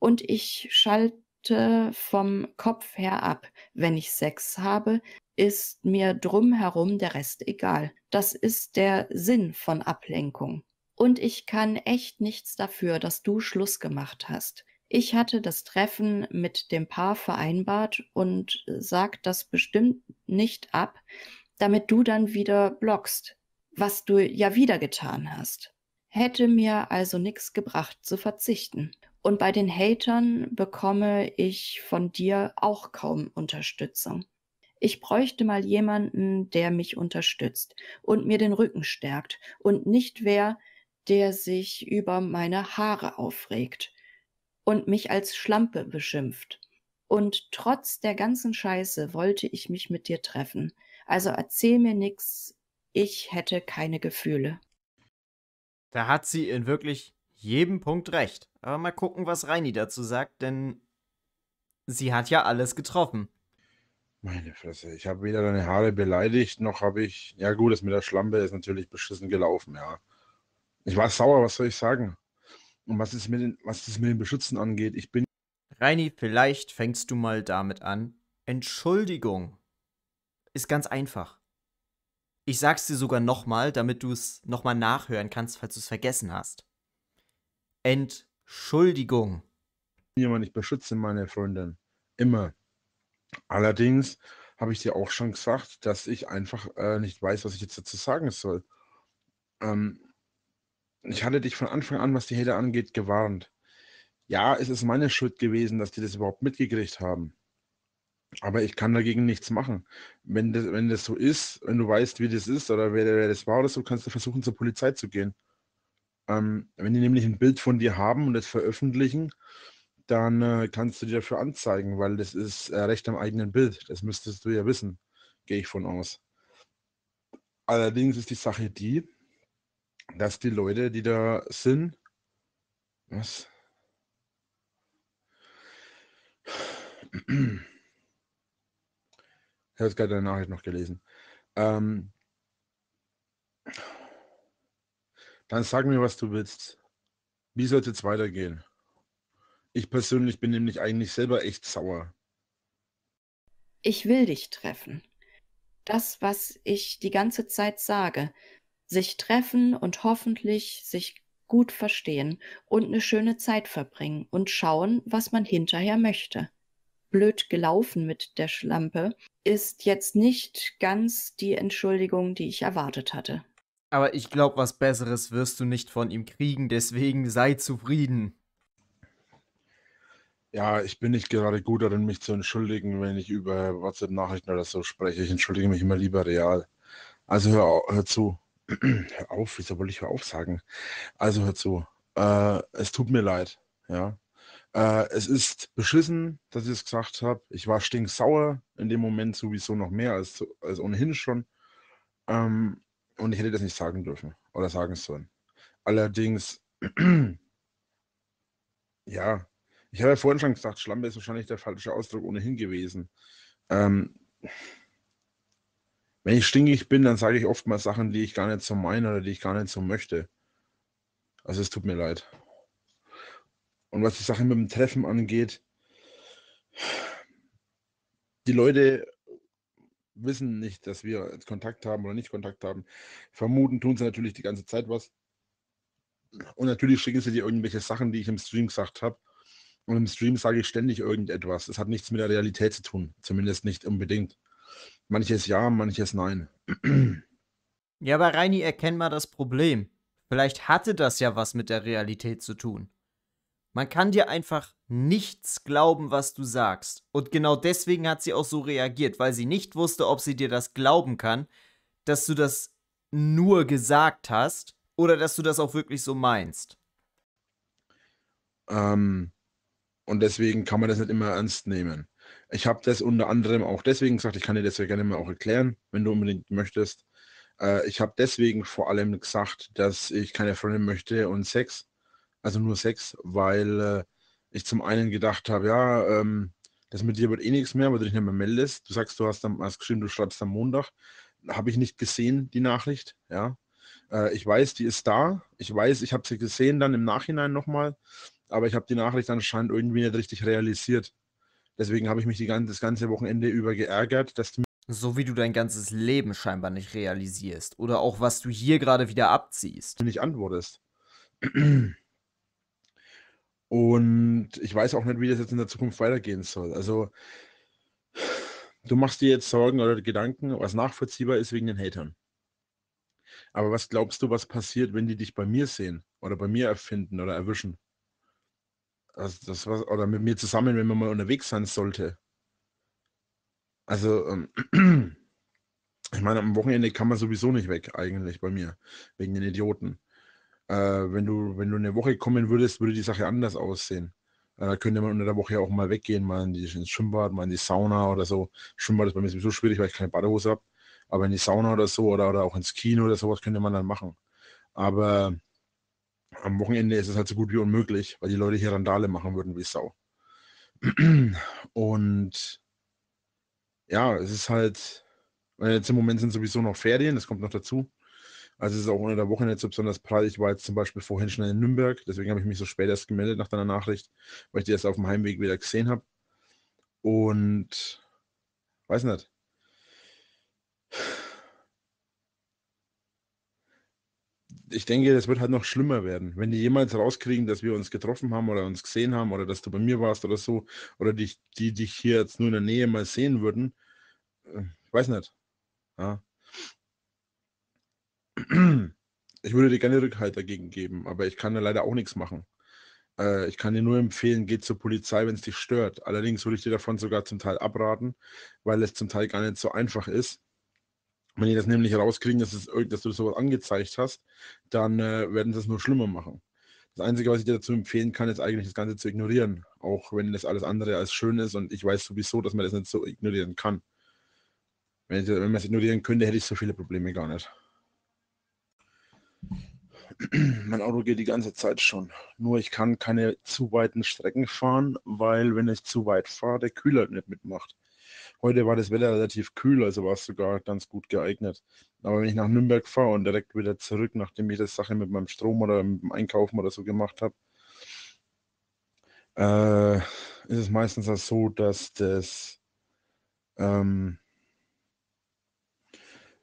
Und ich schalte vom Kopf her ab. Wenn ich Sex habe, ist mir drumherum der Rest egal. Das ist der Sinn von Ablenkung. Und ich kann echt nichts dafür, dass du Schluss gemacht hast. Ich hatte das Treffen mit dem Paar vereinbart und sag das bestimmt nicht ab, damit du dann wieder blockst, was du ja wieder getan hast. Hätte mir also nichts gebracht zu verzichten. Und bei den Hatern bekomme ich von dir auch kaum Unterstützung. Ich bräuchte mal jemanden, der mich unterstützt und mir den Rücken stärkt und nicht wer, der sich über meine Haare aufregt und mich als Schlampe beschimpft. Und trotz der ganzen Scheiße wollte ich mich mit dir treffen. Also erzähl mir nichts, ich hätte keine Gefühle. Da hat sie in wirklich jedem Punkt recht. Aber mal gucken, was Reini dazu sagt, denn sie hat ja alles getroffen. Meine Fresse, ich habe weder deine Haare beleidigt, noch habe ich. Ja, gut, das mit der Schlampe ist natürlich beschissen gelaufen, ja. Ich war sauer, was soll ich sagen? Und was ist mit den, was das mit den Beschützen angeht, ich bin. Reini, vielleicht fängst du mal damit an. Entschuldigung ist ganz einfach. Ich sag's dir sogar nochmal, damit du es nochmal nachhören kannst, falls du es vergessen hast. Entschuldigung. Jemand, ich beschütze meine Freundin. Immer. Allerdings habe ich dir auch schon gesagt, dass ich einfach äh, nicht weiß, was ich jetzt dazu sagen soll. Ähm, ich hatte dich von Anfang an, was die Hater angeht, gewarnt. Ja, es ist meine Schuld gewesen, dass die das überhaupt mitgekriegt haben. Aber ich kann dagegen nichts machen. Wenn das, wenn das so ist, wenn du weißt, wie das ist oder wer, wer das war oder so, kannst du versuchen, zur Polizei zu gehen. Ähm, wenn die nämlich ein Bild von dir haben und das veröffentlichen, dann äh, kannst du dir dafür anzeigen, weil das ist äh, Recht am eigenen Bild. Das müsstest du ja wissen, gehe ich von aus. Allerdings ist die Sache die, dass die Leute, die da sind, was? habe jetzt gerade deine Nachricht noch gelesen. Ähm, dann sag mir, was du willst. Wie sollte es weitergehen? Ich persönlich bin nämlich eigentlich selber echt sauer. Ich will dich treffen. Das, was ich die ganze Zeit sage. Sich treffen und hoffentlich sich gut verstehen und eine schöne Zeit verbringen und schauen, was man hinterher möchte blöd gelaufen mit der Schlampe, ist jetzt nicht ganz die Entschuldigung, die ich erwartet hatte. Aber ich glaube, was Besseres wirst du nicht von ihm kriegen, deswegen sei zufrieden. Ja, ich bin nicht gerade gut darin, mich zu entschuldigen, wenn ich über WhatsApp-Nachrichten oder so spreche. Ich entschuldige mich immer lieber real. Also hör, hör zu. hör auf, wieso wollte ich hör auf sagen? Also hör zu. Äh, es tut mir leid. Ja, äh, es ist beschissen, dass ich es gesagt habe. Ich war stinksauer in dem Moment sowieso noch mehr als, als ohnehin schon. Ähm, und ich hätte das nicht sagen dürfen oder sagen sollen. Allerdings, ja, ich habe ja vorhin schon gesagt, Schlampe ist wahrscheinlich der falsche Ausdruck ohnehin gewesen. Ähm, wenn ich stinkig bin, dann sage ich oftmals Sachen, die ich gar nicht so meine oder die ich gar nicht so möchte. Also es tut mir leid. Und was die Sache mit dem Treffen angeht, die Leute wissen nicht, dass wir Kontakt haben oder nicht Kontakt haben. Vermuten tun sie natürlich die ganze Zeit was. Und natürlich schicken sie dir irgendwelche Sachen, die ich im Stream gesagt habe. Und im Stream sage ich ständig irgendetwas. Es hat nichts mit der Realität zu tun. Zumindest nicht unbedingt. Manches ja, manches nein. Ja, aber Reini, erkenn mal das Problem. Vielleicht hatte das ja was mit der Realität zu tun. Man kann dir einfach nichts glauben, was du sagst. Und genau deswegen hat sie auch so reagiert, weil sie nicht wusste, ob sie dir das glauben kann, dass du das nur gesagt hast oder dass du das auch wirklich so meinst. Ähm, und deswegen kann man das nicht immer ernst nehmen. Ich habe das unter anderem auch deswegen gesagt, ich kann dir das ja gerne mal auch erklären, wenn du unbedingt möchtest. Äh, ich habe deswegen vor allem gesagt, dass ich keine Freundin möchte und Sex also nur sechs, weil äh, ich zum einen gedacht habe, ja, ähm, das mit dir wird eh nichts mehr, weil du dich nicht mehr meldest. Du sagst, du hast, am, hast geschrieben, du schreibst am Montag. Habe ich nicht gesehen, die Nachricht, ja. Äh, ich weiß, die ist da. Ich weiß, ich habe sie gesehen dann im Nachhinein nochmal, aber ich habe die Nachricht anscheinend irgendwie nicht richtig realisiert. Deswegen habe ich mich ganze, das ganze Wochenende über geärgert, dass du so wie du dein ganzes Leben scheinbar nicht realisierst oder auch was du hier gerade wieder abziehst. Nicht antwortest. Und ich weiß auch nicht, wie das jetzt in der Zukunft weitergehen soll. Also, du machst dir jetzt Sorgen oder Gedanken, was nachvollziehbar ist wegen den Hatern. Aber was glaubst du, was passiert, wenn die dich bei mir sehen oder bei mir erfinden oder erwischen? Also das was, oder mit mir zusammen, wenn man mal unterwegs sein sollte. Also, ähm, ich meine, am Wochenende kann man sowieso nicht weg, eigentlich bei mir, wegen den Idioten äh, wenn, du, wenn du eine Woche kommen würdest, würde die Sache anders aussehen. Äh, da könnte man unter der Woche auch mal weggehen, mal in die, ins Schwimmbad, mal in die Sauna oder so. Schwimmbad ist bei mir sowieso schwierig, weil ich keine Badehose habe. Aber in die Sauna oder so oder, oder auch ins Kino oder sowas könnte man dann machen. Aber am Wochenende ist es halt so gut wie unmöglich, weil die Leute hier Randale machen würden wie Sau. Und ja, es ist halt, jetzt im Moment sind sowieso noch Ferien, das kommt noch dazu. Also es ist auch unter der Woche nicht so besonders prall. Ich war jetzt zum Beispiel vorhin schon in Nürnberg, deswegen habe ich mich so spät erst gemeldet nach deiner Nachricht, weil ich die erst auf dem Heimweg wieder gesehen habe. Und weiß nicht. Ich denke, das wird halt noch schlimmer werden. Wenn die jemals rauskriegen, dass wir uns getroffen haben oder uns gesehen haben oder dass du bei mir warst oder so, oder die, die dich hier jetzt nur in der Nähe mal sehen würden, äh, weiß nicht. Ja. Ich würde dir gerne Rückhalt dagegen geben, aber ich kann da leider auch nichts machen. Äh, ich kann dir nur empfehlen, geh zur Polizei, wenn es dich stört. Allerdings würde ich dir davon sogar zum Teil abraten, weil es zum Teil gar nicht so einfach ist. Wenn die das nämlich rauskriegen, dass, es, dass du sowas angezeigt hast, dann äh, werden sie es nur schlimmer machen. Das Einzige, was ich dir dazu empfehlen kann, ist eigentlich das Ganze zu ignorieren. Auch wenn das alles andere als schön ist und ich weiß sowieso, dass man das nicht so ignorieren kann. Wenn, ich, wenn man es ignorieren könnte, hätte ich so viele Probleme gar nicht. Mein Auto geht die ganze Zeit schon. Nur ich kann keine zu weiten Strecken fahren, weil wenn ich zu weit fahre, der Kühler nicht mitmacht. Heute war das Wetter relativ kühl, also war es sogar ganz gut geeignet. Aber wenn ich nach Nürnberg fahre und direkt wieder zurück, nachdem ich das Sache mit meinem Strom oder mit dem Einkaufen oder so gemacht habe, äh, ist es meistens auch so, dass das ähm,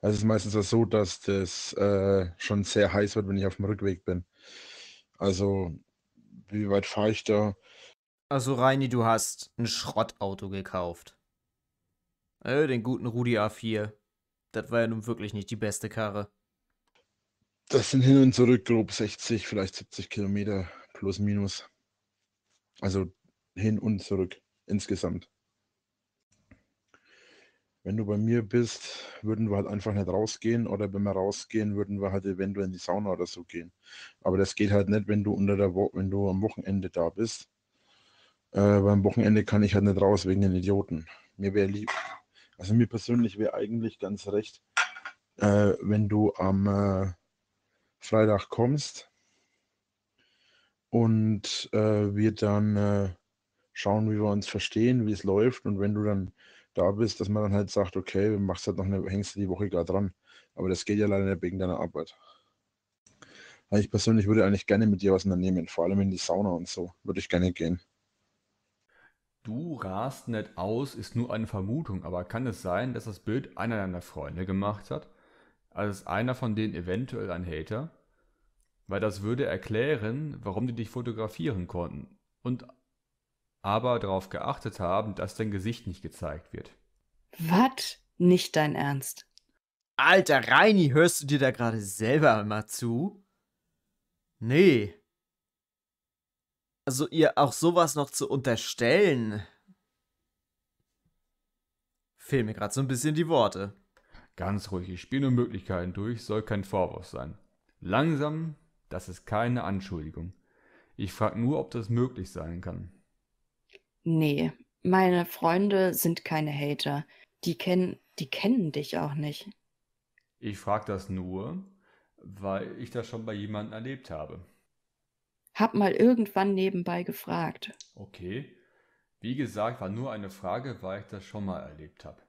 also es ist meistens so, dass das äh, schon sehr heiß wird, wenn ich auf dem Rückweg bin. Also, wie weit fahre ich da? Also, Reini, du hast ein Schrottauto gekauft. Äh, den guten Rudi A4. Das war ja nun wirklich nicht die beste Karre. Das sind hin und zurück grob 60, vielleicht 70 Kilometer plus minus. Also hin und zurück insgesamt wenn du bei mir bist, würden wir halt einfach nicht rausgehen oder wenn wir rausgehen, würden wir halt eventuell in die Sauna oder so gehen. Aber das geht halt nicht, wenn du unter der Wo wenn du am Wochenende da bist. Äh, beim Wochenende kann ich halt nicht raus wegen den Idioten. Mir wäre lieb. Also mir persönlich wäre eigentlich ganz recht, äh, wenn du am äh, Freitag kommst und äh, wir dann äh, schauen, wie wir uns verstehen, wie es läuft und wenn du dann da bist, dass man dann halt sagt, okay, du machst halt noch eine, hängst die Woche gar dran. Aber das geht ja leider nicht wegen deiner Arbeit. Also ich persönlich würde eigentlich gerne mit dir was unternehmen, vor allem in die Sauna und so, würde ich gerne gehen. Du rast nicht aus, ist nur eine Vermutung, aber kann es sein, dass das Bild einer deiner Freunde gemacht hat? Also ist einer von denen eventuell ein Hater? Weil das würde erklären, warum die dich fotografieren konnten. Und aber darauf geachtet haben, dass dein Gesicht nicht gezeigt wird. Was? Nicht dein Ernst. Alter Reini, hörst du dir da gerade selber mal zu? Nee. Also ihr auch sowas noch zu unterstellen. Fehlen mir gerade so ein bisschen die Worte. Ganz ruhig, ich spiele nur Möglichkeiten durch, soll kein Vorwurf sein. Langsam, das ist keine Anschuldigung. Ich frage nur, ob das möglich sein kann. Nee, meine Freunde sind keine Hater. Die kennen, die kennen dich auch nicht. Ich frage das nur, weil ich das schon bei jemandem erlebt habe. Hab mal irgendwann nebenbei gefragt. Okay. Wie gesagt, war nur eine Frage, weil ich das schon mal erlebt habe.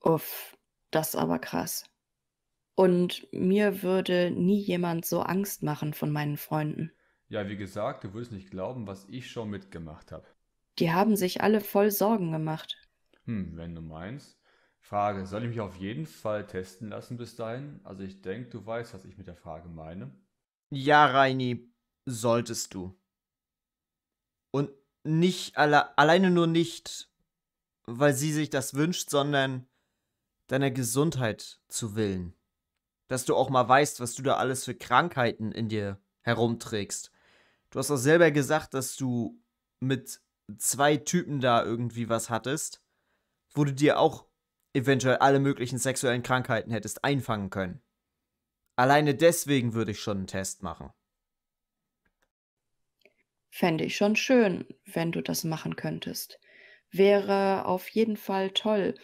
Uff, das ist aber krass. Und mir würde nie jemand so Angst machen von meinen Freunden. Ja, wie gesagt, du würdest nicht glauben, was ich schon mitgemacht habe. Die haben sich alle voll Sorgen gemacht. Hm, wenn du meinst. Frage, soll ich mich auf jeden Fall testen lassen bis dahin? Also ich denke, du weißt, was ich mit der Frage meine. Ja, Reini, solltest du. Und nicht alle, alleine nur nicht, weil sie sich das wünscht, sondern deiner Gesundheit zu willen. Dass du auch mal weißt, was du da alles für Krankheiten in dir herumträgst. Du hast auch selber gesagt, dass du mit zwei Typen da irgendwie was hattest, wo du dir auch eventuell alle möglichen sexuellen Krankheiten hättest einfangen können. Alleine deswegen würde ich schon einen Test machen. Fände ich schon schön, wenn du das machen könntest. Wäre auf jeden Fall toll,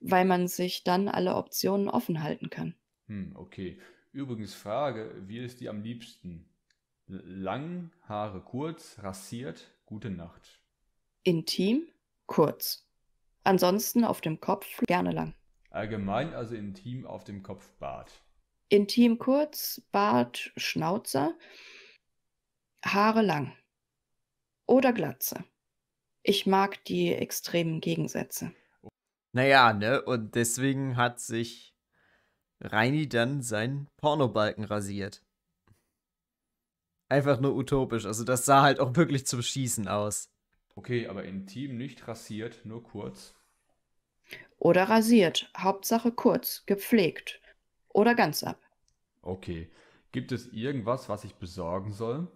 weil man sich dann alle Optionen offen halten kann. Hm, okay. Übrigens Frage, wie ist die am liebsten? Lang, Haare kurz, rasiert, gute Nacht. Intim kurz. Ansonsten auf dem Kopf gerne lang. Allgemein also intim auf dem Kopf Bart. Intim kurz, Bart, Schnauzer, Haare lang oder Glatze. Ich mag die extremen Gegensätze. Naja, ne? Und deswegen hat sich Reini dann seinen Pornobalken rasiert. Einfach nur utopisch. Also das sah halt auch wirklich zum Schießen aus. Okay, aber intim nicht rasiert, nur kurz. Oder rasiert, Hauptsache kurz, gepflegt. Oder ganz ab. Okay. Gibt es irgendwas, was ich besorgen soll?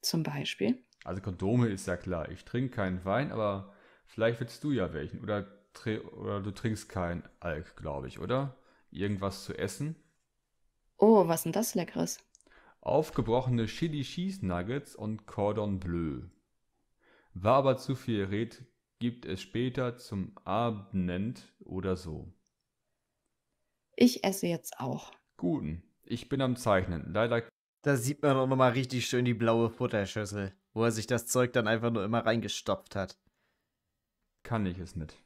Zum Beispiel? Also Kondome ist ja klar. Ich trinke keinen Wein, aber vielleicht willst du ja welchen. Oder, oder du trinkst keinen Alk, glaube ich, oder? Irgendwas zu essen? Oh, was denn das Leckeres? Aufgebrochene Chili Cheese Nuggets und Cordon Bleu. War aber zu viel Red, gibt es später zum Abend oder so. Ich esse jetzt auch. Guten. Ich bin am Zeichnen. Leider. Da sieht man auch nochmal richtig schön die blaue Futterschüssel, wo er sich das Zeug dann einfach nur immer reingestopft hat. Kann ich es nicht.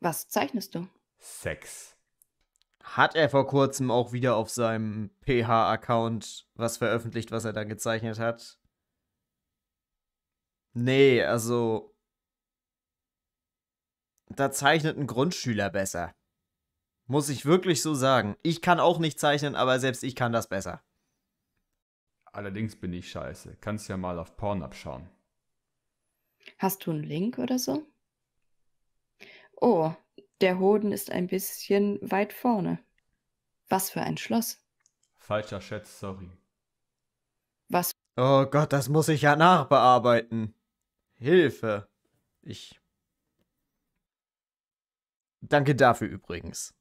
Was zeichnest du? Sex. Hat er vor kurzem auch wieder auf seinem PH-Account was veröffentlicht, was er dann gezeichnet hat? Nee, also. Da zeichnet ein Grundschüler besser. Muss ich wirklich so sagen. Ich kann auch nicht zeichnen, aber selbst ich kann das besser. Allerdings bin ich scheiße. Kannst ja mal auf Porn abschauen. Hast du einen Link oder so? Oh, der Hoden ist ein bisschen weit vorne. Was für ein Schloss. Falscher Schätz, sorry. Was? Oh Gott, das muss ich ja nachbearbeiten. Hilfe. Ich. Danke dafür übrigens.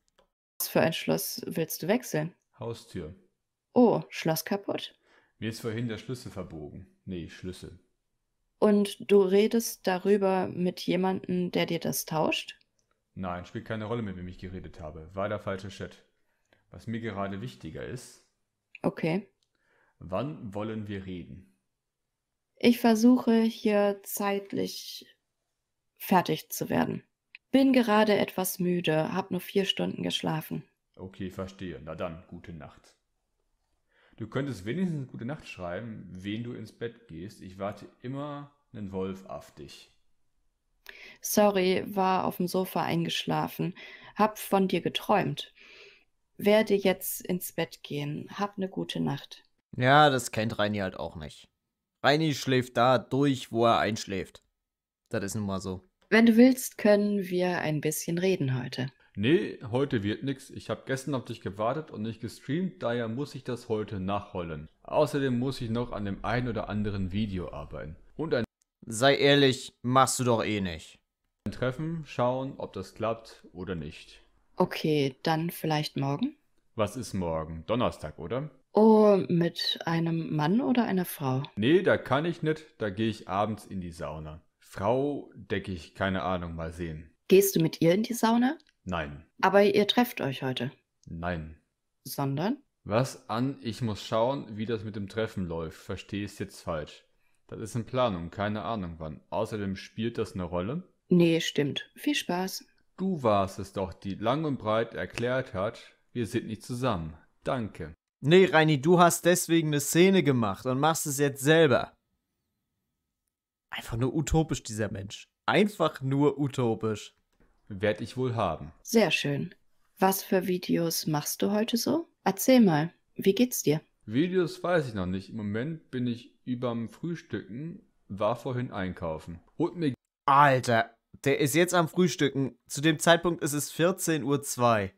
Was für ein Schloss willst du wechseln? Haustür. Oh, Schloss kaputt. Mir ist vorhin der Schlüssel verbogen. Nee, Schlüssel. Und du redest darüber mit jemandem, der dir das tauscht? Nein, spielt keine Rolle, mit wem ich geredet habe. War der falsche Chat. Was mir gerade wichtiger ist. Okay. Wann wollen wir reden? Ich versuche hier zeitlich fertig zu werden. Bin gerade etwas müde, hab nur vier Stunden geschlafen. Okay, verstehe. Na dann, gute Nacht. Du könntest wenigstens gute Nacht schreiben, wen du ins Bett gehst. Ich warte immer einen Wolf auf dich. Sorry, war auf dem Sofa eingeschlafen. Hab von dir geträumt. Werde jetzt ins Bett gehen. Hab eine gute Nacht. Ja, das kennt Reini halt auch nicht. Reini schläft da durch, wo er einschläft. Das ist nun mal so. Wenn du willst, können wir ein bisschen reden heute. Nee, heute wird nix. Ich habe gestern auf dich gewartet und nicht gestreamt, daher muss ich das heute nachholen. Außerdem muss ich noch an dem ein oder anderen Video arbeiten. Und ein Sei ehrlich, machst du doch eh nicht. Ein Treffen, schauen, ob das klappt oder nicht. Okay, dann vielleicht morgen? Was ist morgen? Donnerstag, oder? Oh, mit einem Mann oder einer Frau? Nee, da kann ich nicht. Da gehe ich abends in die Sauna. Frau decke ich, keine Ahnung, mal sehen. Gehst du mit ihr in die Sauna? Nein. Aber ihr trefft euch heute? Nein. Sondern? Was an, ich muss schauen, wie das mit dem Treffen läuft. Verstehe es jetzt falsch. Das ist in Planung, keine Ahnung wann. Außerdem spielt das eine Rolle? Nee, stimmt. Viel Spaß. Du warst es doch, die lang und breit erklärt hat, wir sind nicht zusammen. Danke. Nee, Reini, du hast deswegen eine Szene gemacht und machst es jetzt selber. Einfach nur utopisch, dieser Mensch. Einfach nur utopisch. Werd ich wohl haben. Sehr schön. Was für Videos machst du heute so? Erzähl mal, wie geht's dir? Videos weiß ich noch nicht. Im Moment bin ich überm Frühstücken, war vorhin einkaufen. Und mir. Alter, der ist jetzt am Frühstücken. Zu dem Zeitpunkt ist es 14.02 Uhr.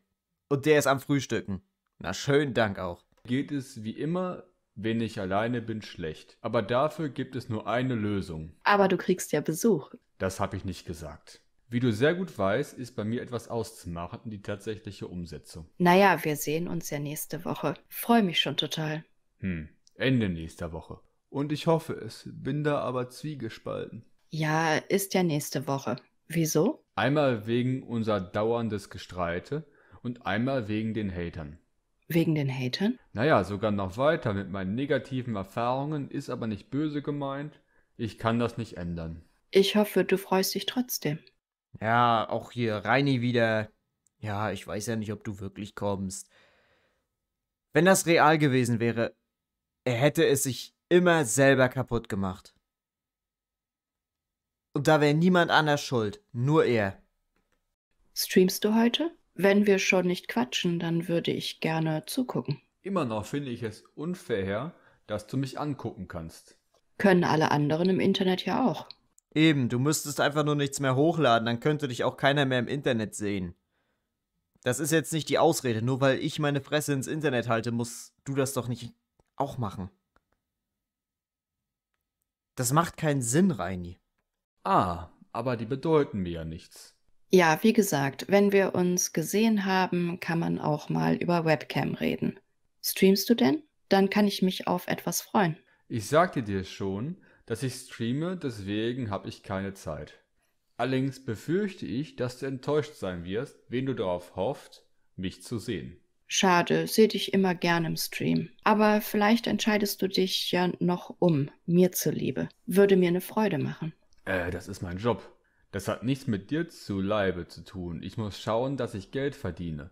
Und der ist am Frühstücken. Na, schönen Dank auch geht es wie immer, wenn ich alleine bin, schlecht. Aber dafür gibt es nur eine Lösung. Aber du kriegst ja Besuch. Das habe ich nicht gesagt. Wie du sehr gut weißt, ist bei mir etwas auszumachen, die tatsächliche Umsetzung. Naja, wir sehen uns ja nächste Woche. Freue mich schon total. Hm, Ende nächster Woche. Und ich hoffe es, bin da aber zwiegespalten. Ja, ist ja nächste Woche. Wieso? Einmal wegen unser dauerndes Gestreite und einmal wegen den Hatern. Wegen den Hatern? Naja, sogar noch weiter mit meinen negativen Erfahrungen, ist aber nicht böse gemeint. Ich kann das nicht ändern. Ich hoffe, du freust dich trotzdem. Ja, auch hier Reini wieder. Ja, ich weiß ja nicht, ob du wirklich kommst. Wenn das real gewesen wäre, er hätte es sich immer selber kaputt gemacht. Und da wäre niemand anders schuld, nur er. Streamst du heute? Wenn wir schon nicht quatschen, dann würde ich gerne zugucken. Immer noch finde ich es unfair, dass du mich angucken kannst. Können alle anderen im Internet ja auch. Eben, du müsstest einfach nur nichts mehr hochladen, dann könnte dich auch keiner mehr im Internet sehen. Das ist jetzt nicht die Ausrede, nur weil ich meine Fresse ins Internet halte, musst du das doch nicht auch machen. Das macht keinen Sinn, Reini. Ah, aber die bedeuten mir ja nichts. Ja, wie gesagt, wenn wir uns gesehen haben, kann man auch mal über Webcam reden. Streamst du denn? Dann kann ich mich auf etwas freuen. Ich sagte dir schon, dass ich streame, deswegen habe ich keine Zeit. Allerdings befürchte ich, dass du enttäuscht sein wirst, wen du darauf hofft, mich zu sehen. Schade, seh dich immer gern im Stream. Aber vielleicht entscheidest du dich ja noch um, mir zuliebe. Würde mir eine Freude machen. Äh, das ist mein Job. Das hat nichts mit dir zu Leibe zu tun. Ich muss schauen, dass ich Geld verdiene.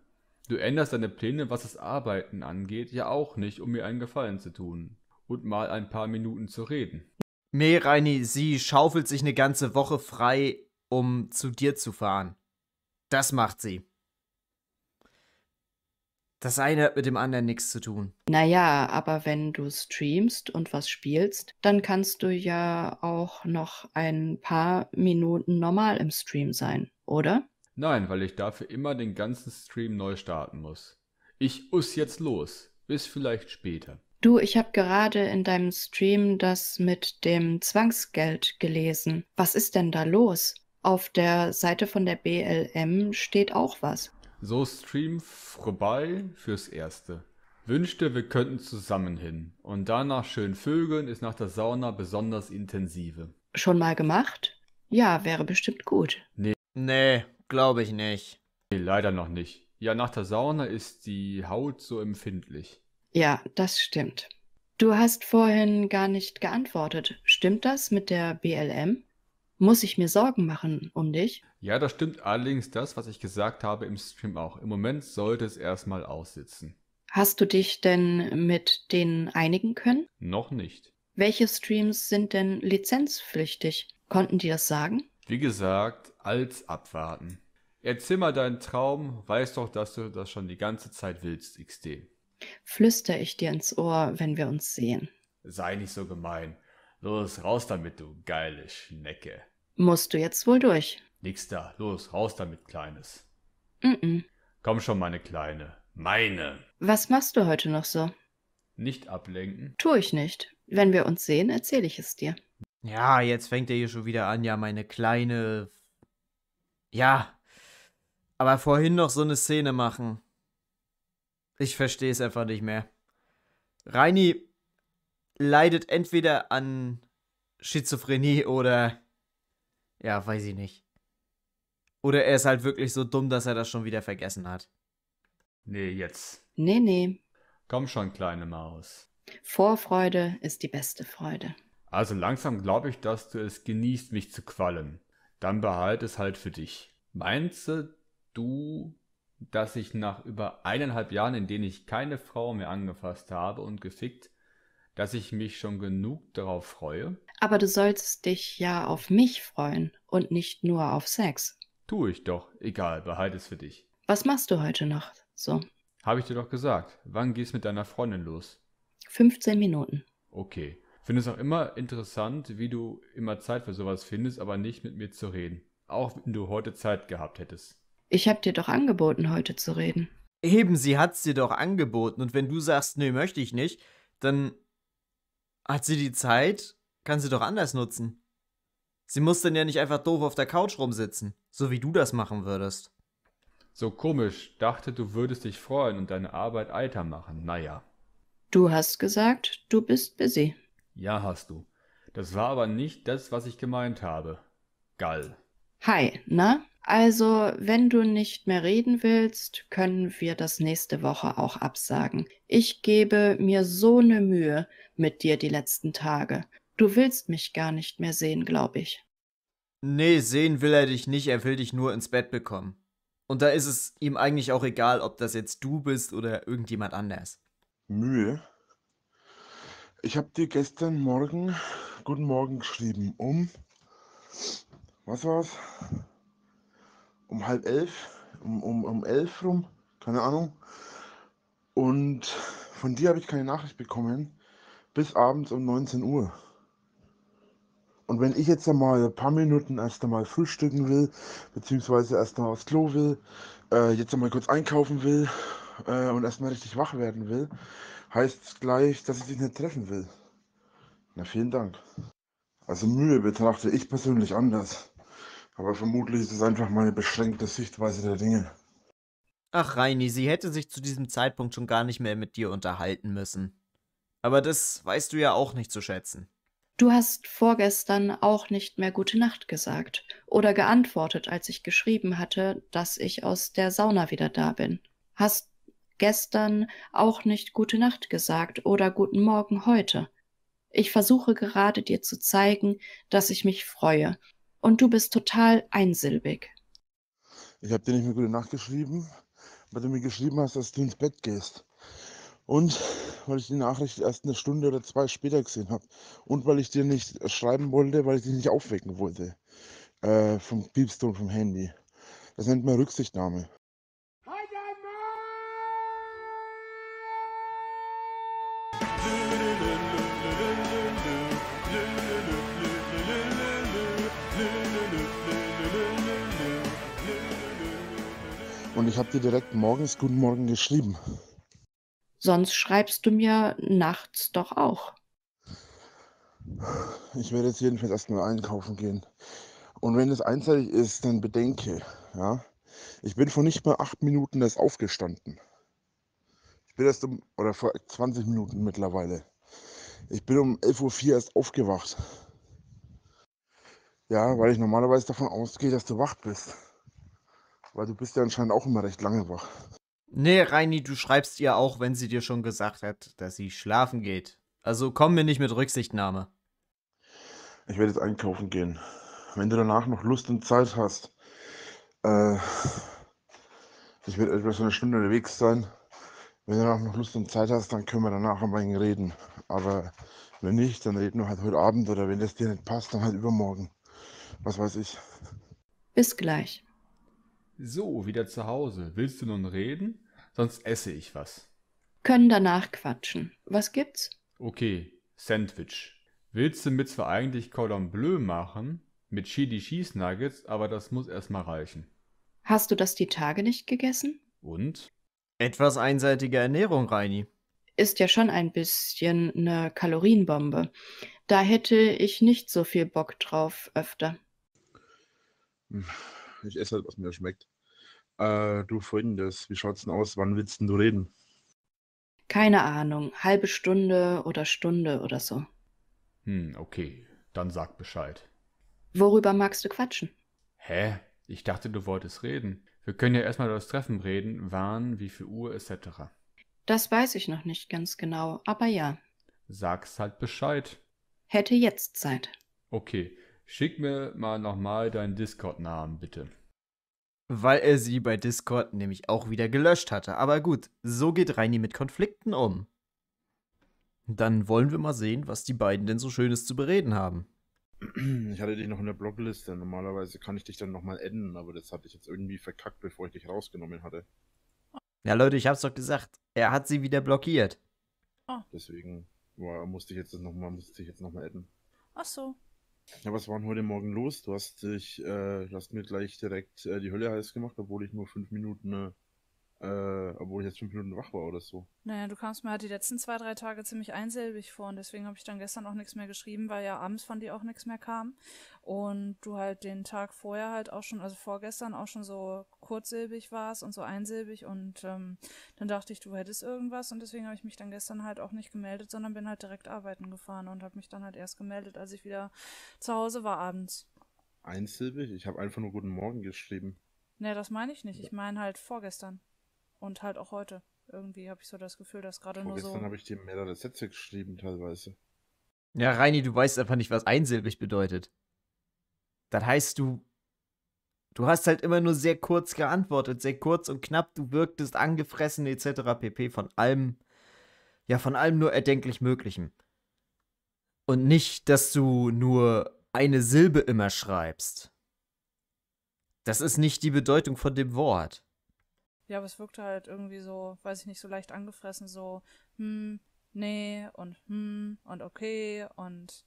Du änderst deine Pläne, was das Arbeiten angeht, ja auch nicht, um mir einen Gefallen zu tun und mal ein paar Minuten zu reden. Nee, Reini, sie schaufelt sich eine ganze Woche frei, um zu dir zu fahren. Das macht sie. Das eine hat mit dem anderen nichts zu tun. Naja, aber wenn du streamst und was spielst, dann kannst du ja auch noch ein paar Minuten normal im Stream sein, oder? Nein, weil ich dafür immer den ganzen Stream neu starten muss. Ich us jetzt los. Bis vielleicht später. Du, ich habe gerade in deinem Stream das mit dem Zwangsgeld gelesen. Was ist denn da los? Auf der Seite von der BLM steht auch was. So Stream vorbei fürs Erste. Wünschte, wir könnten zusammen hin. Und danach schön vögeln ist nach der Sauna besonders intensive. Schon mal gemacht? Ja, wäre bestimmt gut. Nee. Nee, glaube ich nicht. Nee, leider noch nicht. Ja, nach der Sauna ist die Haut so empfindlich. Ja, das stimmt. Du hast vorhin gar nicht geantwortet. Stimmt das mit der BLM? muss ich mir Sorgen machen um dich. Ja, das stimmt allerdings das, was ich gesagt habe im Stream auch. Im Moment sollte es erstmal aussitzen. Hast du dich denn mit denen einigen können? Noch nicht. Welche Streams sind denn lizenzpflichtig? Konnten die das sagen? Wie gesagt, als abwarten. Erzähl mal deinen Traum, weiß doch, dass du das schon die ganze Zeit willst, XD. Flüster ich dir ins Ohr, wenn wir uns sehen. Sei nicht so gemein. Los, raus damit, du geile Schnecke. Musst du jetzt wohl durch. Nix da. Los, raus damit, Kleines. Mm, mm Komm schon, meine Kleine. Meine. Was machst du heute noch so? Nicht ablenken. Tu ich nicht. Wenn wir uns sehen, erzähle ich es dir. Ja, jetzt fängt er hier schon wieder an. Ja, meine Kleine. Ja. Aber vorhin noch so eine Szene machen. Ich verstehe es einfach nicht mehr. Reini leidet entweder an Schizophrenie oder ja, weiß ich nicht. Oder er ist halt wirklich so dumm, dass er das schon wieder vergessen hat. Nee, jetzt. Nee, nee. Komm schon, kleine Maus. Vorfreude ist die beste Freude. Also langsam glaube ich, dass du es genießt, mich zu quallen. Dann behalt es halt für dich. Meinst du, dass ich nach über eineinhalb Jahren, in denen ich keine Frau mehr angefasst habe und gefickt, dass ich mich schon genug darauf freue. Aber du solltest dich ja auf mich freuen und nicht nur auf Sex. Tue ich doch. Egal, behalte es für dich. Was machst du heute noch so? Habe ich dir doch gesagt. Wann gehst du mit deiner Freundin los? 15 Minuten. Okay. Finde es auch immer interessant, wie du immer Zeit für sowas findest, aber nicht mit mir zu reden. Auch wenn du heute Zeit gehabt hättest. Ich habe dir doch angeboten, heute zu reden. Eben, sie hat es dir doch angeboten. Und wenn du sagst, nee, möchte ich nicht, dann hat sie die Zeit, kann sie doch anders nutzen. Sie muss denn ja nicht einfach doof auf der Couch rumsitzen, so wie du das machen würdest. So komisch, dachte du würdest dich freuen und deine Arbeit alter machen, naja. Du hast gesagt, du bist busy. Ja, hast du. Das war aber nicht das, was ich gemeint habe. Gall. Hi, na? Also, wenn du nicht mehr reden willst, können wir das nächste Woche auch absagen. Ich gebe mir so eine Mühe mit dir die letzten Tage. Du willst mich gar nicht mehr sehen, glaube ich. Nee, sehen will er dich nicht, er will dich nur ins Bett bekommen. Und da ist es ihm eigentlich auch egal, ob das jetzt du bist oder irgendjemand anders. Mühe? Ich habe dir gestern Morgen Guten Morgen geschrieben um. Was war's? um halb elf, um, um, um elf rum, keine Ahnung. Und von dir habe ich keine Nachricht bekommen bis abends um 19 Uhr. Und wenn ich jetzt einmal ein paar Minuten erst einmal frühstücken will, beziehungsweise erst einmal aufs Klo will, äh, jetzt einmal kurz einkaufen will äh, und erstmal richtig wach werden will, heißt es gleich, dass ich dich nicht treffen will. Na, vielen Dank. Also Mühe betrachte ich persönlich anders. Aber vermutlich ist es einfach meine beschränkte Sichtweise der Dinge. Ach, Reini, sie hätte sich zu diesem Zeitpunkt schon gar nicht mehr mit dir unterhalten müssen. Aber das weißt du ja auch nicht zu schätzen. Du hast vorgestern auch nicht mehr gute Nacht gesagt oder geantwortet, als ich geschrieben hatte, dass ich aus der Sauna wieder da bin. Hast gestern auch nicht gute Nacht gesagt oder guten Morgen heute. Ich versuche gerade dir zu zeigen, dass ich mich freue, und du bist total einsilbig. Ich habe dir nicht mehr gute Nacht geschrieben, weil du mir geschrieben hast, dass du ins Bett gehst. Und weil ich die Nachricht erst eine Stunde oder zwei später gesehen habe. Und weil ich dir nicht schreiben wollte, weil ich dich nicht aufwecken wollte. Äh, vom Piepston, vom Handy. Das nennt man Rücksichtnahme. habe dir direkt morgens Guten Morgen geschrieben. Sonst schreibst du mir nachts doch auch. Ich werde jetzt jedenfalls erstmal einkaufen gehen. Und wenn es einseitig ist, dann bedenke, ja, ich bin vor nicht mal acht Minuten erst aufgestanden. Ich bin erst um, oder vor 20 Minuten mittlerweile. Ich bin um 11.04 Uhr erst aufgewacht. Ja, weil ich normalerweise davon ausgehe, dass du wach bist. Weil du bist ja anscheinend auch immer recht lange wach. Nee, Reini, du schreibst ihr auch, wenn sie dir schon gesagt hat, dass sie schlafen geht. Also komm mir nicht mit Rücksichtnahme. Ich werde jetzt einkaufen gehen. Wenn du danach noch Lust und Zeit hast, äh, ich werde etwas eine Stunde unterwegs sein. Wenn du danach noch Lust und Zeit hast, dann können wir danach ein wenig reden. Aber wenn nicht, dann reden wir halt heute Abend oder wenn das dir nicht passt, dann halt übermorgen. Was weiß ich. Bis gleich. So, wieder zu Hause. Willst du nun reden? Sonst esse ich was. Können danach quatschen. Was gibt's? Okay, Sandwich. Willst du mit zwar eigentlich Cordon Bleu machen, mit Chili Cheese Nuggets, aber das muss erstmal reichen. Hast du das die Tage nicht gegessen? Und? Etwas einseitige Ernährung, Reini. Ist ja schon ein bisschen eine Kalorienbombe. Da hätte ich nicht so viel Bock drauf öfter. Ich esse halt, was mir schmeckt. Äh, du Freundes, wie schaut's denn aus? Wann willst denn du reden? Keine Ahnung, halbe Stunde oder Stunde oder so. Hm, okay, dann sag Bescheid. Worüber magst du quatschen? Hä? Ich dachte, du wolltest reden. Wir können ja erstmal über das Treffen reden, wann, wie viel Uhr etc. Das weiß ich noch nicht ganz genau, aber ja. Sag's halt Bescheid. Hätte jetzt Zeit. Okay, schick mir mal nochmal deinen Discord-Namen bitte. Weil er sie bei Discord nämlich auch wieder gelöscht hatte. Aber gut, so geht Reini mit Konflikten um. Dann wollen wir mal sehen, was die beiden denn so Schönes zu bereden haben. Ich hatte dich noch in der Blogliste. Normalerweise kann ich dich dann nochmal enden, aber das hatte ich jetzt irgendwie verkackt, bevor ich dich rausgenommen hatte. Ja, Leute, ich hab's doch gesagt. Er hat sie wieder blockiert. Oh. Deswegen boah, musste ich jetzt nochmal noch, mal, adden. Ach so. Ja, was war denn heute Morgen los? Du hast dich, äh, du hast mir gleich direkt äh, die Hölle heiß gemacht, obwohl ich nur fünf Minuten äh, äh, obwohl ich jetzt fünf Minuten wach war oder so. Naja, du kamst mir halt die letzten zwei, drei Tage ziemlich einsilbig vor und deswegen habe ich dann gestern auch nichts mehr geschrieben, weil ja abends von dir auch nichts mehr kam. Und du halt den Tag vorher halt auch schon, also vorgestern auch schon so kurzsilbig warst und so einsilbig und ähm, dann dachte ich, du hättest irgendwas und deswegen habe ich mich dann gestern halt auch nicht gemeldet, sondern bin halt direkt arbeiten gefahren und habe mich dann halt erst gemeldet, als ich wieder zu Hause war abends. Einsilbig? Ich habe einfach nur Guten Morgen geschrieben. Ne, das meine ich nicht. Ich meine halt vorgestern. Und halt auch heute. Irgendwie habe ich so das Gefühl, dass gerade oh, nur so. Gestern habe ich dir mehrere Sätze geschrieben, teilweise. Ja, Reini, du weißt einfach nicht, was einsilbig bedeutet. Das heißt, du. Du hast halt immer nur sehr kurz geantwortet, sehr kurz und knapp. Du wirktest angefressen, etc. pp. Von allem. Ja, von allem nur erdenklich Möglichen. Und nicht, dass du nur eine Silbe immer schreibst. Das ist nicht die Bedeutung von dem Wort. Ja, aber es wirkte halt irgendwie so, weiß ich nicht, so leicht angefressen, so, hm, nee und hm und okay und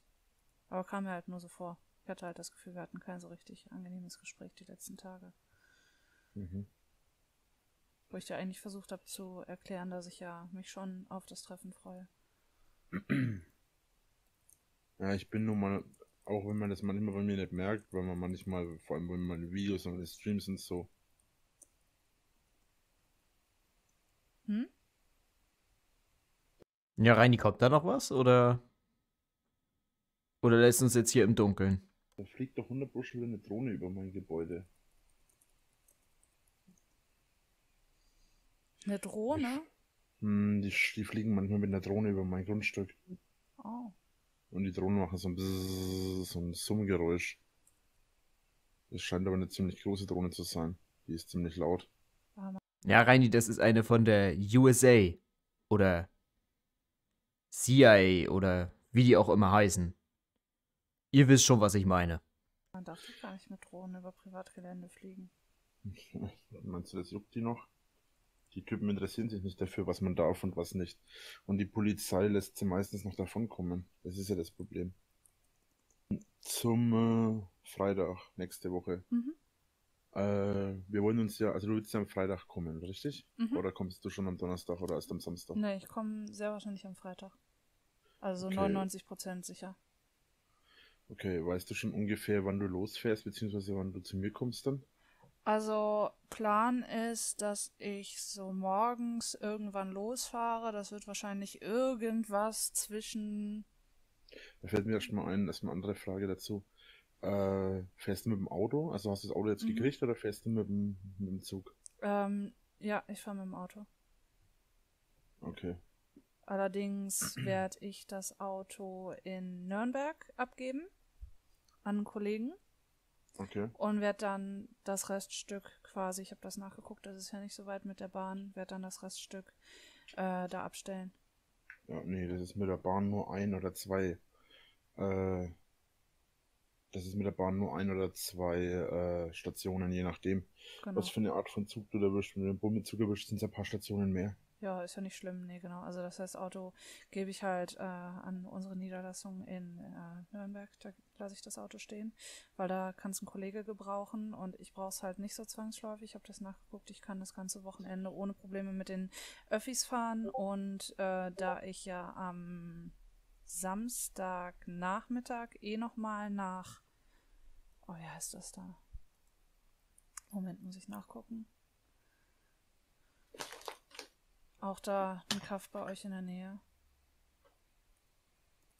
aber kam mir halt nur so vor. Ich hatte halt das Gefühl, wir hatten kein so richtig angenehmes Gespräch die letzten Tage. Mhm. Wo ich dir eigentlich versucht habe zu erklären, dass ich ja mich schon auf das Treffen freue. Ja, ich bin nun mal, auch wenn man das manchmal bei mir nicht merkt, weil man manchmal, vor allem wenn man Videos und Streams und so, Hm? Ja, Reini, kommt da noch was? Oder, oder lässt uns jetzt hier im Dunkeln? Da fliegt doch 100 Busch eine Drohne über mein Gebäude. Eine Drohne? Hm, die, die, fliegen manchmal mit einer Drohne über mein Grundstück. Oh. Und die Drohnen machen so ein, Bzzz, so ein Summgeräusch. Es scheint aber eine ziemlich große Drohne zu sein. Die ist ziemlich laut. Ja, Reini, das ist eine von der USA oder CIA oder wie die auch immer heißen. Ihr wisst schon, was ich meine. Man darf gar nicht mit Drohnen über Privatgelände fliegen. Meinst du, das juckt die noch? Die Typen interessieren sich nicht dafür, was man darf und was nicht. Und die Polizei lässt sie meistens noch davonkommen. Das ist ja das Problem. Zum äh, Freitag nächste Woche. Mhm. Äh, wir wollen uns ja, also du willst ja am Freitag kommen, richtig? Mhm. Oder kommst du schon am Donnerstag oder erst am Samstag? Nee, ich komme sehr wahrscheinlich am Freitag. Also okay. 99% sicher. Okay, weißt du schon ungefähr, wann du losfährst, beziehungsweise wann du zu mir kommst dann? Also, Plan ist, dass ich so morgens irgendwann losfahre. Das wird wahrscheinlich irgendwas zwischen. Da fällt mir ja schon mal ein, erstmal andere Frage dazu. Äh, fährst du mit dem Auto? Also hast du das Auto jetzt mhm. gekriegt oder fährst du mit dem, mit dem Zug? Ähm, ja, ich fahre mit dem Auto. Okay. Allerdings werde ich das Auto in Nürnberg abgeben an einen Kollegen. Okay. Und werde dann das Reststück quasi, ich habe das nachgeguckt, das ist ja nicht so weit mit der Bahn, werde dann das Reststück äh, da abstellen. Ja, nee, das ist mit der Bahn nur ein oder zwei äh, das ist mit der Bahn nur ein oder zwei äh, Stationen, je nachdem, genau. was für eine Art von Zug du da bist. Wenn du den Bummezug erwischt, sind es ein paar Stationen mehr. Ja, ist ja nicht schlimm, nee, genau. Also das heißt, Auto gebe ich halt äh, an unsere Niederlassung in äh, Nürnberg, da lasse ich das Auto stehen, weil da kann es ein Kollege gebrauchen und ich brauche es halt nicht so zwangsläufig. Ich habe das nachgeguckt, ich kann das ganze Wochenende ohne Probleme mit den Öffis fahren und äh, da ich ja am Samstagnachmittag eh nochmal nach Oh, wie heißt das da? Moment, muss ich nachgucken. Auch da ein Kaff bei euch in der Nähe.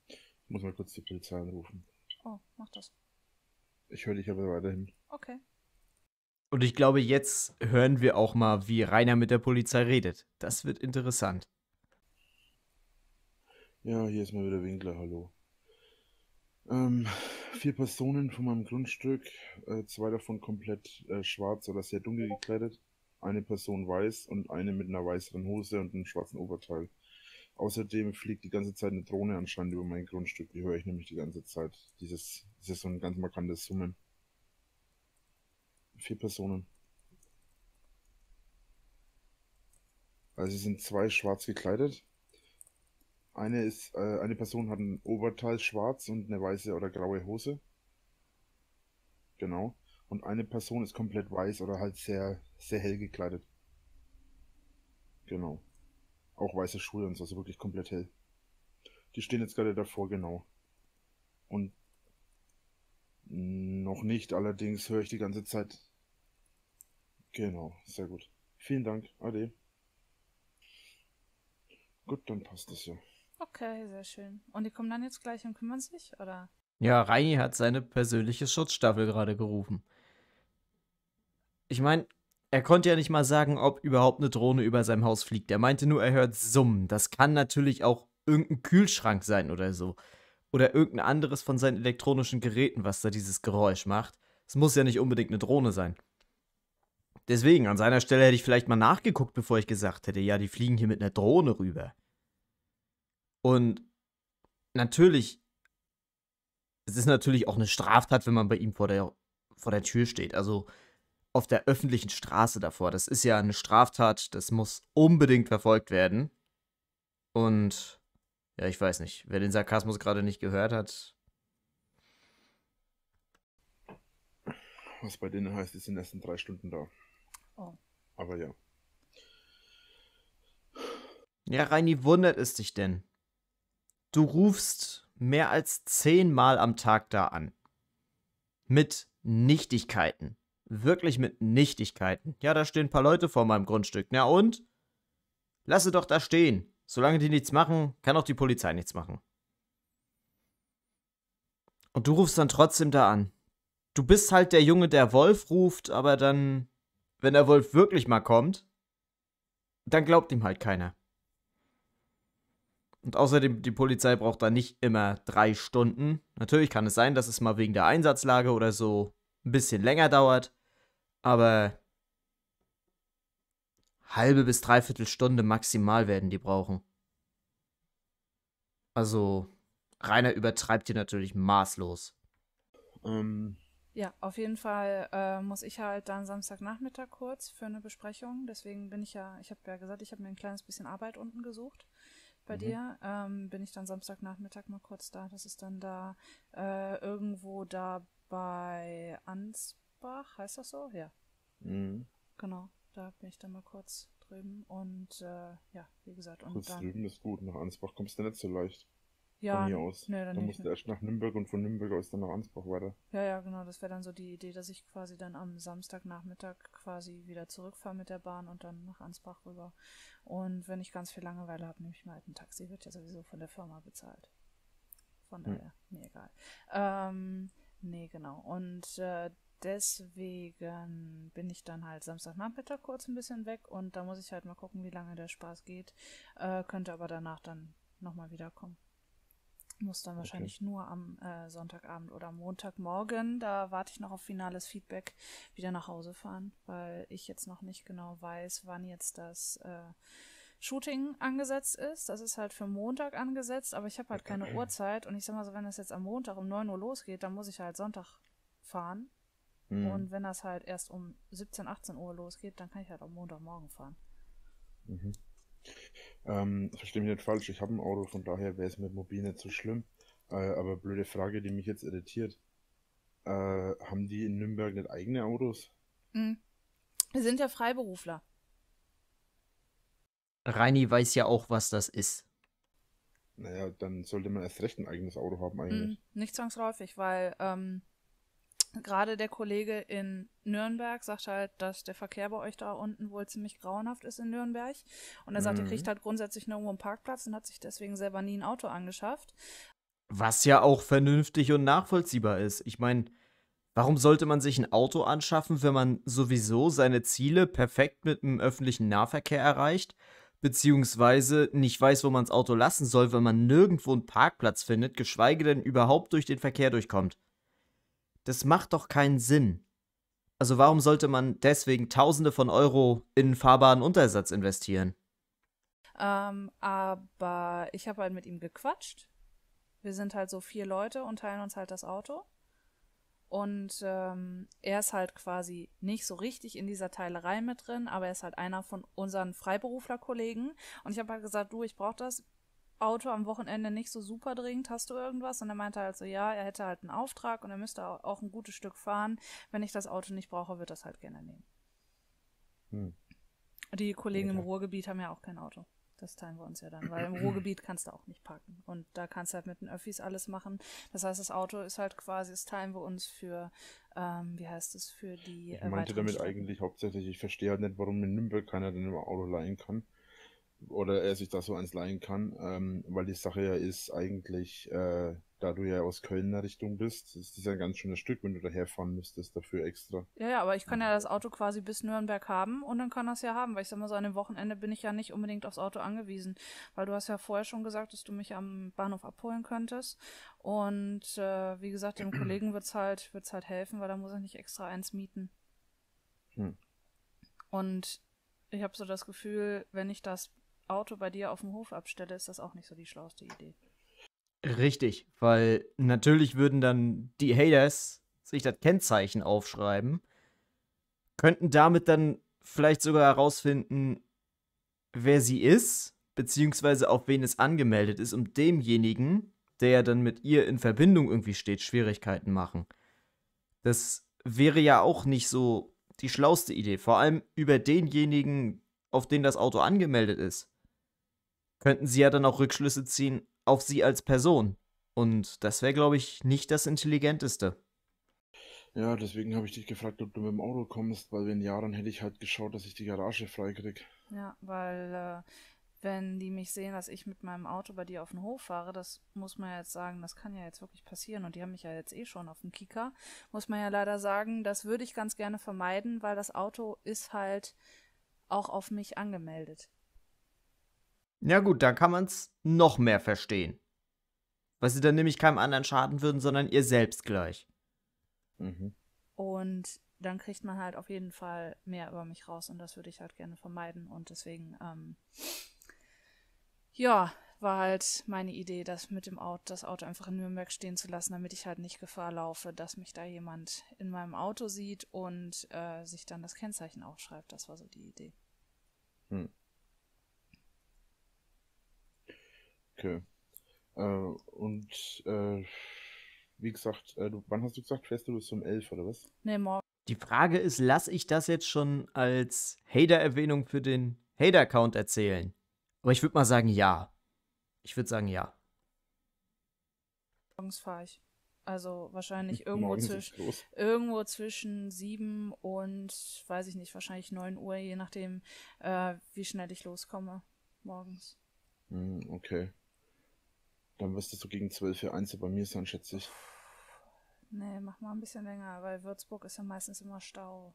Ich muss mal kurz die Polizei anrufen. Oh, mach das. Ich höre dich aber weiterhin. Okay. Und ich glaube, jetzt hören wir auch mal, wie Rainer mit der Polizei redet. Das wird interessant. Ja, hier ist mal wieder Winkler, hallo. Ähm, vier Personen von meinem Grundstück, äh, zwei davon komplett äh, schwarz oder sehr dunkel gekleidet, eine Person weiß und eine mit einer weißeren Hose und einem schwarzen Oberteil. Außerdem fliegt die ganze Zeit eine Drohne anscheinend über mein Grundstück, die höre ich nämlich die ganze Zeit. Dieses, dieses so ein ganz markantes Summen. Vier Personen. Also sie sind zwei schwarz gekleidet, eine ist, äh, eine Person hat ein Oberteil schwarz und eine weiße oder graue Hose. Genau. Und eine Person ist komplett weiß oder halt sehr, sehr hell gekleidet. Genau. Auch weiße Schuhe und so, also wirklich komplett hell. Die stehen jetzt gerade davor, genau. Und noch nicht, allerdings höre ich die ganze Zeit. Genau, sehr gut. Vielen Dank, Ade. Gut, dann passt das ja. Okay, sehr schön. Und die kommen dann jetzt gleich und kümmern sich, oder? Ja, Reini hat seine persönliche Schutzstaffel gerade gerufen. Ich meine, er konnte ja nicht mal sagen, ob überhaupt eine Drohne über seinem Haus fliegt. Er meinte nur, er hört Summen. Das kann natürlich auch irgendein Kühlschrank sein oder so. Oder irgendein anderes von seinen elektronischen Geräten, was da dieses Geräusch macht. Es muss ja nicht unbedingt eine Drohne sein. Deswegen, an seiner Stelle hätte ich vielleicht mal nachgeguckt, bevor ich gesagt hätte, ja, die fliegen hier mit einer Drohne rüber. Und natürlich, es ist natürlich auch eine Straftat, wenn man bei ihm vor der, vor der Tür steht. Also auf der öffentlichen Straße davor. Das ist ja eine Straftat, das muss unbedingt verfolgt werden. Und ja, ich weiß nicht, wer den Sarkasmus gerade nicht gehört hat. Was bei denen heißt, die sind erst in drei Stunden da. Oh. Aber ja. Ja, Reini, wundert es dich denn? du rufst mehr als zehnmal am Tag da an. Mit Nichtigkeiten. Wirklich mit Nichtigkeiten. Ja, da stehen ein paar Leute vor meinem Grundstück. Na und? Lasse doch da stehen. Solange die nichts machen, kann auch die Polizei nichts machen. Und du rufst dann trotzdem da an. Du bist halt der Junge, der Wolf ruft, aber dann, wenn der Wolf wirklich mal kommt, dann glaubt ihm halt keiner. Und außerdem, die Polizei braucht da nicht immer drei Stunden. Natürlich kann es sein, dass es mal wegen der Einsatzlage oder so ein bisschen länger dauert. Aber halbe bis dreiviertel Stunde maximal werden die brauchen. Also, Rainer übertreibt hier natürlich maßlos. Ähm. Ja, auf jeden Fall äh, muss ich halt dann Samstagnachmittag kurz für eine Besprechung. Deswegen bin ich ja, ich habe ja gesagt, ich habe mir ein kleines bisschen Arbeit unten gesucht bei mhm. dir. Ähm, bin ich dann Samstagnachmittag mal kurz da. Das ist dann da äh, irgendwo da bei Ansbach, heißt das so? Ja. Mhm. Genau, da bin ich dann mal kurz drüben und äh, ja, wie gesagt. Und kurz dann, drüben ist gut, nach Ansbach kommst du nicht so leicht. Ja, von hier aus. Nee, dann, dann musst du ne. erst nach Nürnberg und von Nürnberg aus dann nach Ansbach weiter. Ja, ja, genau. Das wäre dann so die Idee, dass ich quasi dann am Samstagnachmittag quasi wieder zurückfahre mit der Bahn und dann nach Ansbach rüber. Und wenn ich ganz viel Langeweile habe, nehme ich mal halt ein Taxi. Wird ja sowieso von der Firma bezahlt. Von hm. daher, hm. mir egal. Ähm, nee, genau. Und äh, deswegen bin ich dann halt Samstagnachmittag kurz ein bisschen weg und da muss ich halt mal gucken, wie lange der Spaß geht. Äh, könnte aber danach dann nochmal wiederkommen. Muss dann wahrscheinlich okay. nur am äh, Sonntagabend oder Montagmorgen, da warte ich noch auf finales Feedback, wieder nach Hause fahren, weil ich jetzt noch nicht genau weiß, wann jetzt das äh, Shooting angesetzt ist. Das ist halt für Montag angesetzt, aber ich habe halt keine Uhrzeit und ich sag mal so, wenn das jetzt am Montag um 9 Uhr losgeht, dann muss ich halt Sonntag fahren. Mhm. Und wenn das halt erst um 17, 18 Uhr losgeht, dann kann ich halt am Montagmorgen fahren. Mhm. Ähm, verstehe mich nicht falsch, ich habe ein Auto, von daher wäre es mit Mobil nicht so schlimm. Äh, aber blöde Frage, die mich jetzt irritiert. Äh, haben die in Nürnberg nicht eigene Autos? Mhm. Wir sind ja Freiberufler. Reini weiß ja auch, was das ist. Naja, dann sollte man erst recht ein eigenes Auto haben eigentlich. Mhm, nicht zwangsläufig, weil ähm, gerade der Kollege in Nürnberg sagt halt, dass der Verkehr bei euch da unten wohl ziemlich grauenhaft ist in Nürnberg. Und er sagt, mhm. er kriegt halt grundsätzlich nirgendwo einen Parkplatz und hat sich deswegen selber nie ein Auto angeschafft. Was ja auch vernünftig und nachvollziehbar ist. Ich meine, warum sollte man sich ein Auto anschaffen, wenn man sowieso seine Ziele perfekt mit dem öffentlichen Nahverkehr erreicht? Beziehungsweise nicht weiß, wo man das Auto lassen soll, wenn man nirgendwo einen Parkplatz findet, geschweige denn überhaupt durch den Verkehr durchkommt. Das macht doch keinen Sinn. Also warum sollte man deswegen Tausende von Euro in fahrbaren Untersatz investieren? Ähm, aber ich habe halt mit ihm gequatscht. Wir sind halt so vier Leute und teilen uns halt das Auto. Und ähm, er ist halt quasi nicht so richtig in dieser Teilerei mit drin, aber er ist halt einer von unseren Freiberuflerkollegen. Und ich habe halt gesagt, du, ich brauche das. Auto am Wochenende nicht so super dringend, hast du irgendwas? Und er meinte halt so, ja, er hätte halt einen Auftrag und er müsste auch ein gutes Stück fahren. Wenn ich das Auto nicht brauche, wird das halt gerne nehmen. Hm. Die Kollegen ja, im Ruhrgebiet haben ja auch kein Auto. Das teilen wir uns ja dann, weil im Ruhrgebiet kannst du auch nicht parken. Und da kannst du halt mit den Öffis alles machen. Das heißt, das Auto ist halt quasi, das teilen wir uns für, ähm, wie heißt es, für die. Äh, ich meinte damit Strecken. eigentlich hauptsächlich, ich verstehe halt nicht, warum in Nürnberg keiner denn im Auto leihen kann oder er sich da so eins leihen kann, ähm, weil die Sache ja ist eigentlich, äh, da du ja aus Kölner Richtung bist, ist das ja ein ganz schönes Stück, wenn du daher fahren müsstest dafür extra. Ja, ja, aber ich kann ja das Auto quasi bis Nürnberg haben und dann kann das ja haben, weil ich sag mal so, an dem Wochenende bin ich ja nicht unbedingt aufs Auto angewiesen, weil du hast ja vorher schon gesagt, dass du mich am Bahnhof abholen könntest und äh, wie gesagt, dem Kollegen wird's halt, wird's halt helfen, weil da muss ich nicht extra eins mieten. Hm. Und ich habe so das Gefühl, wenn ich das Auto bei dir auf dem Hof abstelle, ist das auch nicht so die schlauste Idee. Richtig, weil natürlich würden dann die Haters sich das Kennzeichen aufschreiben, könnten damit dann vielleicht sogar herausfinden, wer sie ist, beziehungsweise auf wen es angemeldet ist und demjenigen, der ja dann mit ihr in Verbindung irgendwie steht, Schwierigkeiten machen. Das wäre ja auch nicht so die schlauste Idee, vor allem über denjenigen, auf den das Auto angemeldet ist könnten sie ja dann auch Rückschlüsse ziehen auf sie als Person. Und das wäre, glaube ich, nicht das Intelligenteste. Ja, deswegen habe ich dich gefragt, ob du mit dem Auto kommst, weil wenn ja, dann hätte ich halt geschaut, dass ich die Garage freikriege. Ja, weil äh, wenn die mich sehen, dass ich mit meinem Auto bei dir auf den Hof fahre, das muss man ja jetzt sagen, das kann ja jetzt wirklich passieren und die haben mich ja jetzt eh schon auf dem Kika, muss man ja leider sagen, das würde ich ganz gerne vermeiden, weil das Auto ist halt auch auf mich angemeldet. Ja gut, dann kann man es noch mehr verstehen. Weil sie dann nämlich keinem anderen schaden würden, sondern ihr selbst gleich. Mhm. Und dann kriegt man halt auf jeden Fall mehr über mich raus und das würde ich halt gerne vermeiden. Und deswegen, ähm, ja, war halt meine Idee, das mit dem Auto, das Auto einfach in Nürnberg stehen zu lassen, damit ich halt nicht Gefahr laufe, dass mich da jemand in meinem Auto sieht und äh, sich dann das Kennzeichen aufschreibt. Das war so die Idee. Hm. Strecke. Äh, und äh, wie gesagt, äh, wann hast du gesagt, fährst du bis um 11 oder was? Nee, morgen. Die Frage ist, lasse ich das jetzt schon als Hater-Erwähnung für den hater account erzählen? Aber ich würde mal sagen, ja. Ich würde sagen, ja. Morgens fahre ich. Also wahrscheinlich irgendwo, zwisch irgendwo zwischen 7 und, weiß ich nicht, wahrscheinlich 9 Uhr, je nachdem, äh, wie schnell ich loskomme morgens. Hm, okay. Dann müsstest du gegen 12 für 1 bei mir sein, schätze ich. Nee, mach mal ein bisschen länger, weil Würzburg ist ja meistens immer Stau.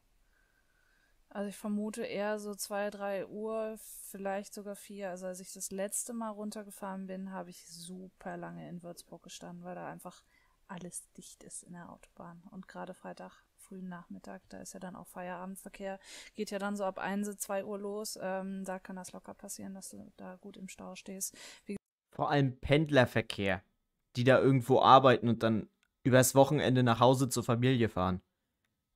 Also ich vermute eher so 2, 3 Uhr, vielleicht sogar 4. Also als ich das letzte Mal runtergefahren bin, habe ich super lange in Würzburg gestanden, weil da einfach alles dicht ist in der Autobahn. Und gerade Freitag, frühen Nachmittag, da ist ja dann auch Feierabendverkehr, geht ja dann so ab 1, 2 Uhr los. Ähm, da kann das locker passieren, dass du da gut im Stau stehst. Wie vor allem Pendlerverkehr, die da irgendwo arbeiten und dann übers Wochenende nach Hause zur Familie fahren.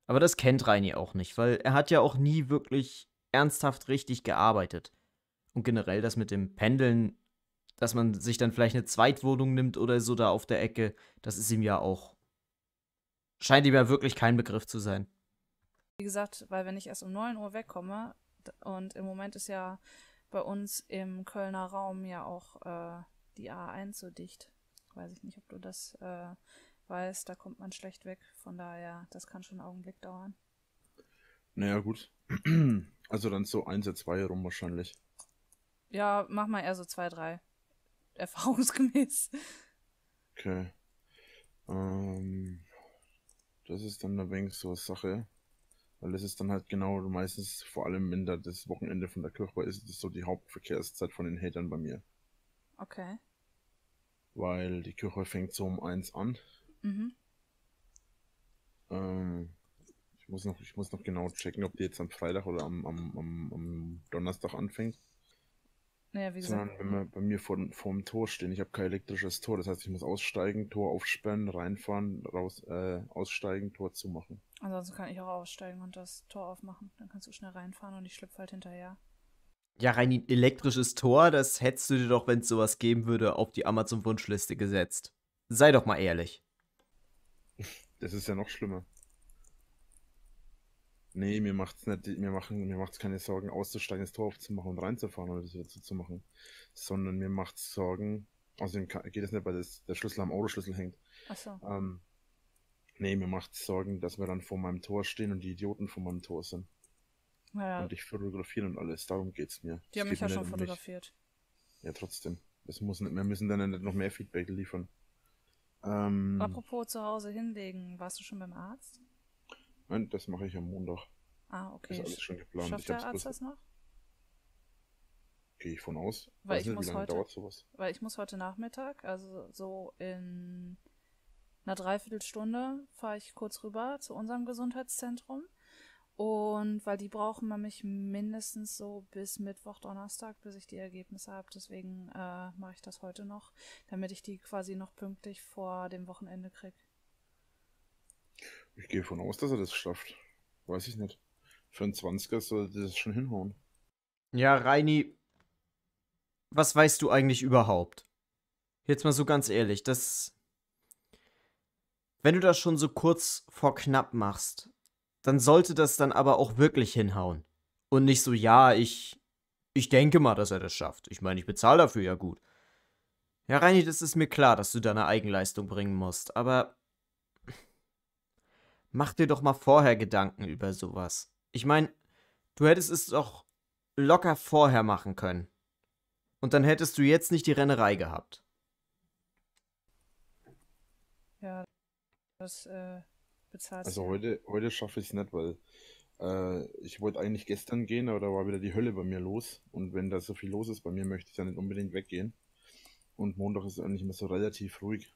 Aber das kennt Reini auch nicht, weil er hat ja auch nie wirklich ernsthaft richtig gearbeitet. Und generell das mit dem Pendeln, dass man sich dann vielleicht eine Zweitwohnung nimmt oder so da auf der Ecke, das ist ihm ja auch. Scheint ihm ja wirklich kein Begriff zu sein. Wie gesagt, weil wenn ich erst um 9 Uhr wegkomme und im Moment ist ja bei uns im Kölner Raum ja auch äh, die A1 so dicht. Weiß ich nicht, ob du das äh, weißt, da kommt man schlecht weg. Von daher, das kann schon einen Augenblick dauern. Naja, gut. Also dann so 1, oder 2 herum wahrscheinlich. Ja, mach mal eher so 2, 3. Erfahrungsgemäß. Okay. Ähm, das ist dann ein wenig so eine Sache. Weil es ist dann halt genau meistens, vor allem wenn da das Wochenende von der Kirche ist, ist das so die Hauptverkehrszeit von den Hatern bei mir. Okay. Weil die Kirche fängt so um eins an. Mhm. Ähm, ich muss noch, ich muss noch genau checken, ob die jetzt am Freitag oder am, am, am, am Donnerstag anfängt. Naja, wie Sondern wenn wir hm. bei mir vor, vor dem Tor stehen, ich habe kein elektrisches Tor. Das heißt, ich muss aussteigen, Tor aufsperren, reinfahren, raus, äh, aussteigen, Tor zumachen. Ansonsten kann ich auch aussteigen und das Tor aufmachen. Dann kannst du schnell reinfahren und ich schlüpfe halt hinterher. Ja, rein elektrisches Tor, das hättest du dir doch, wenn es sowas geben würde, auf die Amazon-Wunschliste gesetzt. Sei doch mal ehrlich. Das ist ja noch schlimmer. Nee, mir macht's nicht, mir machen, mir macht's keine Sorgen, auszusteigen, das Tor aufzumachen und reinzufahren oder das wieder zuzumachen. Sondern mir macht's Sorgen, außerdem also geht es nicht, weil das, der Schlüssel am Autoschlüssel hängt. Ach so. Ähm, nee, mir macht's Sorgen, dass wir dann vor meinem Tor stehen und die Idioten vor meinem Tor sind. Naja. Und dich fotografieren und alles, darum geht's mir. Die das haben mich ja schon fotografiert. Mich. Ja, trotzdem. Das muss nicht, wir müssen dann nicht noch mehr Feedback liefern. Ähm, Apropos zu Hause hinlegen, warst du schon beim Arzt? Nein, das mache ich am Montag. Ah, okay. Ist alles schon geplant. Schafft der Arzt das noch? Gehe ich von aus. Weil Weiß ich, nicht, muss heute, dauert sowas? weil ich muss heute Nachmittag, also so in einer Dreiviertelstunde, fahre ich kurz rüber zu unserem Gesundheitszentrum. Und weil die brauchen mich mindestens so bis Mittwoch, Donnerstag, bis ich die Ergebnisse habe. Deswegen äh, mache ich das heute noch, damit ich die quasi noch pünktlich vor dem Wochenende kriege. Ich gehe von aus, dass er das schafft. Weiß ich nicht. Für einen 20er sollte das schon hinhauen. Ja, Reini, was weißt du eigentlich überhaupt? Jetzt mal so ganz ehrlich, das. Wenn du das schon so kurz vor knapp machst, dann sollte das dann aber auch wirklich hinhauen. Und nicht so, ja, ich. Ich denke mal, dass er das schafft. Ich meine, ich bezahle dafür ja gut. Ja, Reini, das ist mir klar, dass du deine Eigenleistung bringen musst, aber mach dir doch mal vorher Gedanken über sowas. Ich meine, du hättest es doch locker vorher machen können. Und dann hättest du jetzt nicht die Rennerei gehabt. Ja, das äh, bezahlt. Also heute, heute schaffe ich es nicht, weil äh, ich wollte eigentlich gestern gehen, aber da war wieder die Hölle bei mir los. Und wenn da so viel los ist bei mir, möchte ich dann nicht unbedingt weggehen. Und Montag ist eigentlich immer so relativ ruhig.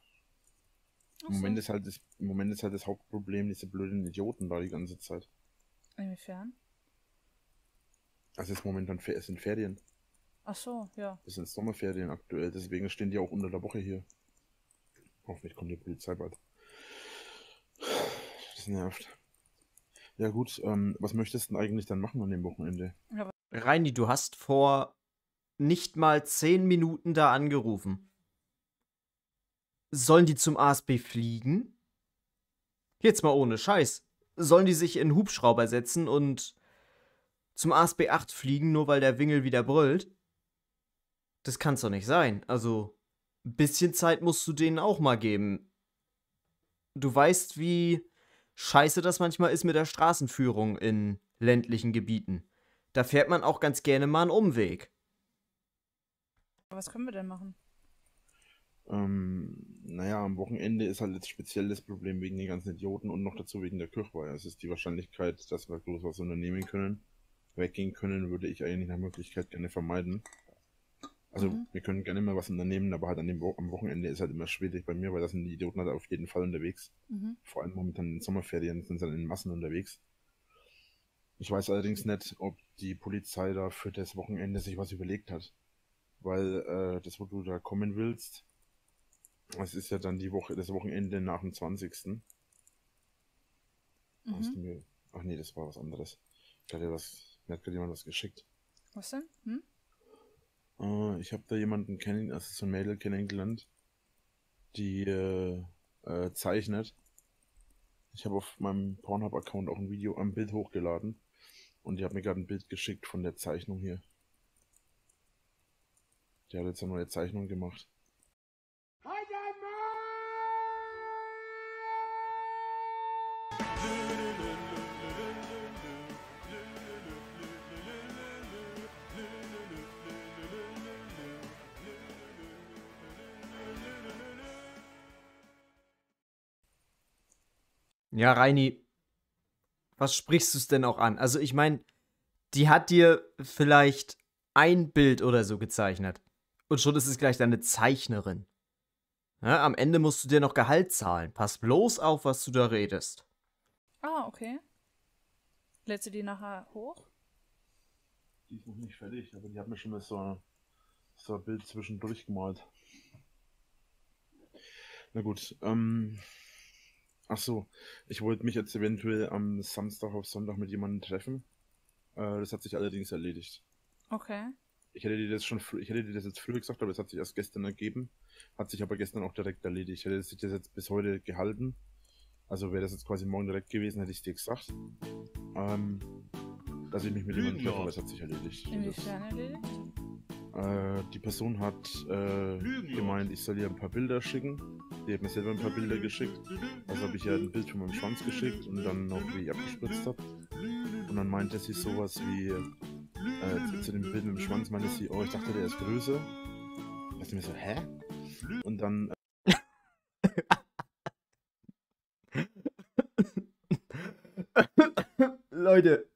Im, Moment ist halt das, Im Moment ist halt das Hauptproblem diese blöden Idioten da die ganze Zeit. Inwiefern? Also es ist momentan es sind Ferien. Ach so, ja. Es sind Sommerferien aktuell, deswegen stehen die auch unter der Woche hier. Hoffentlich kommt die Polizei bald. Das nervt. Ja gut, ähm, was möchtest du denn eigentlich dann machen an dem Wochenende? Ja, Reini, du hast vor nicht mal zehn Minuten da angerufen. Sollen die zum ASB fliegen? Jetzt mal ohne Scheiß. Sollen die sich in Hubschrauber setzen und zum ASB 8 fliegen, nur weil der Wingel wieder brüllt? Das kann's doch nicht sein. Also, ein bisschen Zeit musst du denen auch mal geben. Du weißt, wie scheiße das manchmal ist mit der Straßenführung in ländlichen Gebieten. Da fährt man auch ganz gerne mal einen Umweg. Was können wir denn machen? Ähm, naja, am Wochenende ist halt jetzt speziell das Problem wegen den ganzen Idioten und noch dazu wegen der Kirchweih. Es ist die Wahrscheinlichkeit, dass wir groß was unternehmen können, weggehen können, würde ich eigentlich nach Möglichkeit gerne vermeiden. Also mhm. wir können gerne mal was unternehmen, aber halt an dem Wo am Wochenende ist halt immer schwierig bei mir, weil das sind die Idioten halt auf jeden Fall unterwegs. Mhm. Vor allem momentan in den Sommerferien sind sie dann in Massen unterwegs. Ich weiß allerdings nicht, ob die Polizei da für das Wochenende sich was überlegt hat. Weil äh, das, wo du da kommen willst, es ist ja dann die Woche, das Wochenende nach dem 20. Mhm. ach nee, das war was anderes. Ich hatte was, mir hat gerade jemand was geschickt. Was denn? Hm? Äh, ich habe da jemanden kennengelernt, also so ein Mädel kennengelernt, die äh, äh, zeichnet. Ich habe auf meinem Pornhub-Account auch ein Video, ein Bild hochgeladen. Und die hat mir gerade ein Bild geschickt von der Zeichnung hier. Die hat jetzt eine neue Zeichnung gemacht. Ja, Reini, was sprichst du es denn auch an? Also ich meine, die hat dir vielleicht ein Bild oder so gezeichnet. Und schon ist es gleich deine Zeichnerin. Ja, am Ende musst du dir noch Gehalt zahlen. Pass bloß auf, was du da redest. Ah, okay. Lädst du die nachher hoch? Die ist noch nicht fertig, aber die hat mir schon das so, so ein Bild zwischendurch gemalt. Na gut, ähm, Ach so, ich wollte mich jetzt eventuell am Samstag auf Sonntag mit jemandem treffen. Äh, das hat sich allerdings erledigt. Okay. Ich hätte dir das schon, ich hätte dir das jetzt früher gesagt, aber es hat sich erst gestern ergeben. Hat sich aber gestern auch direkt erledigt. Hätte sich das jetzt bis heute gehalten. Also wäre das jetzt quasi morgen direkt gewesen, hätte ich dir gesagt. Ähm, dass ich mich mit jemandem treffe, aber es hat sich erledigt. Inwiefern erledigt? Äh, die Person hat äh, gemeint, ich soll ihr ein paar Bilder schicken. Die hat mir selber ein paar Bilder geschickt. Also habe ich ihr ein Bild von meinem Schwanz geschickt und dann noch, wie ich abgespritzt habe. Und dann meinte sie sowas wie äh, zu dem Bild mit dem Schwanz, meinte sie, oh, ich dachte, der ist größer. Da dachte mir so, hä? Und dann. Äh, Leute,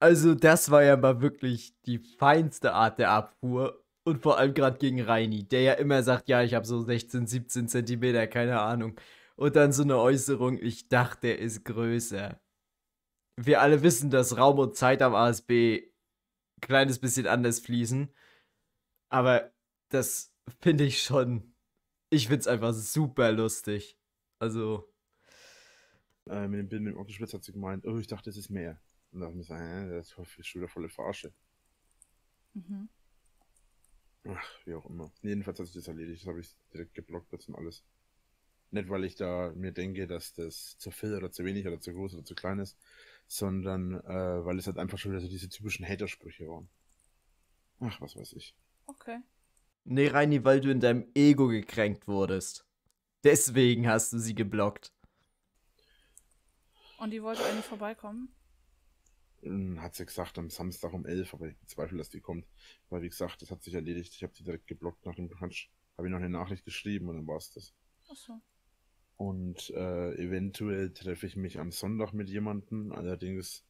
also, das war ja mal wirklich die feinste Art der Abfuhr. Und vor allem gerade gegen Reini, der ja immer sagt, ja, ich habe so 16, 17 Zentimeter, keine Ahnung. Und dann so eine Äußerung, ich dachte, er ist größer. Wir alle wissen, dass Raum und Zeit am ASB ein kleines bisschen anders fließen. Aber das finde ich schon. Ich finde es einfach super lustig. Also. Äh, mit dem Bild mit dem Optisch hat sie gemeint, oh, ich dachte, es ist mehr. Und dann gesagt, das ist schon wieder volle Farsche. Mhm. Ach, wie auch immer. Jedenfalls hat sich das erledigt, das habe ich direkt geblockt jetzt und alles. Nicht, weil ich da mir denke, dass das zu viel oder zu wenig oder zu groß oder zu klein ist, sondern äh, weil es halt einfach schon wieder so diese typischen Hatersprüche waren. Ach, was weiß ich. Okay. Nee, Reini, weil du in deinem Ego gekränkt wurdest. Deswegen hast du sie geblockt. Und die wollte eigentlich vorbeikommen? Hm, hat sie gesagt, am Samstag um 11, aber ich bezweifle, dass die kommt. Weil, wie gesagt, das hat sich erledigt. Ich habe sie direkt geblockt nach dem Quatsch. Habe ich noch eine Nachricht geschrieben und dann war es das. Ach so. Und äh, eventuell treffe ich mich am Sonntag mit jemandem, allerdings,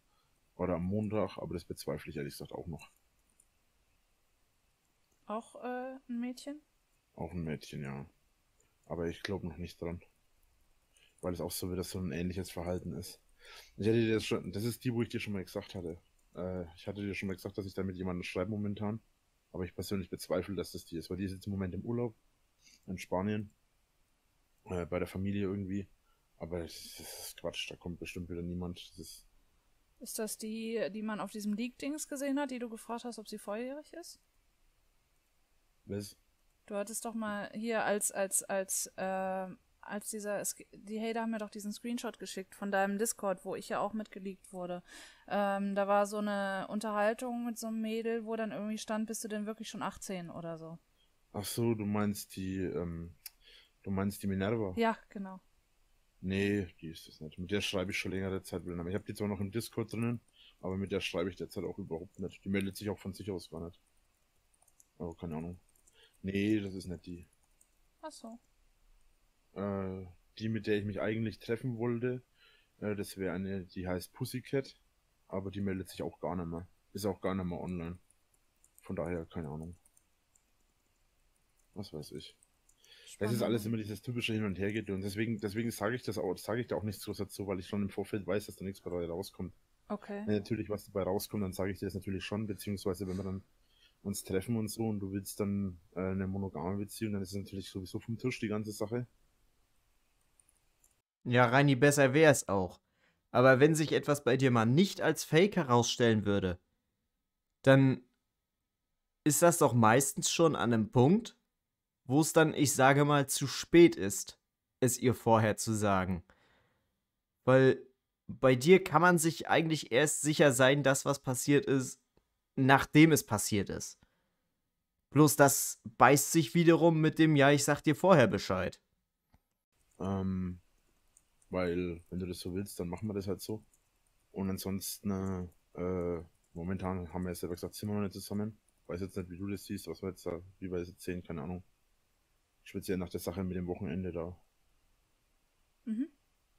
oder am Montag, aber das bezweifle ich ehrlich gesagt auch noch. Auch äh, ein Mädchen? Auch ein Mädchen, ja. Aber ich glaube noch nicht dran. Weil es auch so wieder so ein ähnliches Verhalten ist. Ich hätte dir das schon, das ist die, wo ich dir schon mal gesagt hatte. Äh, ich hatte dir schon mal gesagt, dass ich da mit jemandem schreibe momentan. Aber ich persönlich bezweifle, dass das die ist, weil die ist jetzt im Moment im Urlaub in Spanien. Äh, bei der Familie irgendwie. Aber das ist Quatsch, da kommt bestimmt wieder niemand. Das ist, ist das die, die man auf diesem Leak-Dings gesehen hat, die du gefragt hast, ob sie volljährig ist? Was? Du hattest doch mal hier als, als, als äh, als dieser, die Hater haben mir doch diesen Screenshot geschickt von deinem Discord, wo ich ja auch mitgeleakt wurde. Ähm, da war so eine Unterhaltung mit so einem Mädel, wo dann irgendwie stand, bist du denn wirklich schon 18 oder so. Ach so, du meinst die, ähm, du meinst die Minerva? Ja, genau. Nee, die ist es nicht. Mit der schreibe ich schon längere Zeit. ich habe die zwar noch im Discord drinnen, aber mit der schreibe ich derzeit auch überhaupt nicht. Die meldet sich auch von sich aus gar nicht. Aber keine Ahnung. Nee, das ist nicht die. Ach so. Äh, die, mit der ich mich eigentlich treffen wollte, äh, das wäre eine, die heißt Pussycat, aber die meldet sich auch gar nicht mehr. Ist auch gar nicht mehr online. Von daher, keine Ahnung. Was weiß ich. Spannend. Das ist alles immer dieses typische Hin- und Hergeht und deswegen, deswegen sage ich das auch, sage ich da auch nichts groß dazu, weil ich schon im Vorfeld weiß, dass da nichts bei dabei rauskommt. Okay. Wenn natürlich was dabei rauskommt, dann sage ich dir das natürlich schon, beziehungsweise wenn wir dann uns treffen und so und du willst dann äh, eine monogame Beziehung, dann ist es natürlich sowieso vom Tisch die ganze Sache. Ja, Reini, besser wäre es auch. Aber wenn sich etwas bei dir mal nicht als Fake herausstellen würde, dann ist das doch meistens schon an einem Punkt, wo es dann, ich sage mal, zu spät ist, es ihr vorher zu sagen. Weil bei dir kann man sich eigentlich erst sicher sein, dass was passiert ist, nachdem es passiert ist. Bloß das beißt sich wiederum mit dem, ja, ich sag dir vorher Bescheid. Ähm, weil, wenn du das so willst, dann machen wir das halt so. Und ansonsten, äh, äh momentan haben wir ja selber gesagt, sind wir noch nicht zusammen. Weiß jetzt nicht, wie du das siehst, was wir jetzt da, wie wir das jetzt sehen, keine Ahnung. Speziell nach der Sache mit dem Wochenende da. Mhm.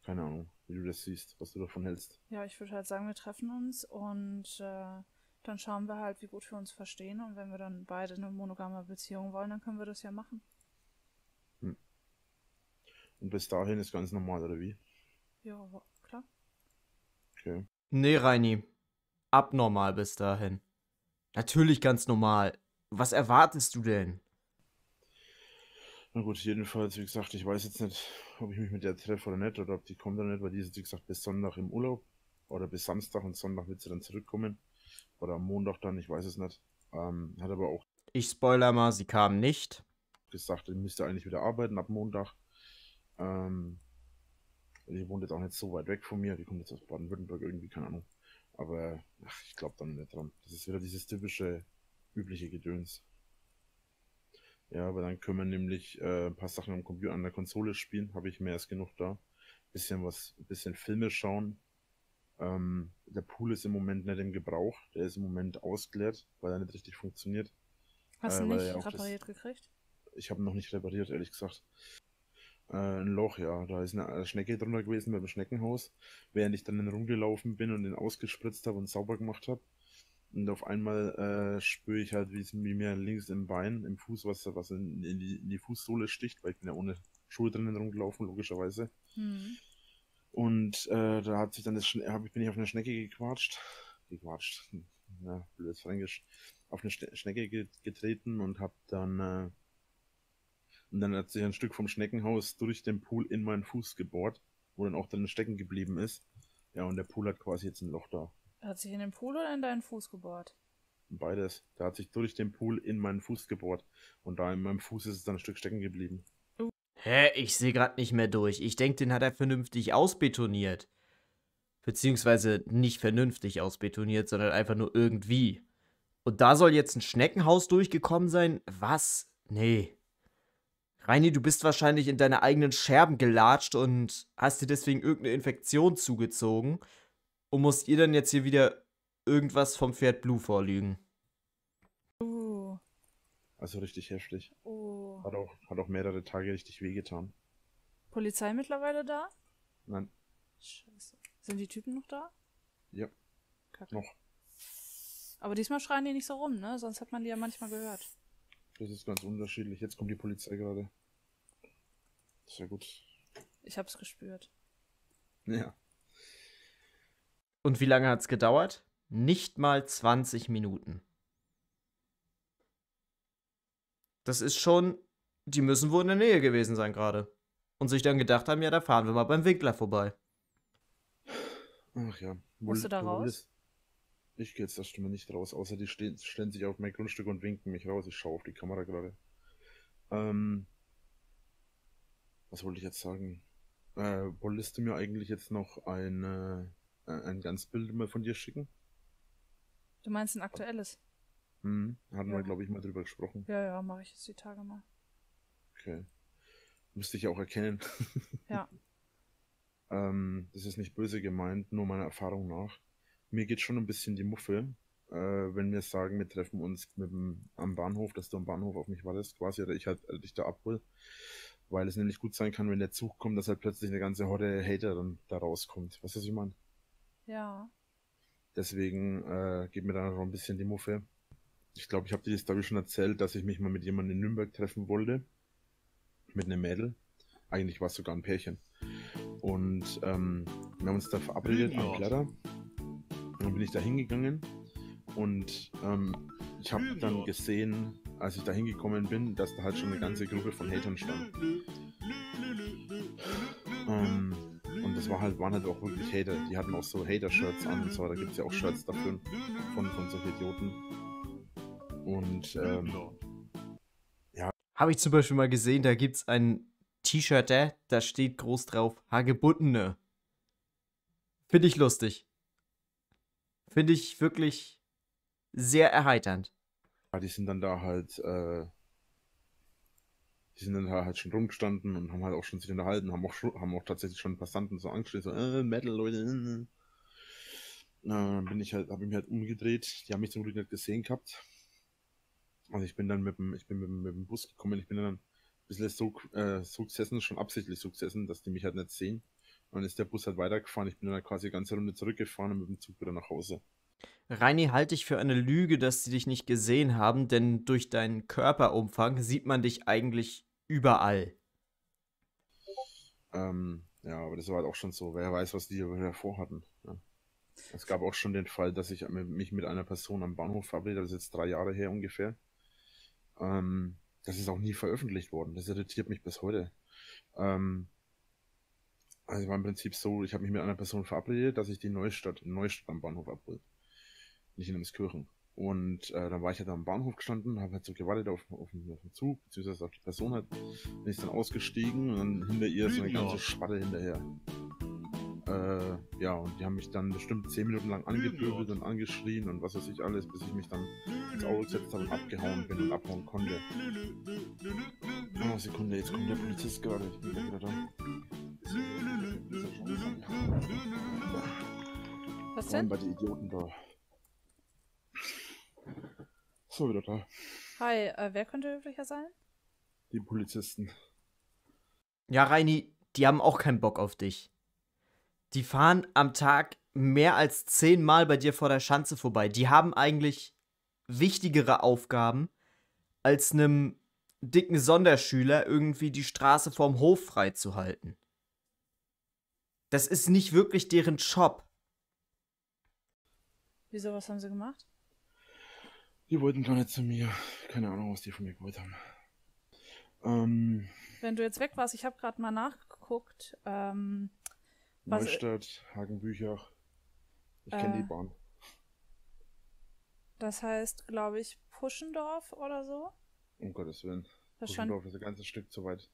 Keine Ahnung, wie du das siehst, was du davon hältst. Ja, ich würde halt sagen, wir treffen uns und äh, dann schauen wir halt, wie gut wir uns verstehen. Und wenn wir dann beide eine monogame Beziehung wollen, dann können wir das ja machen. Und bis dahin ist ganz normal, oder wie? Ja, klar. Okay. Nee, Reini. Abnormal bis dahin. Natürlich ganz normal. Was erwartest du denn? Na gut, jedenfalls, wie gesagt, ich weiß jetzt nicht, ob ich mich mit der treffe oder nicht, oder ob die kommt oder nicht, weil die ist, wie gesagt, bis Sonntag im Urlaub. Oder bis Samstag und Sonntag wird sie dann zurückkommen. Oder am Montag dann, ich weiß es nicht. Ähm, hat aber auch. Ich spoiler mal, sie kam nicht. Gesagt, ich müsste eigentlich wieder arbeiten ab Montag. Ähm, die wohnt jetzt auch nicht so weit weg von mir, die kommt jetzt aus Baden-Württemberg irgendwie, keine Ahnung. Aber ach, ich glaube dann nicht dran. Das ist wieder dieses typische, übliche Gedöns. Ja, aber dann können wir nämlich äh, ein paar Sachen am Computer an der Konsole spielen, habe ich mehr als genug da. Bisschen was, bisschen Filme schauen. Ähm, der Pool ist im Moment nicht im Gebrauch, der ist im Moment ausgeleert, weil er nicht richtig funktioniert. Hast äh, du nicht repariert das, gekriegt? Ich habe noch nicht repariert, ehrlich gesagt. Äh, ein Loch, ja. Da ist eine Schnecke drunter gewesen beim Schneckenhaus, während ich dann rumgelaufen bin und den ausgespritzt habe und sauber gemacht habe. Und auf einmal äh, spüre ich halt, wie es mir links im Bein, im Fuß, was, was in, in, die, in, die, Fußsohle sticht, weil ich bin ja ohne Schuhe drinnen rumgelaufen, logischerweise. Mhm. Und äh, da hat sich dann das hab, bin ich auf eine Schnecke gequatscht. Gequatscht. Ja, hm, blödes Fränkisch. Auf eine Schnecke getreten und habe dann äh, und dann hat sich ein Stück vom Schneckenhaus durch den Pool in meinen Fuß gebohrt, wo dann auch dann stecken geblieben ist. Ja, und der Pool hat quasi jetzt ein Loch da. Hat sich in den Pool oder in deinen Fuß gebohrt? Beides. Der hat sich durch den Pool in meinen Fuß gebohrt. Und da in meinem Fuß ist es dann ein Stück stecken geblieben. Hä, ich sehe gerade nicht mehr durch. Ich denke, den hat er vernünftig ausbetoniert. Beziehungsweise nicht vernünftig ausbetoniert, sondern einfach nur irgendwie. Und da soll jetzt ein Schneckenhaus durchgekommen sein? Was? Nee. Reini, du bist wahrscheinlich in deine eigenen Scherben gelatscht und hast dir deswegen irgendeine Infektion zugezogen. Und musst ihr dann jetzt hier wieder irgendwas vom Pferd Blue vorlügen? Uh. Also richtig heftig. Uh. Hat, auch, hat auch mehrere Tage richtig wehgetan. Polizei mittlerweile da? Nein. Scheiße. Sind die Typen noch da? Ja. Kacke. Noch. Aber diesmal schreien die nicht so rum, ne? Sonst hat man die ja manchmal gehört. Das ist ganz unterschiedlich. Jetzt kommt die Polizei gerade. Sehr gut. Ich hab's gespürt. Ja. Und wie lange hat's gedauert? Nicht mal 20 Minuten. Das ist schon. Die müssen wohl in der Nähe gewesen sein gerade. Und sich dann gedacht haben, ja, da fahren wir mal beim Winkler vorbei. Ach ja. Musst du da raus? Ich gehe jetzt erstmal nicht raus, außer die stehen, stellen sich auf mein Grundstück und winken mich raus. Ich schaue auf die Kamera gerade. Ähm, was wollte ich jetzt sagen? Äh, wolltest du mir eigentlich jetzt noch eine, äh, ein Ganzbild mal von dir schicken? Du meinst ein aktuelles? Hm, hatten ja. wir, glaube ich, mal drüber gesprochen. Ja, ja, mache ich jetzt die Tage mal. Okay. Müsste ich auch erkennen. ja. ähm, das ist nicht böse gemeint, nur meiner Erfahrung nach mir geht schon ein bisschen die Muffe, äh, wenn wir sagen, wir treffen uns mit dem, am Bahnhof, dass du am Bahnhof auf mich wartest, quasi, oder ich halt oder äh, dich da abhol. Weil es nämlich gut sein kann, wenn der Zug kommt, dass halt plötzlich eine ganze Horde Hater dann da rauskommt. Weißt du, was ich meine? Ja. Deswegen äh, geht mir da noch ein bisschen die Muffe. Ich glaube, ich habe dir die Story schon erzählt, dass ich mich mal mit jemandem in Nürnberg treffen wollte. Mit einem Mädel. Eigentlich war es sogar ein Pärchen. Und ähm, wir haben uns da verabredet am Kletter. Und dann bin ich da hingegangen und ähm, ich habe dann gesehen, als ich da hingekommen bin, dass da halt schon eine ganze Gruppe von Hatern stand. Ähm, und das war halt, waren halt auch wirklich Hater. Die hatten auch so Hater-Shirts an und so, da gibt es ja auch Shirts dafür von, von solchen Idioten. Und ähm, genau. ja. Habe ich zum Beispiel mal gesehen, da gibt es ein T-Shirt, da steht groß drauf Hagebuttene. Finde ich lustig. Finde ich wirklich sehr erheiternd. Ja, die sind dann da halt, äh, die sind dann halt schon rumgestanden und haben halt auch schon sich unterhalten, haben auch, haben auch tatsächlich schon Passanten so angeschrieben, so, äh, Metal, Leute, äh. äh. Dann bin ich halt, habe ich mich halt umgedreht, die haben mich zum Glück nicht gesehen gehabt. Also ich bin dann mit dem, ich bin mit, mit dem Bus gekommen, ich bin dann ein bisschen so, äh, so gesessen, schon absichtlich so gesessen, dass die mich halt nicht sehen. Und dann ist der Bus halt weitergefahren. Ich bin dann quasi die ganze Runde zurückgefahren und mit dem Zug wieder nach Hause. Reini, halte ich für eine Lüge, dass sie dich nicht gesehen haben, denn durch deinen Körperumfang sieht man dich eigentlich überall. Ähm, ja, aber das war halt auch schon so. Wer weiß, was die hier vorhatten. Ja. Es gab auch schon den Fall, dass ich mich mit einer Person am Bahnhof verabredet das ist jetzt drei Jahre her ungefähr. Ähm, das ist auch nie veröffentlicht worden. Das irritiert mich bis heute. Ähm, also ich war im Prinzip so, ich habe mich mit einer Person verabredet, dass ich die Neustadt, Neustadt am Bahnhof abhole. Nicht in Emskirchen. Und äh, dann war ich halt am Bahnhof gestanden, habe halt so gewartet auf, auf, auf, den Zug, beziehungsweise auf die Person halt. Bin ich dann ausgestiegen und dann hinter ihr so eine ganze Spatte hinterher. Äh, ja, und die haben mich dann bestimmt zehn Minuten lang angepöbelt und angeschrien und was weiß ich alles, bis ich mich dann ins Auto gesetzt habe und abgehauen bin und abhauen konnte. Oh, Sekunde, jetzt kommt der Polizist gerade. Ich bin wieder da. Was denn? Bei den Idioten da. So, wieder da. Hi, äh, wer könnte höflicher sein? Die Polizisten. Ja, Reini, die haben auch keinen Bock auf dich. Die fahren am Tag mehr als zehnmal bei dir vor der Schanze vorbei. Die haben eigentlich wichtigere Aufgaben, als einem dicken Sonderschüler irgendwie die Straße vorm Hof freizuhalten. Das ist nicht wirklich deren Job. Wieso, was haben sie gemacht? Die wollten gar nicht zu mir. Keine Ahnung, was die von mir gewollt haben. Ähm, Wenn du jetzt weg warst, ich habe gerade mal nachgeguckt. Ähm, Neustadt, Hagenbüchach. Ich kenne die äh. Bahn. Das heißt, glaube ich, Puschendorf oder so? Um Gottes Willen. Das Puschendorf ist ein ganzes Stück zu weit.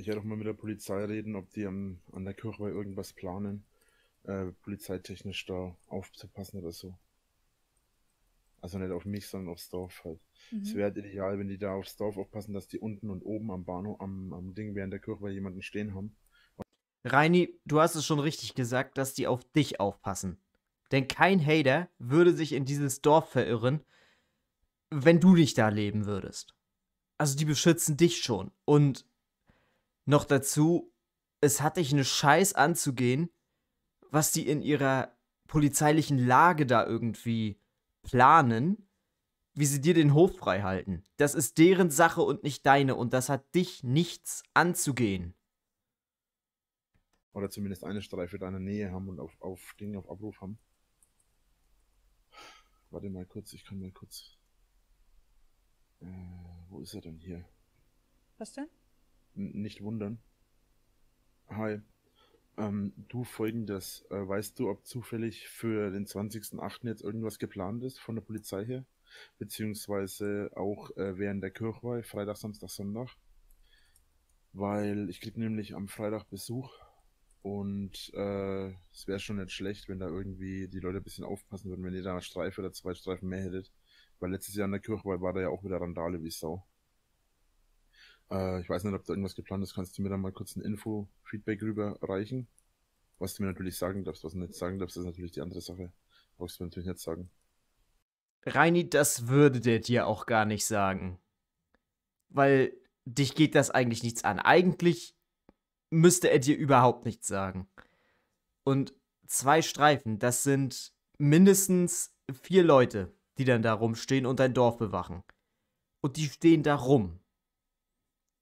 Ich werde auch mal mit der Polizei reden, ob die am, an der Kirche irgendwas planen, äh, polizeitechnisch da aufzupassen oder so. Also nicht auf mich, sondern aufs Dorf halt. Mhm. Es wäre halt ideal, wenn die da aufs Dorf aufpassen, dass die unten und oben am Bahnhof, am, am Ding während der Kirche jemanden stehen haben. Reini, du hast es schon richtig gesagt, dass die auf dich aufpassen. Denn kein Hater würde sich in dieses Dorf verirren, wenn du nicht da leben würdest. Also die beschützen dich schon. Und noch dazu, es hat dich eine Scheiß anzugehen, was die in ihrer polizeilichen Lage da irgendwie planen, wie sie dir den Hof frei halten. Das ist deren Sache und nicht deine und das hat dich nichts anzugehen. Oder zumindest eine Streife deiner Nähe haben und auf, auf Dinge auf Abruf haben. Warte mal kurz, ich kann mal kurz. Äh, wo ist er denn hier? Was denn? nicht wundern. Hi. Ähm, du folgendes. Äh, weißt du, ob zufällig für den 20.08. jetzt irgendwas geplant ist von der Polizei her? Beziehungsweise auch äh, während der Kirchweih, Freitag, Samstag, Sonntag. Weil ich krieg nämlich am Freitag Besuch und äh, es wäre schon nicht schlecht, wenn da irgendwie die Leute ein bisschen aufpassen würden, wenn ihr da eine Streife oder zwei Streifen mehr hättet. Weil letztes Jahr an der Kirchweih war da ja auch wieder Randale wie Sau. Äh, ich weiß nicht, ob da irgendwas geplant ist. Kannst du mir da mal kurz ein Info-Feedback rüberreichen? Was du mir natürlich sagen darfst, was du nicht sagen darfst, ist natürlich die andere Sache. Brauchst du mir natürlich nicht sagen. Reini, das würde der dir auch gar nicht sagen. Weil dich geht das eigentlich nichts an. Eigentlich müsste er dir überhaupt nichts sagen. Und zwei Streifen, das sind mindestens vier Leute, die dann da rumstehen und dein Dorf bewachen. Und die stehen da rum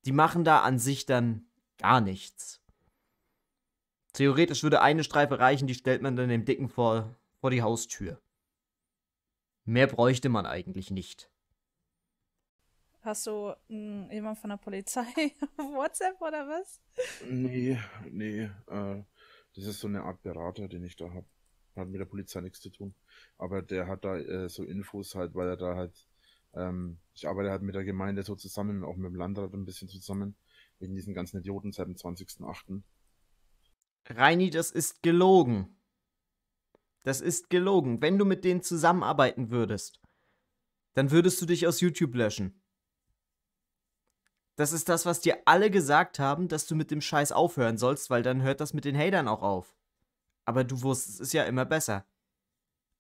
die machen da an sich dann gar nichts. Theoretisch würde eine Streife reichen, die stellt man dann dem Dicken vor, vor die Haustür. Mehr bräuchte man eigentlich nicht. Hast du mh, hm, jemand von der Polizei auf WhatsApp oder was? Nee, nee. Äh, das ist so eine Art Berater, den ich da habe. Hat mit der Polizei nichts zu tun. Aber der hat da äh, so Infos halt, weil er da halt ähm, ich arbeite halt mit der Gemeinde so zusammen, auch mit dem Landrat ein bisschen zusammen, wegen diesen ganzen Idioten seit dem 20.08. Reini, das ist gelogen. Das ist gelogen. Wenn du mit denen zusammenarbeiten würdest, dann würdest du dich aus YouTube löschen. Das ist das, was dir alle gesagt haben, dass du mit dem Scheiß aufhören sollst, weil dann hört das mit den Hatern auch auf. Aber du wusstest, es ist ja immer besser.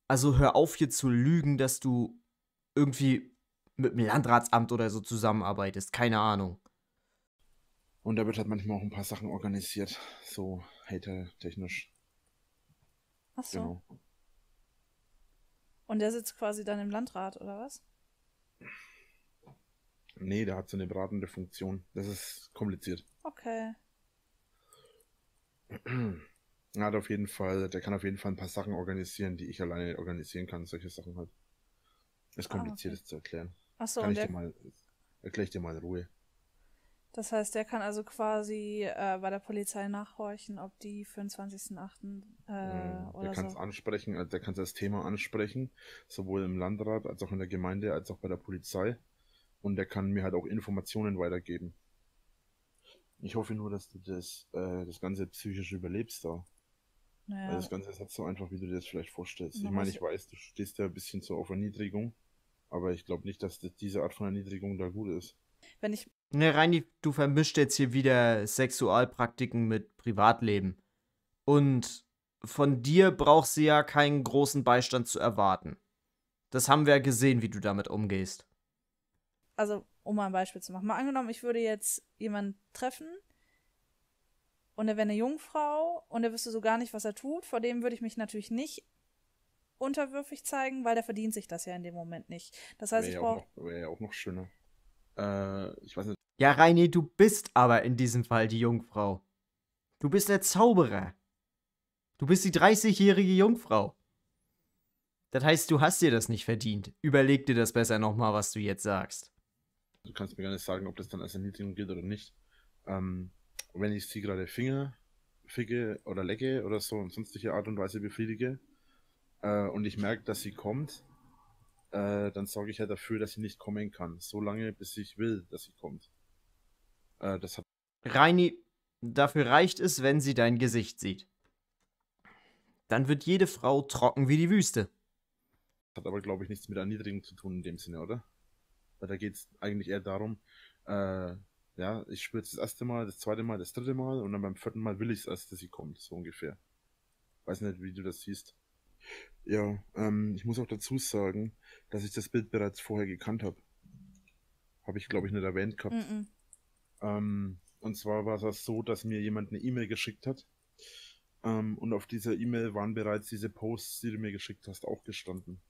Also hör auf hier zu lügen, dass du irgendwie mit dem Landratsamt oder so zusammenarbeitest. Keine Ahnung. Und da wird halt manchmal auch ein paar Sachen organisiert, so hater-technisch. Ach so. Genau. Und der sitzt quasi dann im Landrat, oder was? Nee, der hat so eine beratende Funktion. Das ist kompliziert. Okay. Er hat auf jeden Fall, der kann auf jeden Fall ein paar Sachen organisieren, die ich alleine organisieren kann, solche Sachen halt. Ist ah, kompliziert, ah, okay. das zu erklären. Achso, kann ich der... dir mal, erkläre ich dir mal in Ruhe. Das heißt, der kann also quasi äh, bei der Polizei nachhorchen, ob die für den 20.08. Äh, ja, mhm. oder der kann es so. ansprechen, also der kann das Thema ansprechen, sowohl im Landrat als auch in der Gemeinde als auch bei der Polizei. Und der kann mir halt auch Informationen weitergeben. Ich hoffe nur, dass du das, äh, das Ganze psychisch überlebst da. Naja. Weil das Ganze ist halt so einfach, wie du dir das vielleicht vorstellst. Ich meine, ich weiß, du stehst ja ein bisschen so auf Erniedrigung. Aber ich glaube nicht, dass diese Art von Erniedrigung da gut ist. Wenn ich. Ne, Reini, du vermischt jetzt hier wieder Sexualpraktiken mit Privatleben. Und von dir brauchst du ja keinen großen Beistand zu erwarten. Das haben wir ja gesehen, wie du damit umgehst. Also, um mal ein Beispiel zu machen. Mal angenommen, ich würde jetzt jemanden treffen und er wäre eine Jungfrau und er wüsste so gar nicht, was er tut. Vor dem würde ich mich natürlich nicht unterwürfig zeigen, weil der verdient sich das ja in dem Moment nicht. Das heißt, wär ich brauche. Wäre ja auch noch schöner. Äh, ich weiß nicht. Ja, Reini, du bist aber in diesem Fall die Jungfrau. Du bist der Zauberer. Du bist die 30-jährige Jungfrau. Das heißt, du hast dir das nicht verdient. Überleg dir das besser nochmal, was du jetzt sagst. Du kannst mir gar nicht sagen, ob das dann als Erniedrigung gilt oder nicht. Ähm, wenn ich sie gerade Finger ficke oder lecke oder so und sonstige Art und Weise befriedige, äh, und ich merke, dass sie kommt, äh, dann sorge ich ja halt dafür, dass sie nicht kommen kann. So lange, bis ich will, dass sie kommt. Äh, das hat. Reini, dafür reicht es, wenn sie dein Gesicht sieht. Dann wird jede Frau trocken wie die Wüste. Das Hat aber, glaube ich, nichts mit Erniedrigung zu tun in dem Sinne, oder? Weil da geht es eigentlich eher darum, äh, ja, ich spüre es das erste Mal, das zweite Mal, das dritte Mal und dann beim vierten Mal will ich es erst, dass sie kommt, so ungefähr. Weiß nicht, wie du das siehst. Ja, ähm, ich muss auch dazu sagen, dass ich das Bild bereits vorher gekannt habe. Habe ich, glaube ich, nicht erwähnt gehabt. Mm -mm. Ähm, und zwar war es so, dass mir jemand eine E-Mail geschickt hat. Ähm, und auf dieser E-Mail waren bereits diese Posts, die du mir geschickt hast, auch gestanden.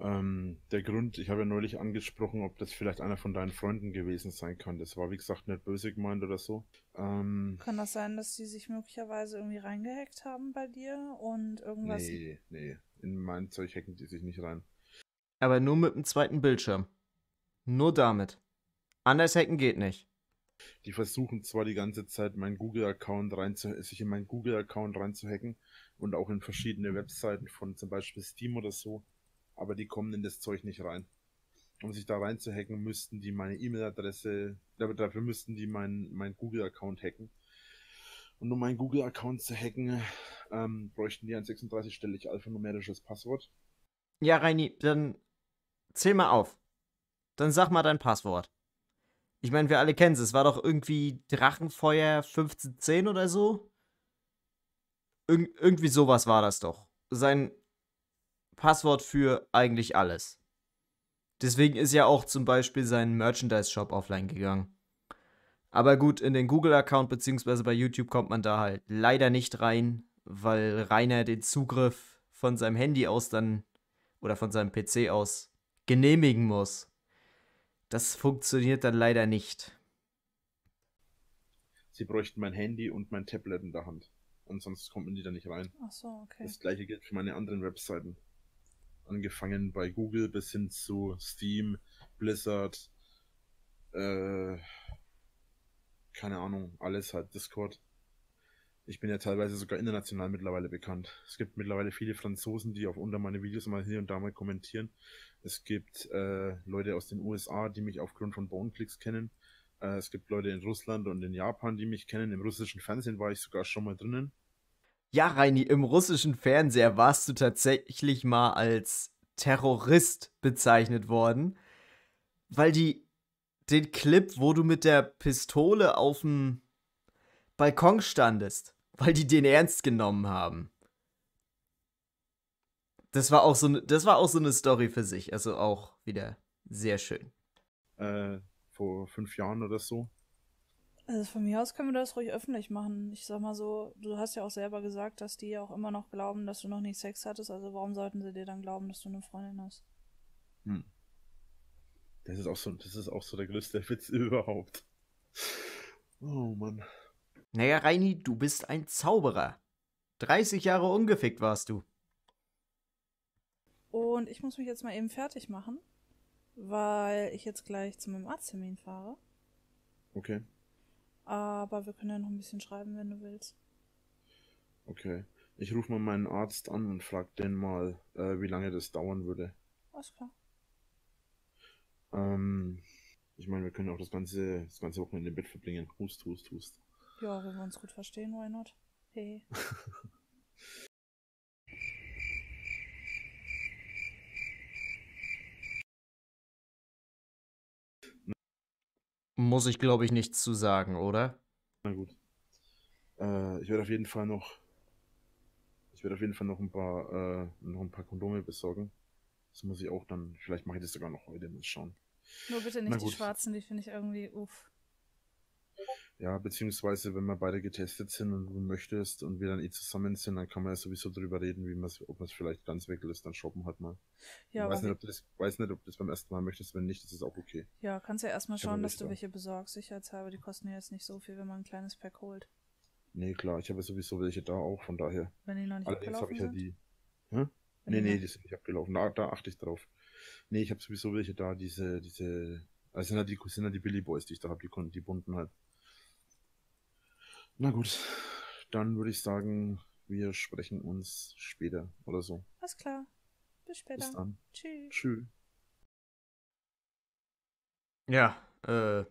Ähm, der Grund, ich habe ja neulich angesprochen, ob das vielleicht einer von deinen Freunden gewesen sein kann. Das war, wie gesagt, nicht böse gemeint oder so. Ähm, kann das sein, dass die sich möglicherweise irgendwie reingehackt haben bei dir und irgendwas? Nee, nee. In mein Zeug hacken die sich nicht rein. Aber nur mit dem zweiten Bildschirm. Nur damit. Anders hacken geht nicht. Die versuchen zwar die ganze Zeit, meinen Google-Account sich in meinen Google-Account reinzuhacken und auch in verschiedene Webseiten von zum Beispiel Steam oder so aber die kommen in das Zeug nicht rein. Um sich da reinzuhacken, müssten die meine E-Mail-Adresse, dafür müssten die meinen mein Google-Account hacken. Und um meinen Google-Account zu hacken, ähm, bräuchten die ein 36-stellig alphanumerisches Passwort. Ja, Reini, dann zähl mal auf. Dann sag mal dein Passwort. Ich meine, wir alle kennen es. Es war doch irgendwie Drachenfeuer 1510 oder so. Ir irgendwie sowas war das doch. Sein Passwort für eigentlich alles. Deswegen ist ja auch zum Beispiel sein Merchandise-Shop offline gegangen. Aber gut, in den Google-Account bzw. bei YouTube kommt man da halt leider nicht rein, weil Rainer den Zugriff von seinem Handy aus dann oder von seinem PC aus genehmigen muss. Das funktioniert dann leider nicht. Sie bräuchten mein Handy und mein Tablet in der Hand. Ansonsten kommen die da nicht rein. Ach so, okay. Das gleiche gilt für meine anderen Webseiten angefangen bei Google bis hin zu Steam, Blizzard, äh, keine Ahnung, alles halt Discord. Ich bin ja teilweise sogar international mittlerweile bekannt. Es gibt mittlerweile viele Franzosen, die auch unter meine Videos mal hier und da mal kommentieren. Es gibt äh, Leute aus den USA, die mich aufgrund von Boneklicks kennen. Äh, es gibt Leute in Russland und in Japan, die mich kennen. Im russischen Fernsehen war ich sogar schon mal drinnen. Ja, Reini, im russischen Fernseher warst du tatsächlich mal als Terrorist bezeichnet worden, weil die den Clip, wo du mit der Pistole auf dem Balkon standest, weil die den ernst genommen haben. Das war auch so, ne, das war auch so eine Story für sich, also auch wieder sehr schön. Äh, vor fünf Jahren oder so also von mir aus können wir das ruhig öffentlich machen. Ich sag mal so, du hast ja auch selber gesagt, dass die ja auch immer noch glauben, dass du noch nicht Sex hattest. Also warum sollten sie dir dann glauben, dass du eine Freundin hast? Hm. Das ist auch so, das ist auch so der größte Witz überhaupt. Oh Mann. Naja, Reini, du bist ein Zauberer. 30 Jahre ungefickt warst du. Und ich muss mich jetzt mal eben fertig machen, weil ich jetzt gleich zu meinem Arzttermin fahre. Okay. Aber wir können ja noch ein bisschen schreiben, wenn du willst. Okay. Ich rufe mal meinen Arzt an und frage den mal, äh, wie lange das dauern würde. Alles klar. Ähm, ich meine, wir können auch das ganze, das ganze Wochenende im Bett verbringen. Hust, hust, hust. Ja, wenn wir uns gut verstehen, why not? Hey. muss ich, glaube ich, nichts zu sagen, oder? Na gut. Äh, ich werde auf jeden Fall noch. Ich werde auf jeden Fall noch ein paar, äh, noch ein paar Kondome besorgen. Das muss ich auch dann. Vielleicht mache ich das sogar noch heute, mal schauen. Nur bitte nicht die schwarzen, die finde ich irgendwie uff. Ja, beziehungsweise wenn wir beide getestet sind und du möchtest und wir dann eh zusammen sind, dann kann man ja sowieso darüber reden, wie man ob man es vielleicht ganz weglässt, dann shoppen halt mal. Ja, ich weiß nicht, ob du das, weiß nicht, ob das beim ersten Mal möchtest, wenn nicht, das ist auch okay. Ja, kannst ja erstmal schauen, dass du welche besorgst, sicherheitshalber, die kosten ja jetzt nicht so viel, wenn man ein kleines Pack holt. Nee, klar, ich habe ja sowieso welche da auch, von daher. Wenn die noch nicht Allerdings habe ich sind? ja die. Hä? Hm? Wenn nee, nee, die sind nicht abgelaufen, da, da achte ich drauf. Nee, ich habe sowieso welche da, diese, diese, also sind halt die, sind halt die Billy Boys, die ich da habe, die, die bunten halt. Na gut, dann würde ich sagen, wir sprechen uns später oder so. Alles klar. Bis später. Bis dann. Tschüss. Tschüss. Ja, äh.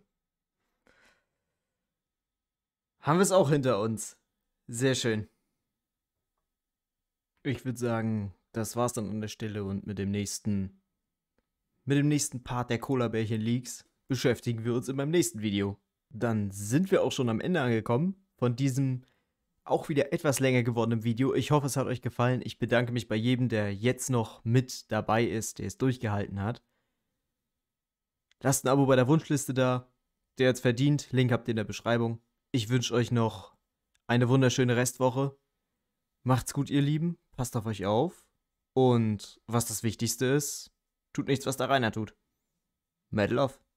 Haben wir es auch hinter uns. Sehr schön. Ich würde sagen, das war's dann an der Stelle und mit dem nächsten mit dem nächsten Part der Cola Bärchen Leaks beschäftigen wir uns in meinem nächsten Video. Dann sind wir auch schon am Ende angekommen von diesem auch wieder etwas länger gewordenen Video. Ich hoffe, es hat euch gefallen. Ich bedanke mich bei jedem, der jetzt noch mit dabei ist, der es durchgehalten hat. Lasst ein Abo bei der Wunschliste da. Der jetzt verdient. Link habt ihr in der Beschreibung. Ich wünsche euch noch eine wunderschöne Restwoche. Macht's gut, ihr Lieben. Passt auf euch auf. Und was das Wichtigste ist, tut nichts, was da reiner tut. Metal off.